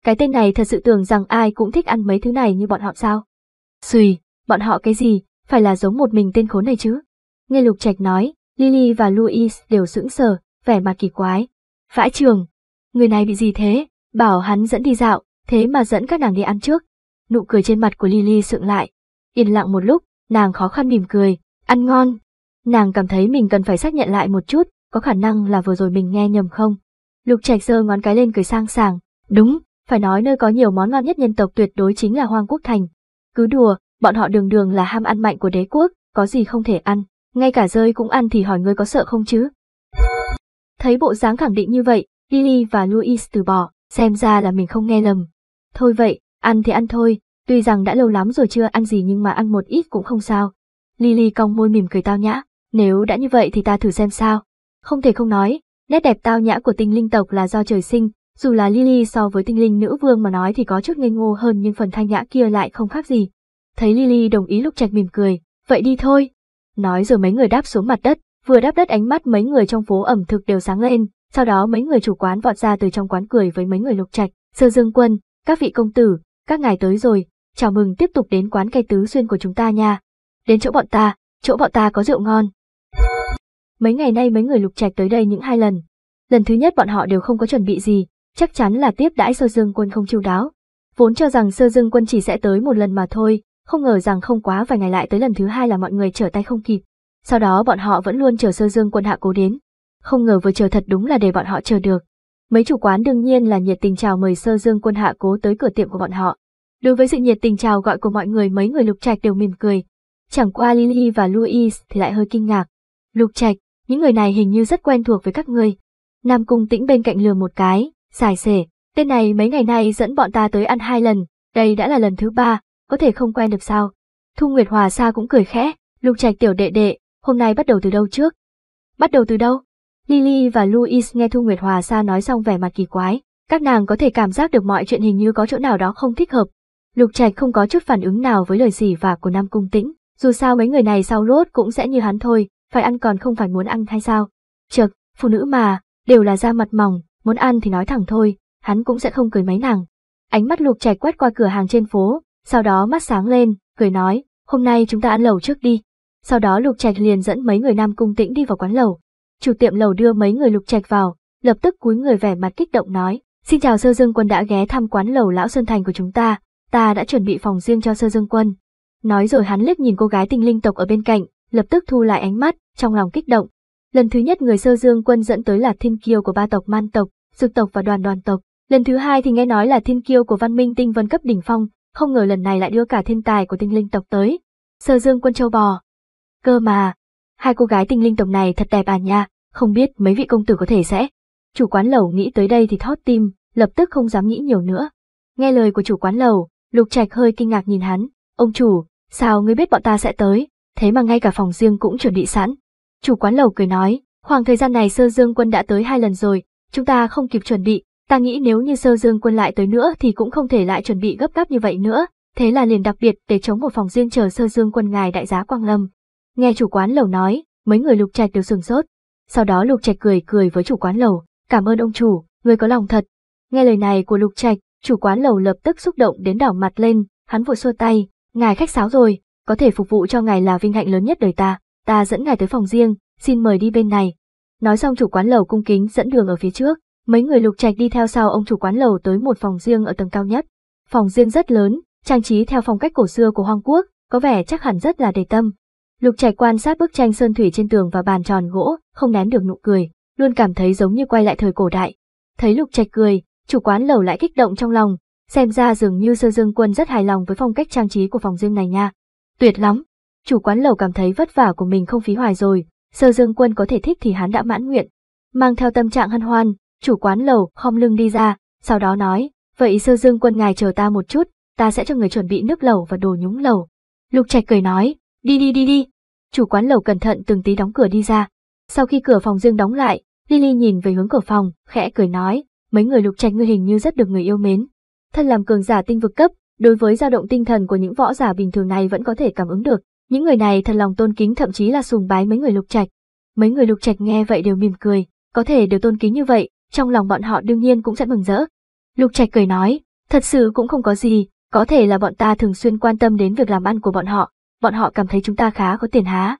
Cái tên này thật sự tưởng rằng ai cũng thích ăn mấy thứ này như bọn họ sao? Xùi, bọn họ cái gì, phải là giống một mình tên khốn này chứ? Nghe Lục Trạch nói, Lily và Louis đều sững sờ, vẻ mặt kỳ quái. Vãi trường, người này bị gì thế? Bảo hắn dẫn đi dạo, thế mà dẫn các nàng đi ăn trước. Nụ cười trên mặt của Lily sượng lại. Yên lặng một lúc, nàng khó khăn mỉm cười, ăn ngon. Nàng cảm thấy mình cần phải xác nhận lại một chút, có khả năng là vừa rồi mình nghe nhầm không? Lục Trạch giơ ngón cái lên cười sang sảng, đúng, phải nói nơi có nhiều món ngon nhất nhân tộc tuyệt đối chính là Hoang Quốc Thành. Cứ đùa, bọn họ đường đường là ham ăn mạnh của đế quốc, có gì không thể ăn, ngay cả rơi cũng ăn thì hỏi ngươi có sợ không chứ? Thấy bộ dáng khẳng định như vậy, Lily và Louis từ bỏ, xem ra là mình không nghe lầm. Thôi vậy, ăn thì ăn thôi, tuy rằng đã lâu lắm rồi chưa ăn gì nhưng mà ăn một ít cũng không sao. Lily cong môi mỉm cười tao nhã, nếu đã như vậy thì ta thử xem sao, không thể không nói, nét đẹp tao nhã của tinh linh tộc là do trời sinh, dù là Lily so với tinh linh nữ vương mà nói thì có chút ngây ngô hơn nhưng phần thanh nhã kia lại không khác gì. Thấy Lily đồng ý Lục Trạch mỉm cười, vậy đi thôi. Nói rồi mấy người đáp xuống mặt đất, vừa đáp đất ánh mắt mấy người trong phố ẩm thực đều sáng lên, sau đó mấy người chủ quán vọt ra từ trong quán cười với mấy người Lục Trạch, Sơ Dương Quân, các vị công tử, các ngài tới rồi, chào mừng tiếp tục đến quán cây tứ xuyên của chúng ta nha. Đến chỗ bọn ta, chỗ bọn ta có rượu ngon. Mấy ngày nay mấy người lục trạch tới đây những hai lần. Lần thứ nhất bọn họ đều không có chuẩn bị gì, chắc chắn là tiếp đãi sơ dương quân không chu đáo. Vốn cho rằng sơ dương quân chỉ sẽ tới một lần mà thôi, không ngờ rằng không quá vài ngày lại tới lần thứ hai là mọi người trở tay không kịp. Sau đó bọn họ vẫn luôn chờ sơ dương quân hạ cố đến. Không ngờ vừa chờ thật đúng là để bọn họ chờ được. Mấy chủ quán đương nhiên là nhiệt tình chào mời sơ dương quân hạ cố tới cửa tiệm của bọn họ. Đối với sự nhiệt tình chào gọi của mọi người mấy người lục trạch đều mỉm cười. Chẳng qua Lily và Louis thì lại hơi kinh ngạc. Lục trạch, những người này hình như rất quen thuộc với các ngươi. Nam Cung Tĩnh bên cạnh lừa một cái, xài xể, tên này mấy ngày nay dẫn bọn ta tới ăn hai lần, đây đã là lần thứ ba, có thể không quen được sao. Thu Nguyệt Hòa Sa cũng cười khẽ, lục trạch tiểu đệ đệ, hôm nay bắt đầu từ đâu trước? Bắt đầu từ đâu? Lily và Louis nghe Thu Nguyệt Hòa Sa nói xong vẻ mặt kỳ quái, các nàng có thể cảm giác được mọi chuyện hình như có chỗ nào đó không thích hợp. Lục Trạch không có chút phản ứng nào với lời gì và của Nam Cung Tĩnh, dù sao mấy người này sau rốt cũng sẽ như hắn thôi, phải ăn còn không phải muốn ăn hay sao? Chật, phụ nữ mà, đều là da mặt mỏng, muốn ăn thì nói thẳng thôi, hắn cũng sẽ không cười máy nàng. Ánh mắt lục chảy quét qua cửa hàng trên phố, sau đó mắt sáng lên, cười nói, hôm nay chúng ta ăn lẩu trước đi. Sau đó lục trạch liền dẫn mấy người nam cung tĩnh đi vào quán lẩu. Chủ tiệm lẩu đưa mấy người lục trạch vào, lập tức cúi người vẻ mặt kích động nói, xin chào sơ dương quân đã ghé thăm quán lẩu lão Sơn Thành của chúng ta, ta đã chuẩn bị phòng riêng cho sơ dương quân. Nói rồi hắn liếc nhìn cô gái tinh linh tộc ở bên cạnh, lập tức thu lại ánh mắt, trong lòng kích động. Lần thứ nhất người sơ dương quân dẫn tới là thiên kiêu của ba tộc man tộc, dược tộc và đoàn đoàn tộc. Lần thứ hai thì nghe nói là thiên kiêu của văn minh tinh vân cấp đỉnh phong, không ngờ lần này lại đưa cả thiên tài của tinh linh tộc tới. Sơ dương quân châu bò. Cơ mà, hai cô gái tinh linh tộc này thật đẹp à nha, không biết mấy vị công tử có thể sẽ. Chủ quán lẩu nghĩ tới đây thì thót tim, lập tức không dám nghĩ nhiều nữa. Nghe lời của chủ quán lầu, Lục Trạch hơi kinh ngạc nhìn hắn, "Ông chủ, sao ngươi biết bọn ta sẽ tới?" thế mà ngay cả phòng riêng cũng chuẩn bị sẵn. Chủ quán lầu cười nói, khoảng thời gian này sơ dương quân đã tới hai lần rồi, chúng ta không kịp chuẩn bị, ta nghĩ nếu như sơ dương quân lại tới nữa thì cũng không thể lại chuẩn bị gấp gáp như vậy nữa, thế là liền đặc biệt để chống một phòng riêng chờ sơ dương quân ngài đại giá Quang Lâm. Nghe chủ quán lầu nói, mấy người lục trạch đều sừng sốt. Sau đó lục trạch cười cười với chủ quán lầu, cảm ơn ông chủ, người có lòng thật. Nghe lời này của lục trạch, chủ quán lầu lập tức xúc động đến đỏ mặt lên, hắn vội xua tay, ngài khách sáo rồi, có thể phục vụ cho ngài là vinh hạnh lớn nhất đời ta, ta dẫn ngài tới phòng riêng, xin mời đi bên này. Nói xong chủ quán lầu cung kính dẫn đường ở phía trước, mấy người lục trạch đi theo sau ông chủ quán lầu tới một phòng riêng ở tầng cao nhất. Phòng riêng rất lớn, trang trí theo phong cách cổ xưa của Hoàng Quốc, có vẻ chắc hẳn rất là đề tâm. Lục trạch quan sát bức tranh sơn thủy trên tường và bàn tròn gỗ, không nén được nụ cười, luôn cảm thấy giống như quay lại thời cổ đại. Thấy lục trạch cười, chủ quán lầu lại kích động trong lòng, xem ra dường như sơ dương quân rất hài lòng với phong cách trang trí của phòng riêng này nha. Tuyệt lắm! Chủ quán lẩu cảm thấy vất vả của mình không phí hoài rồi, sơ dương quân có thể thích thì hắn đã mãn nguyện. Mang theo tâm trạng hân hoan, chủ quán lẩu khom lưng đi ra, sau đó nói, vậy sơ dương quân ngài chờ ta một chút, ta sẽ cho người chuẩn bị nước lẩu và đồ nhúng lẩu. Lục Trạch cười nói, đi đi đi đi. Chủ quán lẩu cẩn thận từng tí đóng cửa đi ra. Sau khi cửa phòng Dương đóng lại, Lily nhìn về hướng cửa phòng, khẽ cười nói, mấy người Lục Trạch ngươi hình như rất được người yêu mến. Thân làm cường giả tinh vực cấp, Đối với dao động tinh thần của những võ giả bình thường này vẫn có thể cảm ứng được, những người này thật lòng tôn kính thậm chí là sùng bái mấy người lục trạch. Mấy người lục trạch nghe vậy đều mỉm cười, có thể đều tôn kính như vậy, trong lòng bọn họ đương nhiên cũng sẽ mừng rỡ. Lục trạch cười nói, thật sự cũng không có gì, có thể là bọn ta thường xuyên quan tâm đến việc làm ăn của bọn họ, bọn họ cảm thấy chúng ta khá có tiền há.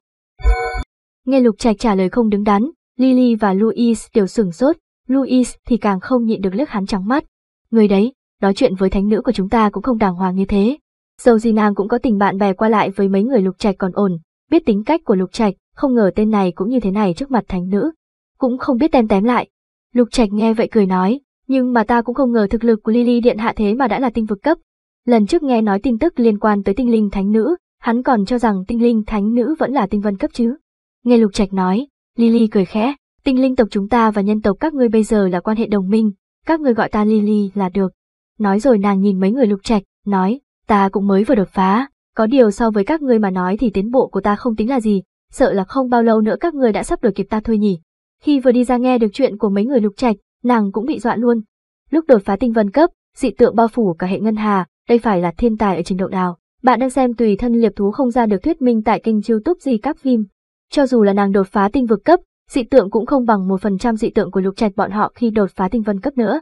Nghe lục trạch trả lời không đứng đắn, Lily và Louis đều sửng sốt, Louis thì càng không nhịn được liếc hắn trắng mắt. Người đấy, nói chuyện với thánh nữ của chúng ta cũng không đàng hoàng như thế. Dầu gì nàng cũng có tình bạn bè qua lại với mấy người lục trạch còn ổn, biết tính cách của lục trạch, không ngờ tên này cũng như thế này trước mặt thánh nữ. Cũng không biết tem tém lại. Lục trạch nghe vậy cười nói, nhưng mà ta cũng không ngờ thực lực của Lily điện hạ thế mà đã là tinh vực cấp. Lần trước nghe nói tin tức liên quan tới tinh linh thánh nữ, hắn còn cho rằng tinh linh thánh nữ vẫn là tinh vân cấp chứ. Nghe lục trạch nói, Lily cười khẽ, tinh linh tộc chúng ta và nhân tộc các ngươi bây giờ là quan hệ đồng minh, các ngươi gọi ta Lily là được. Nói rồi nàng nhìn mấy người lục trạch, nói, ta cũng mới vừa đột phá, có điều so với các ngươi mà nói thì tiến bộ của ta không tính là gì, sợ là không bao lâu nữa các ngươi đã sắp đuổi kịp ta thôi nhỉ. Khi vừa đi ra nghe được chuyện của mấy người lục trạch, nàng cũng bị dọa luôn. Lúc đột phá tinh vân cấp, dị tượng bao phủ cả hệ ngân hà, đây phải là thiên tài ở trình độ nào. Bạn đang xem tùy thân liệp thú không ra được thuyết minh tại kênh youtube gì các phim. Cho dù là nàng đột phá tinh vực cấp, dị tượng cũng không bằng một phần trăm dị tượng của lục trạch bọn họ khi đột phá tinh vân cấp nữa.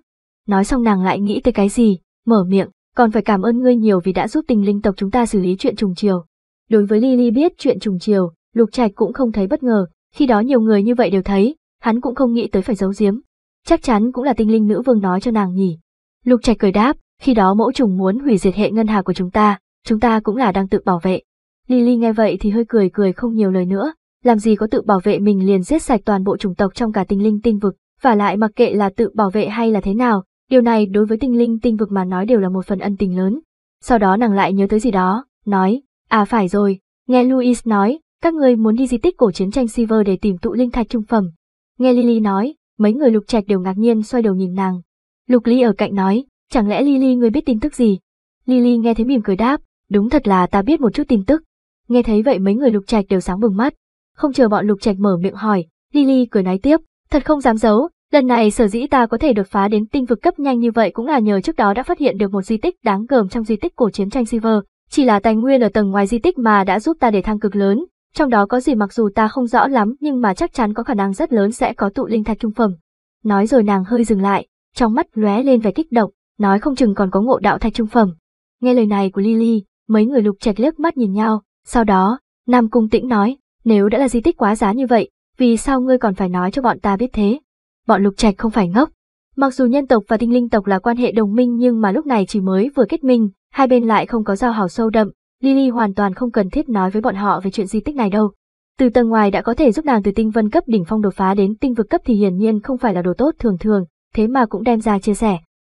Nói xong nàng lại nghĩ tới cái gì, mở miệng, còn phải cảm ơn ngươi nhiều vì đã giúp tình linh tộc chúng ta xử lý chuyện trùng chiều. Đối với Lily biết chuyện trùng chiều, Lục Trạch cũng không thấy bất ngờ, khi đó nhiều người như vậy đều thấy, hắn cũng không nghĩ tới phải giấu giếm. Chắc chắn cũng là tinh linh nữ vương nói cho nàng nhỉ. Lục Trạch cười đáp, khi đó mẫu trùng muốn hủy diệt hệ ngân hà của chúng ta, chúng ta cũng là đang tự bảo vệ. Lily nghe vậy thì hơi cười cười không nhiều lời nữa, làm gì có tự bảo vệ mình liền giết sạch toàn bộ chủng tộc trong cả tinh linh tinh vực, và lại mặc kệ là tự bảo vệ hay là thế nào, Điều này đối với tinh linh tinh vực mà nói đều là một phần ân tình lớn. Sau đó nàng lại nhớ tới gì đó, nói, à phải rồi, nghe Louis nói, các người muốn đi di tích cổ chiến tranh silver để tìm tụ linh thạch trung phẩm. Nghe Lily nói, mấy người lục trạch đều ngạc nhiên xoay đầu nhìn nàng. Lục Ly ở cạnh nói, chẳng lẽ Lily người biết tin tức gì? Lily nghe thấy mỉm cười đáp, đúng thật là ta biết một chút tin tức. Nghe thấy vậy mấy người lục trạch đều sáng bừng mắt. Không chờ bọn lục trạch mở miệng hỏi, Lily cười nói tiếp, thật không dám giấu, Lần này sở dĩ ta có thể đột phá đến tinh vực cấp nhanh như vậy cũng là nhờ trước đó đã phát hiện được một di tích đáng gờm trong di tích cổ chiến tranh Silver, chỉ là tài nguyên ở tầng ngoài di tích mà đã giúp ta để thăng cực lớn, trong đó có gì mặc dù ta không rõ lắm nhưng mà chắc chắn có khả năng rất lớn sẽ có tụ linh thạch trung phẩm. Nói rồi nàng hơi dừng lại, trong mắt lóe lên vẻ kích động, nói không chừng còn có ngộ đạo thạch trung phẩm. Nghe lời này của Lily, mấy người lục trạch liếc mắt nhìn nhau, sau đó, Nam Cung Tĩnh nói, nếu đã là di tích quá giá như vậy, vì sao ngươi còn phải nói cho bọn ta biết thế? bọn lục trạch không phải ngốc. Mặc dù nhân tộc và tinh linh tộc là quan hệ đồng minh nhưng mà lúc này chỉ mới vừa kết minh, hai bên lại không có giao hảo sâu đậm, Lily hoàn toàn không cần thiết nói với bọn họ về chuyện di tích này đâu. Từ tầng ngoài đã có thể giúp nàng từ tinh vân cấp đỉnh phong đột phá đến tinh vực cấp thì hiển nhiên không phải là đồ tốt thường thường, thế mà cũng đem ra chia sẻ.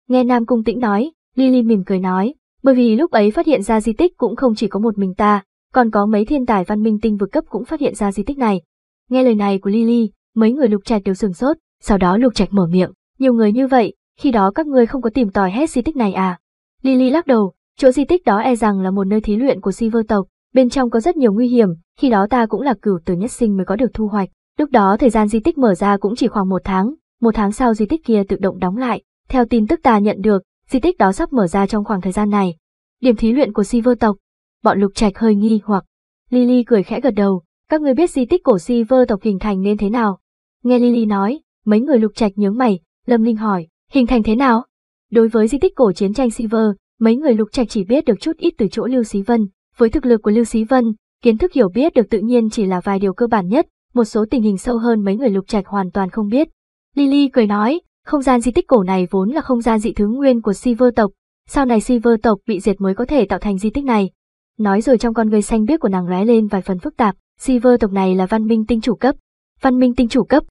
Nghe Nam Cung Tĩnh nói, Lily mỉm cười nói, bởi vì lúc ấy phát hiện ra di tích cũng không chỉ có một mình ta, còn có mấy thiên tài văn minh tinh vực cấp cũng phát hiện ra di tích này. Nghe lời này của Lily, mấy người lục trạch đều sửng sốt, sau đó Lục Trạch mở miệng, nhiều người như vậy, khi đó các ngươi không có tìm tòi hết di tích này à? Lily lắc đầu, chỗ di tích đó e rằng là một nơi thí luyện của si vơ tộc, bên trong có rất nhiều nguy hiểm, khi đó ta cũng là cửu tử nhất sinh mới có được thu hoạch. Lúc đó thời gian di tích mở ra cũng chỉ khoảng một tháng, một tháng sau di tích kia tự động đóng lại. Theo tin tức ta nhận được, di tích đó sắp mở ra trong khoảng thời gian này. Điểm thí luyện của si vơ tộc. Bọn lục trạch hơi nghi hoặc. Lily cười khẽ gật đầu, các người biết di tích cổ si vơ tộc hình thành nên thế nào? Nghe Lily nói, Mấy người lục trạch nhướng mày, Lâm Ninh hỏi, hình thành thế nào? Đối với di tích cổ chiến tranh Silver, mấy người lục trạch chỉ biết được chút ít từ chỗ Lưu Xí Vân. Với thực lực của Lưu Xí Vân, kiến thức hiểu biết được tự nhiên chỉ là vài điều cơ bản nhất, một số tình hình sâu hơn mấy người lục trạch hoàn toàn không biết. Lily cười nói, không gian di tích cổ này vốn là không gian dị thứ nguyên của Silver tộc, sau này Silver tộc bị diệt mới có thể tạo thành di tích này. Nói rồi trong con người xanh biếc của nàng lóe lên vài phần phức tạp, Silver tộc này là văn minh tinh chủ cấp. Văn minh tinh chủ cấp,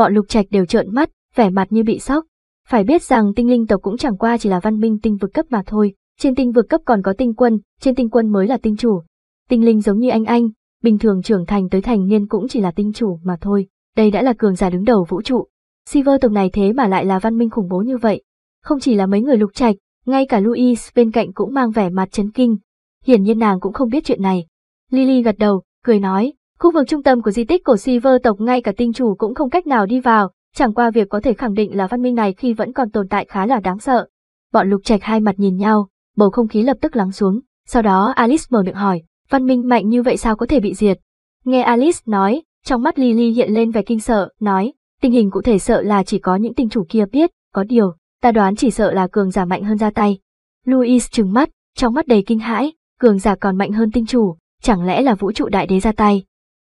bọn lục trạch đều trợn mắt, vẻ mặt như bị sốc. Phải biết rằng tinh linh tộc cũng chẳng qua chỉ là văn minh tinh vực cấp mà thôi, trên tinh vực cấp còn có tinh quân, trên tinh quân mới là tinh chủ. Tinh linh giống như anh anh, bình thường trưởng thành tới thành niên cũng chỉ là tinh chủ mà thôi, đây đã là cường giả đứng đầu vũ trụ. Silver tộc này thế mà lại là văn minh khủng bố như vậy. Không chỉ là mấy người lục trạch, ngay cả Louis bên cạnh cũng mang vẻ mặt chấn kinh. Hiển nhiên nàng cũng không biết chuyện này. Lily gật đầu, cười nói, Khu vực trung tâm của di tích cổ Siver tộc ngay cả tinh chủ cũng không cách nào đi vào, chẳng qua việc có thể khẳng định là văn minh này khi vẫn còn tồn tại khá là đáng sợ. Bọn lục trạch hai mặt nhìn nhau, bầu không khí lập tức lắng xuống, sau đó Alice mở miệng hỏi, văn minh mạnh như vậy sao có thể bị diệt? Nghe Alice nói, trong mắt Lily hiện lên vẻ kinh sợ, nói, tình hình cụ thể sợ là chỉ có những tinh chủ kia biết, có điều, ta đoán chỉ sợ là cường giả mạnh hơn ra tay. Louis trừng mắt, trong mắt đầy kinh hãi, cường giả còn mạnh hơn tinh chủ, chẳng lẽ là vũ trụ đại đế ra tay?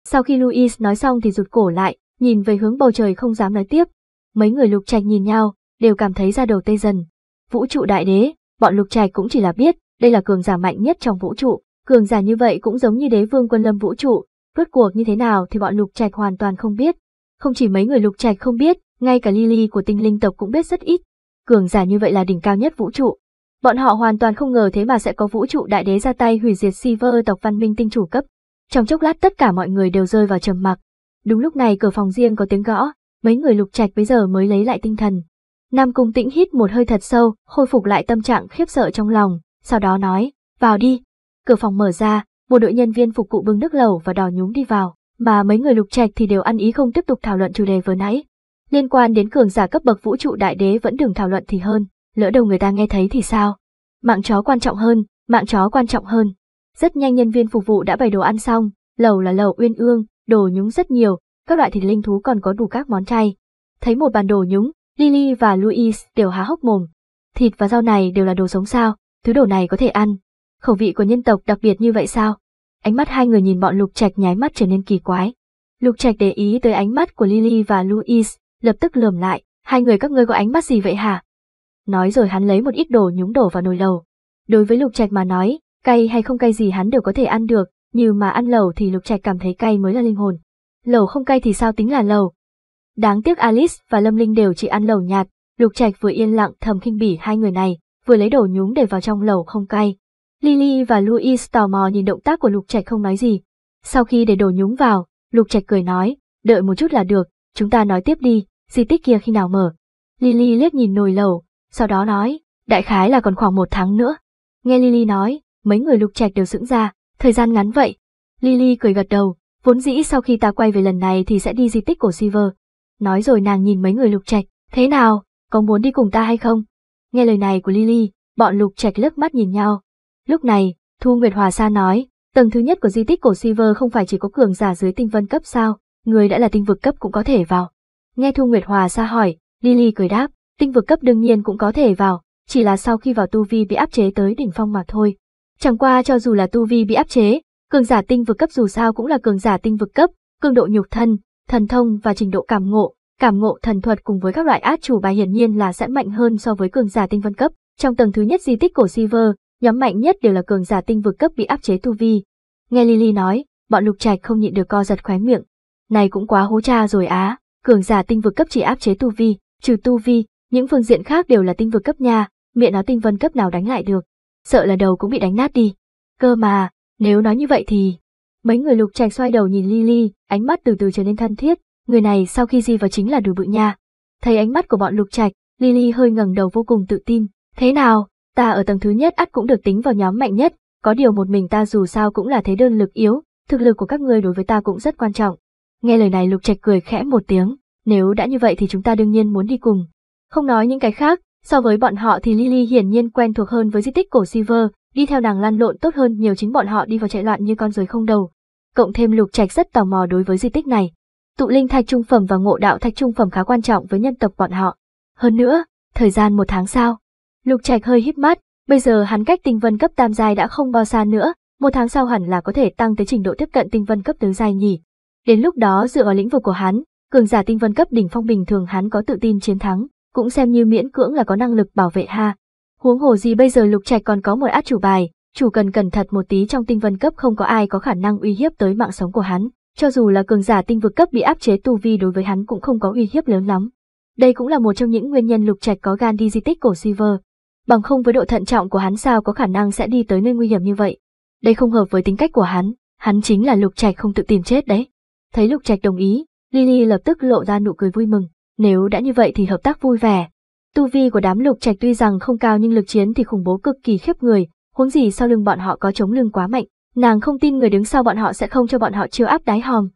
Sau khi Louis nói xong thì rụt cổ lại, nhìn về hướng bầu trời không dám nói tiếp. Mấy người lục trạch nhìn nhau, đều cảm thấy ra đầu tê dần. Vũ trụ đại đế, bọn lục trạch cũng chỉ là biết, đây là cường giả mạnh nhất trong vũ trụ, cường giả như vậy cũng giống như đế vương quân lâm vũ trụ, rốt cuộc như thế nào thì bọn lục trạch hoàn toàn không biết. Không chỉ mấy người lục trạch không biết, ngay cả Lily của tinh linh tộc cũng biết rất ít. Cường giả như vậy là đỉnh cao nhất vũ trụ. Bọn họ hoàn toàn không ngờ thế mà sẽ có vũ trụ đại đế ra tay hủy diệt Silver tộc văn minh tinh chủ cấp trong chốc lát tất cả mọi người đều rơi vào trầm mặc. Đúng lúc này cửa phòng riêng có tiếng gõ, mấy người lục trạch bây giờ mới lấy lại tinh thần. Nam Cung Tĩnh hít một hơi thật sâu, khôi phục lại tâm trạng khiếp sợ trong lòng, sau đó nói, vào đi. Cửa phòng mở ra, một đội nhân viên phục vụ bưng nước lẩu và đò nhúng đi vào, mà mấy người lục trạch thì đều ăn ý không tiếp tục thảo luận chủ đề vừa nãy. Liên quan đến cường giả cấp bậc vũ trụ đại đế vẫn đừng thảo luận thì hơn, lỡ đầu người ta nghe thấy thì sao? Mạng chó quan trọng hơn, mạng chó quan trọng hơn. Rất nhanh nhân viên phục vụ đã bày đồ ăn xong, lẩu là lẩu uyên ương, đồ nhúng rất nhiều, các loại thịt linh thú còn có đủ các món chay. Thấy một bàn đồ nhúng, Lily và Louis đều há hốc mồm. Thịt và rau này đều là đồ sống sao, thứ đồ này có thể ăn. Khẩu vị của nhân tộc đặc biệt như vậy sao? Ánh mắt hai người nhìn bọn Lục Trạch nháy mắt trở nên kỳ quái. Lục Trạch để ý tới ánh mắt của Lily và Louis, lập tức lườm lại, hai người các ngươi có ánh mắt gì vậy hả? Nói rồi hắn lấy một ít đồ nhúng đổ vào nồi lầu. Đối với Lục Trạch mà nói, Cay hay không cay gì hắn đều có thể ăn được, như mà ăn lẩu thì Lục Trạch cảm thấy cay mới là linh hồn. Lẩu không cay thì sao tính là lẩu? Đáng tiếc Alice và Lâm Linh đều chỉ ăn lẩu nhạt, Lục Trạch vừa yên lặng thầm khinh bỉ hai người này, vừa lấy đồ nhúng để vào trong lẩu không cay. Lily và Louis tò mò nhìn động tác của Lục Trạch không nói gì. Sau khi để đồ nhúng vào, Lục Trạch cười nói, đợi một chút là được, chúng ta nói tiếp đi, di tích kia khi nào mở. Lily liếc nhìn nồi lẩu, sau đó nói, đại khái là còn khoảng một tháng nữa. Nghe Lily nói, mấy người lục trạch đều sững ra, thời gian ngắn vậy. Lily cười gật đầu, vốn dĩ sau khi ta quay về lần này thì sẽ đi di tích của Silver. Nói rồi nàng nhìn mấy người lục trạch, thế nào, có muốn đi cùng ta hay không? Nghe lời này của Lily, bọn lục trạch lướt mắt nhìn nhau. Lúc này, Thu Nguyệt Hòa Sa nói, tầng thứ nhất của di tích của Silver không phải chỉ có cường giả dưới tinh vân cấp sao, người đã là tinh vực cấp cũng có thể vào. Nghe Thu Nguyệt Hòa Sa hỏi, Lily cười đáp, tinh vực cấp đương nhiên cũng có thể vào, chỉ là sau khi vào tu vi bị áp chế tới đỉnh phong mà thôi. Chẳng qua cho dù là tu vi bị áp chế, cường giả tinh vực cấp dù sao cũng là cường giả tinh vực cấp, cường độ nhục thân, thần thông và trình độ cảm ngộ, cảm ngộ thần thuật cùng với các loại át chủ bài hiển nhiên là sẽ mạnh hơn so với cường giả tinh vân cấp. Trong tầng thứ nhất di tích cổ Silver, nhóm mạnh nhất đều là cường giả tinh vực cấp bị áp chế tu vi. Nghe Lily nói, bọn lục trạch không nhịn được co giật khóe miệng. Này cũng quá hố cha rồi á, cường giả tinh vực cấp chỉ áp chế tu vi, trừ tu vi, những phương diện khác đều là tinh vực cấp nha, miệng nó tinh vân cấp nào đánh lại được sợ là đầu cũng bị đánh nát đi. Cơ mà, nếu nói như vậy thì... Mấy người lục trạch xoay đầu nhìn Lily, ánh mắt từ từ trở nên thân thiết, người này sau khi di vào chính là đùi bự nha. Thấy ánh mắt của bọn lục trạch, Lily hơi ngẩng đầu vô cùng tự tin. Thế nào, ta ở tầng thứ nhất ắt cũng được tính vào nhóm mạnh nhất, có điều một mình ta dù sao cũng là thế đơn lực yếu, thực lực của các ngươi đối với ta cũng rất quan trọng. Nghe lời này lục trạch cười khẽ một tiếng, nếu đã như vậy thì chúng ta đương nhiên muốn đi cùng. Không nói những cái khác, So với bọn họ thì Lily hiển nhiên quen thuộc hơn với di tích cổ Silver, đi theo nàng lan lộn tốt hơn nhiều chính bọn họ đi vào chạy loạn như con rối không đầu. Cộng thêm Lục Trạch rất tò mò đối với di tích này. Tụ linh thạch trung phẩm và ngộ đạo thạch trung phẩm khá quan trọng với nhân tộc bọn họ. Hơn nữa, thời gian một tháng sau. Lục Trạch hơi híp mắt, bây giờ hắn cách tinh vân cấp tam giai đã không bao xa nữa, một tháng sau hẳn là có thể tăng tới trình độ tiếp cận tinh vân cấp tứ giai nhỉ. Đến lúc đó dựa vào lĩnh vực của hắn, cường giả tinh vân cấp đỉnh phong bình thường hắn có tự tin chiến thắng, cũng xem như miễn cưỡng là có năng lực bảo vệ ha. Huống hồ gì bây giờ lục trạch còn có một át chủ bài, chủ cần cẩn thận một tí trong tinh vân cấp không có ai có khả năng uy hiếp tới mạng sống của hắn, cho dù là cường giả tinh vực cấp bị áp chế tu vi đối với hắn cũng không có uy hiếp lớn lắm. Đây cũng là một trong những nguyên nhân lục trạch có gan đi di tích cổ Silver. Bằng không với độ thận trọng của hắn sao có khả năng sẽ đi tới nơi nguy hiểm như vậy. Đây không hợp với tính cách của hắn, hắn chính là lục trạch không tự tìm chết đấy. Thấy lục trạch đồng ý, Lily lập tức lộ ra nụ cười vui mừng nếu đã như vậy thì hợp tác vui vẻ. Tu vi của đám lục trạch tuy rằng không cao nhưng lực chiến thì khủng bố cực kỳ khiếp người, huống gì sau lưng bọn họ có chống lưng quá mạnh, nàng không tin người đứng sau bọn họ sẽ không cho bọn họ chưa áp đáy hòm.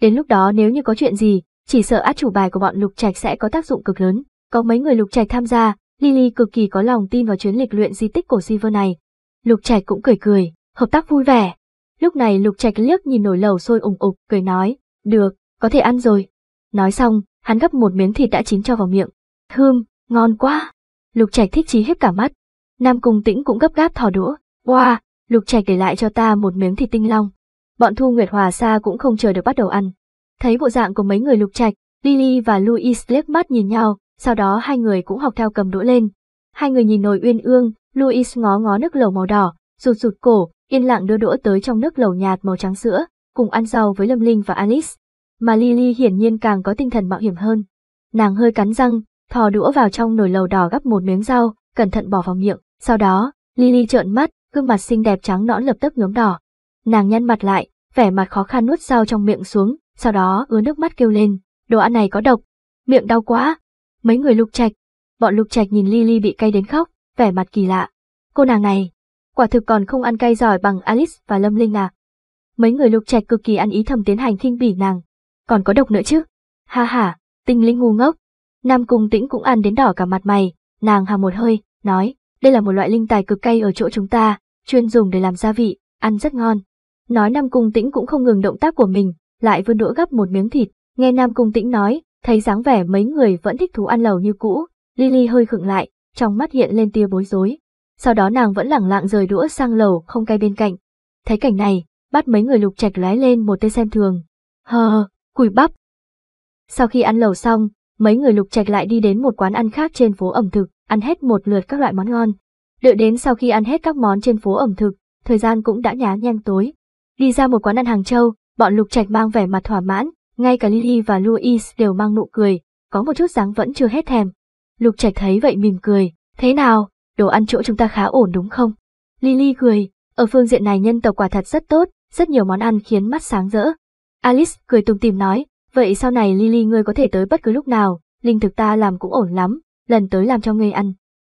Đến lúc đó nếu như có chuyện gì, chỉ sợ át chủ bài của bọn lục trạch sẽ có tác dụng cực lớn. Có mấy người lục trạch tham gia, Lily cực kỳ có lòng tin vào chuyến lịch luyện di tích cổ Silver này. Lục trạch cũng cười cười, hợp tác vui vẻ. Lúc này lục trạch liếc nhìn nổi lầu sôi ủng ục, cười nói, được, có thể ăn rồi. Nói xong, hắn gấp một miếng thịt đã chín cho vào miệng. Thơm, ngon quá. Lục Trạch thích chí hết cả mắt. Nam Cung Tĩnh cũng gấp gáp thò đũa. Wow, Lục Trạch để lại cho ta một miếng thịt tinh long. Bọn Thu Nguyệt Hòa Sa cũng không chờ được bắt đầu ăn. Thấy bộ dạng của mấy người Lục Trạch, Lily và Louis liếc mắt nhìn nhau, sau đó hai người cũng học theo cầm đũa lên. Hai người nhìn nồi uyên ương, Louis ngó ngó nước lẩu màu đỏ, rụt rụt cổ, yên lặng đưa đũa tới trong nước lẩu nhạt màu trắng sữa, cùng ăn rau với Lâm Linh và Alice mà Lily hiển nhiên càng có tinh thần mạo hiểm hơn. Nàng hơi cắn răng, thò đũa vào trong nồi lầu đỏ gắp một miếng rau, cẩn thận bỏ vào miệng, sau đó, Lily trợn mắt, gương mặt xinh đẹp trắng nõn lập tức nhuốm đỏ. Nàng nhăn mặt lại, vẻ mặt khó khăn nuốt rau trong miệng xuống, sau đó ứa nước mắt kêu lên, đồ ăn này có độc, miệng đau quá. Mấy người lục trạch, bọn lục trạch nhìn Lily bị cay đến khóc, vẻ mặt kỳ lạ. Cô nàng này, quả thực còn không ăn cay giỏi bằng Alice và Lâm Linh à. Mấy người lục trạch cực kỳ ăn ý thầm tiến hành khinh bỉ nàng, còn có độc nữa chứ. Ha ha, tinh linh ngu ngốc. Nam Cung Tĩnh cũng ăn đến đỏ cả mặt mày, nàng hà một hơi, nói, đây là một loại linh tài cực cay ở chỗ chúng ta, chuyên dùng để làm gia vị, ăn rất ngon. Nói Nam Cung Tĩnh cũng không ngừng động tác của mình, lại vươn đũa gắp một miếng thịt, nghe Nam Cung Tĩnh nói, thấy dáng vẻ mấy người vẫn thích thú ăn lẩu như cũ, Lily hơi khựng lại, trong mắt hiện lên tia bối rối. Sau đó nàng vẫn lẳng lặng rời đũa sang lẩu không cay bên cạnh. Thấy cảnh này, bắt mấy người lục trạch lóe lên một tia xem thường. Hờ, cùi bắp. Sau khi ăn lẩu xong, mấy người lục trạch lại đi đến một quán ăn khác trên phố ẩm thực, ăn hết một lượt các loại món ngon. Đợi đến sau khi ăn hết các món trên phố ẩm thực, thời gian cũng đã nhá nhem tối. Đi ra một quán ăn hàng châu, bọn lục trạch mang vẻ mặt thỏa mãn, ngay cả Lily và Louis đều mang nụ cười, có một chút dáng vẫn chưa hết thèm. Lục trạch thấy vậy mỉm cười, thế nào, đồ ăn chỗ chúng ta khá ổn đúng không? Lily cười, ở phương diện này nhân tộc quả thật rất tốt, rất nhiều món ăn khiến mắt sáng rỡ. Alice cười tùm tìm nói, vậy sau này Lily ngươi có thể tới bất cứ lúc nào, linh thực ta làm cũng ổn lắm, lần tới làm cho ngươi ăn.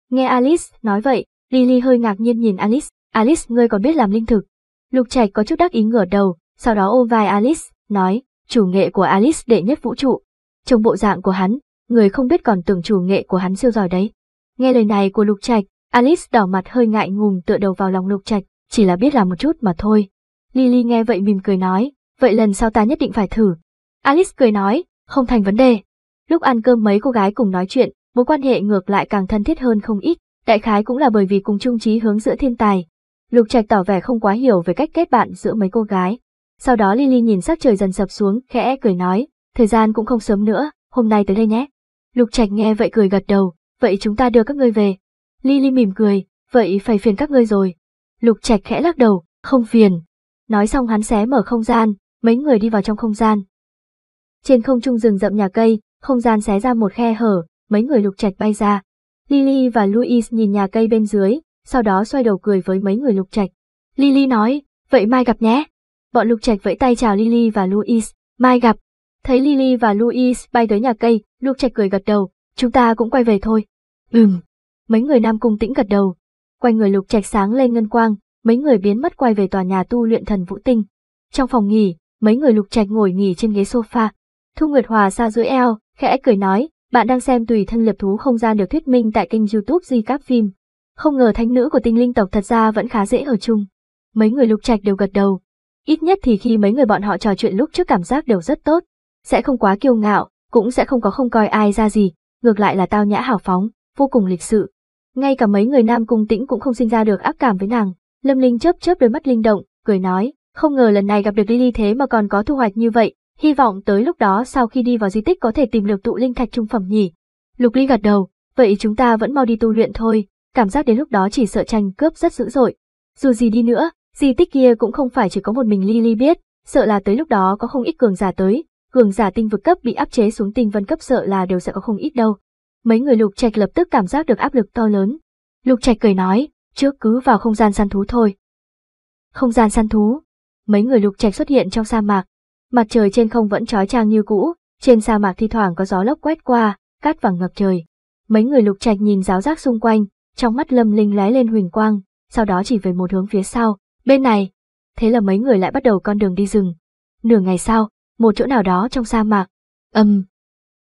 Nghe Alice nói vậy, Lily hơi ngạc nhiên nhìn Alice, Alice ngươi còn biết làm linh thực. Lục Trạch có chút đắc ý ngửa đầu, sau đó ôm vai Alice, nói, chủ nghệ của Alice đệ nhất vũ trụ. Trong bộ dạng của hắn, người không biết còn tưởng chủ nghệ của hắn siêu giỏi đấy. Nghe lời này của Lục Trạch, Alice đỏ mặt hơi ngại ngùng tựa đầu vào lòng Lục Trạch, chỉ là biết làm một chút mà thôi. Lily nghe vậy mỉm cười nói, vậy lần sau ta nhất định phải thử. Alice cười nói, không thành vấn đề. Lúc ăn cơm mấy cô gái cùng nói chuyện, mối quan hệ ngược lại càng thân thiết hơn không ít, đại khái cũng là bởi vì cùng chung trí hướng giữa thiên tài. Lục Trạch tỏ vẻ không quá hiểu về cách kết bạn giữa mấy cô gái. Sau đó Lily nhìn sắc trời dần sập xuống, khẽ cười nói, thời gian cũng không sớm nữa, hôm nay tới đây nhé. Lục Trạch nghe vậy cười gật đầu, vậy chúng ta đưa các ngươi về. Lily mỉm cười, vậy phải phiền các ngươi rồi. Lục Trạch khẽ lắc đầu, không phiền. Nói xong hắn xé mở không gian, mấy người đi vào trong không gian. Trên không trung rừng rậm nhà cây, không gian xé ra một khe hở, mấy người lục trạch bay ra. Lily và Louis nhìn nhà cây bên dưới, sau đó xoay đầu cười với mấy người lục trạch. Lily nói, vậy mai gặp nhé. Bọn lục trạch vẫy tay chào Lily và Louis, mai gặp. Thấy Lily và Louis bay tới nhà cây, lục trạch cười gật đầu, chúng ta cũng quay về thôi. Ừm. Mấy người nam cung tĩnh gật đầu. Quay người lục trạch sáng lên ngân quang, mấy người biến mất quay về tòa nhà tu luyện thần vũ tinh. Trong phòng nghỉ, mấy người lục trạch ngồi nghỉ trên ghế sofa. Thu Nguyệt Hòa xa duỗi eo, khẽ cười nói, bạn đang xem tùy thân liệp thú không gian được thuyết minh tại kênh youtube Di Cáp Phim. Không ngờ thanh nữ của tinh linh tộc thật ra vẫn khá dễ ở chung. Mấy người lục trạch đều gật đầu. Ít nhất thì khi mấy người bọn họ trò chuyện lúc trước cảm giác đều rất tốt. Sẽ không quá kiêu ngạo, cũng sẽ không có không coi ai ra gì, ngược lại là tao nhã hào phóng, vô cùng lịch sự. Ngay cả mấy người nam cung tĩnh cũng không sinh ra được ác cảm với nàng. Lâm Linh chớp chớp đôi mắt linh động, cười nói, không ngờ lần này gặp được Lily thế mà còn có thu hoạch như vậy, hy vọng tới lúc đó sau khi đi vào di tích có thể tìm được tụ linh thạch trung phẩm nhỉ. Lục Ly gật đầu, vậy chúng ta vẫn mau đi tu luyện thôi, cảm giác đến lúc đó chỉ sợ tranh cướp rất dữ dội. Dù gì đi nữa, di tích kia cũng không phải chỉ có một mình Lily biết, sợ là tới lúc đó có không ít cường giả tới, cường giả tinh vực cấp bị áp chế xuống tinh vân cấp sợ là đều sẽ có không ít đâu. Mấy người Lục Trạch lập tức cảm giác được áp lực to lớn. Lục Trạch cười nói, trước cứ vào không gian săn thú thôi. Không gian săn thú, mấy người lục trạch xuất hiện trong sa mạc. Mặt trời trên không vẫn trói trang như cũ, trên sa mạc thi thoảng có gió lốc quét qua, cát vàng ngập trời. Mấy người lục trạch nhìn giáo giác xung quanh, trong mắt lâm linh lóe lên huỳnh quang, sau đó chỉ về một hướng phía sau, bên này. Thế là mấy người lại bắt đầu con đường đi rừng. Nửa ngày sau, một chỗ nào đó trong sa mạc. Âm. Um,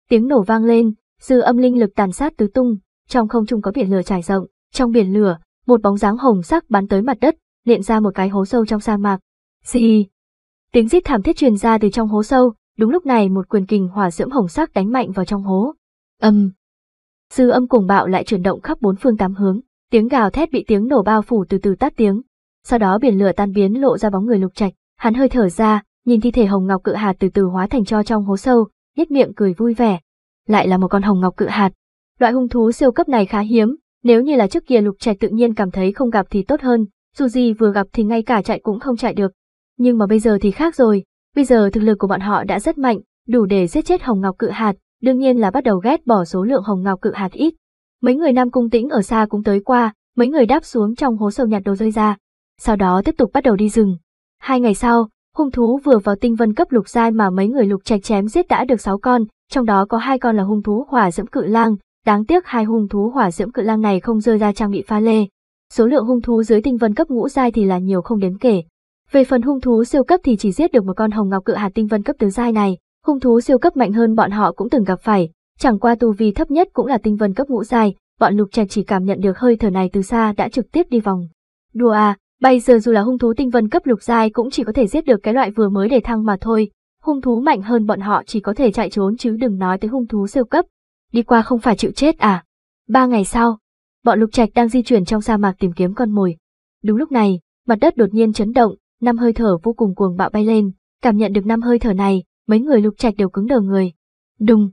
tiếng nổ vang lên, dư âm linh lực tàn sát tứ tung, trong không trung có biển lửa trải rộng, trong biển lửa, một bóng dáng hồng sắc bắn tới mặt đất, nện ra một cái hố sâu trong sa mạc, Xì! Tiếng rít thảm thiết truyền ra từ trong hố sâu, đúng lúc này một quyền kình hỏa diễm hồng sắc đánh mạnh vào trong hố. Âm! sư âm cùng bạo lại chuyển động khắp bốn phương tám hướng, tiếng gào thét bị tiếng nổ bao phủ từ từ tắt tiếng. Sau đó biển lửa tan biến lộ ra bóng người lục trạch, hắn hơi thở ra, nhìn thi thể hồng ngọc cự hạt từ từ hóa thành cho trong hố sâu, nhếch miệng cười vui vẻ. Lại là một con hồng ngọc cự hạt. Loại hung thú siêu cấp này khá hiếm, nếu như là trước kia lục trạch tự nhiên cảm thấy không gặp thì tốt hơn, dù gì vừa gặp thì ngay cả chạy cũng không chạy được, nhưng mà bây giờ thì khác rồi, bây giờ thực lực của bọn họ đã rất mạnh, đủ để giết chết hồng ngọc cự hạt, đương nhiên là bắt đầu ghét bỏ số lượng hồng ngọc cự hạt ít. Mấy người Nam Cung Tĩnh ở xa cũng tới qua, mấy người đáp xuống trong hố sâu nhặt đồ rơi ra, sau đó tiếp tục bắt đầu đi rừng. Hai ngày sau, hung thú vừa vào tinh vân cấp lục giai mà mấy người lục trạch chém giết đã được 6 con, trong đó có hai con là hung thú hỏa diễm cự lang, đáng tiếc hai hung thú hỏa diễm cự lang này không rơi ra trang bị pha lê. Số lượng hung thú dưới tinh vân cấp ngũ giai thì là nhiều không đếm kể, về phần hung thú siêu cấp thì chỉ giết được một con hồng ngọc cự hạt tinh vân cấp tứ giai này, hung thú siêu cấp mạnh hơn bọn họ cũng từng gặp phải, chẳng qua tu vi thấp nhất cũng là tinh vân cấp ngũ giai, bọn Lục Trạch chỉ cảm nhận được hơi thở này từ xa đã trực tiếp đi vòng. Đùa à, bây giờ dù là hung thú tinh vân cấp lục giai cũng chỉ có thể giết được cái loại vừa mới để thăng mà thôi, hung thú mạnh hơn bọn họ chỉ có thể chạy trốn chứ đừng nói tới hung thú siêu cấp. Đi qua không phải chịu chết à? Ba ngày sau, bọn Lục Trạch đang di chuyển trong sa mạc tìm kiếm con mồi. Đúng lúc này, mặt đất đột nhiên chấn động, năm hơi thở vô cùng cuồng bạo bay lên, cảm nhận được năm hơi thở này, mấy người lục trạch đều cứng đờ người. Đùng.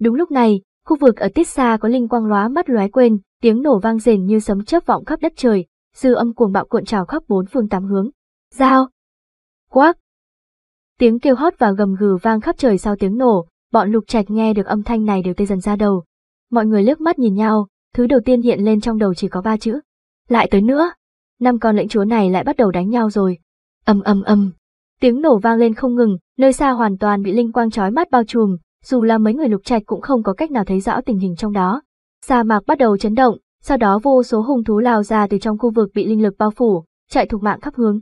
Đúng lúc này, khu vực ở tít xa có linh quang lóa mắt lóe quên, tiếng nổ vang rền như sấm chớp vọng khắp đất trời, dư âm cuồng bạo cuộn trào khắp bốn phương tám hướng. Giao. Quắc. Tiếng kêu hót và gầm gừ vang khắp trời sau tiếng nổ, bọn lục trạch nghe được âm thanh này đều tê dần ra đầu. Mọi người liếc mắt nhìn nhau, thứ đầu tiên hiện lên trong đầu chỉ có ba chữ. Lại tới nữa năm con lãnh chúa này lại bắt đầu đánh nhau rồi. ầm ầm ầm, tiếng nổ vang lên không ngừng, nơi xa hoàn toàn bị linh quang chói mắt bao trùm, dù là mấy người lục trạch cũng không có cách nào thấy rõ tình hình trong đó. Sa mạc bắt đầu chấn động, sau đó vô số hung thú lao ra từ trong khu vực bị linh lực bao phủ, chạy thục mạng khắp hướng.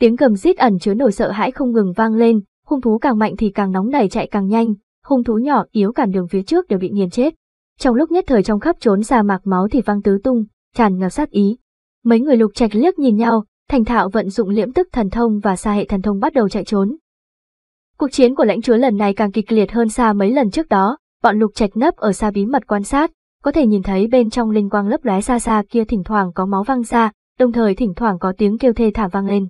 Tiếng gầm rít ẩn chứa nổi sợ hãi không ngừng vang lên, hung thú càng mạnh thì càng nóng nảy chạy càng nhanh, hung thú nhỏ yếu cản đường phía trước đều bị nghiền chết. Trong lúc nhất thời trong khắp trốn sa mạc máu thì văng tứ tung, tràn ngập sát ý. Mấy người lục trạch liếc nhìn nhau, thành thạo vận dụng liễm tức thần thông và xa hệ thần thông bắt đầu chạy trốn. Cuộc chiến của lãnh chúa lần này càng kịch liệt hơn xa mấy lần trước đó, bọn lục trạch nấp ở xa bí mật quan sát, có thể nhìn thấy bên trong linh quang lấp lóe xa xa kia thỉnh thoảng có máu văng ra, đồng thời thỉnh thoảng có tiếng kêu thê thảm vang lên.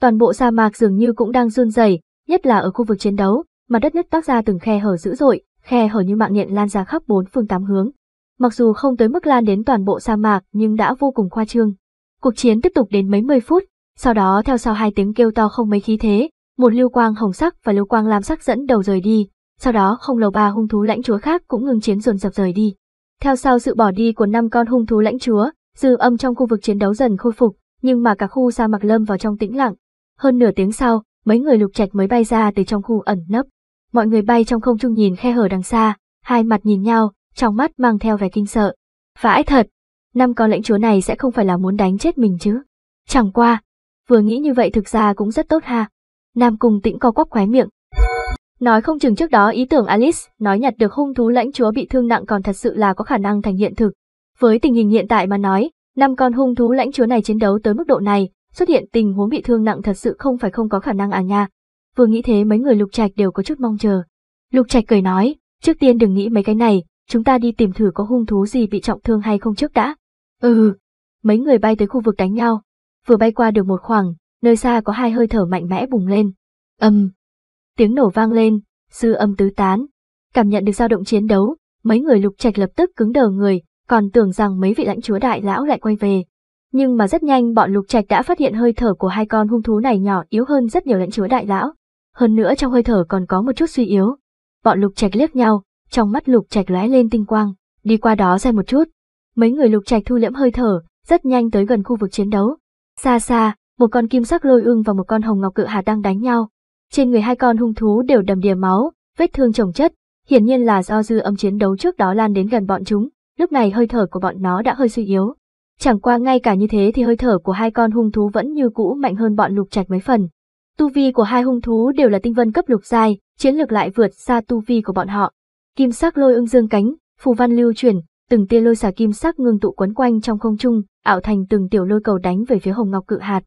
Toàn bộ sa mạc dường như cũng đang run rẩy, nhất là ở khu vực chiến đấu, mà đất nứt tóc ra từng khe hở dữ dội, khe hở như mạng nhện lan ra khắp bốn phương tám hướng. Mặc dù không tới mức lan đến toàn bộ sa mạc nhưng đã vô cùng khoa trương. Cuộc chiến tiếp tục đến mấy mươi phút, sau đó theo sau hai tiếng kêu to không mấy khí thế, một lưu quang hồng sắc và lưu quang lam sắc dẫn đầu rời đi, sau đó không lâu ba hung thú lãnh chúa khác cũng ngừng chiến dồn dập rời đi. Theo sau sự bỏ đi của năm con hung thú lãnh chúa, dư âm trong khu vực chiến đấu dần khôi phục, nhưng mà cả khu sa mạc lâm vào trong tĩnh lặng. Hơn nửa tiếng sau, mấy người lục trạch mới bay ra từ trong khu ẩn nấp. Mọi người bay trong không trung nhìn khe hở đằng xa, hai mặt nhìn nhau, trong mắt mang theo vẻ kinh sợ. Vãi thật, năm con lãnh chúa này sẽ không phải là muốn đánh chết mình chứ. Chẳng qua, vừa nghĩ như vậy thực ra cũng rất tốt ha. Nam cùng Tĩnh co quắp khóe miệng. Nói không chừng trước đó ý tưởng Alice nói nhặt được hung thú lãnh chúa bị thương nặng còn thật sự là có khả năng thành hiện thực. Với tình hình hiện tại mà nói, năm con hung thú lãnh chúa này chiến đấu tới mức độ này, xuất hiện tình huống bị thương nặng thật sự không phải không có khả năng à nha. Vừa nghĩ thế mấy người lục trạch đều có chút mong chờ. Lục trạch cười nói, trước tiên đừng nghĩ mấy cái này, chúng ta đi tìm thử có hung thú gì bị trọng thương hay không trước đã. Ừ, mấy người bay tới khu vực đánh nhau, vừa bay qua được một khoảng, nơi xa có hai hơi thở mạnh mẽ bùng lên. Âm, tiếng nổ vang lên, sư âm tứ tán, cảm nhận được dao động chiến đấu, mấy người lục trạch lập tức cứng đờ người, còn tưởng rằng mấy vị lãnh chúa đại lão lại quay về. Nhưng mà rất nhanh bọn lục trạch đã phát hiện hơi thở của hai con hung thú này nhỏ yếu hơn rất nhiều lãnh chúa đại lão. Hơn nữa trong hơi thở còn có một chút suy yếu. Bọn lục trạch liếc nhau, trong mắt lục trạch lóe lên tinh quang, đi qua đó xem một chút. Mấy người lục trạch thu liễm hơi thở, rất nhanh tới gần khu vực chiến đấu. Xa xa, một con kim sắc lôi ưng và một con hồng ngọc cự hà đang đánh nhau. Trên người hai con hung thú đều đầm đìa máu, vết thương trồng chất, hiển nhiên là do dư âm chiến đấu trước đó lan đến gần bọn chúng, lúc này hơi thở của bọn nó đã hơi suy yếu. Chẳng qua ngay cả như thế thì hơi thở của hai con hung thú vẫn như cũ mạnh hơn bọn lục trạch mấy phần. Tu vi của hai hung thú đều là tinh vân cấp lục giai, chiến lược lại vượt xa tu vi của bọn họ, Kim sắc lôi ưng dương cánh, phù văn lưu chuyển, từng tia lôi xà kim sắc ngưng tụ quấn quanh trong không trung, ảo thành từng tiểu lôi cầu đánh về phía hồng ngọc cự hạt.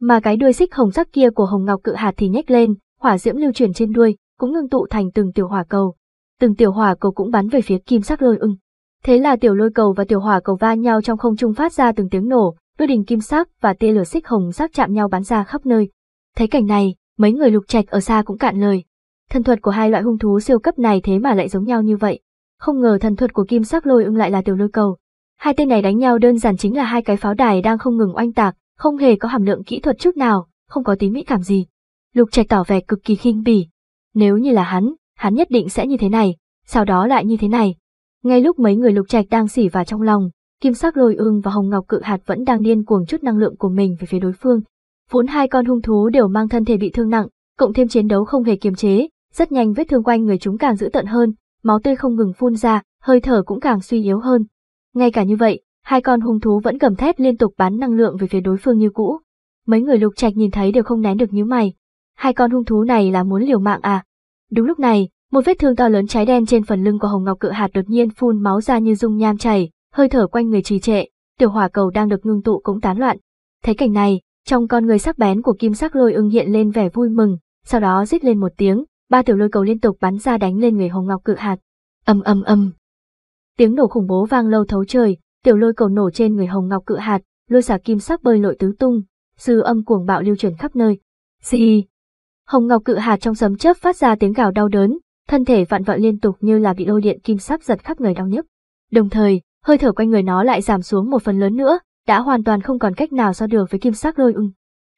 Mà cái đuôi xích hồng sắc kia của hồng ngọc cự hạt thì nhếch lên, hỏa diễm lưu chuyển trên đuôi, cũng ngưng tụ thành từng tiểu hỏa cầu. Từng tiểu hỏa cầu cũng bắn về phía kim sắc lôi ưng. Thế là tiểu lôi cầu và tiểu hỏa cầu va nhau trong không trung phát ra từng tiếng nổ, đôi đình kim sắc và tia lửa xích hồng sắc chạm nhau bắn ra khắp nơi. Thấy cảnh này, mấy người lục trạch ở xa cũng cạn lời, Thần thuật của hai loại hung thú siêu cấp này thế mà lại giống nhau như vậy. Không ngờ thần thuật của kim sắc lôi ưng lại là tiểu lôi cầu. Hai tên này đánh nhau đơn giản chính là hai cái pháo đài đang không ngừng oanh tạc, không hề có hàm lượng kỹ thuật chút nào, không có tí mỹ cảm gì. Lục Trạch tỏ vẻ cực kỳ khinh bỉ. Nếu như là hắn, hắn nhất định sẽ như thế này, sau đó lại như thế này. Ngay lúc mấy người Lục Trạch đang xỉ vào trong lòng, kim sắc lôi ưng và hồng ngọc cự hạt vẫn đang điên cuồng chút năng lượng của mình về phía đối phương. Vốn hai con hung thú đều mang thân thể bị thương nặng, cộng thêm chiến đấu không hề kiềm chế, rất nhanh vết thương quanh người chúng càng dữ tợn hơn, máu tươi không ngừng phun ra, hơi thở cũng càng suy yếu hơn. Ngay cả như vậy, hai con hung thú vẫn gầm thét liên tục bán năng lượng về phía đối phương như cũ. Mấy người lục trạch nhìn thấy đều không nén được nhíu mày. Hai con hung thú này là muốn liều mạng à? Đúng lúc này, một vết thương to lớn cháy đen trên phần lưng của Hồng Ngọc Cự Hạt đột nhiên phun máu ra như dung nham chảy, hơi thở quanh người trì trệ, tiểu hỏa cầu đang được ngưng tụ cũng tán loạn. Thấy cảnh này, trong con người sắc bén của kim sắc lôi ưng hiện lên vẻ vui mừng, sau đó rít lên một tiếng, ba tiểu lôi cầu liên tục bắn ra đánh lên người Hồng Ngọc cự hạt. ầm ầm ầm. Tiếng nổ khủng bố vang lâu thấu trời, tiểu lôi cầu nổ trên người Hồng Ngọc cự hạt, lôi xả kim sắc bơi lội tứ tung, dư âm cuồng bạo lưu truyền khắp nơi. gì? Hồng Ngọc cự hạt trong sấm chớp phát ra tiếng gào đau đớn, thân thể vạn vẹo liên tục như là bị lôi điện kim sắc giật khắp người đau nhức. Đồng thời, hơi thở quanh người nó lại giảm xuống một phần lớn nữa, đã hoàn toàn không còn cách nào so được với kim sắc lôi ưng.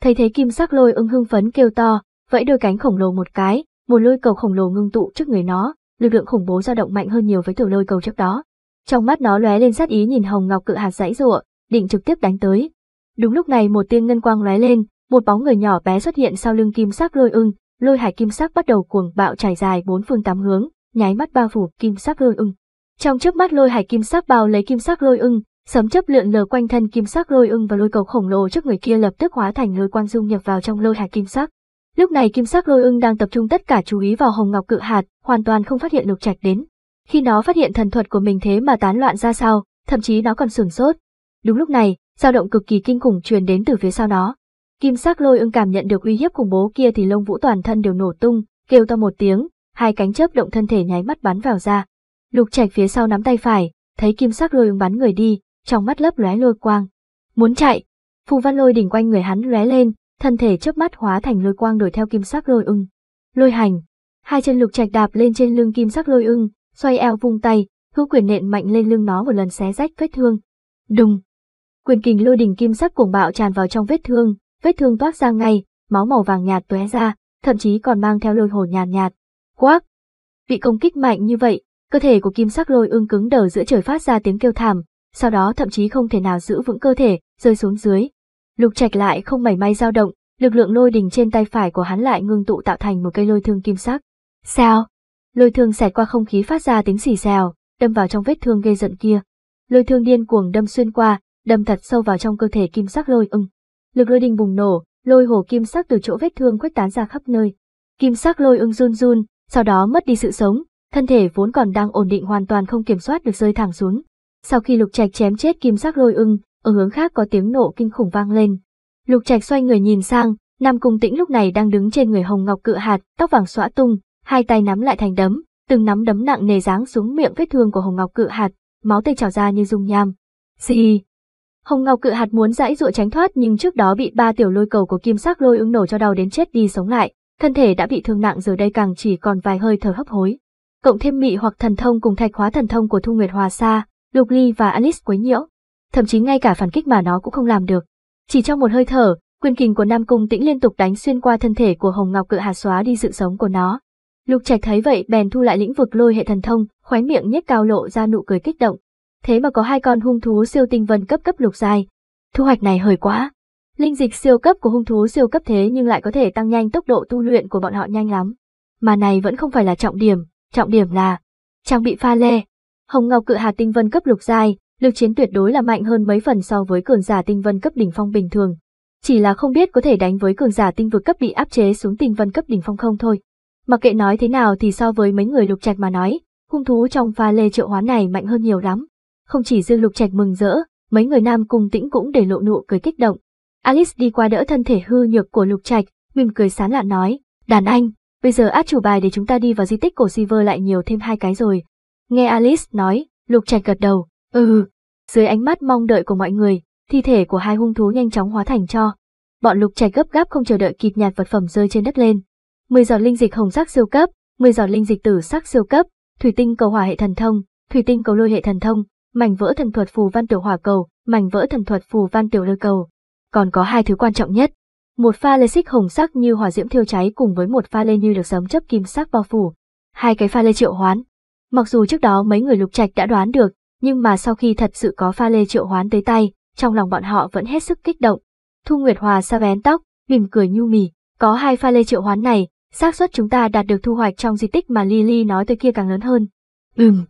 Thấy thế kim sắc lôi ưng hưng phấn kêu to, vẫy đôi cánh khổng lồ một cái, một lôi cầu khổng lồ ngưng tụ trước người nó, lực lượng khủng bố dao động mạnh hơn nhiều với tiểu lôi cầu trước đó. Trong mắt nó lóe lên sát ý nhìn hồng ngọc cự hạt dãy giụa, định trực tiếp đánh tới. Đúng lúc này một tiên ngân quang lóe lên, một bóng người nhỏ bé xuất hiện sau lưng kim sắc lôi ưng, lôi hải kim sắc bắt đầu cuồng bạo trải dài bốn phương tám hướng, nháy mắt bao phủ kim sắc lôi ưng. Trong chớp mắt lôi hải kim sắc bao lấy kim sắc lôi ưng, sấm chớp lượn lờ quanh thân kim sắc lôi ưng và lôi cầu khổng lồ trước người kia lập tức hóa thành lôi quang dung nhập vào trong lôi hải kim sắc. Lúc này kim sắc lôi ưng đang tập trung tất cả chú ý vào hồng ngọc cự hạt, hoàn toàn không phát hiện lục trạch đến. Khi nó phát hiện thần thuật của mình thế mà tán loạn ra sao, thậm chí nó còn sửng sốt. Đúng lúc này, dao động cực kỳ kinh khủng truyền đến từ phía sau nó. Kim sắc lôi ưng cảm nhận được uy hiếp khủng bố kia thì lông vũ toàn thân đều nổ tung, kêu to một tiếng, hai cánh chớp động thân thể nháy mắt bắn vào ra. Lục Trạch phía sau nắm tay phải, thấy kim sắc lôi ưng bắn người đi, trong mắt lấp lóe lôi quang. Muốn chạy, phù văn lôi đỉnh quanh người hắn lóe lên, thân thể chớp mắt hóa thành lôi quang đổi theo kim sắc lôi ưng. Lôi hành, hai chân lục trạch đạp lên trên lưng kim sắc lôi ưng, xoay eo vung tay, hữu quyền nện mạnh lên lưng nó một lần xé rách vết thương. Đùng. Quyền kình lôi đỉnh kim sắc cuồng bạo tràn vào trong vết thương, vết thương toát ra ngay, máu màu vàng nhạt tóe ra, thậm chí còn mang theo lôi hồn nhàn nhạt, nhạt. Quác. Bị công kích mạnh như vậy, cơ thể của kim sắc lôi ưng cứng đờ giữa trời phát ra tiếng kêu thảm, sau đó thậm chí không thể nào giữ vững cơ thể, rơi xuống dưới, Lục Trạch lại không mảy may dao động, lực lượng lôi đình trên tay phải của hắn lại ngưng tụ tạo thành một cây lôi thương kim sắc. Sao? Lôi thương xẹt qua không khí phát ra tiếng xì xèo, đâm vào trong vết thương gây giận kia. Lôi thương điên cuồng đâm xuyên qua, đâm thật sâu vào trong cơ thể kim sắc lôi ưng. Lực lôi đình bùng nổ, lôi hồ kim sắc từ chỗ vết thương khuếch tán ra khắp nơi. Kim sắc lôi ưng run run, sau đó mất đi sự sống, thân thể vốn còn đang ổn định hoàn toàn không kiểm soát được rơi thẳng xuống. Sau khi lục trạch chém chết kim sắc lôi ưng, ở hướng khác có tiếng nổ kinh khủng vang lên. Lục Trạch xoay người nhìn sang, Nam Cung Tĩnh lúc này đang đứng trên người Hồng Ngọc cự hạt, tóc vàng xõa tung, hai tay nắm lại thành đấm, từng nắm đấm nặng nề giáng xuống miệng vết thương của Hồng Ngọc cự hạt, máu tươi trào ra như dung nham. Gì? Hồng Ngọc cự hạt muốn giãy dụa tránh thoát nhưng trước đó bị ba tiểu lôi cầu của kim sắc lôi ưng nổ cho đau đến chết đi sống lại, thân thể đã bị thương nặng giờ đây càng chỉ còn vài hơi thở hấp hối. Cộng thêm mị hoặc thần thông cùng thạch hóa thần thông của Thu Nguyệt Hòa Sa, Lục Ly và Alice quấy nhiễu, thậm chí ngay cả phản kích mà nó cũng không làm được. Chỉ trong một hơi thở, quyền kình của Nam Cung Tĩnh liên tục đánh xuyên qua thân thể của Hồng Ngọc Cự Hà xóa đi sự sống của nó. Lục Trạch thấy vậy bèn thu lại lĩnh vực lôi hệ thần thông, khóe miệng nhếch cao lộ ra nụ cười kích động. Thế mà có hai con hung thú siêu tinh vân cấp cấp lục dài. Thu hoạch này hời quá. Linh dịch siêu cấp của hung thú siêu cấp thế nhưng lại có thể tăng nhanh tốc độ tu luyện của bọn họ nhanh lắm. Mà này vẫn không phải là trọng điểm, trọng điểm là trang bị pha lê. Hồng Ngọc Cự Hà tinh vân cấp lục dài, lực chiến tuyệt đối là mạnh hơn mấy phần so với cường giả tinh vân cấp đỉnh phong bình thường. Chỉ là không biết có thể đánh với cường giả tinh vực cấp bị áp chế xuống tinh vân cấp đỉnh phong không thôi. Mặc kệ nói thế nào thì so với mấy người lục trạch mà nói, hung thú trong pha lê triệu hóa này mạnh hơn nhiều lắm. Không chỉ riêng lục trạch mừng rỡ, mấy người nam cùng tĩnh cũng để lộ nụ cười kích động. Alice đi qua đỡ thân thể hư nhược của lục trạch, mỉm cười sán lạn nói, đàn anh, bây giờ át chủ bài để chúng ta đi vào di tích cổ Silver lại nhiều thêm hai cái rồi. Nghe Alice nói, lục trạch gật đầu, Ừ, dưới ánh mắt mong đợi của mọi người, thi thể của hai hung thú nhanh chóng hóa thành cho. Bọn lục trạch gấp gáp không chờ đợi kịp nhặt vật phẩm rơi trên đất lên. 10 giọt linh dịch hồng sắc siêu cấp, 10 giọt linh dịch tử sắc siêu cấp, thủy tinh cầu hỏa hệ thần thông, thủy tinh cầu lôi hệ thần thông, mảnh vỡ thần thuật phù văn tiểu hỏa cầu, mảnh vỡ thần thuật phù văn tiểu lôi cầu. Còn có hai thứ quan trọng nhất, một pha lê xích hồng sắc như hỏa diễm thiêu cháy cùng với một pha lê như được sấm chớp kim sắc bao phủ, hai cái pha lê triệu hoán. Mặc dù trước đó mấy người lục trạch đã đoán được nhưng mà sau khi thật sự có pha lê triệu hoán tới tay, trong lòng bọn họ vẫn hết sức kích động. Thu Nguyệt Hòa xa vén tóc, mỉm cười nhu mì, có hai pha lê triệu hoán này, xác suất chúng ta đạt được thu hoạch trong di tích mà Lily nói tới kia càng lớn hơn. Ừm,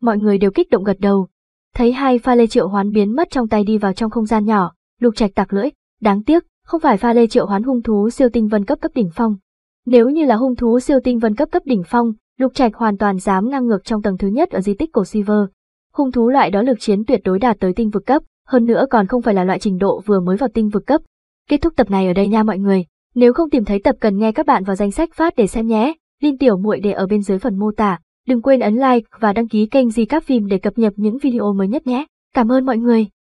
mọi người đều kích động gật đầu. Thấy hai pha lê triệu hoán biến mất trong tay đi vào trong không gian nhỏ, lục trạch tạc lưỡi, đáng tiếc, không phải pha lê triệu hoán hung thú siêu tinh vân cấp cấp đỉnh phong. Nếu như là hung thú siêu tinh vân cấp cấp đỉnh phong, lục trạch hoàn toàn dám ngang ngược trong tầng thứ nhất ở di tích cổ Silver, hung thú loại đó lực chiến tuyệt đối đạt tới tinh vực cấp, hơn nữa còn không phải là loại trình độ vừa mới vào tinh vực cấp. Kết thúc tập này ở đây nha mọi người, nếu không tìm thấy tập cần nghe các bạn vào danh sách phát để xem nhé. Link tiểu muội để ở bên dưới phần mô tả. Đừng quên ấn like và đăng ký kênh Di Các Phim để cập nhật những video mới nhất nhé. Cảm ơn mọi người.